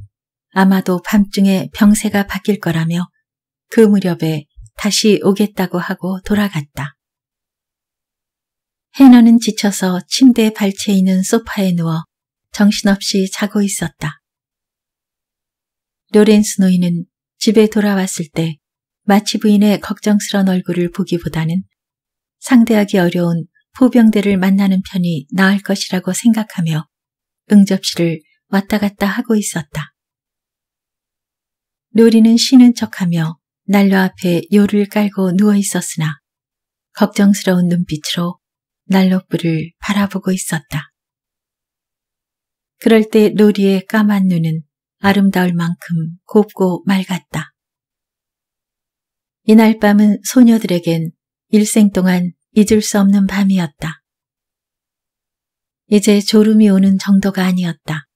아마도 밤중에 병세가 바뀔 거라며 그 무렵에 다시 오겠다고 하고 돌아갔다. 해너는 지쳐서 침대에 발치에 있는 소파에 누워 정신없이 자고 있었다. 로렌스 노인은 집에 돌아왔을 때 마치 부인의 걱정스런 얼굴을 보기보다는 상대하기 어려운 포병대를 만나는 편이 나을 것이라고 생각하며 응접실을 왔다 갔다 하고 있었다. 노리는 쉬는 척하며 난로 앞에 요를 깔고 누워 있었으나 걱정스러운 눈빛으로 난로불을 바라보고 있었다. 그럴 때 로리의 까만 눈은 아름다울 만큼 곱고 맑았다. 이날 밤은 소녀들에겐 일생 동안 잊을 수 없는 밤이었다. 이제 졸음이 오는 정도가 아니었다.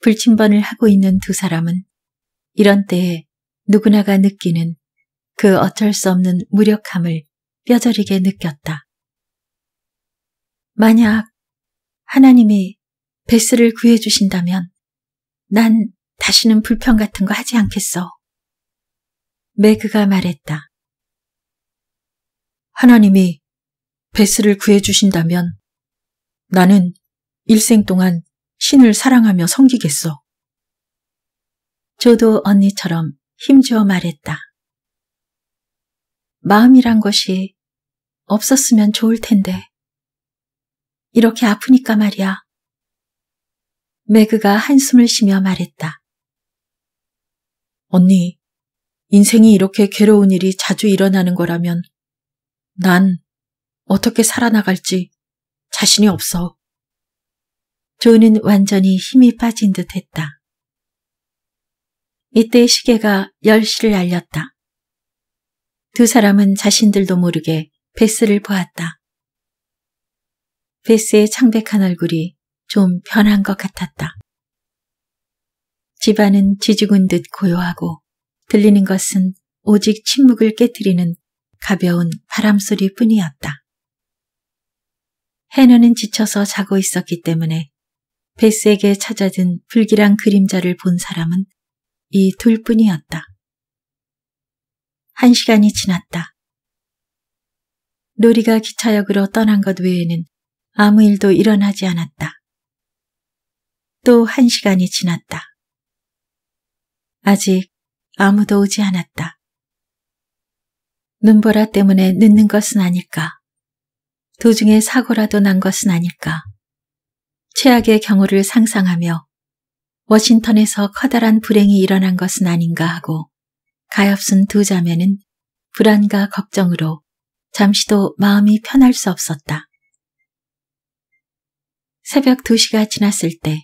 불침번을 하고 있는 두 사람은 이런 때에 누구나가 느끼는 그 어쩔 수 없는 무력함을 뼈저리게 느꼈다. 만약 하나님이 베스를 구해주신다면 난 다시는 불평 같은 거 하지 않겠어. 매그가 말했다. 하나님이 베스를 구해주신다면 나는 일생 동안 신을 사랑하며 섬기겠소 저도 언니처럼 힘주어 말했다. 마음이란 것이 없었으면 좋을 텐데. 이렇게 아프니까 말이야. 매그가 한숨을 쉬며 말했다. 언니, 인생이 이렇게 괴로운 일이 자주 일어나는 거라면 난 어떻게 살아나갈지 자신이 없어. 조는 완전히 힘이 빠진 듯 했다. 이때 시계가 10시를 알렸다. 두 사람은 자신들도 모르게 베스를 보았다. 베스의 창백한 얼굴이 좀 변한 것 같았다. 집안은 지죽은듯 고요하고 들리는 것은 오직 침묵을 깨뜨리는 가벼운 바람소리 뿐이었다. 해너는 지쳐서 자고 있었기 때문에 베스에게 찾아든 불길한 그림자를 본 사람은 이 둘뿐이었다. 한 시간이 지났다. 로리가 기차역으로 떠난 것 외에는 아무 일도 일어나지 않았다. 또 한 시간이 지났다. 아직 아무도 오지 않았다. 눈보라 때문에 늦는 것은 아닐까. 도중에 사고라도 난 것은 아닐까. 최악의 경우를 상상하며 워싱턴에서 커다란 불행이 일어난 것은 아닌가 하고 가엾은 두 자매는 불안과 걱정으로 잠시도 마음이 편할 수 없었다. 새벽 2시가 지났을 때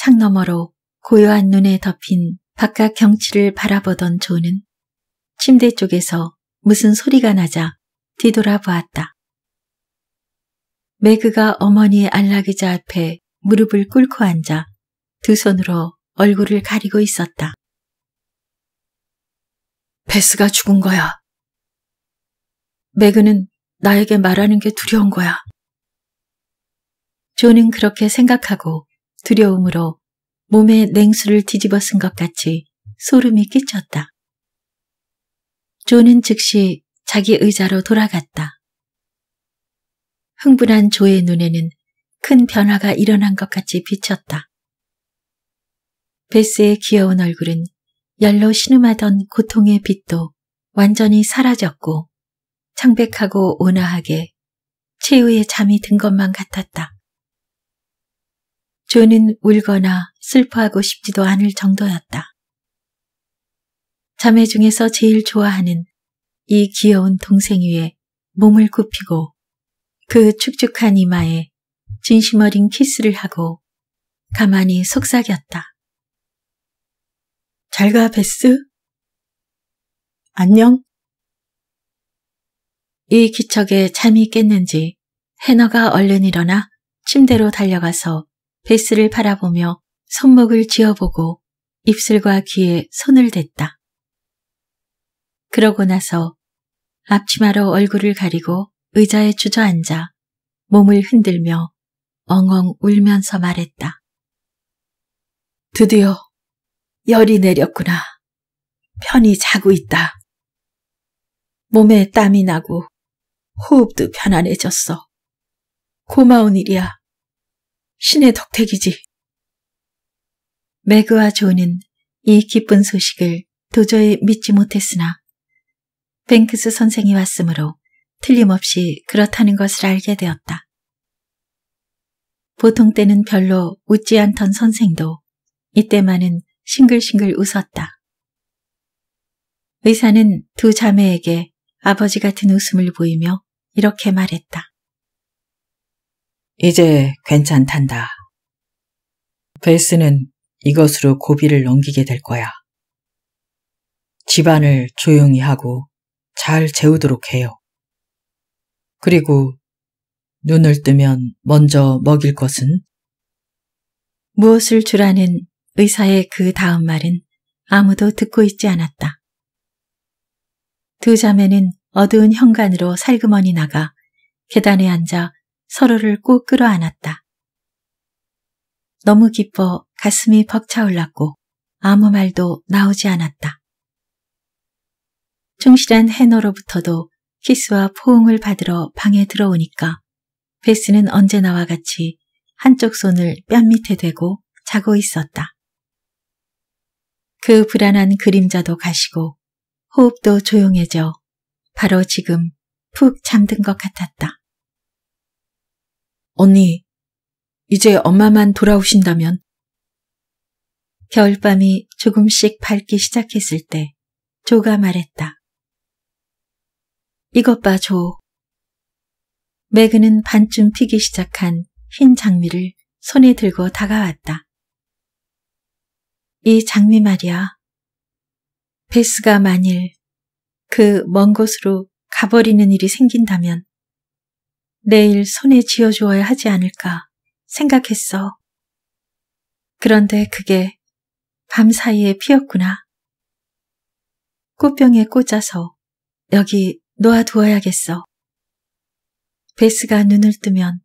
창 너머로 고요한 눈에 덮인 바깥 경치를 바라보던 조는 침대 쪽에서 무슨 소리가 나자 뒤돌아보았다. 매그가 어머니의 안락의자 앞에 무릎을 꿇고 앉아 두 손으로 얼굴을 가리고 있었다. 베스가 죽은 거야. 매그는 나에게 말하는 게 두려운 거야. 존은 그렇게 생각하고 두려움으로 몸에 냉수를 뒤집어 쓴것 같이 소름이 끼쳤다. 조는 즉시 자기 의자로 돌아갔다. 흥분한 조의 눈에는 큰 변화가 일어난 것 같이 비쳤다. 베스의 귀여운 얼굴은 열로 신음하던 고통의 빛도 완전히 사라졌고 창백하고 온화하게 최후의 잠이 든 것만 같았다. 조는 울거나 슬퍼하고 싶지도 않을 정도였다. 자매 중에서 제일 좋아하는 이 귀여운 동생 위에 몸을 굽히고 그 축축한 이마에 진심 어린 키스를 하고 가만히 속삭였다. 잘가 베스? 안녕? 이 기척에 잠이 깼는지 해너가 얼른 일어나 침대로 달려가서 베스를 바라보며 손목을 쥐어보고 입술과 귀에 손을 댔다. 그러고 나서 앞치마로 얼굴을 가리고 의자에 주저앉아 몸을 흔들며 엉엉 울면서 말했다. 드디어 열이 내렸구나. 편히 자고 있다. 몸에 땀이 나고 호흡도 편안해졌어. 고마운 일이야. 신의 덕택이지. 매그와 조는 이 기쁜 소식을 도저히 믿지 못했으나 뱅크스 선생이 왔으므로 틀림없이 그렇다는 것을 알게 되었다. 보통 때는 별로 웃지 않던 선생도 이때만은 싱글싱글 웃었다. 의사는 두 자매에게 아버지 같은 웃음을 보이며 이렇게 말했다. 이제 괜찮단다. 벨스는 이것으로 고비를 넘기게 될 거야. 집안을 조용히 하고 잘 재우도록 해요. 그리고 눈을 뜨면 먼저 먹일 것은 무엇을 주라는 의사의 그 다음 말은 아무도 듣고 있지 않았다. 두 자매는 어두운 현관으로 살그머니 나가 계단에 앉아 서로를 꼭 끌어안았다. 너무 기뻐 가슴이 벅차올랐고 아무 말도 나오지 않았다. 충실한 해너로부터도 키스와 포옹을 받으러 방에 들어오니까 베스는 언제나와 같이 한쪽 손을 뺨 밑에 대고 자고 있었다. 그 불안한 그림자도 가시고 호흡도 조용해져 바로 지금 푹 잠든 것 같았다. 언니, 이제 엄마만 돌아오신다면? 겨울밤이 조금씩 밝기 시작했을 때 조가 말했다. 이것 봐, 조. 매그는 반쯤 피기 시작한 흰 장미를 손에 들고 다가왔다. 이 장미 말이야. 베스가 만일 그 먼 곳으로 가버리는 일이 생긴다면 내일 손에 쥐어주어야 하지 않을까 생각했어. 그런데 그게 밤 사이에 피었구나. 꽃병에 꽂아서 여기 놓아두어야겠어. 베스가 눈을 뜨면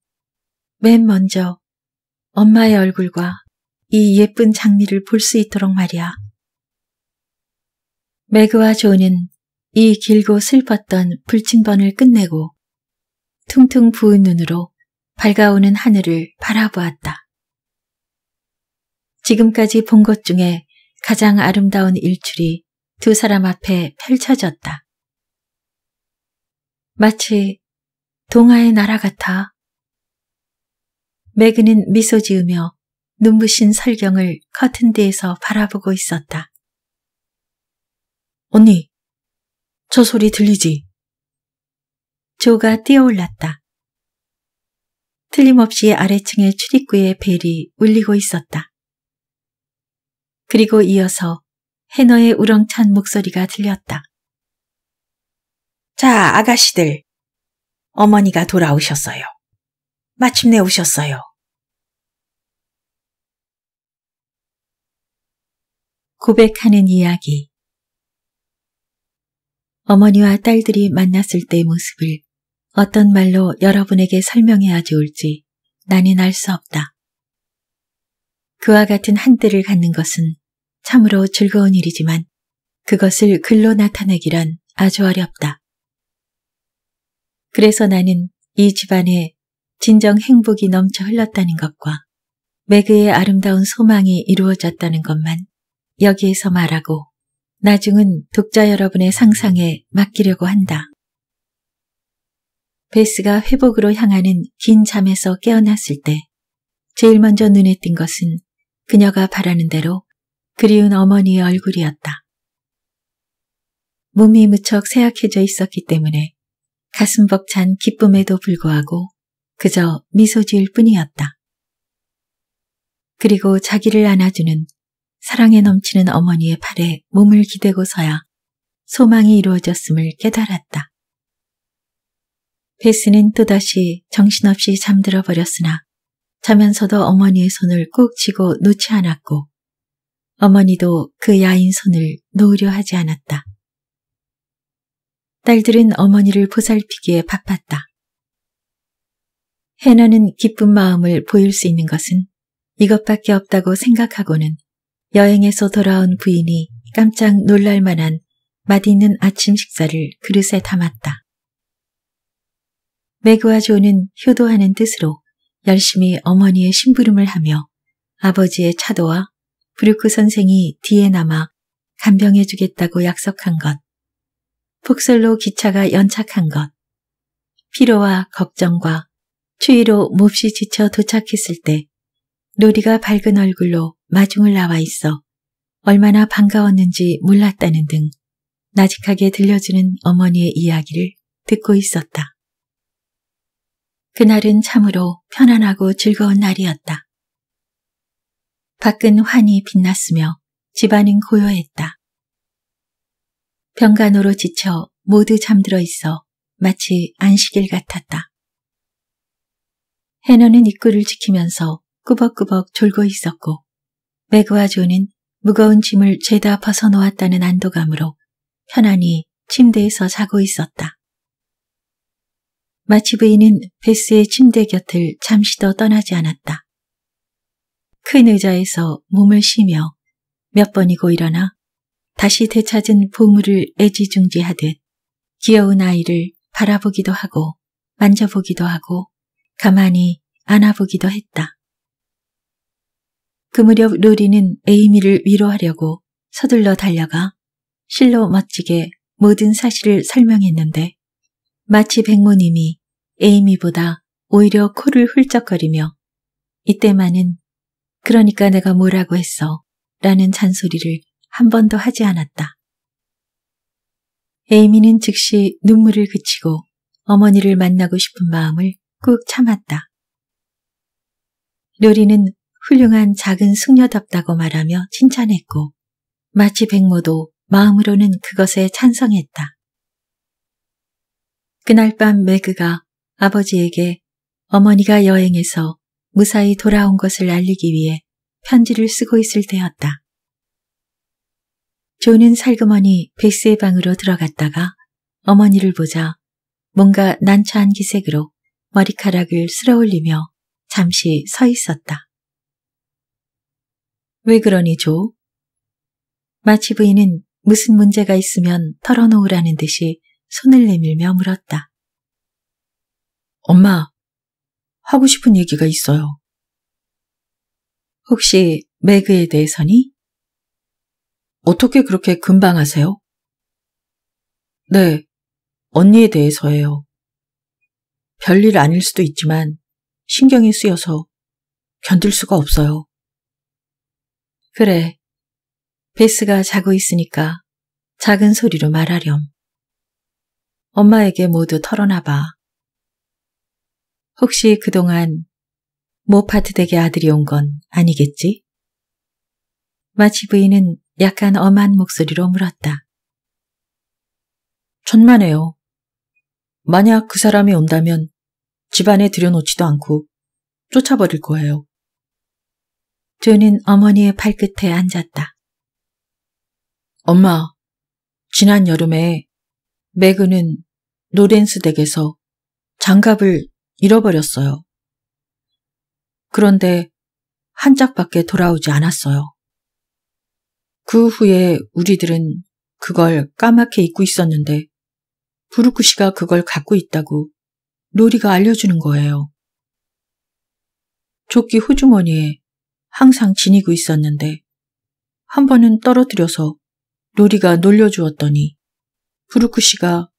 맨 먼저 엄마의 얼굴과 이 예쁜 장미를 볼 수 있도록 말이야. 매그와 조는 이 길고 슬펐던 불침번을 끝내고 퉁퉁 부은 눈으로 밝아오는 하늘을 바라보았다. 지금까지 본 것 중에 가장 아름다운 일출이 두 사람 앞에 펼쳐졌다. 마치 동화의 나라 같아. 매그는 미소 지으며 눈부신 설경을 커튼대에서 바라보고 있었다. 언니, 저 소리 들리지? 조가 뛰어올랐다. 틀림없이 아래층의 출입구에 벨이 울리고 있었다. 그리고 이어서 해너의 우렁찬 목소리가 들렸다. 자, 아가씨들. 어머니가 돌아오셨어요. 마침내 오셨어요. 고백하는 이야기 어머니와 딸들이 만났을 때의 모습을 어떤 말로 여러분에게 설명해야 좋을지 나는 알 수 없다. 그와 같은 한때를 갖는 것은 참으로 즐거운 일이지만 그것을 글로 나타내기란 아주 어렵다. 그래서 나는 이 집안에 진정 행복이 넘쳐 흘렀다는 것과 매그의 아름다운 소망이 이루어졌다는 것만 여기에서 말하고 나중은 독자 여러분의 상상에 맡기려고 한다. 베스가 회복으로 향하는 긴 잠에서 깨어났을 때 제일 먼저 눈에 띈 것은 그녀가 바라는 대로 그리운 어머니의 얼굴이었다. 몸이 무척 쇠약해져 있었기 때문에 가슴 벅찬 기쁨에도 불구하고 그저 미소 지을 뿐이었다. 그리고 자기를 안아주는 사랑에 넘치는 어머니의 팔에 몸을 기대고서야 소망이 이루어졌음을 깨달았다. 베스는 또다시 정신없이 잠들어 버렸으나 자면서도 어머니의 손을 꼭 쥐고 놓지 않았고 어머니도 그 야인 손을 놓으려 하지 않았다. 딸들은 어머니를 보살피기에 바빴다. 해나는 기쁜 마음을 보일 수 있는 것은 이것밖에 없다고 생각하고는 여행에서 돌아온 부인이 깜짝 놀랄 만한 맛있는 아침 식사를 그릇에 담았다. 매그와 조는 효도하는 뜻으로 열심히 어머니의 심부름을 하며 아버지의 차도와 브루크 선생이 뒤에 남아 간병해주겠다고 약속한 것. 폭설로 기차가 연착한 것, 피로와 걱정과 추위로 몹시 지쳐 도착했을 때 노리가 밝은 얼굴로 마중을 나와 있어 얼마나 반가웠는지 몰랐다는 등 나직하게 들려주는 어머니의 이야기를 듣고 있었다. 그날은 참으로 편안하고 즐거운 날이었다. 밖은 환히 빛났으며 집안은 고요했다. 병간호로 지쳐 모두 잠들어 있어 마치 안식일 같았다. 해너는 입구를 지키면서 꾸벅꾸벅 졸고 있었고 매그와 조는 무거운 짐을 죄다 벗어놓았다는 안도감으로 편안히 침대에서 자고 있었다. 마치 부인은 베스의 침대 곁을 잠시도 떠나지 않았다. 큰 의자에서 몸을 쉬며 몇 번이고 일어나 다시 되찾은 보물을 애지중지하듯 귀여운 아이를 바라보기도 하고 만져보기도 하고 가만히 안아보기도 했다. 그 무렵 루리는 에이미를 위로하려고 서둘러 달려가 실로 멋지게 모든 사실을 설명했는데 마치 백모님이 에이미보다 오히려 코를 훌쩍거리며 이때만은 그러니까 내가 뭐라고 했어 라는 잔소리를 한 번도 하지 않았다. 에이미는 즉시 눈물을 그치고 어머니를 만나고 싶은 마음을 꾹 참았다. 요리는 훌륭한 작은 숙녀답다고 말하며 칭찬했고 마치 백모도 마음으로는 그것에 찬성했다. 그날 밤 매그가 아버지에게 어머니가 여행에서 무사히 돌아온 것을 알리기 위해 편지를 쓰고 있을 때였다. 조는 살그머니 백스의 방으로 들어갔다가 어머니를 보자 뭔가 난처한 기색으로 머리카락을 쓸어올리며 잠시 서 있었다. 왜 그러니 조? 마치 부인은 무슨 문제가 있으면 털어놓으라는 듯이 손을 내밀며 물었다. 엄마, 하고 싶은 얘기가 있어요. 혹시 매그에 대해서니? 어떻게 그렇게 금방 하세요? 네, 언니에 대해서예요. 별일 아닐 수도 있지만 신경이 쓰여서 견딜 수가 없어요. 그래. 베스가 자고 있으니까 작은 소리로 말하렴. 엄마에게 모두 털어놔봐. 혹시 그동안 모파트 뭐 댁의 아들이 온 건 아니겠지? 마치 부인은 약간 엄한 목소리로 물었다. 천만에요. 만약 그 사람이 온다면 집안에 들여놓지도 않고 쫓아버릴 거예요. 조는 어머니의 발끝에 앉았다. 엄마, 지난 여름에 매그는 노렌스 댁에서 장갑을 잃어버렸어요. 그런데 한 짝밖에 돌아오지 않았어요. 그 후에 우리들은 그걸 까맣게 잊고 있었는데 부르크 씨가 그걸 갖고 있다고 로리가 알려주는 거예요. 조끼 호주머니에 항상 지니고 있었는데 한 번은 떨어뜨려서 로리가 놀려주었더니 부르크 씨가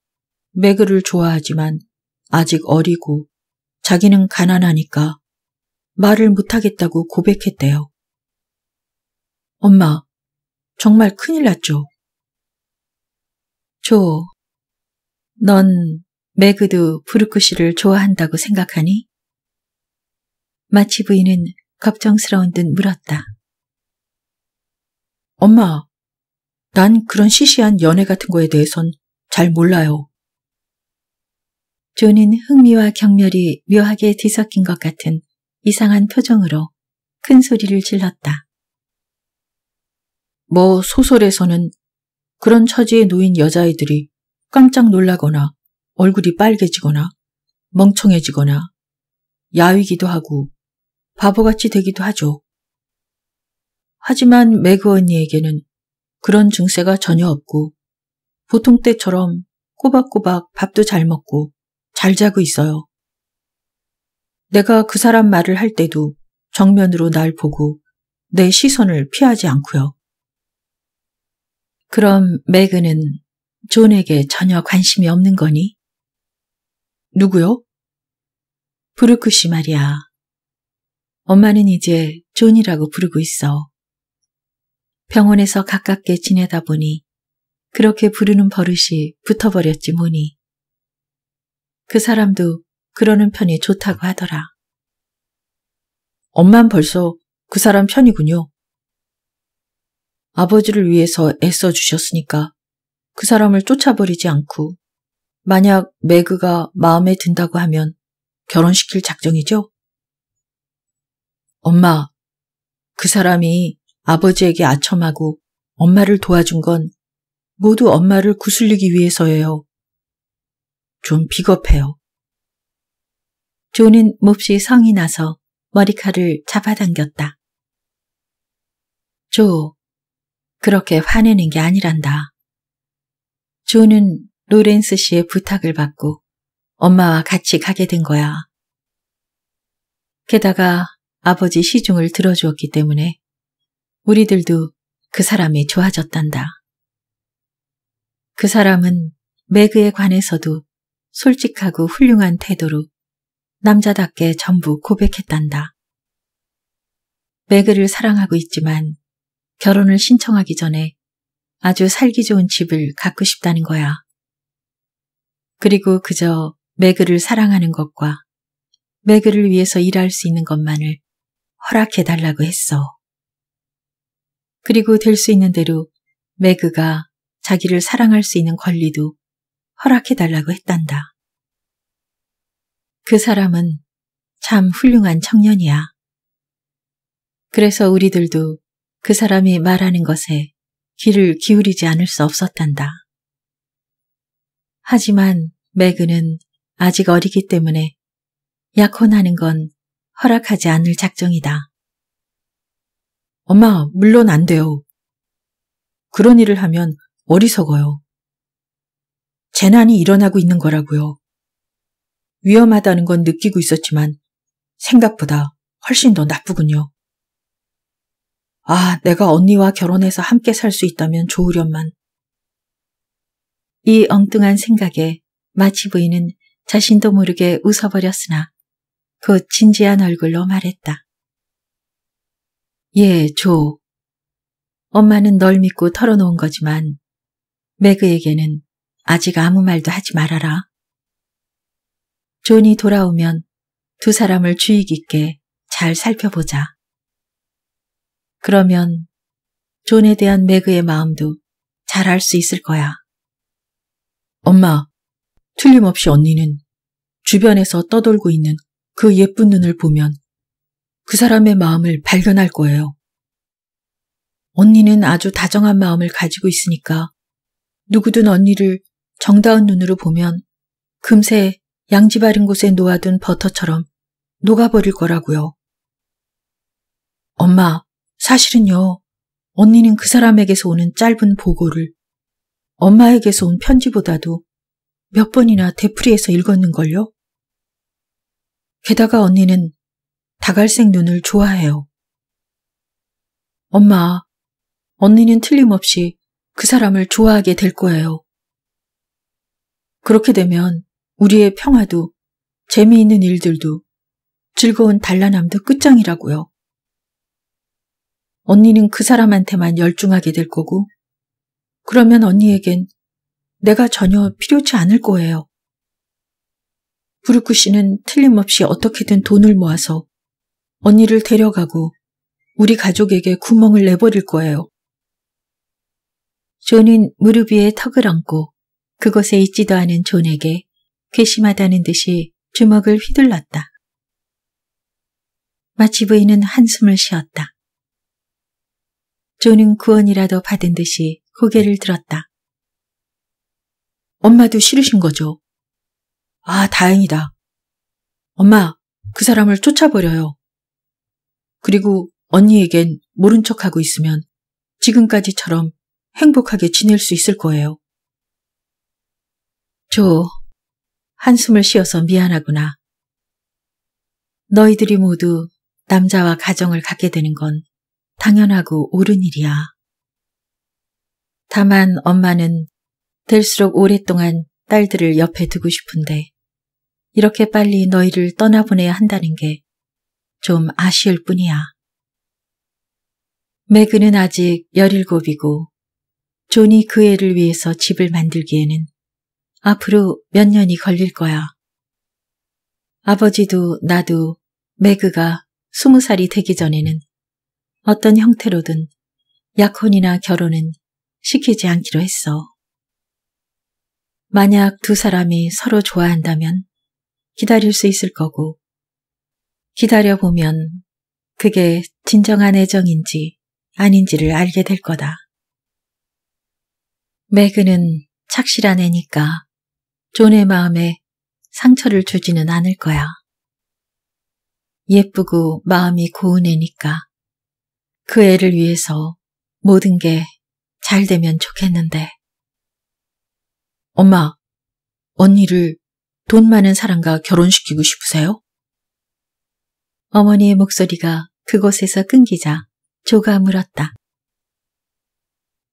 매그를 좋아하지만 아직 어리고 자기는 가난하니까 말을 못하겠다고 고백했대요. 엄마, 정말 큰일 났죠. 조, 넌 매그드 브루크시를 좋아한다고 생각하니? 마치 부인은 걱정스러운 듯 물었다. 엄마, 난 그런 시시한 연애 같은 거에 대해선 잘 몰라요. 조는 흥미와 경멸이 묘하게 뒤섞인 것 같은 이상한 표정으로 큰 소리를 질렀다. 뭐 소설에서는 그런 처지에 놓인 여자아이들이 깜짝 놀라거나 얼굴이 빨개지거나 멍청해지거나 야위기도 하고 바보같이 되기도 하죠. 하지만 매그 언니에게는 그런 증세가 전혀 없고 보통 때처럼 꼬박꼬박 밥도 잘 먹고 잘 자고 있어요. 내가 그 사람 말을 할 때도 정면으로 날 보고 내 시선을 피하지 않고요. 그럼 매그는 존에게 전혀 관심이 없는 거니? 누구요? 브루크 씨 말이야. 엄마는 이제 존이라고 부르고 있어. 병원에서 가깝게 지내다 보니 그렇게 부르는 버릇이 붙어버렸지 뭐니. 그 사람도 그러는 편이 좋다고 하더라. 엄만 벌써 그 사람 편이군요. 아버지를 위해서 애써 주셨으니까 그 사람을 쫓아버리지 않고 만약 매그가 마음에 든다고 하면 결혼시킬 작정이죠? 엄마, 그 사람이 아버지에게 아첨하고 엄마를 도와준 건 모두 엄마를 구슬리기 위해서예요. 좀 비겁해요. 존은 몹시 성이 나서 머리카락을 잡아당겼다. 조, 그렇게 화내는 게 아니란다. 조는 로렌스 씨의 부탁을 받고 엄마와 같이 가게 된 거야. 게다가 아버지 시중을 들어주었기 때문에 우리들도 그 사람이 좋아졌단다. 그 사람은 매그에 관해서도 솔직하고 훌륭한 태도로 남자답게 전부 고백했단다. 매그를 사랑하고 있지만 결혼을 신청하기 전에 아주 살기 좋은 집을 갖고 싶다는 거야. 그리고 그저 매그를 사랑하는 것과 매그를 위해서 일할 수 있는 것만을 허락해달라고 했어. 그리고 될 수 있는 대로 매그가 자기를 사랑할 수 있는 권리도 허락해달라고 했단다. 그 사람은 참 훌륭한 청년이야. 그래서 우리들도 그 사람이 말하는 것에 귀를 기울이지 않을 수 없었단다. 하지만 매그는 아직 어리기 때문에 약혼하는 건 허락하지 않을 작정이다. 엄마, 물론 안 돼요. 그런 일을 하면 어리석어요. 재난이 일어나고 있는 거라고요. 위험하다는 건 느끼고 있었지만 생각보다 훨씬 더 나쁘군요. 아, 내가 언니와 결혼해서 함께 살 수 있다면 좋으련만. 이 엉뚱한 생각에 마치 부인은 자신도 모르게 웃어버렸으나 곧 그 진지한 얼굴로 말했다. 예, 조. 엄마는 널 믿고 털어놓은 거지만 매그에게는 아직 아무 말도 하지 말아라. 존이 돌아오면 두 사람을 주의 깊게 잘 살펴보자. 그러면 존에 대한 매그의 마음도 잘 알 수 있을 거야. 엄마, 틀림없이 언니는 주변에서 떠돌고 있는 그 예쁜 눈을 보면 그 사람의 마음을 발견할 거예요. 언니는 아주 다정한 마음을 가지고 있으니까 누구든 언니를 정다운 눈으로 보면 금세 양지 바른 곳에 놓아둔 버터처럼 녹아버릴 거라고요. 엄마, 사실은요, 언니는 그 사람에게서 오는 짧은 보고를 엄마에게서 온 편지보다도 몇 번이나 되풀이해서 읽었는걸요? 게다가 언니는 다갈색 눈을 좋아해요. 엄마, 언니는 틀림없이 그 사람을 좋아하게 될 거예요. 그렇게 되면 우리의 평화도 재미있는 일들도 즐거운 단란함도 끝장이라고요. 언니는 그 사람한테만 열중하게 될 거고, 그러면 언니에겐 내가 전혀 필요치 않을 거예요. 브루크 씨는 틀림없이 어떻게든 돈을 모아서 언니를 데려가고 우리 가족에게 구멍을 내버릴 거예요. 존은 무릎 위에 턱을 얹고 그것에 있지도 않은 존에게 괘씸하다는 듯이 주먹을 휘둘렀다. 마치 부인은 한숨을 쉬었다. 조는 구원이라도 받은 듯이 고개를 들었다. 엄마도 싫으신 거죠? 아, 다행이다. 엄마, 그 사람을 쫓아버려요. 그리고 언니에겐 모른 척하고 있으면 지금까지처럼 행복하게 지낼 수 있을 거예요. 조, 한숨을 쉬어서 미안하구나. 너희들이 모두 남자와 가정을 갖게 되는 건 당연하고 옳은 일이야. 다만 엄마는 될수록 오랫동안 딸들을 옆에 두고 싶은데 이렇게 빨리 너희를 떠나보내야 한다는 게 좀 아쉬울 뿐이야. 매그는 아직 열일곱이고 존이 그 애를 위해서 집을 만들기에는 앞으로 몇 년이 걸릴 거야. 아버지도 나도 매그가 스무 살이 되기 전에는 어떤 형태로든 약혼이나 결혼은 시키지 않기로 했어. 만약 두 사람이 서로 좋아한다면 기다릴 수 있을 거고, 기다려보면 그게 진정한 애정인지 아닌지를 알게 될 거다. 매그는 착실한 애니까 존의 마음에 상처를 주지는 않을 거야. 예쁘고 마음이 고운 애니까 그 애를 위해서 모든 게 잘 되면 좋겠는데. 엄마, 언니를 돈 많은 사람과 결혼시키고 싶으세요? 어머니의 목소리가 그곳에서 끊기자 조가 물었다.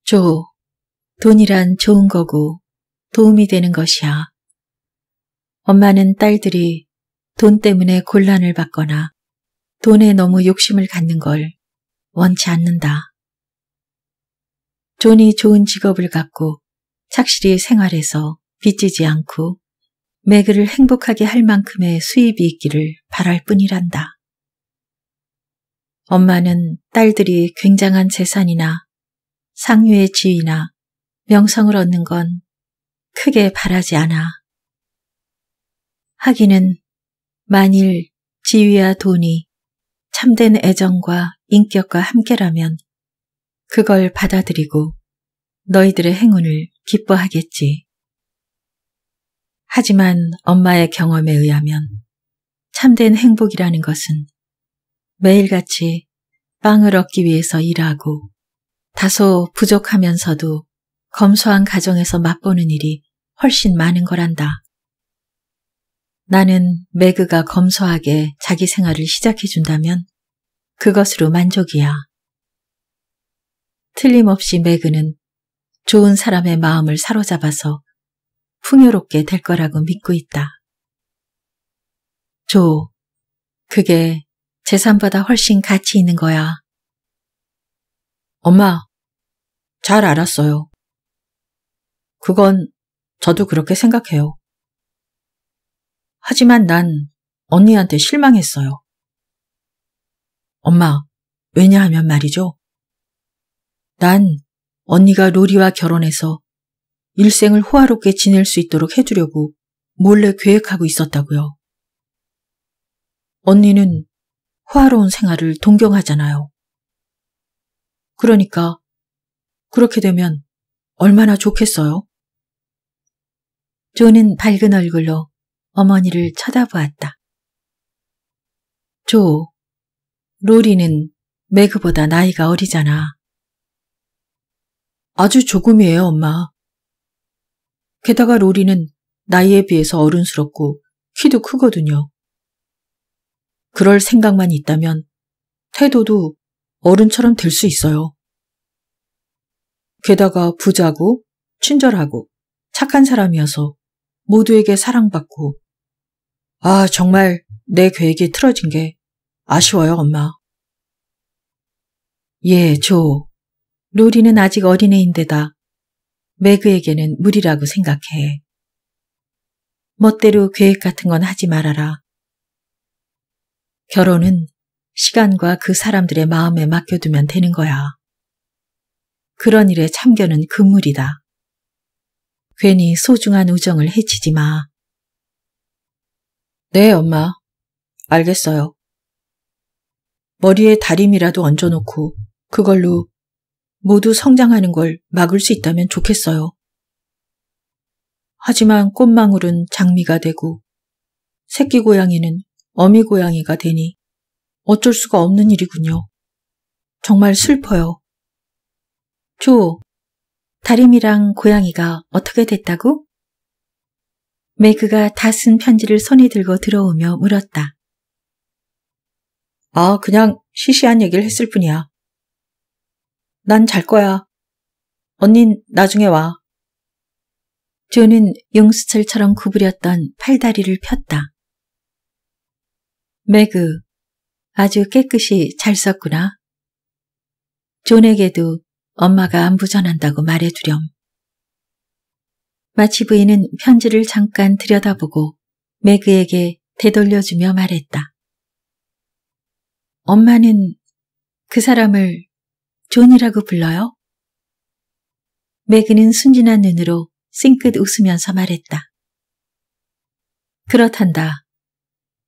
조, 돈이란 좋은 거고 도움이 되는 것이야. 엄마는 딸들이 돈 때문에 곤란을 받거나 돈에 너무 욕심을 갖는 걸 원치 않는다. 존이 좋은 직업을 갖고 착실히 생활해서 빚지지 않고 매그를 행복하게 할 만큼의 수입이 있기를 바랄 뿐이란다. 엄마는 딸들이 굉장한 재산이나 상류의 지위나 명성을 얻는 건 크게 바라지 않아. 하기는 만일 지위와 돈이 참된 애정과 인격과 함께라면 그걸 받아들이고 너희들의 행운을 기뻐하겠지. 하지만 엄마의 경험에 의하면 참된 행복이라는 것은 매일같이 빵을 얻기 위해서 일하고 다소 부족하면서도 검소한 가정에서 맛보는 일이 훨씬 많은 거란다. 나는 매그가 검소하게 자기 생활을 시작해준다면 그것으로 만족이야. 틀림없이 매그는 좋은 사람의 마음을 사로잡아서 풍요롭게 될 거라고 믿고 있다. 조, 그게 재산보다 훨씬 가치 있는 거야. 엄마, 잘 알았어요. 그건 저도 그렇게 생각해요. 하지만 난 언니한테 실망했어요. 엄마, 왜냐하면 말이죠. 난 언니가 로리와 결혼해서 일생을 호화롭게 지낼 수 있도록 해주려고 몰래 계획하고 있었다고요. 언니는 호화로운 생활을 동경하잖아요. 그러니까 그렇게 되면 얼마나 좋겠어요? 조는 밝은 얼굴로 어머니를 쳐다보았다. 조, 로리는 매그보다 나이가 어리잖아. 아주 조금이에요, 엄마. 게다가 로리는 나이에 비해서 어른스럽고 키도 크거든요. 그럴 생각만 있다면 태도도 어른처럼 될 수 있어요. 게다가 부자고 친절하고 착한 사람이어서 모두에게 사랑받고 아 정말 내 계획이 틀어진 게 아쉬워요, 엄마. 예, 조. 로리는 아직 어린애인데다 매그에게는 무리라고 생각해. 멋대로 계획 같은 건 하지 말아라. 결혼은 시간과 그 사람들의 마음에 맡겨두면 되는 거야. 그런 일에 참견은 금물이다. 그 괜히 소중한 우정을 해치지 마. 네, 엄마. 알겠어요. 머리에 다림이라도 얹어놓고 그걸로 모두 성장하는 걸 막을 수 있다면 좋겠어요. 하지만 꽃망울은 장미가 되고 새끼 고양이는 어미 고양이가 되니 어쩔 수가 없는 일이군요. 정말 슬퍼요. 조, 다림이랑 고양이가 어떻게 됐다고? 메그가다 쓴 편지를 손에 들고 들어오며 물었다. 아, 그냥 시시한 얘기를 했을 뿐이야. 난 잘 거야. 언닌 나중에 와. 조는 용수철처럼 구부렸던 팔다리를 폈다. 매그, 아주 깨끗이 잘 썼구나. 존에게도 엄마가 안부 전한다고 말해두렴. 마치 부인은 편지를 잠깐 들여다보고 매그에게 되돌려주며 말했다. 엄마는 그 사람을 존이라고 불러요? 매그는 순진한 눈으로 싱긋 웃으면서 말했다. 그렇단다.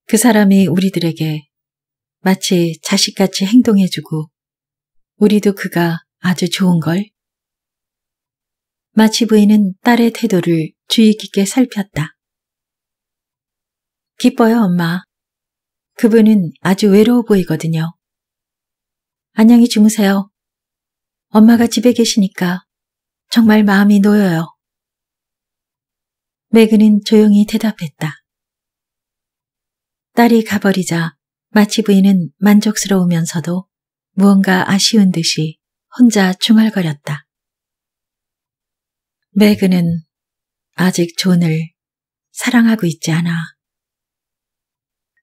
그 사람이 우리들에게 마치 자식같이 행동해주고 우리도 그가 아주 좋은걸. 마치 부인은 딸의 태도를 주의 깊게 살폈다. 기뻐요, 엄마. 그분은 아주 외로워 보이거든요. 안녕히 주무세요. 엄마가 집에 계시니까 정말 마음이 놓여요. 매그는 조용히 대답했다. 딸이 가버리자 마치 부인은 만족스러우면서도 무언가 아쉬운 듯이 혼자 중얼거렸다. 매그는 아직 존을 사랑하고 있지 않아.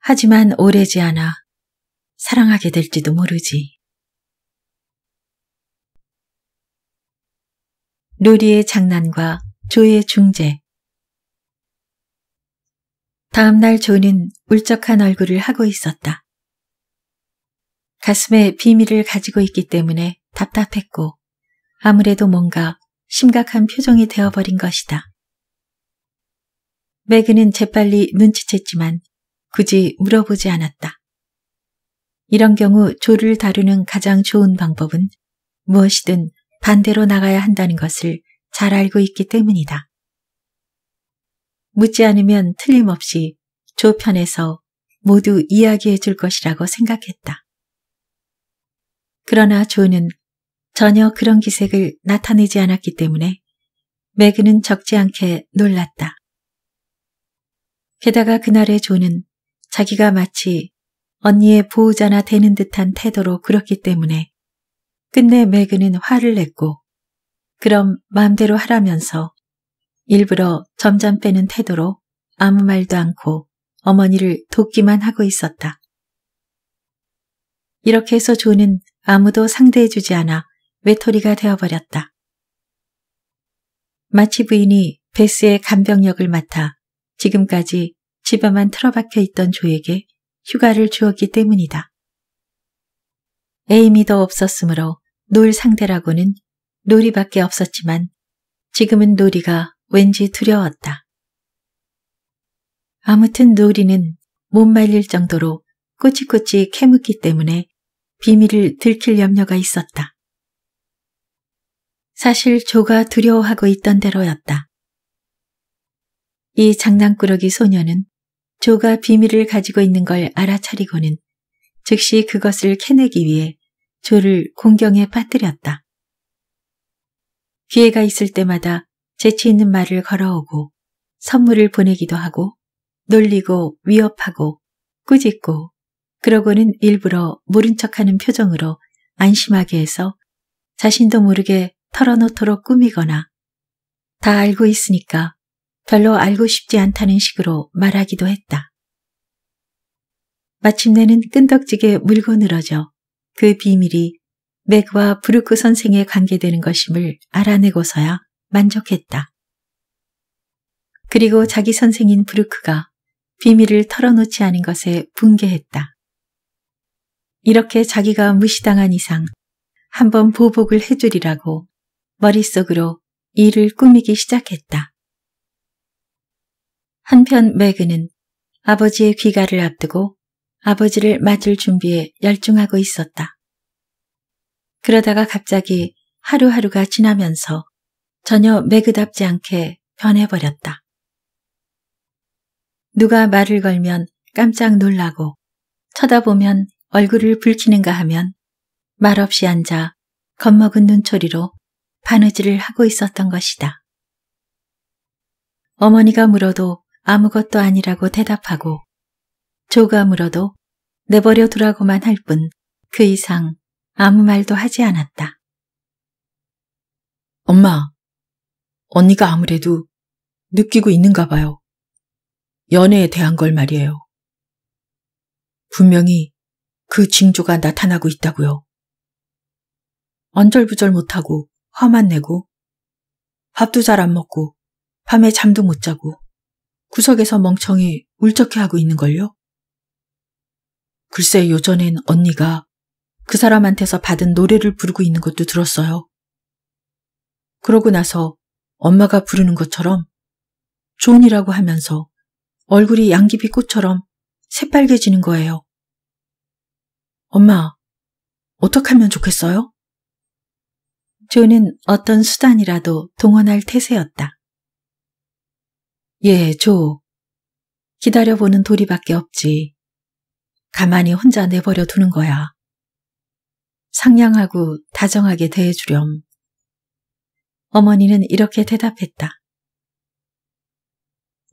하지만 오래지 않아 사랑하게 될지도 모르지. 루리의 장난과 조의 중재 다음날 조는 울적한 얼굴을 하고 있었다. 가슴에 비밀을 가지고 있기 때문에 답답했고 아무래도 뭔가 심각한 표정이 되어버린 것이다. 매그는 재빨리 눈치챘지만 굳이 물어보지 않았다. 이런 경우 조를 다루는 가장 좋은 방법은 무엇이든 반대로 나가야 한다는 것을 잘 알고 있기 때문이다. 묻지 않으면 틀림없이 조 편에서 모두 이야기해 줄 것이라고 생각했다. 그러나 조는 전혀 그런 기색을 나타내지 않았기 때문에 매그는 적지 않게 놀랐다. 게다가 그날의 조는 자기가 마치 언니의 보호자나 되는 듯한 태도로 그렇기 때문에 끝내 매그는 화를 냈고 그럼 마음대로 하라면서 일부러 점점 빼는 태도로 아무 말도 않고 어머니를 돕기만 하고 있었다. 이렇게 해서 조는 아무도 상대해주지 않아 외톨이가 되어버렸다. 마치 부인이 베스의 간병력을 맡아 지금까지 집에만 틀어박혀 있던 조에게 휴가를 주었기 때문이다. 에이미도 없었으므로 놀 상대라고는 놀이밖에 없었지만 지금은 놀이가 왠지 두려웠다. 아무튼 놀이는 못 말릴 정도로 꼬치꼬치 캐묻기 때문에 비밀을 들킬 염려가 있었다. 사실 조가 두려워하고 있던 대로였다. 이 장난꾸러기 소녀는 조가 비밀을 가지고 있는 걸 알아차리고는 즉시 그것을 캐내기 위해 조를 공경에 빠뜨렸다. 기회가 있을 때마다 재치 있는 말을 걸어오고 선물을 보내기도 하고 놀리고 위협하고 꾸짖고 그러고는 일부러 모른 척하는 표정으로 안심하게 해서 자신도 모르게 털어놓도록 꾸미거나 다 알고 있으니까 별로 알고 싶지 않다는 식으로 말하기도 했다. 마침내는 끈덕지게 물고 늘어져 그 비밀이 맥과 브루크 선생에 관계되는 것임을 알아내고서야 만족했다. 그리고 자기 선생인 브루크가 비밀을 털어놓지 않은 것에 붕괴했다 이렇게 자기가 무시당한 이상 한번 보복을 해주리라고 머릿속으로 일을 꾸미기 시작했다. 한편 매그는 아버지의 귀가를 앞두고 아버지를 맞을 준비에 열중하고 있었다. 그러다가 갑자기 하루하루가 지나면서 전혀 매그답지 않게 변해버렸다. 누가 말을 걸면 깜짝 놀라고 쳐다보면 얼굴을 붉히는가 하면 말없이 앉아 겁먹은 눈초리로 바느질을 하고 있었던 것이다. 어머니가 물어도 아무것도 아니라고 대답하고 조가 물어도 내버려 두라고만 할 뿐 그 이상 아무 말도 하지 않았다. 엄마, 언니가 아무래도 느끼고 있는가 봐요. 연애에 대한 걸 말이에요. 분명히 그 징조가 나타나고 있다고요. 언절부절 못하고 화만 내고 밥도 잘 안 먹고 밤에 잠도 못 자고 구석에서 멍청이 울적해 하고 있는걸요? 글쎄 요전엔 언니가 그 사람한테서 받은 노래를 부르고 있는 것도 들었어요. 그러고 나서 엄마가 부르는 것처럼 존이라고 하면서 얼굴이 양귀비 꽃처럼 새빨개지는 거예요. 엄마, 어떻게 하면 좋겠어요? 존은 어떤 수단이라도 동원할 태세였다. 예, 조. 기다려보는 도리밖에 없지. 가만히 혼자 내버려 두는 거야. 상냥하고 다정하게 대해주렴. 어머니는 이렇게 대답했다.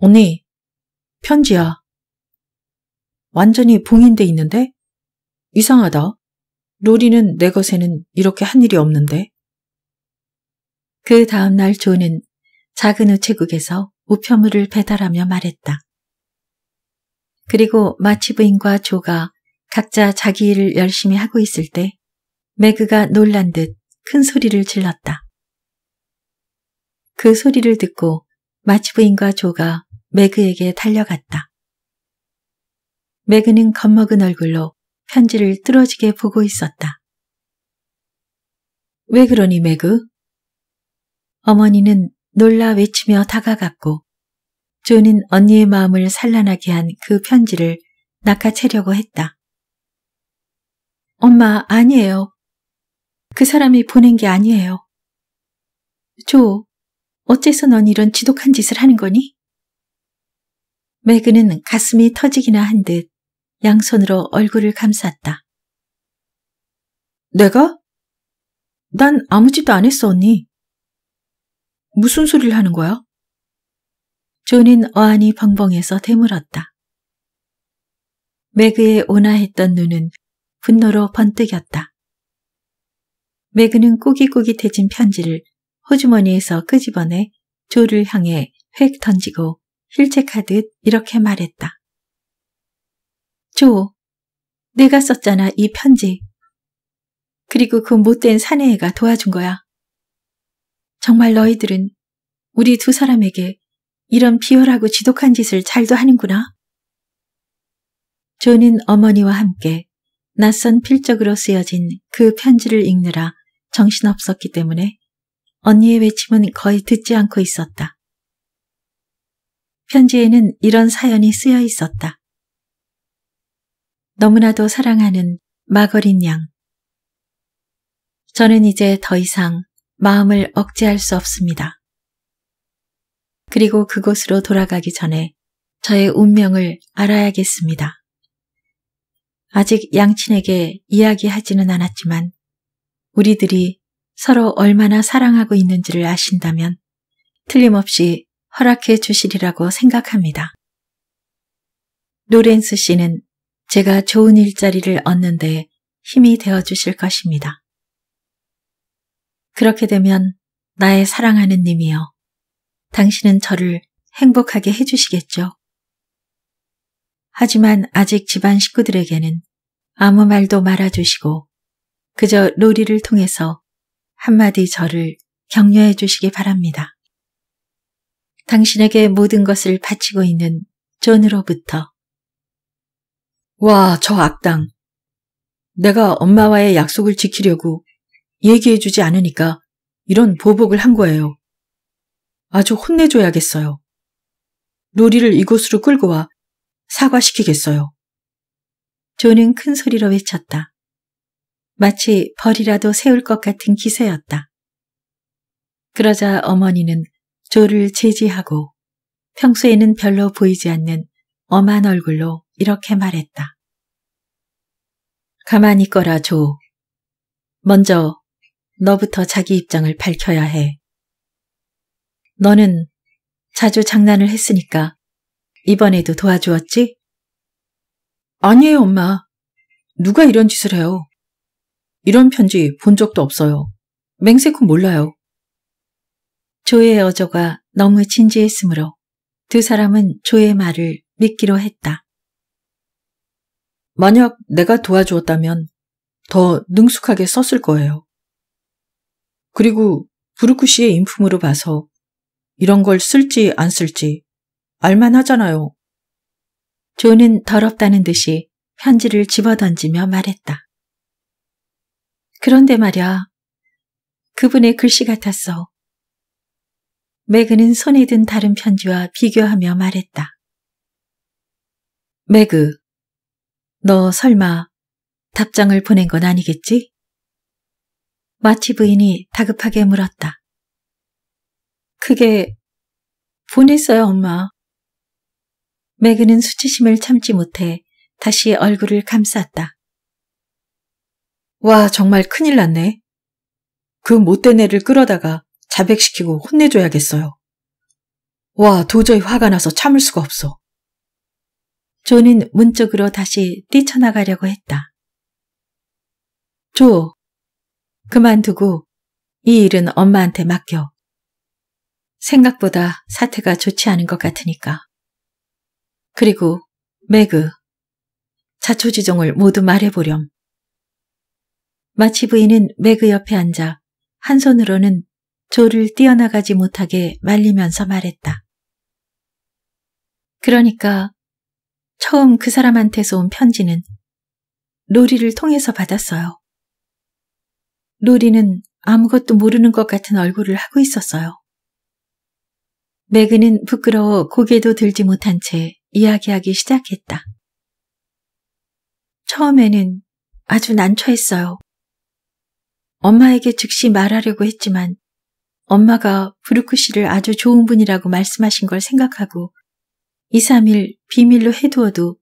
언니, 편지야. 완전히 봉인돼 있는데? 이상하다. 로리는 내 것에는 이렇게 한 일이 없는데. 그 다음날 조는 작은 우체국에서 우편물을 배달하며 말했다. 그리고 마치 부인과 조가 각자 자기 일을 열심히 하고 있을 때 매그가 놀란 듯 큰 소리를 질렀다. 그 소리를 듣고 마치 부인과 조가 매그에게 달려갔다. 매그는 겁먹은 얼굴로 편지를 뚫어지게 보고 있었다. 왜 그러니 매그? 어머니는 놀라 외치며 다가갔고 존은 언니의 마음을 산란하게 한 그 편지를 낚아채려고 했다. 엄마 아니에요. 그 사람이 보낸 게 아니에요. 조, 어째서 넌 이런 지독한 짓을 하는 거니? 매그는 가슴이 터지기나 한 듯 양손으로 얼굴을 감쌌다. 내가? 난 아무 짓도 안 했어, 언니. 무슨 소리를 하는 거야? 존은 어안이 벙벙해서 되물었다. 매그의 온화했던 눈은 분노로 번뜩였다. 매그는 꾸깃꾸깃해진 편지를 호주머니에서 끄집어내 조를 향해 획 던지고 힐책하듯 이렇게 말했다. 조, 내가 썼잖아 이 편지. 그리고 그 못된 사내애가 도와준 거야. 정말 너희들은 우리 두 사람에게 이런 비열하고 지독한 짓을 잘도 하는구나. 존은 어머니와 함께 낯선 필적으로 쓰여진 그 편지를 읽느라 정신없었기 때문에 언니의 외침은 거의 듣지 않고 있었다. 편지에는 이런 사연이 쓰여 있었다. 너무나도 사랑하는 마거린 양. 저는 이제 더 이상 마음을 억제할 수 없습니다. 그리고 그곳으로 돌아가기 전에 저의 운명을 알아야겠습니다. 아직 양친에게 이야기하지는 않았지만 우리들이 서로 얼마나 사랑하고 있는지를 아신다면 틀림없이 허락해 주시리라고 생각합니다. 노렌스 씨는 제가 좋은 일자리를 얻는 데 힘이 되어 주실 것입니다. 그렇게 되면 나의 사랑하는 님이여. 당신은 저를 행복하게 해주시겠죠. 하지만 아직 집안 식구들에게는 아무 말도 말아주시고 그저 로리를 통해서 한마디 저를 격려해 주시기 바랍니다. 당신에게 모든 것을 바치고 있는 존으로부터 와, 저 악당. 내가 엄마와의 약속을 지키려고 얘기해주지 않으니까 이런 보복을 한 거예요. 아주 혼내줘야겠어요. 로리를 이곳으로 끌고 와 사과시키겠어요. 조는 큰 소리로 외쳤다. 마치 벌이라도 세울 것 같은 기세였다. 그러자 어머니는 조를 제지하고 평소에는 별로 보이지 않는 엄한 얼굴로 이렇게 말했다. 가만히 있거라, 조. 먼저 너부터 자기 입장을 밝혀야 해. 너는 자주 장난을 했으니까 이번에도 도와주었지? 아니에요, 엄마. 누가 이런 짓을 해요? 이런 편지 본 적도 없어요. 맹세코 몰라요. 조의 어조가 너무 진지했으므로 두 사람은 조의 말을 믿기로 했다. 만약 내가 도와주었다면 더 능숙하게 썼을 거예요. 그리고 브루크 씨의 인품으로 봐서 이런 걸 쓸지 안 쓸지 알만 하잖아요. 조는 더럽다는 듯이 편지를 집어던지며 말했다. 그런데 말야, 그분의 글씨 같았어. 매그는 손에 든 다른 편지와 비교하며 말했다. 매그, 너 설마 답장을 보낸 건 아니겠지? 마치 부인이 다급하게 물었다. 그게 보냈어요, 엄마. 매그는 수치심을 참지 못해 다시 얼굴을 감쌌다. 와, 정말 큰일 났네. 그 못된 애를 끌어다가 자백시키고 혼내줘야겠어요. 와, 도저히 화가 나서 참을 수가 없어. 조는 문 쪽으로 다시 뛰쳐나가려고 했다. 조, 그만두고 이 일은 엄마한테 맡겨. 생각보다 사태가 좋지 않은 것 같으니까. 그리고 매그, 자초지종을 모두 말해보렴. 마치 부인은 매그 옆에 앉아 한 손으로는 조를 뛰어나가지 못하게 말리면서 말했다. 그러니까 처음 그 사람한테서 온 편지는 로리를 통해서 받았어요. 로리는 아무것도 모르는 것 같은 얼굴을 하고 있었어요. 매그는 부끄러워 고개도 들지 못한 채 이야기하기 시작했다. 처음에는 아주 난처했어요. 엄마에게 즉시 말하려고 했지만 엄마가 브루크 씨를 아주 좋은 분이라고 말씀하신 걸 생각하고 2, 3일 비밀로 해두어도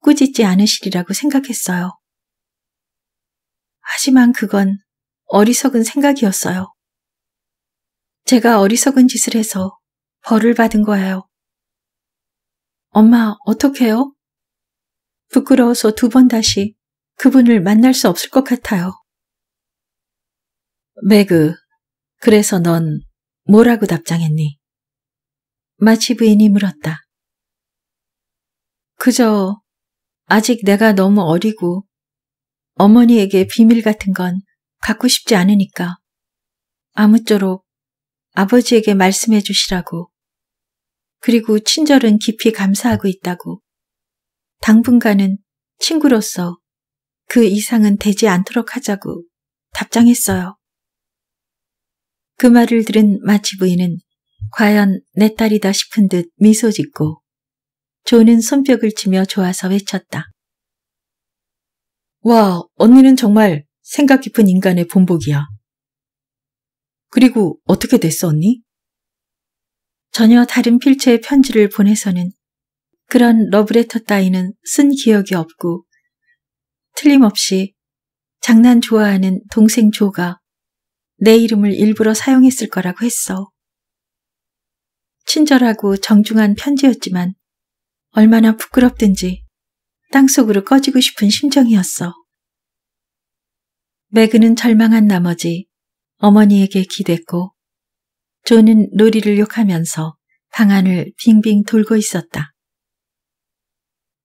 꾸짖지 않으시리라고 생각했어요. 하지만 그건 어리석은 생각이었어요. 제가 어리석은 짓을 해서 벌을 받은 거예요. 엄마, 어떡해요? 부끄러워서 두 번 다시 그분을 만날 수 없을 것 같아요. 매그, 그래서 넌 뭐라고 답장했니? 마치 부인이 물었다. 그저 아직 내가 너무 어리고 어머니에게 비밀 같은 건 갖고 싶지 않으니까. 아무쪼록 아버지에게 말씀해 주시라고. 그리고 친절은 깊이 감사하고 있다고. 당분간은 친구로서 그 이상은 되지 않도록 하자고 답장했어요. 그 말을 들은 마치 부인은 과연 내 딸이다 싶은 듯 미소 짓고 조는 손뼉을 치며 좋아서 외쳤다. 와, 언니는 정말 생각 깊은 인간의 본보기야. 그리고 어떻게 됐어, 언니? 전혀 다른 필체의 편지를 보내서는 그런 러브레터 따위는 쓴 기억이 없고 틀림없이 장난 좋아하는 동생 조가 내 이름을 일부러 사용했을 거라고 했어. 친절하고 정중한 편지였지만 얼마나 부끄럽든지 땅속으로 꺼지고 싶은 심정이었어. 매그는 절망한 나머지 어머니에게 기댔고 존은 놀이를 욕하면서 방안을 빙빙 돌고 있었다.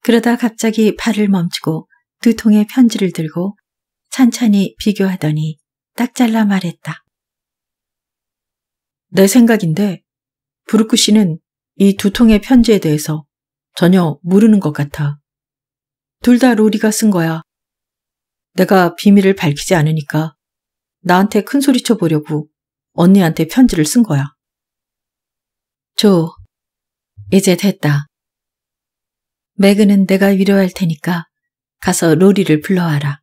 그러다 갑자기 발을 멈추고 두 통의 편지를 들고 찬찬히 비교하더니 딱 잘라 말했다. 내 생각인데 브루크 씨는 이 두 통의 편지에 대해서 전혀 모르는 것 같아. 둘 다 로리가 쓴 거야. 내가 비밀을 밝히지 않으니까 나한테 큰 소리쳐 보려고 언니한테 편지를 쓴 거야. 조, 이제 됐다. 매그는 내가 위로할 테니까 가서 로리를 불러와라.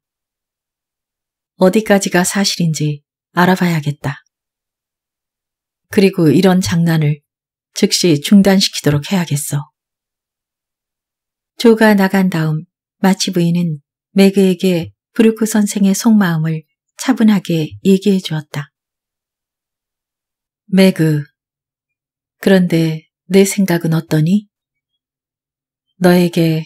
어디까지가 사실인지 알아봐야겠다. 그리고 이런 장난을 즉시 중단시키도록 해야겠어. 조가 나간 다음 마치 부인은 매그에게 브루크 선생의 속마음을 차분하게 얘기해 주었다. 매그, 그런데 내 생각은 어떠니? 너에게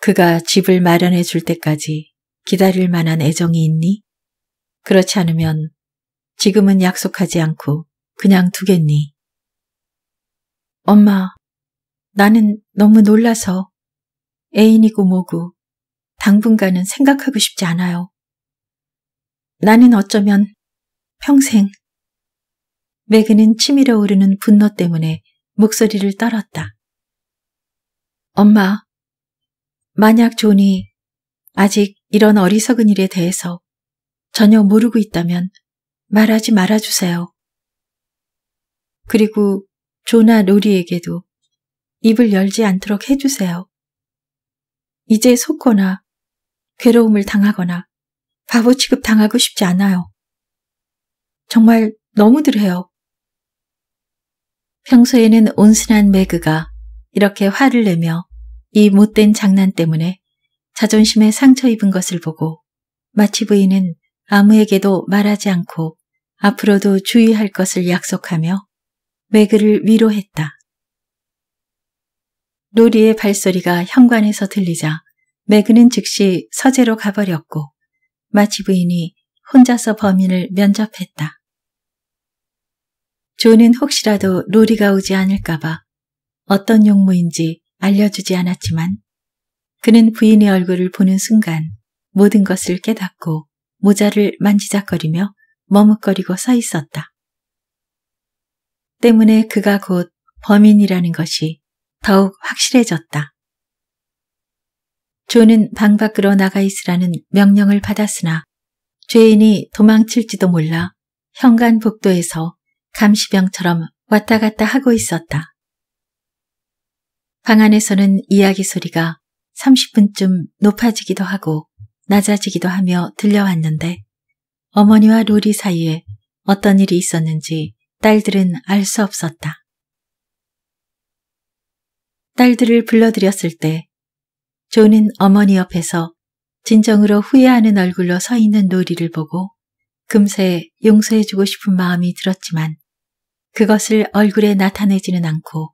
그가 집을 마련해 줄 때까지 기다릴 만한 애정이 있니? 그렇지 않으면 지금은 약속하지 않고 그냥 두겠니? 엄마, 나는 너무 놀라서 애인이고 뭐고 당분간은 생각하고 싶지 않아요. 나는 어쩌면 평생 매그는 치밀어 오르는 분노 때문에 목소리를 떨었다. 엄마, 만약 존이 아직 이런 어리석은 일에 대해서 전혀 모르고 있다면 말하지 말아주세요. 그리고 조나 로리에게도 입을 열지 않도록 해주세요. 이제 속거나 괴로움을 당하거나 바보 취급 당하고 싶지 않아요. 정말 너무들 해요. 평소에는 온순한 매그가 이렇게 화를 내며 이 못된 장난 때문에 자존심에 상처 입은 것을 보고 마치 부인은 아무에게도 말하지 않고 앞으로도 주의할 것을 약속하며 매그를 위로했다. 로리의 발소리가 현관에서 들리자 매그는 즉시 서재로 가버렸고 마치 부인이 혼자서 범인을 면접했다. 조는 혹시라도 로리가 오지 않을까봐 어떤 용무인지 알려주지 않았지만 그는 부인의 얼굴을 보는 순간 모든 것을 깨닫고 모자를 만지작거리며 머뭇거리고 서 있었다. 때문에 그가 곧 범인이라는 것이 더욱 확실해졌다. 주는 방 밖으로 나가 있으라는 명령을 받았으나 죄인이 도망칠지도 몰라 현관 복도에서 감시병처럼 왔다 갔다 하고 있었다. 방 안에서는 이야기 소리가 30분쯤 높아지기도 하고 낮아지기도 하며 들려왔는데 어머니와 롤이 사이에 어떤 일이 있었는지 딸들은 알 수 없었다. 딸들을 불러들였을 때 존은 어머니 옆에서 진정으로 후회하는 얼굴로 서 있는 놀이를 보고 금세 용서해주고 싶은 마음이 들었지만 그것을 얼굴에 나타내지는 않고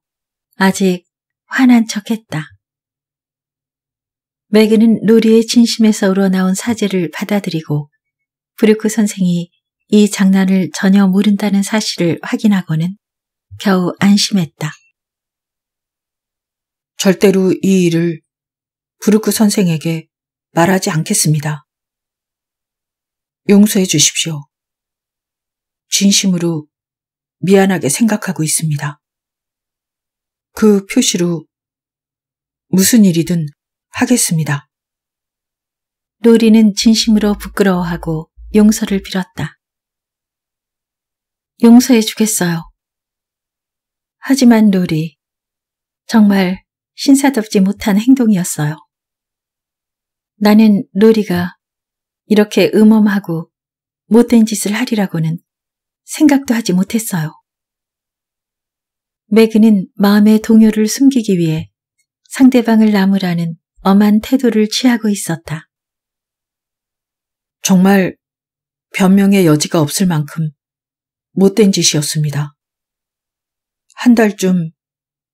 아직 화난 척했다. 매그는 놀이의 진심에서 우러나온 사제를 받아들이고 브루크 선생이 이 장난을 전혀 모른다는 사실을 확인하고는 겨우 안심했다. 절대로 이 일을 브루크 선생에게 말하지 않겠습니다. 용서해 주십시오. 진심으로 미안하게 생각하고 있습니다. 그 표시로 무슨 일이든 하겠습니다. 로리는 진심으로 부끄러워하고 용서를 빌었다. 용서해 주겠어요. 하지만 로리, 정말 신사답지 못한 행동이었어요. 나는 로리가 이렇게 음험하고 못된 짓을 하리라고는 생각도 하지 못했어요. 매그는 마음의 동요를 숨기기 위해 상대방을 나무라는 엄한 태도를 취하고 있었다. 정말 변명의 여지가 없을 만큼 못된 짓이었습니다. 한 달쯤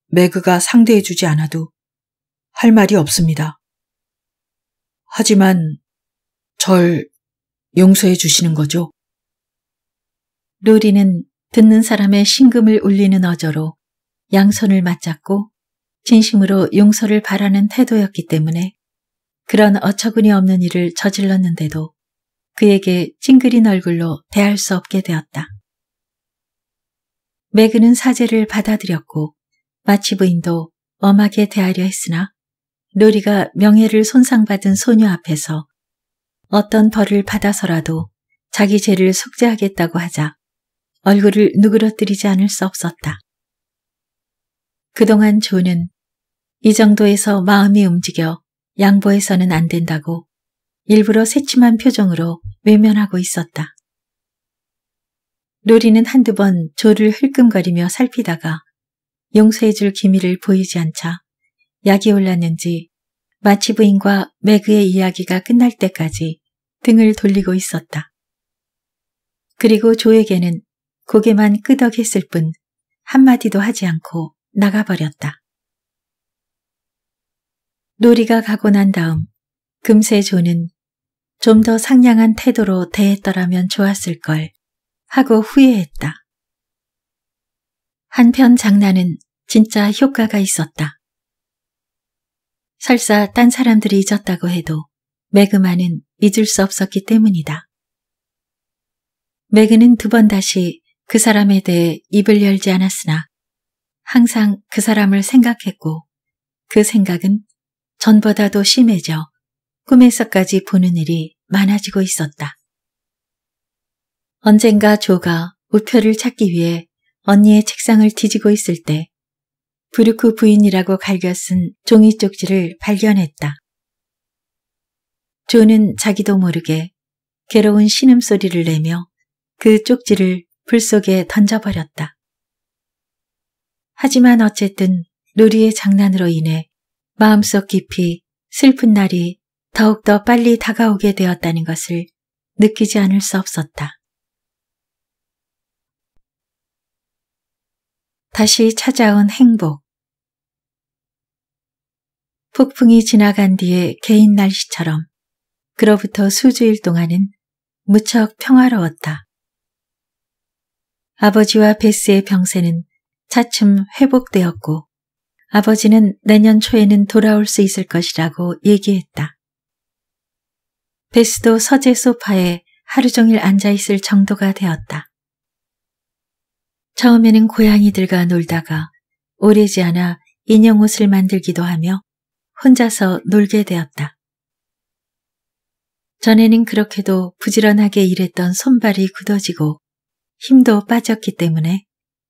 매그가 상대해주지 않아도 할 말이 없습니다. 하지만 절 용서해 주시는 거죠? 루리는 듣는 사람의 심금을 울리는 어조로 양손을 맞잡고 진심으로 용서를 바라는 태도였기 때문에 그런 어처구니 없는 일을 저질렀는데도 그에게 찡그린 얼굴로 대할 수 없게 되었다. 매그는 사죄를 받아들였고 마치 부인도 엄하게 대하려 했으나 로리가 명예를 손상받은 소녀 앞에서 어떤 벌을 받아서라도 자기 죄를 속죄하겠다고 하자 얼굴을 누그러뜨리지 않을 수 없었다. 그동안 조는 이 정도에서 마음이 움직여 양보해서는 안 된다고 일부러 새침한 표정으로 외면하고 있었다. 로리는 한두 번 조를 흘끔거리며 살피다가 용서해줄 기미를 보이지 않자 약이 올랐는지 마치 부인과 매그의 이야기가 끝날 때까지 등을 돌리고 있었다. 그리고 조에게는 고개만 끄덕했을 뿐 한마디도 하지 않고 나가버렸다. 놀이가 가고 난 다음 금세 조는 좀 더 상냥한 태도로 대했더라면 좋았을 걸 하고 후회했다. 한편 장난은 진짜 효과가 있었다. 설사 딴 사람들이 잊었다고 해도 매그마는 잊을 수 없었기 때문이다. 매그는 두 번 다시 그 사람에 대해 입을 열지 않았으나 항상 그 사람을 생각했고 그 생각은 전보다도 심해져 꿈에서까지 보는 일이 많아지고 있었다. 언젠가 조가 우표를 찾기 위해 언니의 책상을 뒤지고 있을 때 브루크 부인이라고 갈겨쓴 종이 쪽지를 발견했다. 존은 자기도 모르게 괴로운 신음소리를 내며 그 쪽지를 불 속에 던져버렸다. 하지만 어쨌든 누리의 장난으로 인해 마음속 깊이 슬픈 날이 더욱더 빨리 다가오게 되었다는 것을 느끼지 않을 수 없었다. 다시 찾아온 행복. 폭풍이 지나간 뒤에 개인 날씨처럼 그로부터 수주일 동안은 무척 평화로웠다. 아버지와 베스의 병세는 차츰 회복되었고 아버지는 내년 초에는 돌아올 수 있을 것이라고 얘기했다. 베스도 서재 소파에 하루 종일 앉아 있을 정도가 되었다. 처음에는 고양이들과 놀다가 오래지 않아 인형 옷을 만들기도 하며 혼자서 놀게 되었다. 전에는 그렇게도 부지런하게 일했던 손발이 굳어지고 힘도 빠졌기 때문에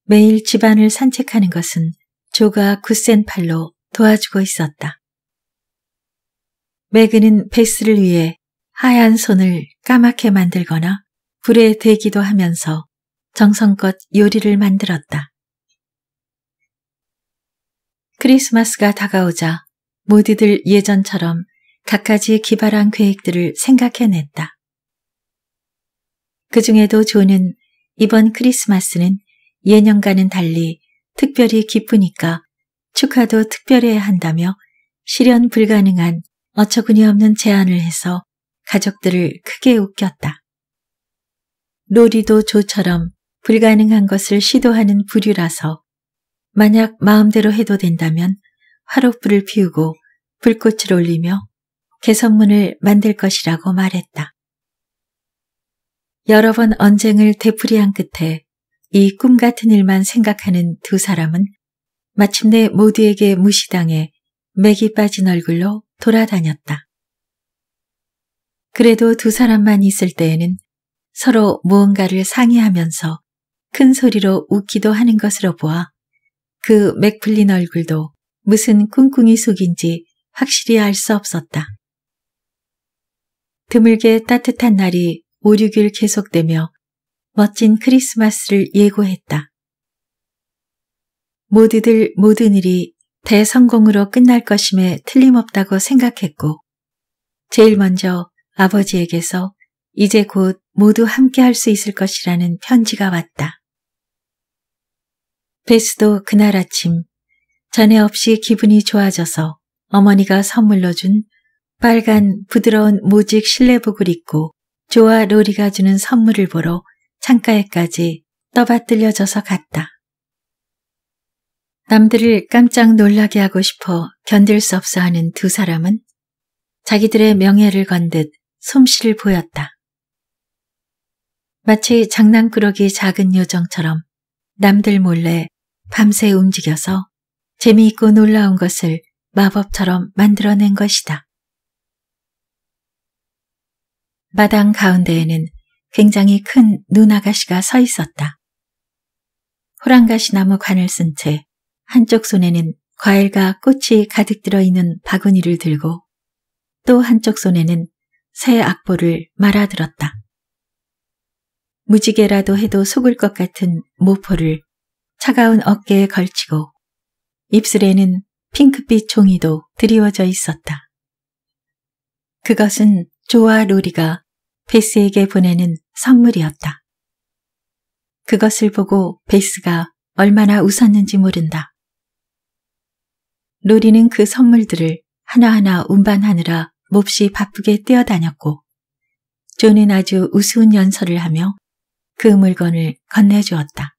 매일 집안을 산책하는 것은 조가 굳센 팔로 도와주고 있었다. 매그는 베스를 위해 하얀 손을 까맣게 만들거나 불에 대기도 하면서 정성껏 요리를 만들었다. 크리스마스가 다가오자 모두들 예전처럼 갖가지 기발한 계획들을 생각해냈다. 그 중에도 조는 이번 크리스마스는 예년과는 달리 특별히 기쁘니까 축하도 특별해야 한다며 실현 불가능한 어처구니 없는 제안을 해서 가족들을 크게 웃겼다. 로리도 조처럼 불가능한 것을 시도하는 부류라서 만약 마음대로 해도 된다면 화롯불을 피우고 불꽃을 올리며 개선문을 만들 것이라고 말했다. 여러 번 언쟁을 되풀이한 끝에 이 꿈 같은 일만 생각하는 두 사람은 마침내 모두에게 무시당해 맥이 빠진 얼굴로 돌아다녔다. 그래도 두 사람만 있을 때에는 서로 무언가를 상의하면서 큰 소리로 웃기도 하는 것으로 보아 그 맥풀린 얼굴도 무슨 꿍꿍이 속인지 확실히 알 수 없었다. 드물게 따뜻한 날이 5, 6일 계속되며 멋진 크리스마스를 예고했다. 모두들 모든 일이 대성공으로 끝날 것임에 틀림없다고 생각했고 제일 먼저 아버지에게서 이제 곧 모두 함께 할 수 있을 것이라는 편지가 왔다. 베스도 그날 아침 전에 없이 기분이 좋아져서 어머니가 선물로 준 빨간 부드러운 모직 실내복을 입고 조아 로리가 주는 선물을 보러 창가에까지 떠받들려져서 갔다. 남들을 깜짝 놀라게 하고 싶어 견딜 수 없어 하는 두 사람은 자기들의 명예를 건 듯 솜씨를 보였다. 마치 장난꾸러기 작은 요정처럼 남들 몰래 밤새 움직여서 재미있고 놀라운 것을 마법처럼 만들어낸 것이다. 마당 가운데에는 굉장히 큰 눈아가시가 서 있었다. 호랑가시 나무 관을 쓴 채 한쪽 손에는 과일과 꽃이 가득 들어있는 바구니를 들고 또 한쪽 손에는 새 악보를 말아들었다. 무지개라도 해도 속을 것 같은 모포를 차가운 어깨에 걸치고 입술에는 핑크빛 종이도 드리워져 있었다. 그것은 조와 로리가 베스에게 보내는 선물이었다. 그것을 보고 베스가 얼마나 웃었는지 모른다. 로리는 그 선물들을 하나하나 운반하느라 몹시 바쁘게 뛰어다녔고 조는 아주 우스운 연설을 하며 그 물건을 건네주었다.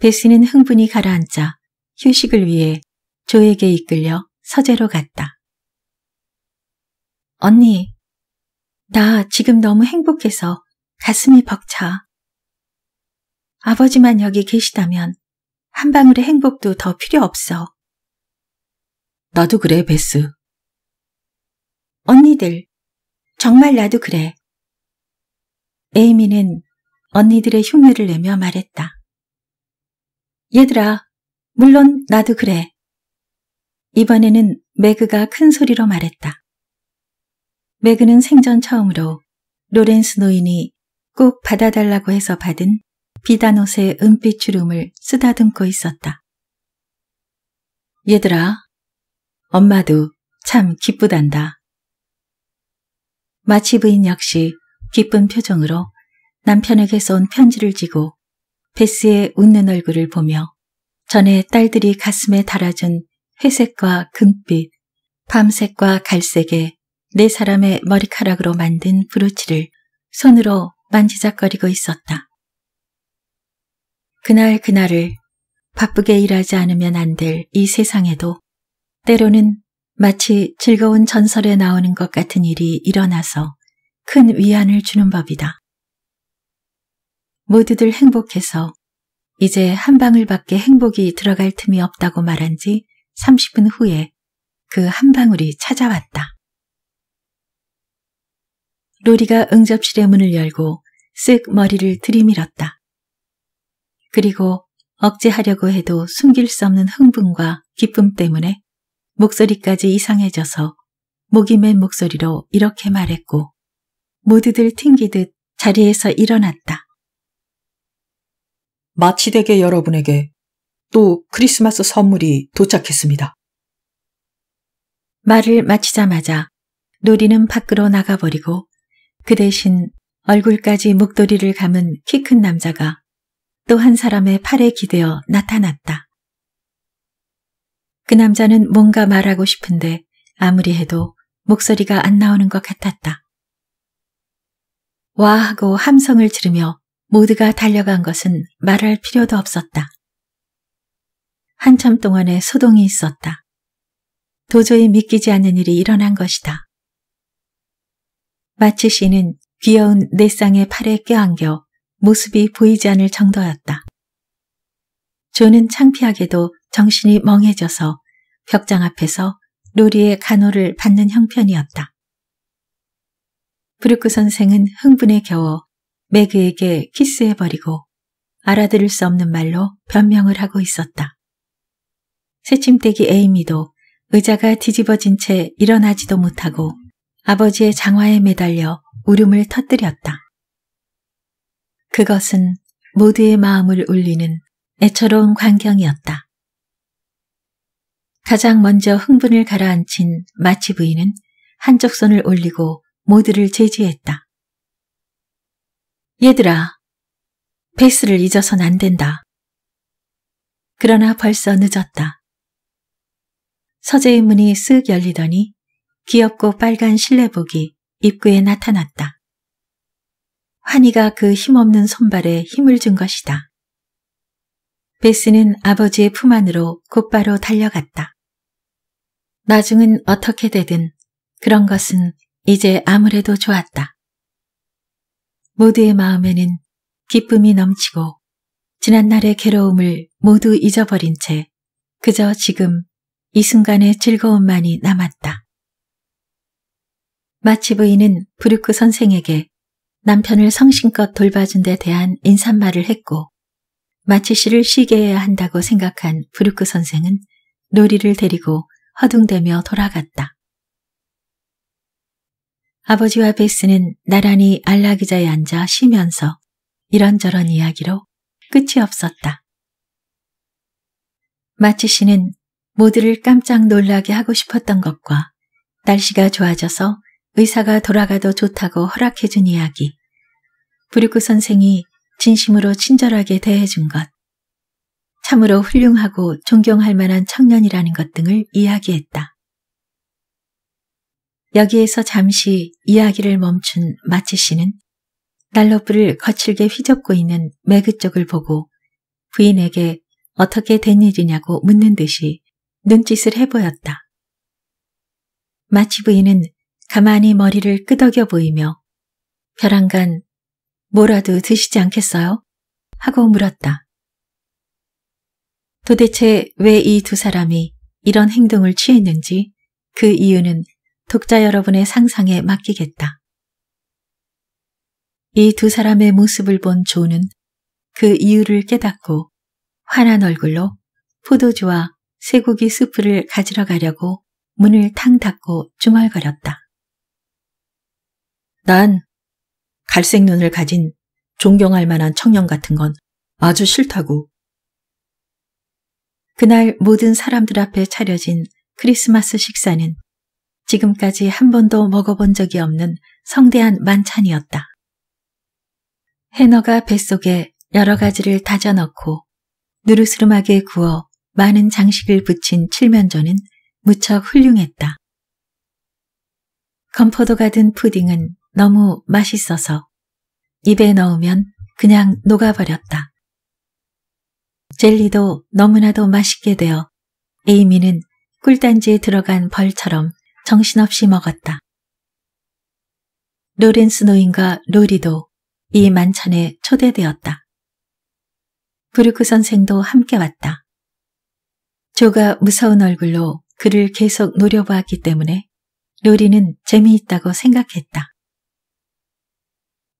베스는 흥분이 가라앉자 휴식을 위해 조에게 이끌려 서재로 갔다. 언니, 나 지금 너무 행복해서 가슴이 벅차. 아버지만 여기 계시다면 한 방울의 행복도 더 필요 없어. 나도 그래, 베스. 언니들, 정말 나도 그래. 에이미는 언니들의 흉내를 내며 말했다. 얘들아, 물론 나도 그래. 이번에는 매그가 큰 소리로 말했다. 매그는 생전 처음으로 로렌스 노인이 꼭 받아달라고 해서 받은 비단 옷의 은빛 주름을 쓰다듬고 있었다. 얘들아, 엄마도 참 기쁘단다. 마치 부인 역시 기쁜 표정으로 남편에게서 온 편지를 지고 베스의 웃는 얼굴을 보며 전에 딸들이 가슴에 달아준 회색과 금빛, 밤색과 갈색의 네 사람의 머리카락으로 만든 브로치를 손으로 만지작거리고 있었다. 그날 그날을 바쁘게 일하지 않으면 안 될 이 세상에도 때로는 마치 즐거운 전설에 나오는 것 같은 일이 일어나서 큰 위안을 주는 법이다. 모두들 행복해서 이제 한 방울밖에 행복이 들어갈 틈이 없다고 말한 지 30분 후에 그 한 방울이 찾아왔다. 로리가 응접실의 문을 열고 쓱 머리를 들이밀었다. 그리고 억제하려고 해도 숨길 수 없는 흥분과 기쁨 때문에 목소리까지 이상해져서 목이 맨 목소리로 이렇게 말했고 모두들 튕기듯 자리에서 일어났다. 마치대게 여러분에게 또 크리스마스 선물이 도착했습니다. 말을 마치자마자 놀이는 밖으로 나가버리고 그 대신 얼굴까지 목도리를 감은 키 큰 남자가 또 한 사람의 팔에 기대어 나타났다. 그 남자는 뭔가 말하고 싶은데 아무리 해도 목소리가 안 나오는 것 같았다. 와 하고 함성을 지르며 모두가 달려간 것은 말할 필요도 없었다. 한참 동안의 소동이 있었다. 도저히 믿기지 않는 일이 일어난 것이다. 마치 씨는 귀여운 내 쌍의 팔에 껴안겨 모습이 보이지 않을 정도였다. 조는 창피하게도 정신이 멍해져서 벽장 앞에서 로리의 간호를 받는 형편이었다. 브루크 선생은 흥분에 겨워 매그에게 키스해버리고 알아들을 수 없는 말로 변명을 하고 있었다. 새침대기 에이미도 의자가 뒤집어진 채 일어나지도 못하고 아버지의 장화에 매달려 울음을 터뜨렸다. 그것은 모두의 마음을 울리는 애처로운 광경이었다. 가장 먼저 흥분을 가라앉힌 마치 부인은 한쪽 손을 올리고 모두를 제지했다. 얘들아, 베스를 잊어선 안 된다. 그러나 벌써 늦었다. 서재의 문이 쓱 열리더니 귀엽고 빨간 실내복이 입구에 나타났다. 환희가 그 힘없는 손발에 힘을 준 것이다. 베스는 아버지의 품 안으로 곧바로 달려갔다. 나중은 어떻게 되든 그런 것은 이제 아무래도 좋았다. 모두의 마음에는 기쁨이 넘치고 지난날의 괴로움을 모두 잊어버린 채 그저 지금 이 순간의 즐거움만이 남았다. 마치 부인은 브루크 선생에게 남편을 성신껏 돌봐준 데 대한 인사말을 했고 마치 씨를 쉬게 해야 한다고 생각한 브루크 선생은 놀이를 데리고 허둥대며 돌아갔다. 아버지와 베스는 나란히 안락의자에 앉아 쉬면서 이런저런 이야기로 끝이 없었다. 마치 씨는 모두를 깜짝 놀라게 하고 싶었던 것과 날씨가 좋아져서 의사가 돌아가도 좋다고 허락해준 이야기, 브루크 선생이 진심으로 친절하게 대해준 것, 참으로 훌륭하고 존경할 만한 청년이라는 것 등을 이야기했다. 여기에서 잠시 이야기를 멈춘 마치 씨는 날로불을 거칠게 휘젓고 있는 매그 쪽을 보고 부인에게 어떻게 된 일이냐고 묻는 듯이 눈짓을 해보였다. 마치 부인은 가만히 머리를 끄덕여 보이며 벼랑간 뭐라도 드시지 않겠어요? 하고 물었다. 도대체 왜 이 두 사람이 이런 행동을 취했는지 그 이유는 독자 여러분의 상상에 맡기겠다. 이 두 사람의 모습을 본 조는 그 이유를 깨닫고 환한 얼굴로 포도주와 쇠고기 수프를 가지러 가려고 문을 탕 닫고 중얼거렸다. 난 갈색 눈을 가진 존경할 만한 청년 같은 건 아주 싫다고. 그날 모든 사람들 앞에 차려진 크리스마스 식사는 지금까지 한 번도 먹어본 적이 없는 성대한 만찬이었다. 해너가 뱃속에 여러 가지를 다져넣고 누르스름하게 구워 많은 장식을 붙인 칠면조는 무척 훌륭했다. 건포도가 든 푸딩은 너무 맛있어서 입에 넣으면 그냥 녹아버렸다. 젤리도 너무나도 맛있게 되어 에이미는 꿀단지에 들어간 벌처럼 정신없이 먹었다. 로렌스 노인과 로리도 이 만찬에 초대되었다. 브루크 선생도 함께 왔다. 조가 무서운 얼굴로 그를 계속 노려보았기 때문에 로리는 재미있다고 생각했다.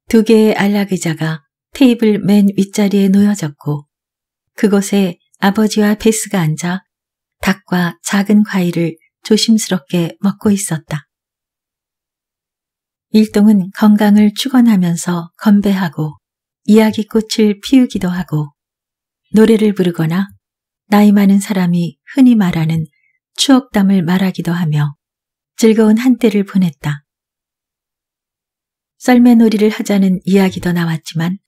두 개의 안락의자가 테이블 맨 윗자리에 놓여졌고 그곳에 아버지와 베스가 앉아 닭과 작은 과일을 조심스럽게 먹고 있었다. 일동은 건강을 축원하면서 건배하고 이야기꽃을 피우기도 하고 노래를 부르거나 나이 많은 사람이 흔히 말하는 추억담을 말하기도 하며 즐거운 한때를 보냈다. 썰매놀이를 하자는 이야기도 나왔지만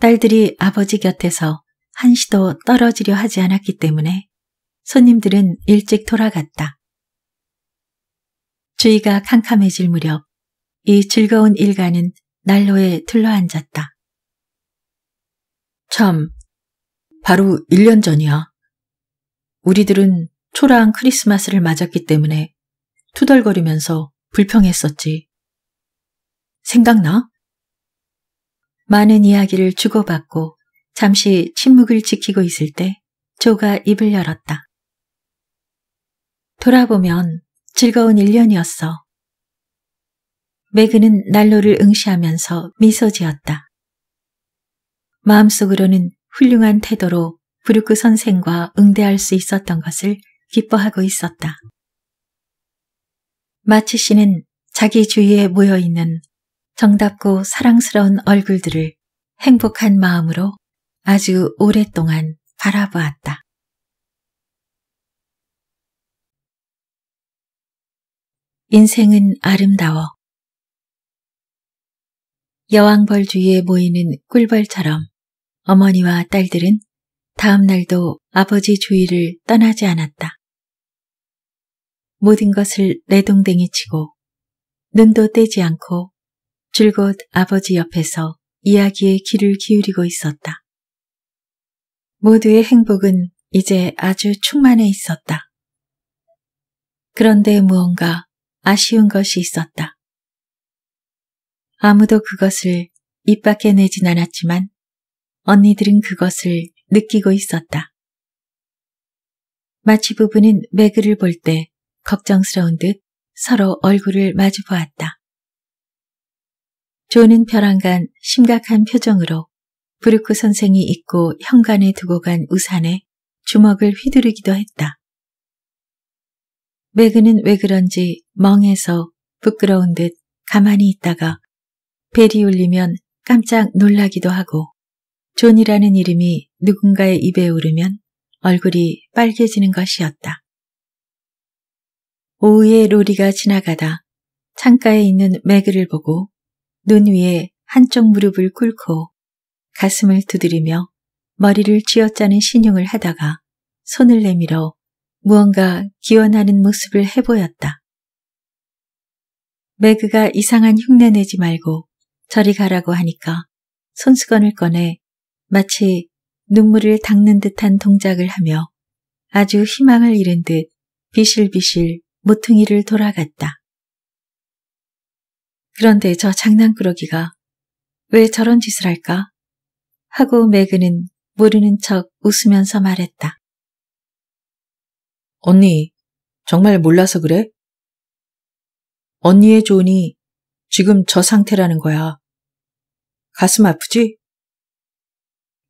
딸들이 아버지 곁에서 한시도 떨어지려 하지 않았기 때문에 손님들은 일찍 돌아갔다. 주위가 캄캄해질 무렵 이 즐거운 일가는 난로에 들러앉았다. 참, 바로 1년 전이야. 우리들은 초라한 크리스마스를 맞았기 때문에 투덜거리면서 불평했었지. 생각나? 많은 이야기를 주고받고 잠시 침묵을 지키고 있을 때 조가 입을 열었다. 돌아보면 즐거운 1년이었어. 매그는 난로를 응시하면서 미소 지었다. 마음속으로는 훌륭한 태도로 브루크 선생과 응대할 수 있었던 것을 기뻐하고 있었다. 마치 씨는 자기 주위에 모여있는 정답고 사랑스러운 얼굴들을 행복한 마음으로 아주 오랫동안 바라보았다. 인생은 아름다워. 여왕벌 주위에 모이는 꿀벌처럼 어머니와 딸들은 다음 날도 아버지 주위를 떠나지 않았다. 모든 것을 내동댕이 치고 눈도 떼지 않고 줄곧 아버지 옆에서 이야기에 귀를 기울이고 있었다. 모두의 행복은 이제 아주 충만해 있었다. 그런데 무언가 아쉬운 것이 있었다. 아무도 그것을 입 밖에 내진 않았지만 언니들은 그것을 느끼고 있었다. 마치 부부는 매그를 볼 때 걱정스러운 듯 서로 얼굴을 마주 보았다. 조는 벼랑간 심각한 표정으로 브루크 선생이 입고 현관에 두고 간 우산에 주먹을 휘두르기도 했다. 매그는 왜 그런지 멍해서 부끄러운 듯 가만히 있다가 벨이 울리면 깜짝 놀라기도 하고 존이라는 이름이 누군가의 입에 오르면 얼굴이 빨개지는 것이었다. 오후에 로리가 지나가다 창가에 있는 매그를 보고 눈 위에 한쪽 무릎을 꿇고 가슴을 두드리며 머리를 쥐어짜는 신용을 하다가 손을 내밀어 무언가 기원하는 모습을 해보였다. 매그가 이상한 흉내내지 말고 저리 가라고 하니까 손수건을 꺼내 마치 눈물을 닦는 듯한 동작을 하며 아주 희망을 잃은 듯 비실비실 모퉁이를 돌아갔다. 그런데 저 장난꾸러기가 왜 저런 짓을 할까? 하고 매그는 모르는 척 웃으면서 말했다. 언니, 정말 몰라서 그래? 언니의 존이 지금 저 상태라는 거야. 가슴 아프지?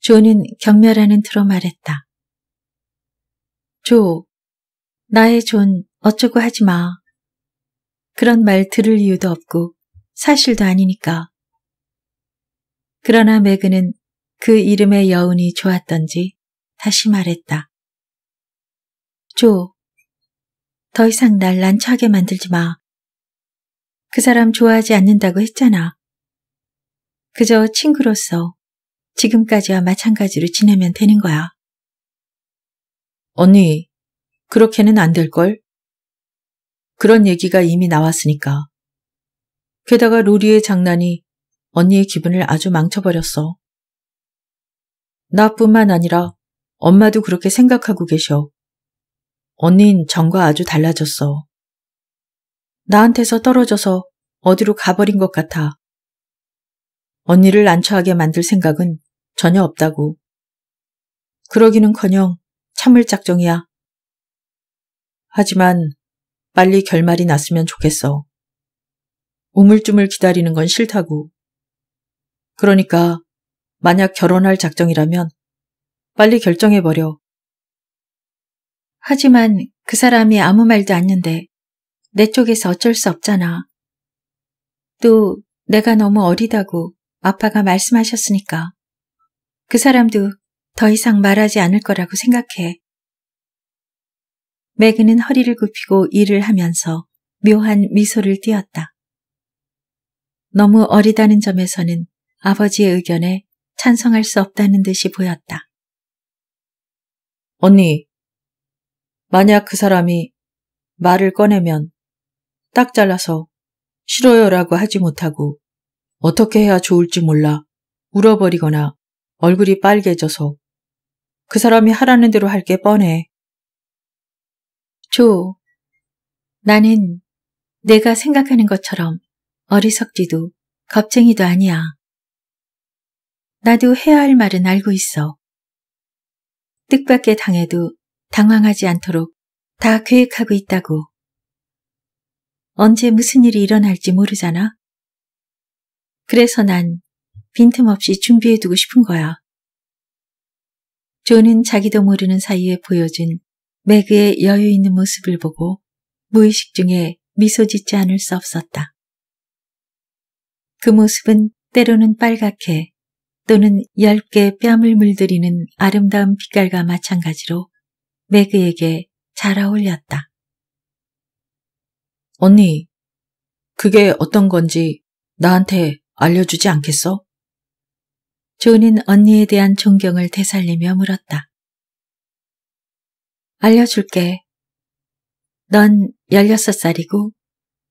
존은 경멸하는 틀어 말했다. 조, 나의 존 어쩌고 하지 마. 그런 말 들을 이유도 없고 사실도 아니니까. 그러나 매그는 그 이름의 여운이 좋았던지 다시 말했다. 조, 더 이상 날 난처하게 만들지 마. 그 사람 좋아하지 않는다고 했잖아. 그저 친구로서 지금까지와 마찬가지로 지내면 되는 거야. 언니, 그렇게는 안 될걸? 그런 얘기가 이미 나왔으니까. 게다가 로리의 장난이 언니의 기분을 아주 망쳐버렸어. 나뿐만 아니라 엄마도 그렇게 생각하고 계셔. 언닌 전과 아주 달라졌어. 나한테서 떨어져서 어디로 가버린 것 같아. 언니를 난처하게 만들 생각은 전혀 없다고. 그러기는커녕 참을 작정이야. 하지만 빨리 결말이 났으면 좋겠어. 우물쭈물 기다리는 건 싫다고. 그러니까 만약 결혼할 작정이라면 빨리 결정해버려. 하지만 그 사람이 아무 말도 않는데 내 쪽에서 어쩔 수 없잖아. 또 내가 너무 어리다고 아빠가 말씀하셨으니까 그 사람도 더 이상 말하지 않을 거라고 생각해. 매그는 허리를 굽히고 일을 하면서 묘한 미소를 띄었다. 너무 어리다는 점에서는 아버지의 의견에 찬성할 수 없다는 듯이 보였다. 언니, 만약 그 사람이 말을 꺼내면 딱 잘라서 싫어요라고 하지 못하고 어떻게 해야 좋을지 몰라 울어버리거나 얼굴이 빨개져서 그 사람이 하라는 대로 할 게 뻔해. 조, 나는 내가 생각하는 것처럼 어리석지도 겁쟁이도 아니야. 나도 해야 할 말은 알고 있어. 뜻밖의 당해도 당황하지 않도록 다 계획하고 있다고. 언제 무슨 일이 일어날지 모르잖아. 그래서 난 빈틈없이 준비해두고 싶은 거야. 존은 자기도 모르는 사이에 보여준 매그의 여유 있는 모습을 보고 무의식 중에 미소 짓지 않을 수 없었다. 그 모습은 때로는 빨갛게 또는 얇게 뺨을 물들이는 아름다운 빛깔과 마찬가지로 매그에게 잘 어울렸다. 언니, 그게 어떤 건지 나한테 알려주지 않겠어? 존은 언니에 대한 존경을 되살리며 물었다. 알려줄게. 넌 16살이고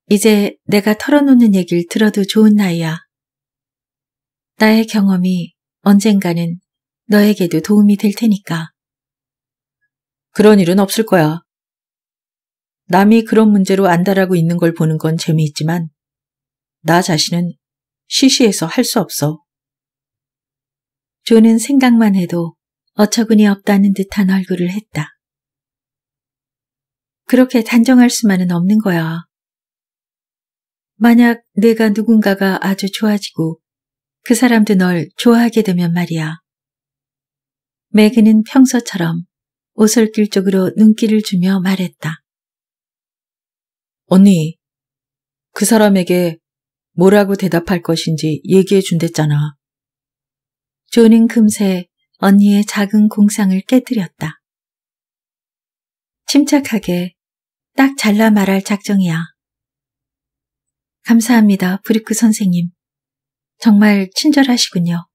이제 내가 털어놓는 얘기를 들어도 좋은 나이야. 나의 경험이 언젠가는 너에게도 도움이 될 테니까. 그런 일은 없을 거야. 남이 그런 문제로 안달하고 있는 걸 보는 건 재미있지만 나 자신은 시시해서 할 수 없어. 조는 생각만 해도 어처구니 없다는 듯한 얼굴을 했다. 그렇게 단정할 수만은 없는 거야. 만약 내가 누군가가 아주 좋아지고 그 사람도 널 좋아하게 되면 말이야. 매그는 평소처럼 오솔길 쪽으로 눈길을 주며 말했다. 언니, 그 사람에게 뭐라고 대답할 것인지 얘기해 준댔잖아. 조는 금세 언니의 작은 공상을 깨뜨렸다. 침착하게 딱 잘라 말할 작정이야. 감사합니다, 브리크 선생님. 정말 친절하시군요.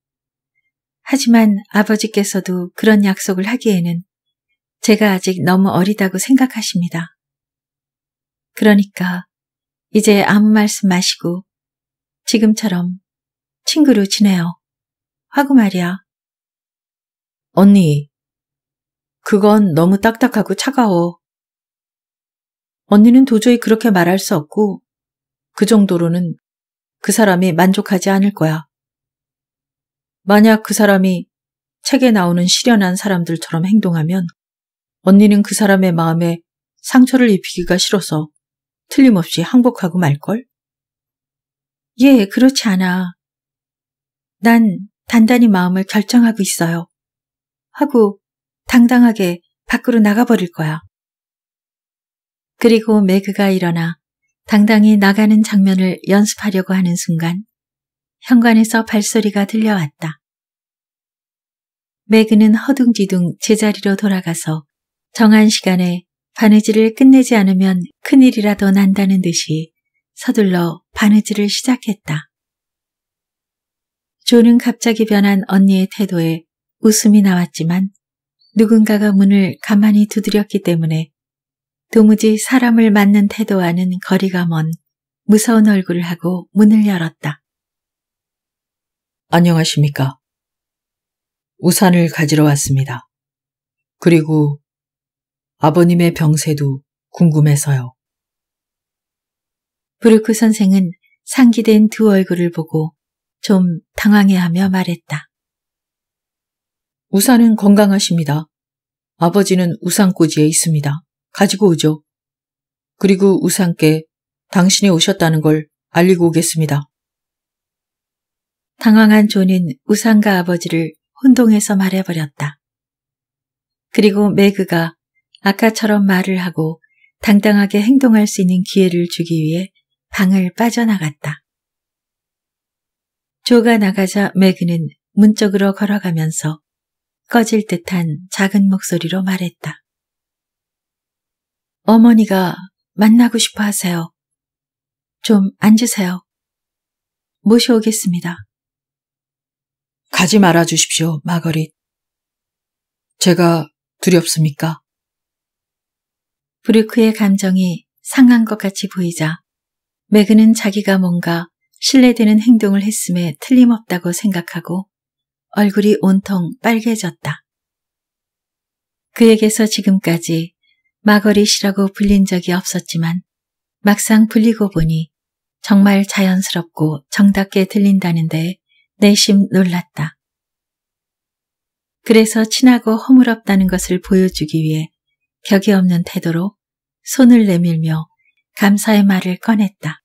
하지만 아버지께서도 그런 약속을 하기에는 제가 아직 너무 어리다고 생각하십니다. 그러니까 이제 아무 말씀 마시고 지금처럼 친구로 지내요. 하고 말이야. 언니, 그건 너무 딱딱하고 차가워. 언니는 도저히 그렇게 말할 수 없고 그 정도로는 그 사람이 만족하지 않을 거야. 만약 그 사람이 책에 나오는 시련한 사람들처럼 행동하면 언니는 그 사람의 마음에 상처를 입히기가 싫어서 틀림없이 항복하고 말걸? 예, 그렇지 않아. 난 단단히 마음을 결정하고 있어요. 하고 당당하게 밖으로 나가버릴 거야. 그리고 매그가 일어나 당당히 나가는 장면을 연습하려고 하는 순간 현관에서 발소리가 들려왔다. 매그는 허둥지둥 제자리로 돌아가서 정한 시간에 바느질을 끝내지 않으면 큰일이라도 난다는 듯이 서둘러 바느질을 시작했다. 조는 갑자기 변한 언니의 태도에 웃음이 나왔지만 누군가가 문을 가만히 두드렸기 때문에 도무지 사람을 맞는 태도와는 거리가 먼 무서운 얼굴을 하고 문을 열었다. 안녕하십니까. 우산을 가지러 왔습니다. 그리고 아버님의 병세도 궁금해서요. 브루크 선생은 상기된 두 얼굴을 보고 좀 당황해하며 말했다. 우산은 건강하십니다. 아버지는 우산꽂이에 있습니다. 가지고 오죠. 그리고 우산께 당신이 오셨다는 걸 알리고 오겠습니다. 당황한 존은 우산과 아버지를 혼동해서 말해버렸다. 그리고 매그가 아까처럼 말을 하고 당당하게 행동할 수 있는 기회를 주기 위해 방을 빠져나갔다. 조가 나가자 매그는 문 쪽으로 걸어가면서 꺼질 듯한 작은 목소리로 말했다. 어머니가 만나고 싶어 하세요. 좀 앉으세요. 모셔오겠습니다. 가지 말아 주십시오, 마거릿. 제가 두렵습니까? 브루크의 감정이 상한 것 같이 보이자 매그는 자기가 뭔가 신뢰되는 행동을 했음에 틀림없다고 생각하고 얼굴이 온통 빨개졌다. 그에게서 지금까지 마거릿이라고 불린 적이 없었지만 막상 불리고 보니 정말 자연스럽고 정답게 들린다는데 내심 놀랐다. 그래서 친하고 허물없다는 것을 보여주기 위해 격이 없는 태도로 손을 내밀며 감사의 말을 꺼냈다.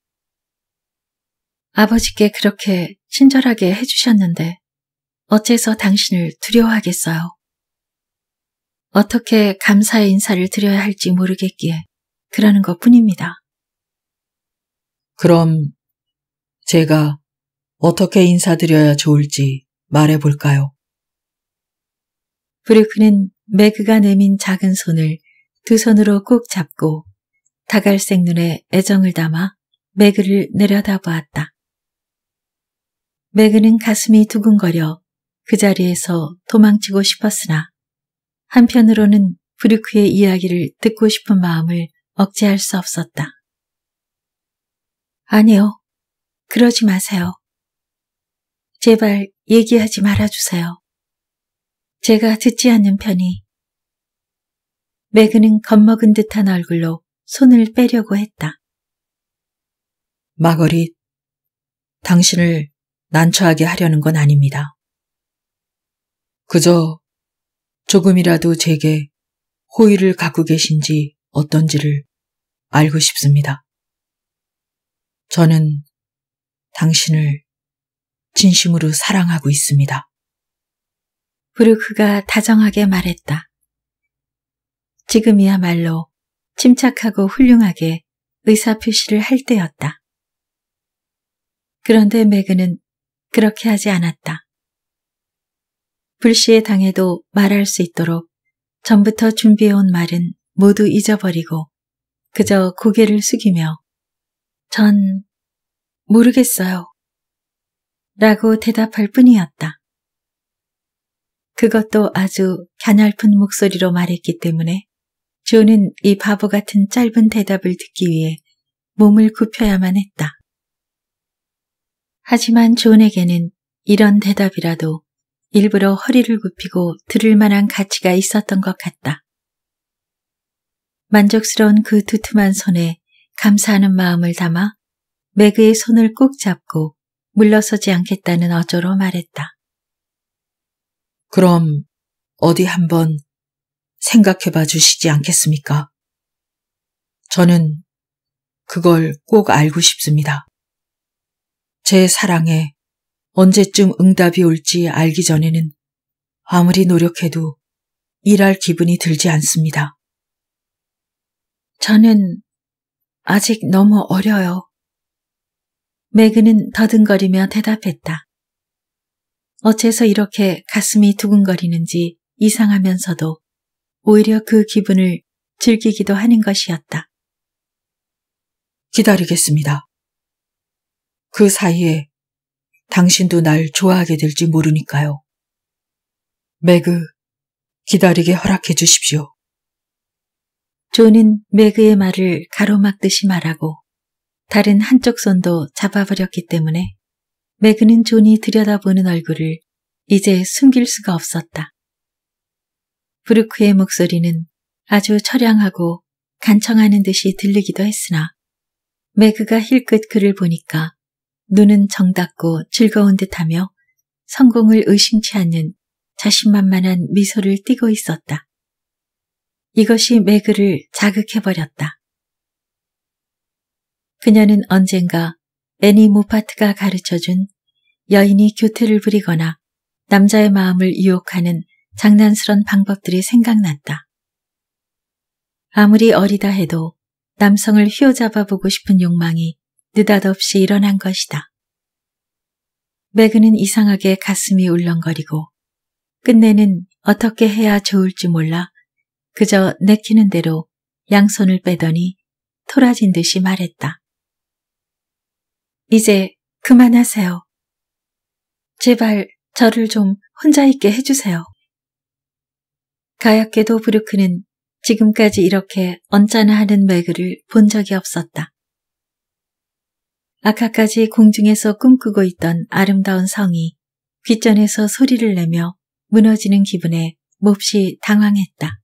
아버지께 그렇게 친절하게 해주셨는데 어째서 당신을 두려워하겠어요? 어떻게 감사의 인사를 드려야 할지 모르겠기에 그러는 것 뿐입니다. 그럼 제가 어떻게 인사드려야 좋을지 말해볼까요? 브루크는 매그가 내민 작은 손을 두 손으로 꾹 잡고 다갈색 눈에 애정을 담아 매그를 내려다보았다. 매그는 가슴이 두근거려 그 자리에서 도망치고 싶었으나 한편으로는 브루크의 이야기를 듣고 싶은 마음을 억제할 수 없었다. 아니요. 그러지 마세요. 제발 얘기하지 말아주세요. 제가 듣지 않는 편이 매그는 겁먹은 듯한 얼굴로 손을 빼려고 했다. 마거릿, 당신을 난처하게 하려는 건 아닙니다. 그저 조금이라도 제게 호의를 갖고 계신지 어떤지를 알고 싶습니다. 저는 당신을 진심으로 사랑하고 있습니다. 브루크가 다정하게 말했다. 지금이야말로 침착하고 훌륭하게 의사표시를 할 때였다. 그런데 매그는 그렇게 하지 않았다. 불시에 당해도 말할 수 있도록 전부터 준비해온 말은 모두 잊어버리고 그저 고개를 숙이며 전 모르겠어요. 라고 대답할 뿐이었다. 그것도 아주 갸냘픈 목소리로 말했기 때문에 존은 이 바보 같은 짧은 대답을 듣기 위해 몸을 굽혀야만 했다. 하지만 존에게는 이런 대답이라도 일부러 허리를 굽히고 들을 만한 가치가 있었던 것 같다. 만족스러운 그 두툼한 손에 감사하는 마음을 담아 매그의 손을 꼭 잡고 물러서지 않겠다는 어조로 말했다. 그럼 어디 한번 생각해 봐 주시지 않겠습니까? 저는 그걸 꼭 알고 싶습니다. 제 사랑에 언제쯤 응답이 올지 알기 전에는 아무리 노력해도 일할 기분이 들지 않습니다. 저는 아직 너무 어려요. 매그는 더듬거리며 대답했다. 어째서 이렇게 가슴이 두근거리는지 이상하면서도 오히려 그 기분을 즐기기도 하는 것이었다. 기다리겠습니다. 그 사이에 당신도 날 좋아하게 될지 모르니까요. 매그, 기다리게 허락해 주십시오. 존은 매그의 말을 가로막듯이 말하고 다른 한쪽 손도 잡아버렸기 때문에 매그는 존이 들여다보는 얼굴을 이제 숨길 수가 없었다. 브루크의 목소리는 아주 처량하고 간청하는 듯이 들리기도 했으나 매그가 힐끗 그를 보니까 눈은 정답고 즐거운 듯하며 성공을 의심치 않는 자신만만한 미소를 띠고 있었다. 이것이 매그를 자극해버렸다. 그녀는 언젠가 애니 모파트가 가르쳐준 여인이 교태를 부리거나 남자의 마음을 유혹하는 장난스런 방법들이 생각났다. 아무리 어리다 해도 남성을 휘어잡아 보고 싶은 욕망이 느닷없이 일어난 것이다. 매그는 이상하게 가슴이 울렁거리고 끝내는 어떻게 해야 좋을지 몰라 그저 내키는 대로 양손을 빼더니 토라진 듯이 말했다. 이제 그만하세요. 제발 저를 좀 혼자 있게 해주세요. 가엾게도 브루크는 지금까지 이렇게 언짢아하는 매그를 본 적이 없었다. 아까까지 공중에서 꿈꾸고 있던 아름다운 성이 귀전에서 소리를 내며 무너지는 기분에 몹시 당황했다.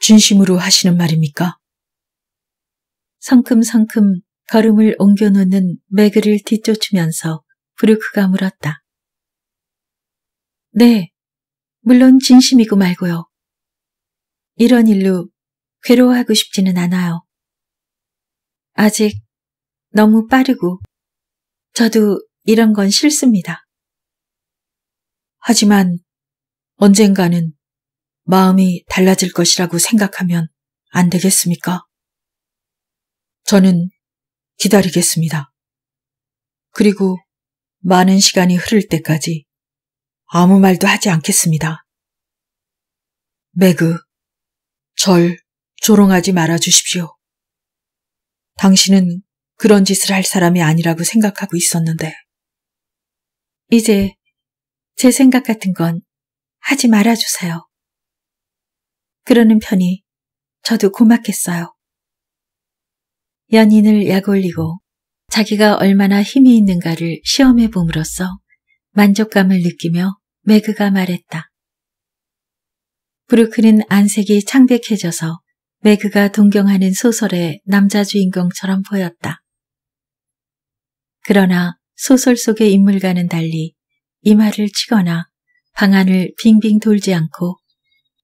진심으로 하시는 말입니까? 성큼성큼 걸음을 옮겨놓는 매그를 뒤쫓으면서 브루크가 물었다. 네, 물론 진심이고 말고요. 이런 일로 괴로워하고 싶지는 않아요. 아직 너무 빠르고 저도 이런 건 싫습니다. 하지만 언젠가는 마음이 달라질 것이라고 생각하면 안 되겠습니까? 저는 기다리겠습니다. 그리고 많은 시간이 흐를 때까지 아무 말도 하지 않겠습니다. 매그, 절 조롱하지 말아 주십시오. 당신은 그런 짓을 할 사람이 아니라고 생각하고 있었는데. 이제 제 생각 같은 건 하지 말아주세요. 그러는 편이 저도 고맙겠어요. 연인을 약올리고 자기가 얼마나 힘이 있는가를 시험해 봄으로써 만족감을 느끼며 매그가 말했다. 브루크는 안색이 창백해져서 매그가 동경하는 소설의 남자 주인공처럼 보였다. 그러나 소설 속의 인물과는 달리 이마를 치거나 방안을 빙빙 돌지 않고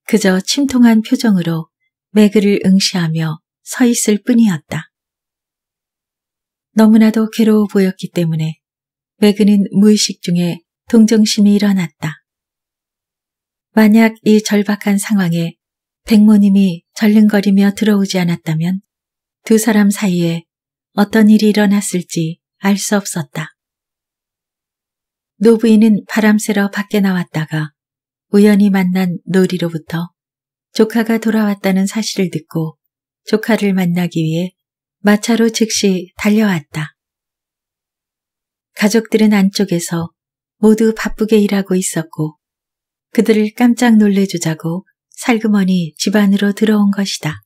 그저 침통한 표정으로 매그를 응시하며 서 있을 뿐이었다. 너무나도 괴로워 보였기 때문에 매그는 무의식 중에 동정심이 일어났다. 만약 이 절박한 상황에 백모님이 절름거리며 들어오지 않았다면 두 사람 사이에 어떤 일이 일어났을지 알 수 없었다. 노부인은 바람 쐬러 밖에 나왔다가 우연히 만난 놀이로부터 조카가 돌아왔다는 사실을 듣고 조카를 만나기 위해 마차로 즉시 달려왔다. 가족들은 안쪽에서 모두 바쁘게 일하고 있었고 그들을 깜짝 놀래주자고 살그머니 집 안으로 들어온 것이다.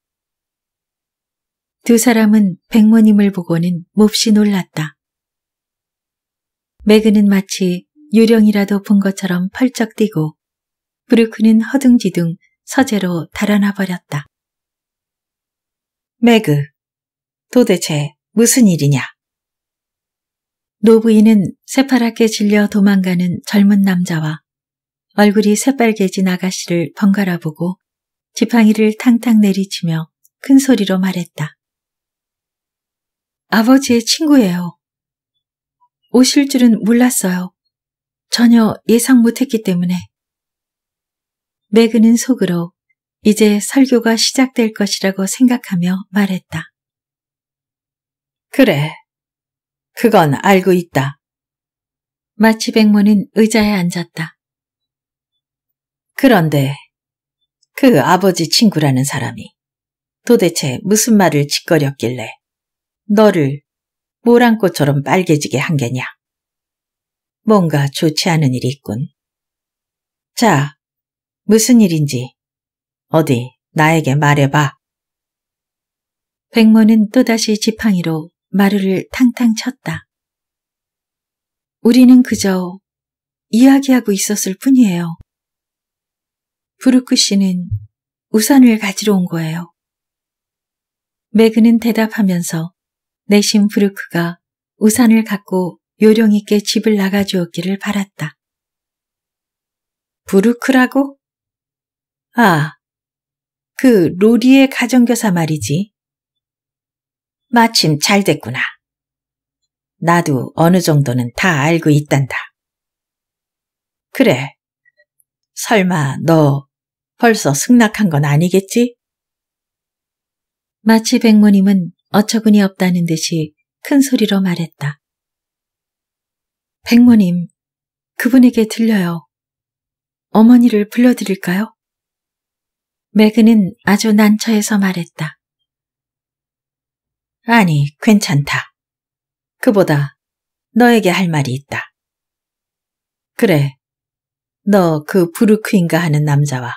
두 사람은 백모님을 보고는 몹시 놀랐다. 매그는 마치 유령이라도 본 것처럼 펄쩍 뛰고 브루크는 허둥지둥 서재로 달아나 버렸다. 매그, 도대체 무슨 일이냐? 노부인은 새파랗게 질려 도망가는 젊은 남자와 얼굴이 새빨개진 아가씨를 번갈아 보고 지팡이를 탕탕 내리치며 큰 소리로 말했다. 아버지의 친구예요. 오실 줄은 몰랐어요. 전혀 예상 못했기 때문에. 매그는 속으로 이제 설교가 시작될 것이라고 생각하며 말했다. 그래, 그건 알고 있다. 마치 백모는 의자에 앉았다. 그런데 그 아버지 친구라는 사람이 도대체 무슨 말을 짓거렸길래 너를 모란꽃처럼 빨개지게 한 게냐. 뭔가 좋지 않은 일이 있군. 자, 무슨 일인지 어디 나에게 말해봐. 백모는 또다시 지팡이로 마루를 탕탕 쳤다. 우리는 그저 이야기하고 있었을 뿐이에요. 브루크 씨는 우산을 가지러 온 거예요. 매그는 대답하면서 내심 브루크가 우산을 갖고 요령 있게 집을 나가주었기를 바랐다. 브루크라고? 아, 그 로리의 가정교사 말이지. 마침 잘 됐구나. 나도 어느 정도는 다 알고 있단다. 그래. 설마 너 벌써 승낙한 건 아니겠지? 마치 백모님은 어처구니 없다는 듯이 큰 소리로 말했다. 백모님, 그분에게 들려요. 어머니를 불러드릴까요? 매그는 아주 난처해서 말했다. 아니, 괜찮다. 그보다 너에게 할 말이 있다. 그래, 너 그 브루크인가 하는 남자와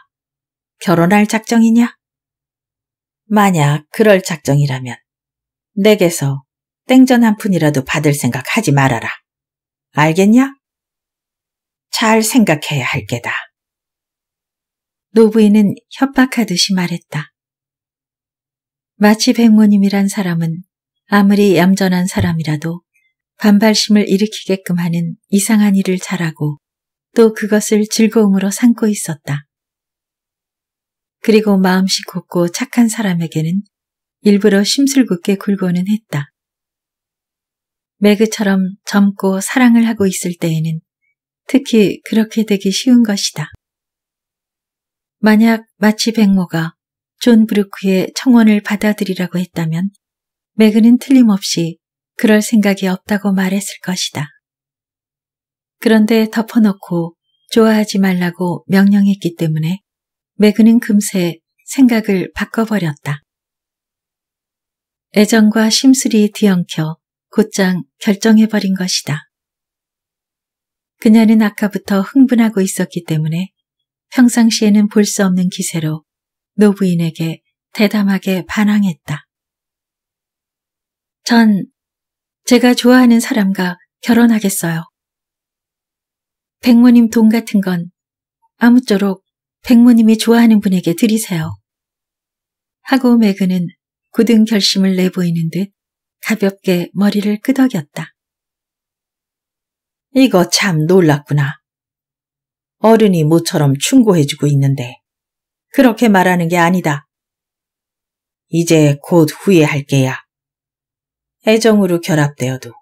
결혼할 작정이냐? 만약 그럴 작정이라면 내게서 땡전 한 푼이라도 받을 생각 하지 말아라. 알겠냐? 잘 생각해야 할 게다. 노부인은 협박하듯이 말했다. 마치 백모님이란 사람은 아무리 얌전한 사람이라도 반발심을 일으키게끔 하는 이상한 일을 잘하고 또 그것을 즐거움으로 삼고 있었다. 그리고 마음씨 곱고 착한 사람에게는 일부러 심술궂게 굴고는 했다. 매그처럼 젊고 사랑을 하고 있을 때에는 특히 그렇게 되기 쉬운 것이다. 만약 마치 백모가 존 브루크의 청원을 받아들이라고 했다면 매그는 틀림없이 그럴 생각이 없다고 말했을 것이다. 그런데 덮어놓고 좋아하지 말라고 명령했기 때문에 매그는 금세 생각을 바꿔버렸다. 애정과 심술이 뒤엉켜 곧장 결정해버린 것이다. 그녀는 아까부터 흥분하고 있었기 때문에 평상시에는 볼 수 없는 기세로 노부인에게 대담하게 반항했다. 전 제가 좋아하는 사람과 결혼하겠어요. 백모님 돈 같은 건 아무쪼록 백모님이 좋아하는 분에게 드리세요. 하고 매그는 굳은 결심을 내보이는 듯 가볍게 머리를 끄덕였다. 이거 참놀랐구나 어른이 모처럼 충고해주고 있는데 그렇게 말하는 게 아니다. 이제 곧 후회할 게야. 애정으로 결합되어도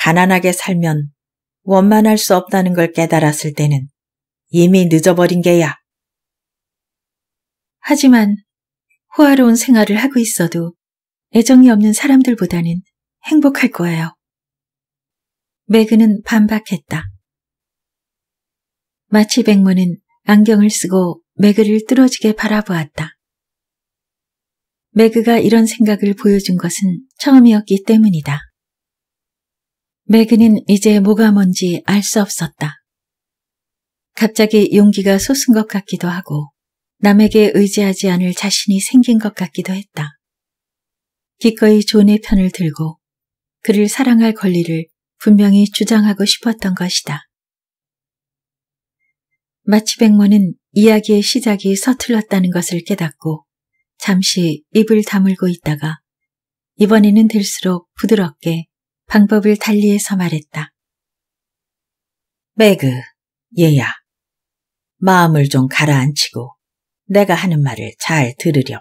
가난하게 살면 원만할 수 없다는 걸 깨달았을 때는 이미 늦어버린 게야. 하지만 호화로운 생활을 하고 있어도 애정이 없는 사람들보다는 행복할 거예요. 매그는 반박했다. 마치 백모는 안경을 쓰고 매그를 뚫어지게 바라보았다. 매그가 이런 생각을 보여준 것은 처음이었기 때문이다. 매그는 이제 뭐가 뭔지 알 수 없었다. 갑자기 용기가 솟은 것 같기도 하고 남에게 의지하지 않을 자신이 생긴 것 같기도 했다. 기꺼이 존의 편을 들고 그를 사랑할 권리를 분명히 주장하고 싶었던 것이다. 마치 백모는 이야기의 시작이 서툴렀다는 것을 깨닫고 잠시 입을 다물고 있다가 이번에는 들수록 부드럽게 방법을 달리해서 말했다. 매그, 얘야. 마음을 좀 가라앉히고 내가 하는 말을 잘 들으렴.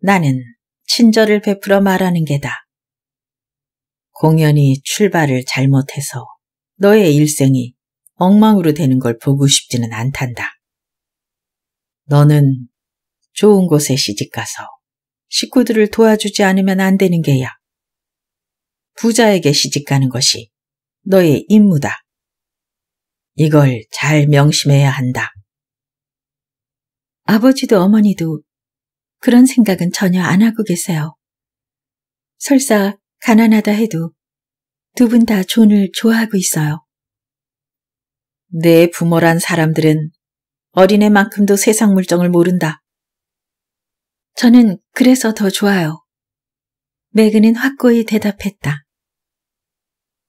나는 친절을 베풀어 말하는 게다. 공연이 출발을 잘못해서 너의 일생이 엉망으로 되는 걸 보고 싶지는 않단다. 너는 좋은 곳에 시집가서 식구들을 도와주지 않으면 안 되는 게야. 부자에게 시집가는 것이 너의 임무다. 이걸 잘 명심해야 한다. 아버지도 어머니도 그런 생각은 전혀 안 하고 계세요. 설사 가난하다 해도 두 분 다 존을 좋아하고 있어요. 내 부모란 사람들은 어린애만큼도 세상 물정을 모른다. 저는 그래서 더 좋아요. 매그는 확고히 대답했다.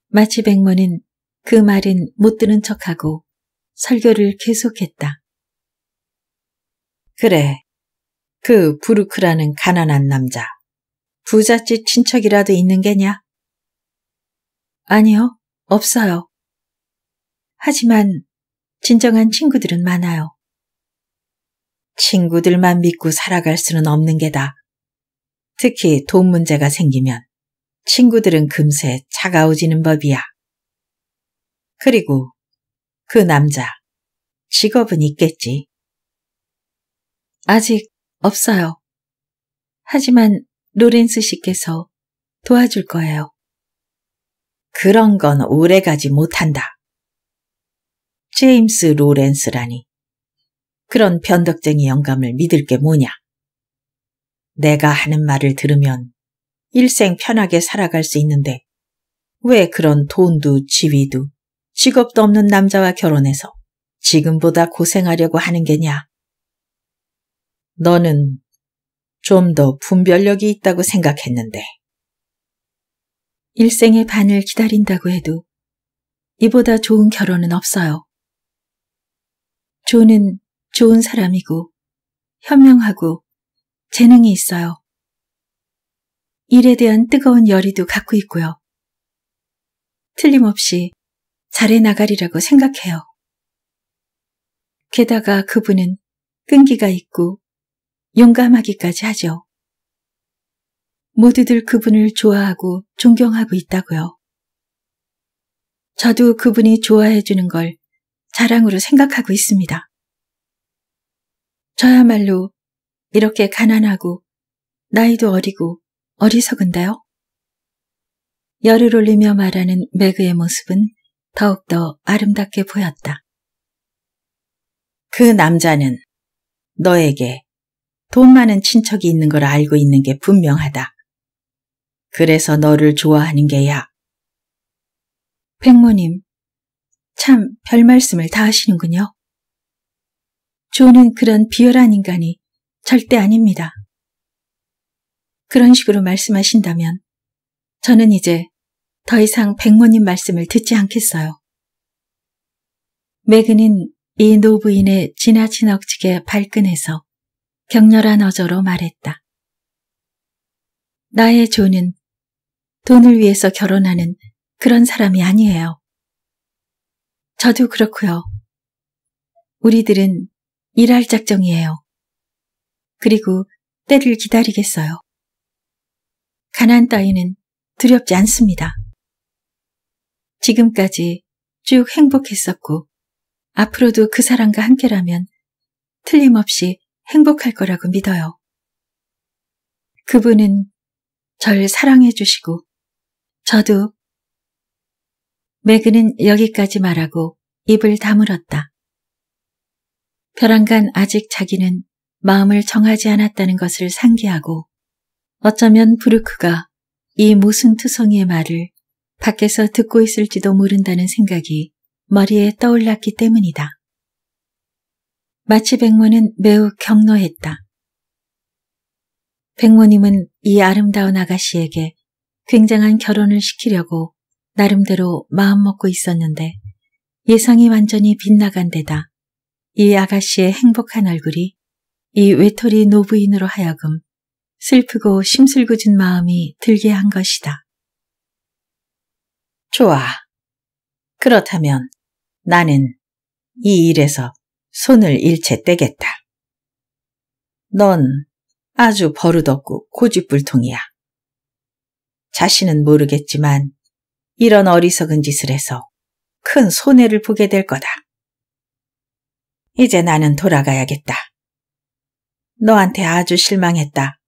마치 백모는 그 말은 못 들은 척하고 설교를 계속했다. 그래, 그 부르크라는 가난한 남자. 부잣집 친척이라도 있는 게냐? 아니요, 없어요. 하지만 진정한 친구들은 많아요. 친구들만 믿고 살아갈 수는 없는 게다. 특히 돈 문제가 생기면 친구들은 금세 차가워지는 법이야. 그리고 그 남자, 직업은 있겠지. 아직 없어요. 하지만 로렌스 씨께서 도와줄 거예요. 그런 건 오래 가지 못한다. 제임스 로렌스라니. 그런 변덕쟁이 영감을 믿을 게 뭐냐. 내가 하는 말을 들으면 일생 편하게 살아갈 수 있는데 왜 그런 돈도 지위도 직업도 없는 남자와 결혼해서 지금보다 고생하려고 하는 게냐. 너는 좀 더 분별력이 있다고 생각했는데. 일생의 반을 기다린다고 해도 이보다 좋은 결혼은 없어요. 존은 좋은 사람이고 현명하고 재능이 있어요. 일에 대한 뜨거운 열의도 갖고 있고요. 틀림없이 잘해 나가리라고 생각해요. 게다가 그분은 끈기가 있고 용감하기까지 하죠. 모두들 그분을 좋아하고 존경하고 있다고요. 저도 그분이 좋아해주는 걸 자랑으로 생각하고 있습니다. 저야말로 이렇게 가난하고 나이도 어리고 어리석은데요. 열을 올리며 말하는 매그의 모습은 더욱더 아름답게 보였다. 그 남자는 너에게 돈 많은 친척이 있는 걸 알고 있는 게 분명하다. 그래서 너를 좋아하는 게야. 백모님, 참 별말씀을 다 하시는군요. 조는 그런 비열한 인간이 절대 아닙니다. 그런 식으로 말씀하신다면 저는 이제 더 이상 백모님 말씀을 듣지 않겠어요. 매그는 이 노부인의 지나친 억측에 발끈해서 격렬한 어조로 말했다. 나의 조는 돈을 위해서 결혼하는 그런 사람이 아니에요. 저도 그렇고요. 우리들은 일할 작정이에요. 그리고 때를 기다리겠어요. 가난 따위는 두렵지 않습니다. 지금까지 쭉 행복했었고 앞으로도 그 사람과 함께라면 틀림없이 행복할 거라고 믿어요. 그분은 절 사랑해 주시고 저도 매그는 여기까지 말하고 입을 다물었다. 벼랑간 아직 자기는 마음을 정하지 않았다는 것을 상기하고 어쩌면 브루크가 이 모순투성이의 말을 밖에서 듣고 있을지도 모른다는 생각이 머리에 떠올랐기 때문이다. 마치 백모는 매우 격노했다 백모님은 이 아름다운 아가씨에게 굉장한 결혼을 시키려고 나름대로 마음먹고 있었는데 예상이 완전히 빗나간 데다 이 아가씨의 행복한 얼굴이 이 외톨이 노부인으로 하여금 슬프고 심술궂은 마음이 들게 한 것이다. 좋아. 그렇다면 나는 이 일에서 손을 일체 떼겠다. 넌 아주 버릇없고 고집불통이야. 자신은 모르겠지만 이런 어리석은 짓을 해서 큰 손해를 보게 될 거다. 이제 나는 돌아가야겠다. 너한테 아주 실망했다.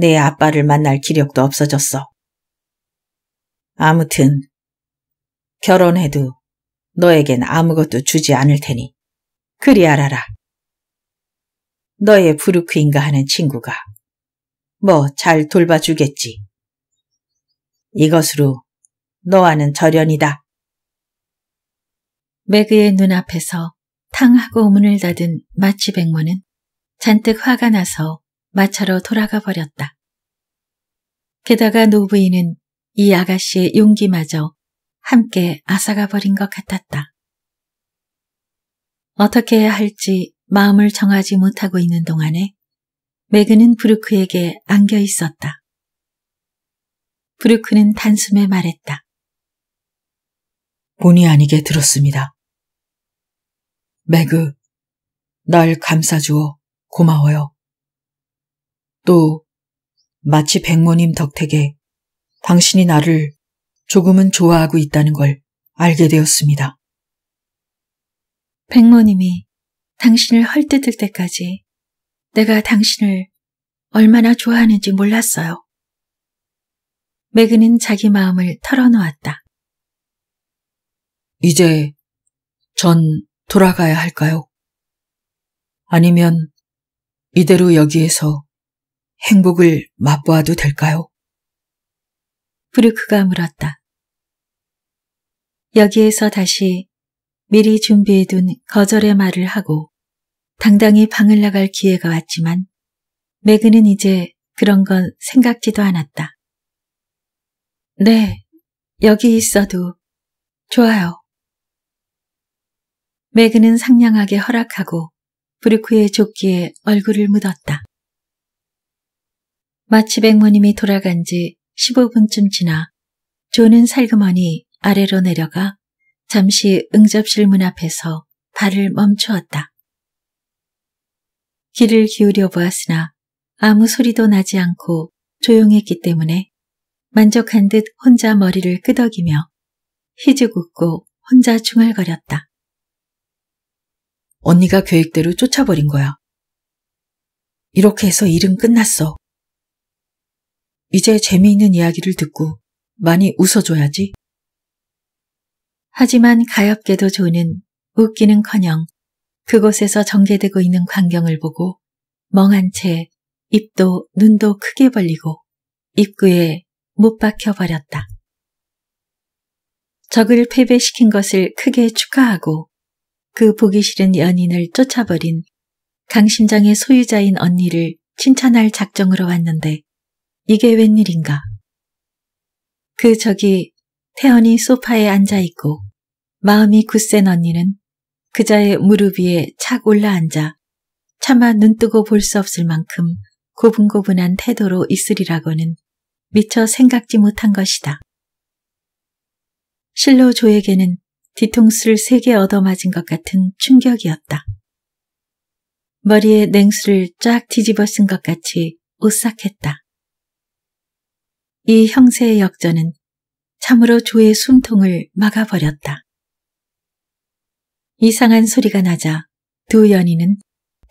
내 아빠를 만날 기력도 없어졌어. 아무튼 결혼해도 너에겐 아무것도 주지 않을 테니 그리 알아라. 너의 브루크인가 하는 친구가 뭐 잘 돌봐주겠지. 이것으로 노아는 절연이다. 매그의 눈앞에서 탕하고 문을 닫은 마치 백모는 잔뜩 화가 나서 마차로 돌아가 버렸다. 게다가 노부인은 이 아가씨의 용기마저 함께 앗아가 버린 것 같았다. 어떻게 해야 할지 마음을 정하지 못하고 있는 동안에 매그는 브루크에게 안겨 있었다. 브루크는 단숨에 말했다. 본의 아니게 들었습니다. 매그, 날 감싸주어 고마워요. 또 마치 백모님 덕택에 당신이 나를 조금은 좋아하고 있다는 걸 알게 되었습니다. 백모님이 당신을 헐뜯을 때까지 내가 당신을 얼마나 좋아하는지 몰랐어요. 매그는 자기 마음을 털어놓았다. 이제 전 돌아가야 할까요? 아니면 이대로 여기에서 행복을 맛보아도 될까요? 브루크가 물었다. 여기에서 다시 미리 준비해둔 거절의 말을 하고 당당히 방을 나갈 기회가 왔지만 매그는 이제 그런 건 생각지도 않았다. 네, 여기 있어도 좋아요. 매그는 상냥하게 허락하고 브루크의 조끼에 얼굴을 묻었다. 마치 백모님이 돌아간 지 15분쯤 지나 조는 살그머니 아래로 내려가 잠시 응접실 문 앞에서 발을 멈추었다. 길을 기울여 보았으나 아무 소리도 나지 않고 조용했기 때문에 만족한 듯 혼자 머리를 끄덕이며 희죽 웃고 혼자 중얼거렸다. 언니가 계획대로 쫓아버린 거야. 이렇게 해서 일은 끝났어. 이제 재미있는 이야기를 듣고 많이 웃어줘야지. 하지만 가엾게도 조는 웃기는커녕 그곳에서 전개되고 있는 광경을 보고 멍한 채 입도 눈도 크게 벌리고 입구에 못 박혀버렸다. 적을 패배시킨 것을 크게 축하하고 그 보기 싫은 연인을 쫓아버린 강심장의 소유자인 언니를 칭찬할 작정으로 왔는데 이게 웬일인가. 그 저기 태연이 소파에 앉아있고 마음이 굳센 언니는 그자의 무릎 위에 착 올라앉아 차마 눈뜨고 볼 수 없을 만큼 고분고분한 태도로 있으리라고는 미처 생각지 못한 것이다. 실로 조에게는 뒤통수를 세게 얻어맞은 것 같은 충격이었다. 머리에 냉수를 쫙 뒤집어 쓴것 같이 오싹했다. 이 형세의 역전은 참으로 조의 숨통을 막아버렸다. 이상한 소리가 나자 두 연인은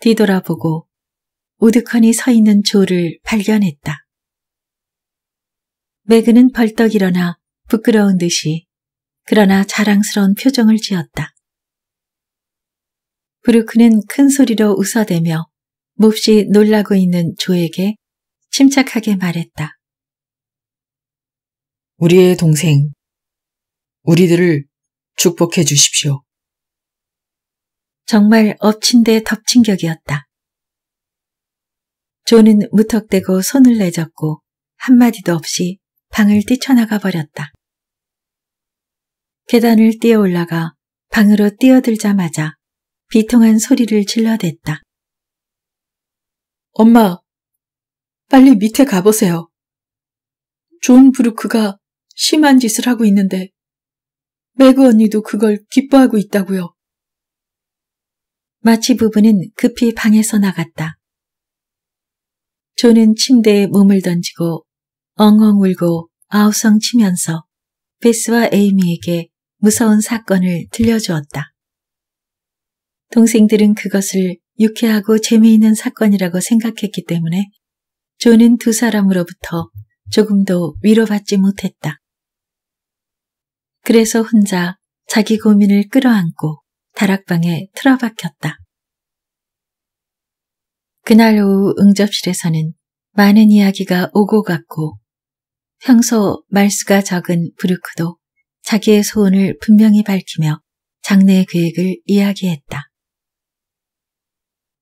뒤돌아보고 우드컨이서 있는 조를 발견했다. 매그는 벌떡 일어나 부끄러운 듯이 그러나 자랑스러운 표정을 지었다. 브루크는 큰 소리로 웃어대며 몹시 놀라고 있는 조에게 침착하게 말했다. 우리의 동생, 우리들을 축복해 주십시오. 정말 엎친 데 덮친 격이었다. 조는 무턱대고 손을 내젓고 한마디도 없이 방을 뛰쳐나가 버렸다. 계단을 뛰어 올라가 방으로 뛰어들자마자 비통한 소리를 질러댔다. 엄마, 빨리 밑에 가보세요. 존 브루크가 심한 짓을 하고 있는데 매그 언니도 그걸 기뻐하고 있다고요. 마치 부부는 급히 방에서 나갔다. 존은 침대에 몸을 던지고 엉엉 울고 아우성 치면서 베스와 에이미에게 무서운 사건을 들려주었다. 동생들은 그것을 유쾌하고 재미있는 사건이라고 생각했기 때문에 존은 두 사람으로부터 조금도 위로받지 못했다. 그래서 혼자 자기 고민을 끌어안고 다락방에 틀어박혔다. 그날 오후 응접실에서는 많은 이야기가 오고 갔고 평소 말수가 적은 브루크도 자기의 소원을 분명히 밝히며 장래의 계획을 이야기했다.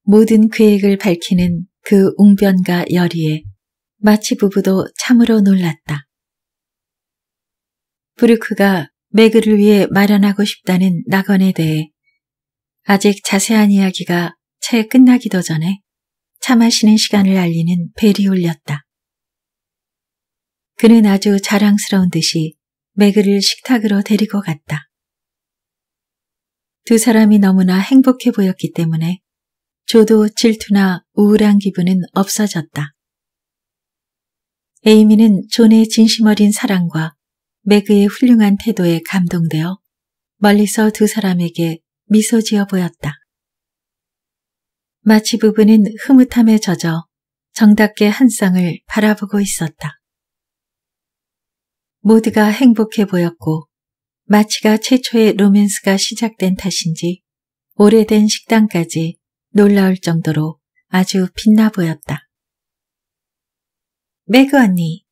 모든 계획을 밝히는 그 웅변과 열의에 마치 부부도 참으로 놀랐다. 브루크가 매그를 위해 마련하고 싶다는 낙원에 대해 아직 자세한 이야기가 채 끝나기도 전에 차 마시는 시간을 알리는 벨이 울렸다. 그는 아주 자랑스러운 듯이 매그를 식탁으로 데리고 갔다. 두 사람이 너무나 행복해 보였기 때문에 조도 질투나 우울한 기분은 없어졌다. 에이미는 존의 진심 어린 사랑과 그의 훌륭한 태도에 감동되어 멀리서 두 사람에게 미소 지어 보였다. 마치 부부는 흐뭇함에 젖어 정답게 한 쌍을 바라보고 있었다. 모두가 행복해 보였고 마치가 최초의 로맨스가 시작된 탓인지 오래된 식당까지 놀라울 정도로 아주 빛나 보였다. 매그 언니,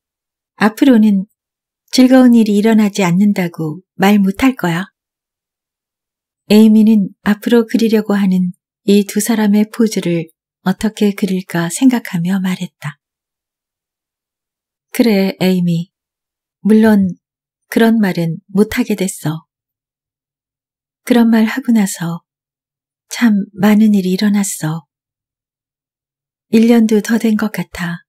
앞으로는 즐거운 일이 일어나지 않는다고 말 못할 거야. 에이미는 앞으로 그리려고 하는 이 두 사람의 포즈를 어떻게 그릴까 생각하며 말했다. 그래, 에이미. 물론 그런 말은 못하게 됐어. 그런 말 하고 나서 참 많은 일이 일어났어. 1년도 더 된 것 같아.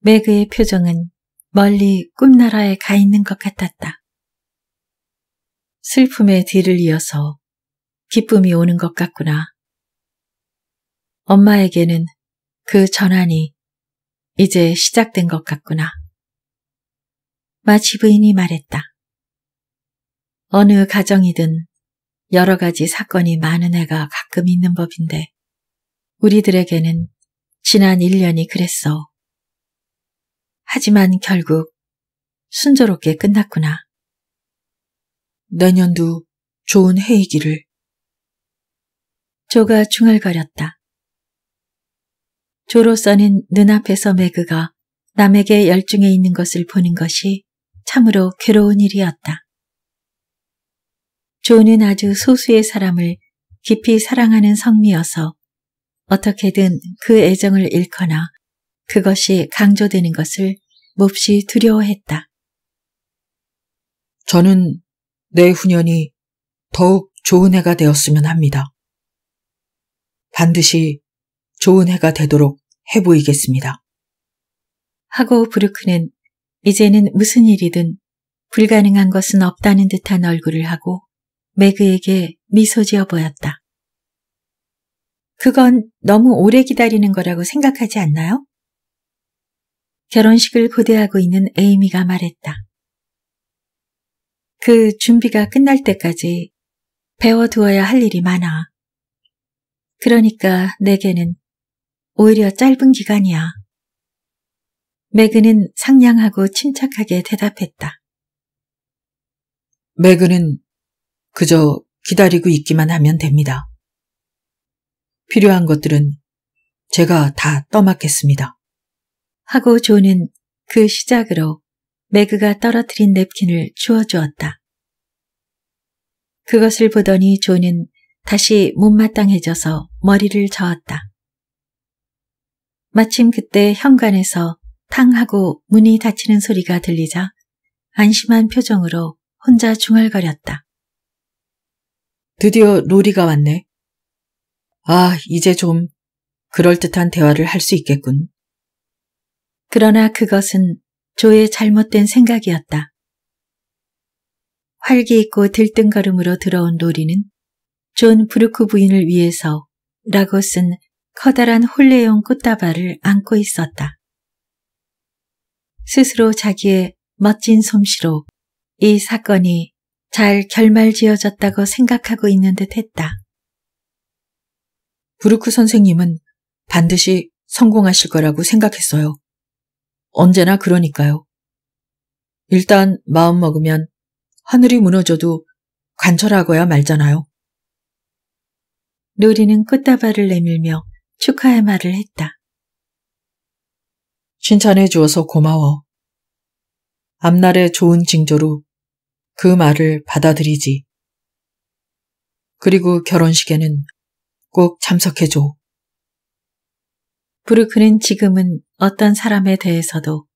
매그의 표정은 멀리 꿈나라에 가 있는 것 같았다. 슬픔의 뒤를 이어서 기쁨이 오는 것 같구나. 엄마에게는 그 전환이 이제 시작된 것 같구나. 마치 부인이 말했다. 어느 가정이든 여러 가지 사건이 많은 해가 가끔 있는 법인데 우리들에게는 지난 1년이 그랬어. 하지만 결국 순조롭게 끝났구나. 내년도 좋은 해이기를. 조가 중얼거렸다. 조로서는 눈앞에서 매그가 남에게 열중해 있는 것을 보는 것이 참으로 괴로운 일이었다. 조는 아주 소수의 사람을 깊이 사랑하는 성미여서 어떻게든 그 애정을 잃거나 그것이 강조되는 것을 몹시 두려워했다. 저는 내 후년이 더욱 좋은 해가 되었으면 합니다. 반드시 좋은 해가 되도록 해보이겠습니다. 하고 브루크는 이제는 무슨 일이든 불가능한 것은 없다는 듯한 얼굴을 하고 매그에게 미소 지어 보였다. 그건 너무 오래 기다리는 거라고 생각하지 않나요? 결혼식을 고대하고 있는 에이미가 말했다. 그 준비가 끝날 때까지 배워두어야 할 일이 많아. 그러니까 내게는 오히려 짧은 기간이야. 매그는 상냥하고 침착하게 대답했다. 매그는 그저 기다리고 있기만 하면 됩니다. 필요한 것들은 제가 다 떠맡겠습니다. 하고 존은 그 시작으로 매그가 떨어뜨린 냅킨을 주워주었다. 그것을 보더니 존은 다시 못마땅해져서 머리를 저었다. 마침 그때 현관에서 탕 하고 문이 닫히는 소리가 들리자 안심한 표정으로 혼자 중얼거렸다. 드디어 로리가 왔네. 아, 이제 좀 그럴듯한 대화를 할 수 있겠군. 그러나 그것은 조의 잘못된 생각이었다. 활기 있고 들뜬걸음으로 들어온 로리는 존 브루크 부인을 위해서라고 쓴 커다란 홀레용 꽃다발을 안고 있었다. 스스로 자기의 멋진 솜씨로 이 사건이 잘 결말지어졌다고 생각하고 있는 듯 했다. 브루크 선생님은 반드시 성공하실 거라고 생각했어요. 언제나 그러니까요. 일단 마음 먹으면 하늘이 무너져도 관철하고야 말잖아요. 로리는 꽃다발을 내밀며 축하의 말을 했다. 칭찬해 주어서 고마워. 앞날의 좋은 징조로 그 말을 받아들이지. 그리고 결혼식에는 꼭 참석해줘. 브루크는 지금은 어떤 사람에 대해서도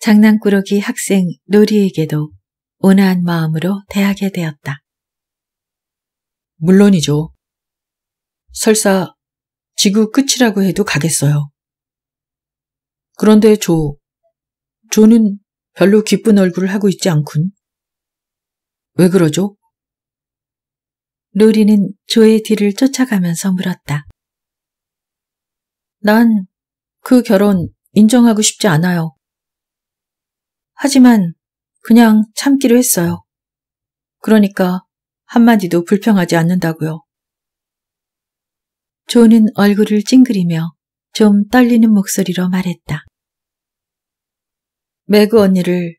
장난꾸러기 학생 노리에게도 온화한 마음으로 대하게 되었다. 물론이죠. 설사 지구 끝이라고 해도 가겠어요. 그런데 조, 조는 별로 기쁜 얼굴을 하고 있지 않군. 왜 그러죠? 루리는 조의 뒤를 쫓아가면서 물었다. 난 그 결혼 인정하고 싶지 않아요. 하지만 그냥 참기로 했어요. 그러니까 한마디도 불평하지 않는다고요. 조는 얼굴을 찡그리며 좀 떨리는 목소리로 말했다. 매그 언니를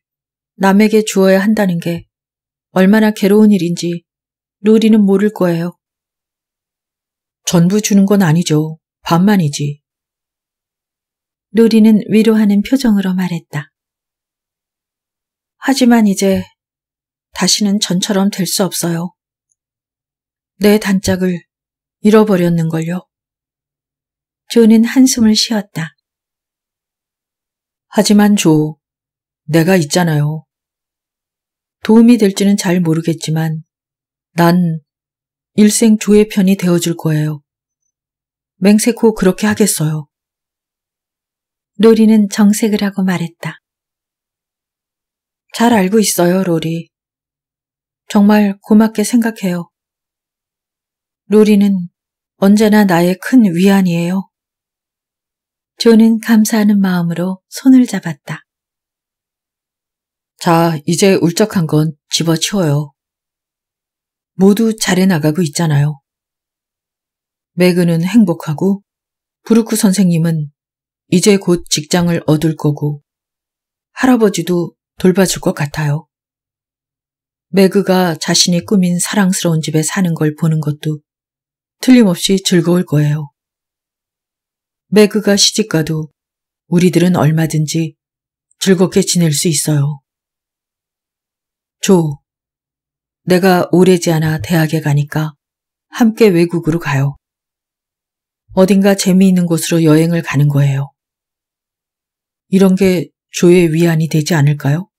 남에게 주어야 한다는 게 얼마나 괴로운 일인지 루리는 모를 거예요. 전부 주는 건 아니죠. 반만이지. 루리는 위로하는 표정으로 말했다. 하지만 이제 다시는 전처럼 될 수 없어요. 내 단짝을 잃어버렸는걸요. 조는 한숨을 쉬었다. 하지만 조, 내가 있잖아요. 도움이 될지는 잘 모르겠지만 난 일생 조의 편이 되어줄 거예요. 맹세코 그렇게 하겠어요. 로리는 정색을 하고 말했다. 잘 알고 있어요, 로리. 정말 고맙게 생각해요. 로리는 언제나 나의 큰 위안이에요. 존은 감사하는 마음으로 손을 잡았다. 자, 이제 울적한 건 집어치워요. 모두 잘해나가고 있잖아요. 매그는 행복하고 브루크 선생님은 이제 곧 직장을 얻을 거고 할아버지도 돌봐줄 것 같아요. 매그가 자신이 꾸민 사랑스러운 집에 사는 걸 보는 것도 틀림없이 즐거울 거예요. 매그가 시집가도 우리들은 얼마든지 즐겁게 지낼 수 있어요. 조, 내가 오래지 않아 대학에 가니까 함께 외국으로 가요. 어딘가 재미있는 곳으로 여행을 가는 거예요. 이런 게 조의 위안이 되지 않을까요?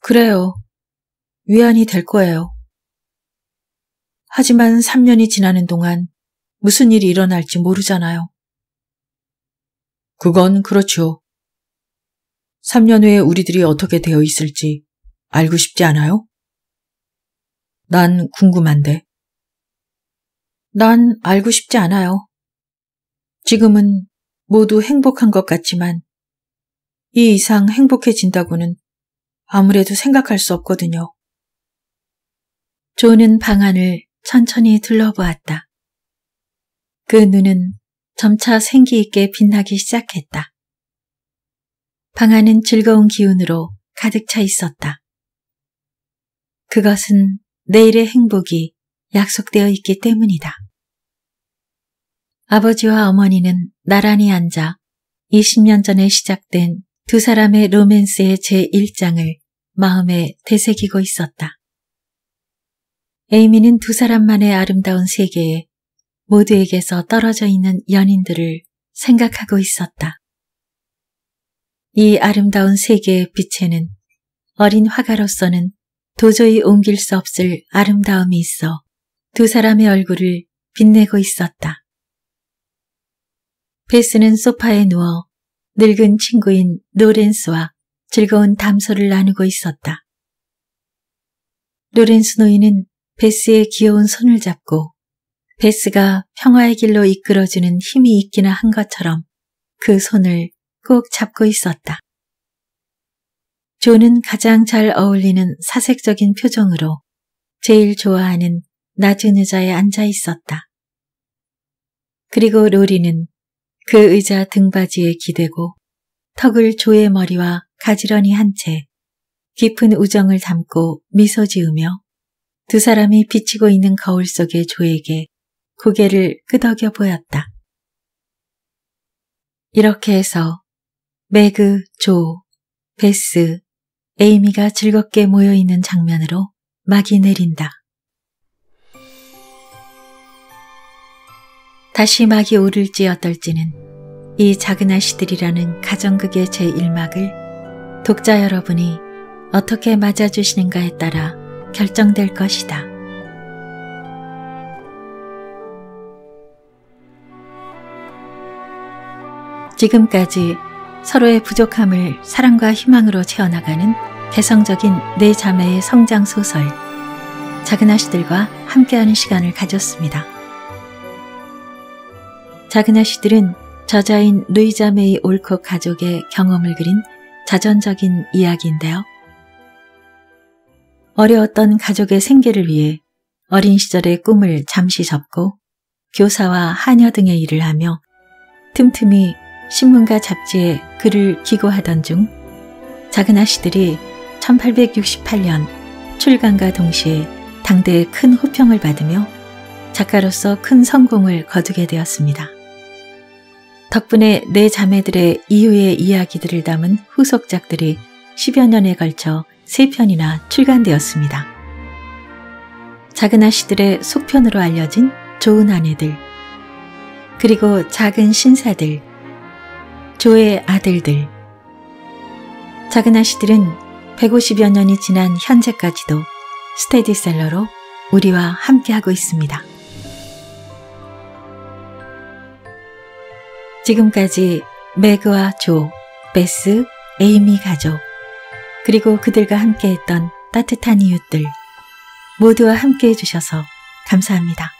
그래요. 위안이 될 거예요. 하지만 3년이 지나는 동안 무슨 일이 일어날지 모르잖아요. 그건 그렇죠. 3년 후에 우리들이 어떻게 되어 있을지 알고 싶지 않아요? 난 궁금한데. 난 알고 싶지 않아요. 지금은 모두 행복한 것 같지만 이 이상 행복해진다고는 아무래도 생각할 수 없거든요. 조는 방안을 천천히 둘러보았다. 그 눈은 점차 생기 있게 빛나기 시작했다. 방 안은 즐거운 기운으로 가득 차 있었다. 그것은 내일의 행복이 약속되어 있기 때문이다. 아버지와 어머니는 나란히 앉아 20년 전에 시작된 두 사람의 로맨스의 제1장을 마음에 되새기고 있었다. 에이미는 두 사람만의 아름다운 세계에 모두에게서 떨어져 있는 연인들을 생각하고 있었다. 이 아름다운 세계의 빛에는 어린 화가로서는 도저히 옮길 수 없을 아름다움이 있어 두 사람의 얼굴을 빛내고 있었다. 베스는 소파에 누워 늙은 친구인 노렌스와 즐거운 담소를 나누고 있었다. 노렌스 노인은 베스의 귀여운 손을 잡고 베스가 평화의 길로 이끌어주는 힘이 있기는 한 것처럼 그 손을 꼭 잡고 있었다. 존은 가장 잘 어울리는 사색적인 표정으로 제일 좋아하는 낮은 의자에 앉아 있었다. 그리고 로리는 그 의자 등받이에 기대고 턱을 조의 머리와 가지런히 한 채 깊은 우정을 담고 미소 지으며 두 사람이 비치고 있는 거울 속에 조에게 고개를 끄덕여 보였다. 이렇게 해서 매그, 조, 베스, 에이미가 즐겁게 모여있는 장면으로 막이 내린다. 다시 막이 오를지 어떨지는 이 작은 아씨들이라는 가정극의 제1막을 독자 여러분이 어떻게 맞아주시는가에 따라 결정될 것이다. 지금까지 서로의 부족함을 사랑과 희망으로 채워나가는 개성적인 네 자매의 성장 소설 작은 아씨들과 함께하는 시간을 가졌습니다. 작은 아씨들은 저자인 루이자 메이 올콕 가족의 경험을 그린 자전적인 이야기인데요. 어려웠던 가족의 생계를 위해 어린 시절의 꿈을 잠시 접고 교사와 한여 등의 일을 하며 틈틈이 신문과 잡지에 글을 기고하던 중 작은 아씨들이 1868년 출간과 동시에 당대에 큰 호평을 받으며 작가로서 큰 성공을 거두게 되었습니다. 덕분에 내 네 자매들의 이후의 이야기들을 담은 후속작들이 10여 년에 걸쳐 3편이나 출간되었습니다. 작은 아씨들의 속편으로 알려진 좋은 아내들, 그리고 작은 신사들, 조의 아들들 작은 아씨들은 150여 년이 지난 현재까지도 스테디셀러로 우리와 함께하고 있습니다. 지금까지 매그와 조, 베스, 에이미 가족, 그리고 그들과 함께했던 따뜻한 이웃들 모두와 함께해 주셔서 감사합니다.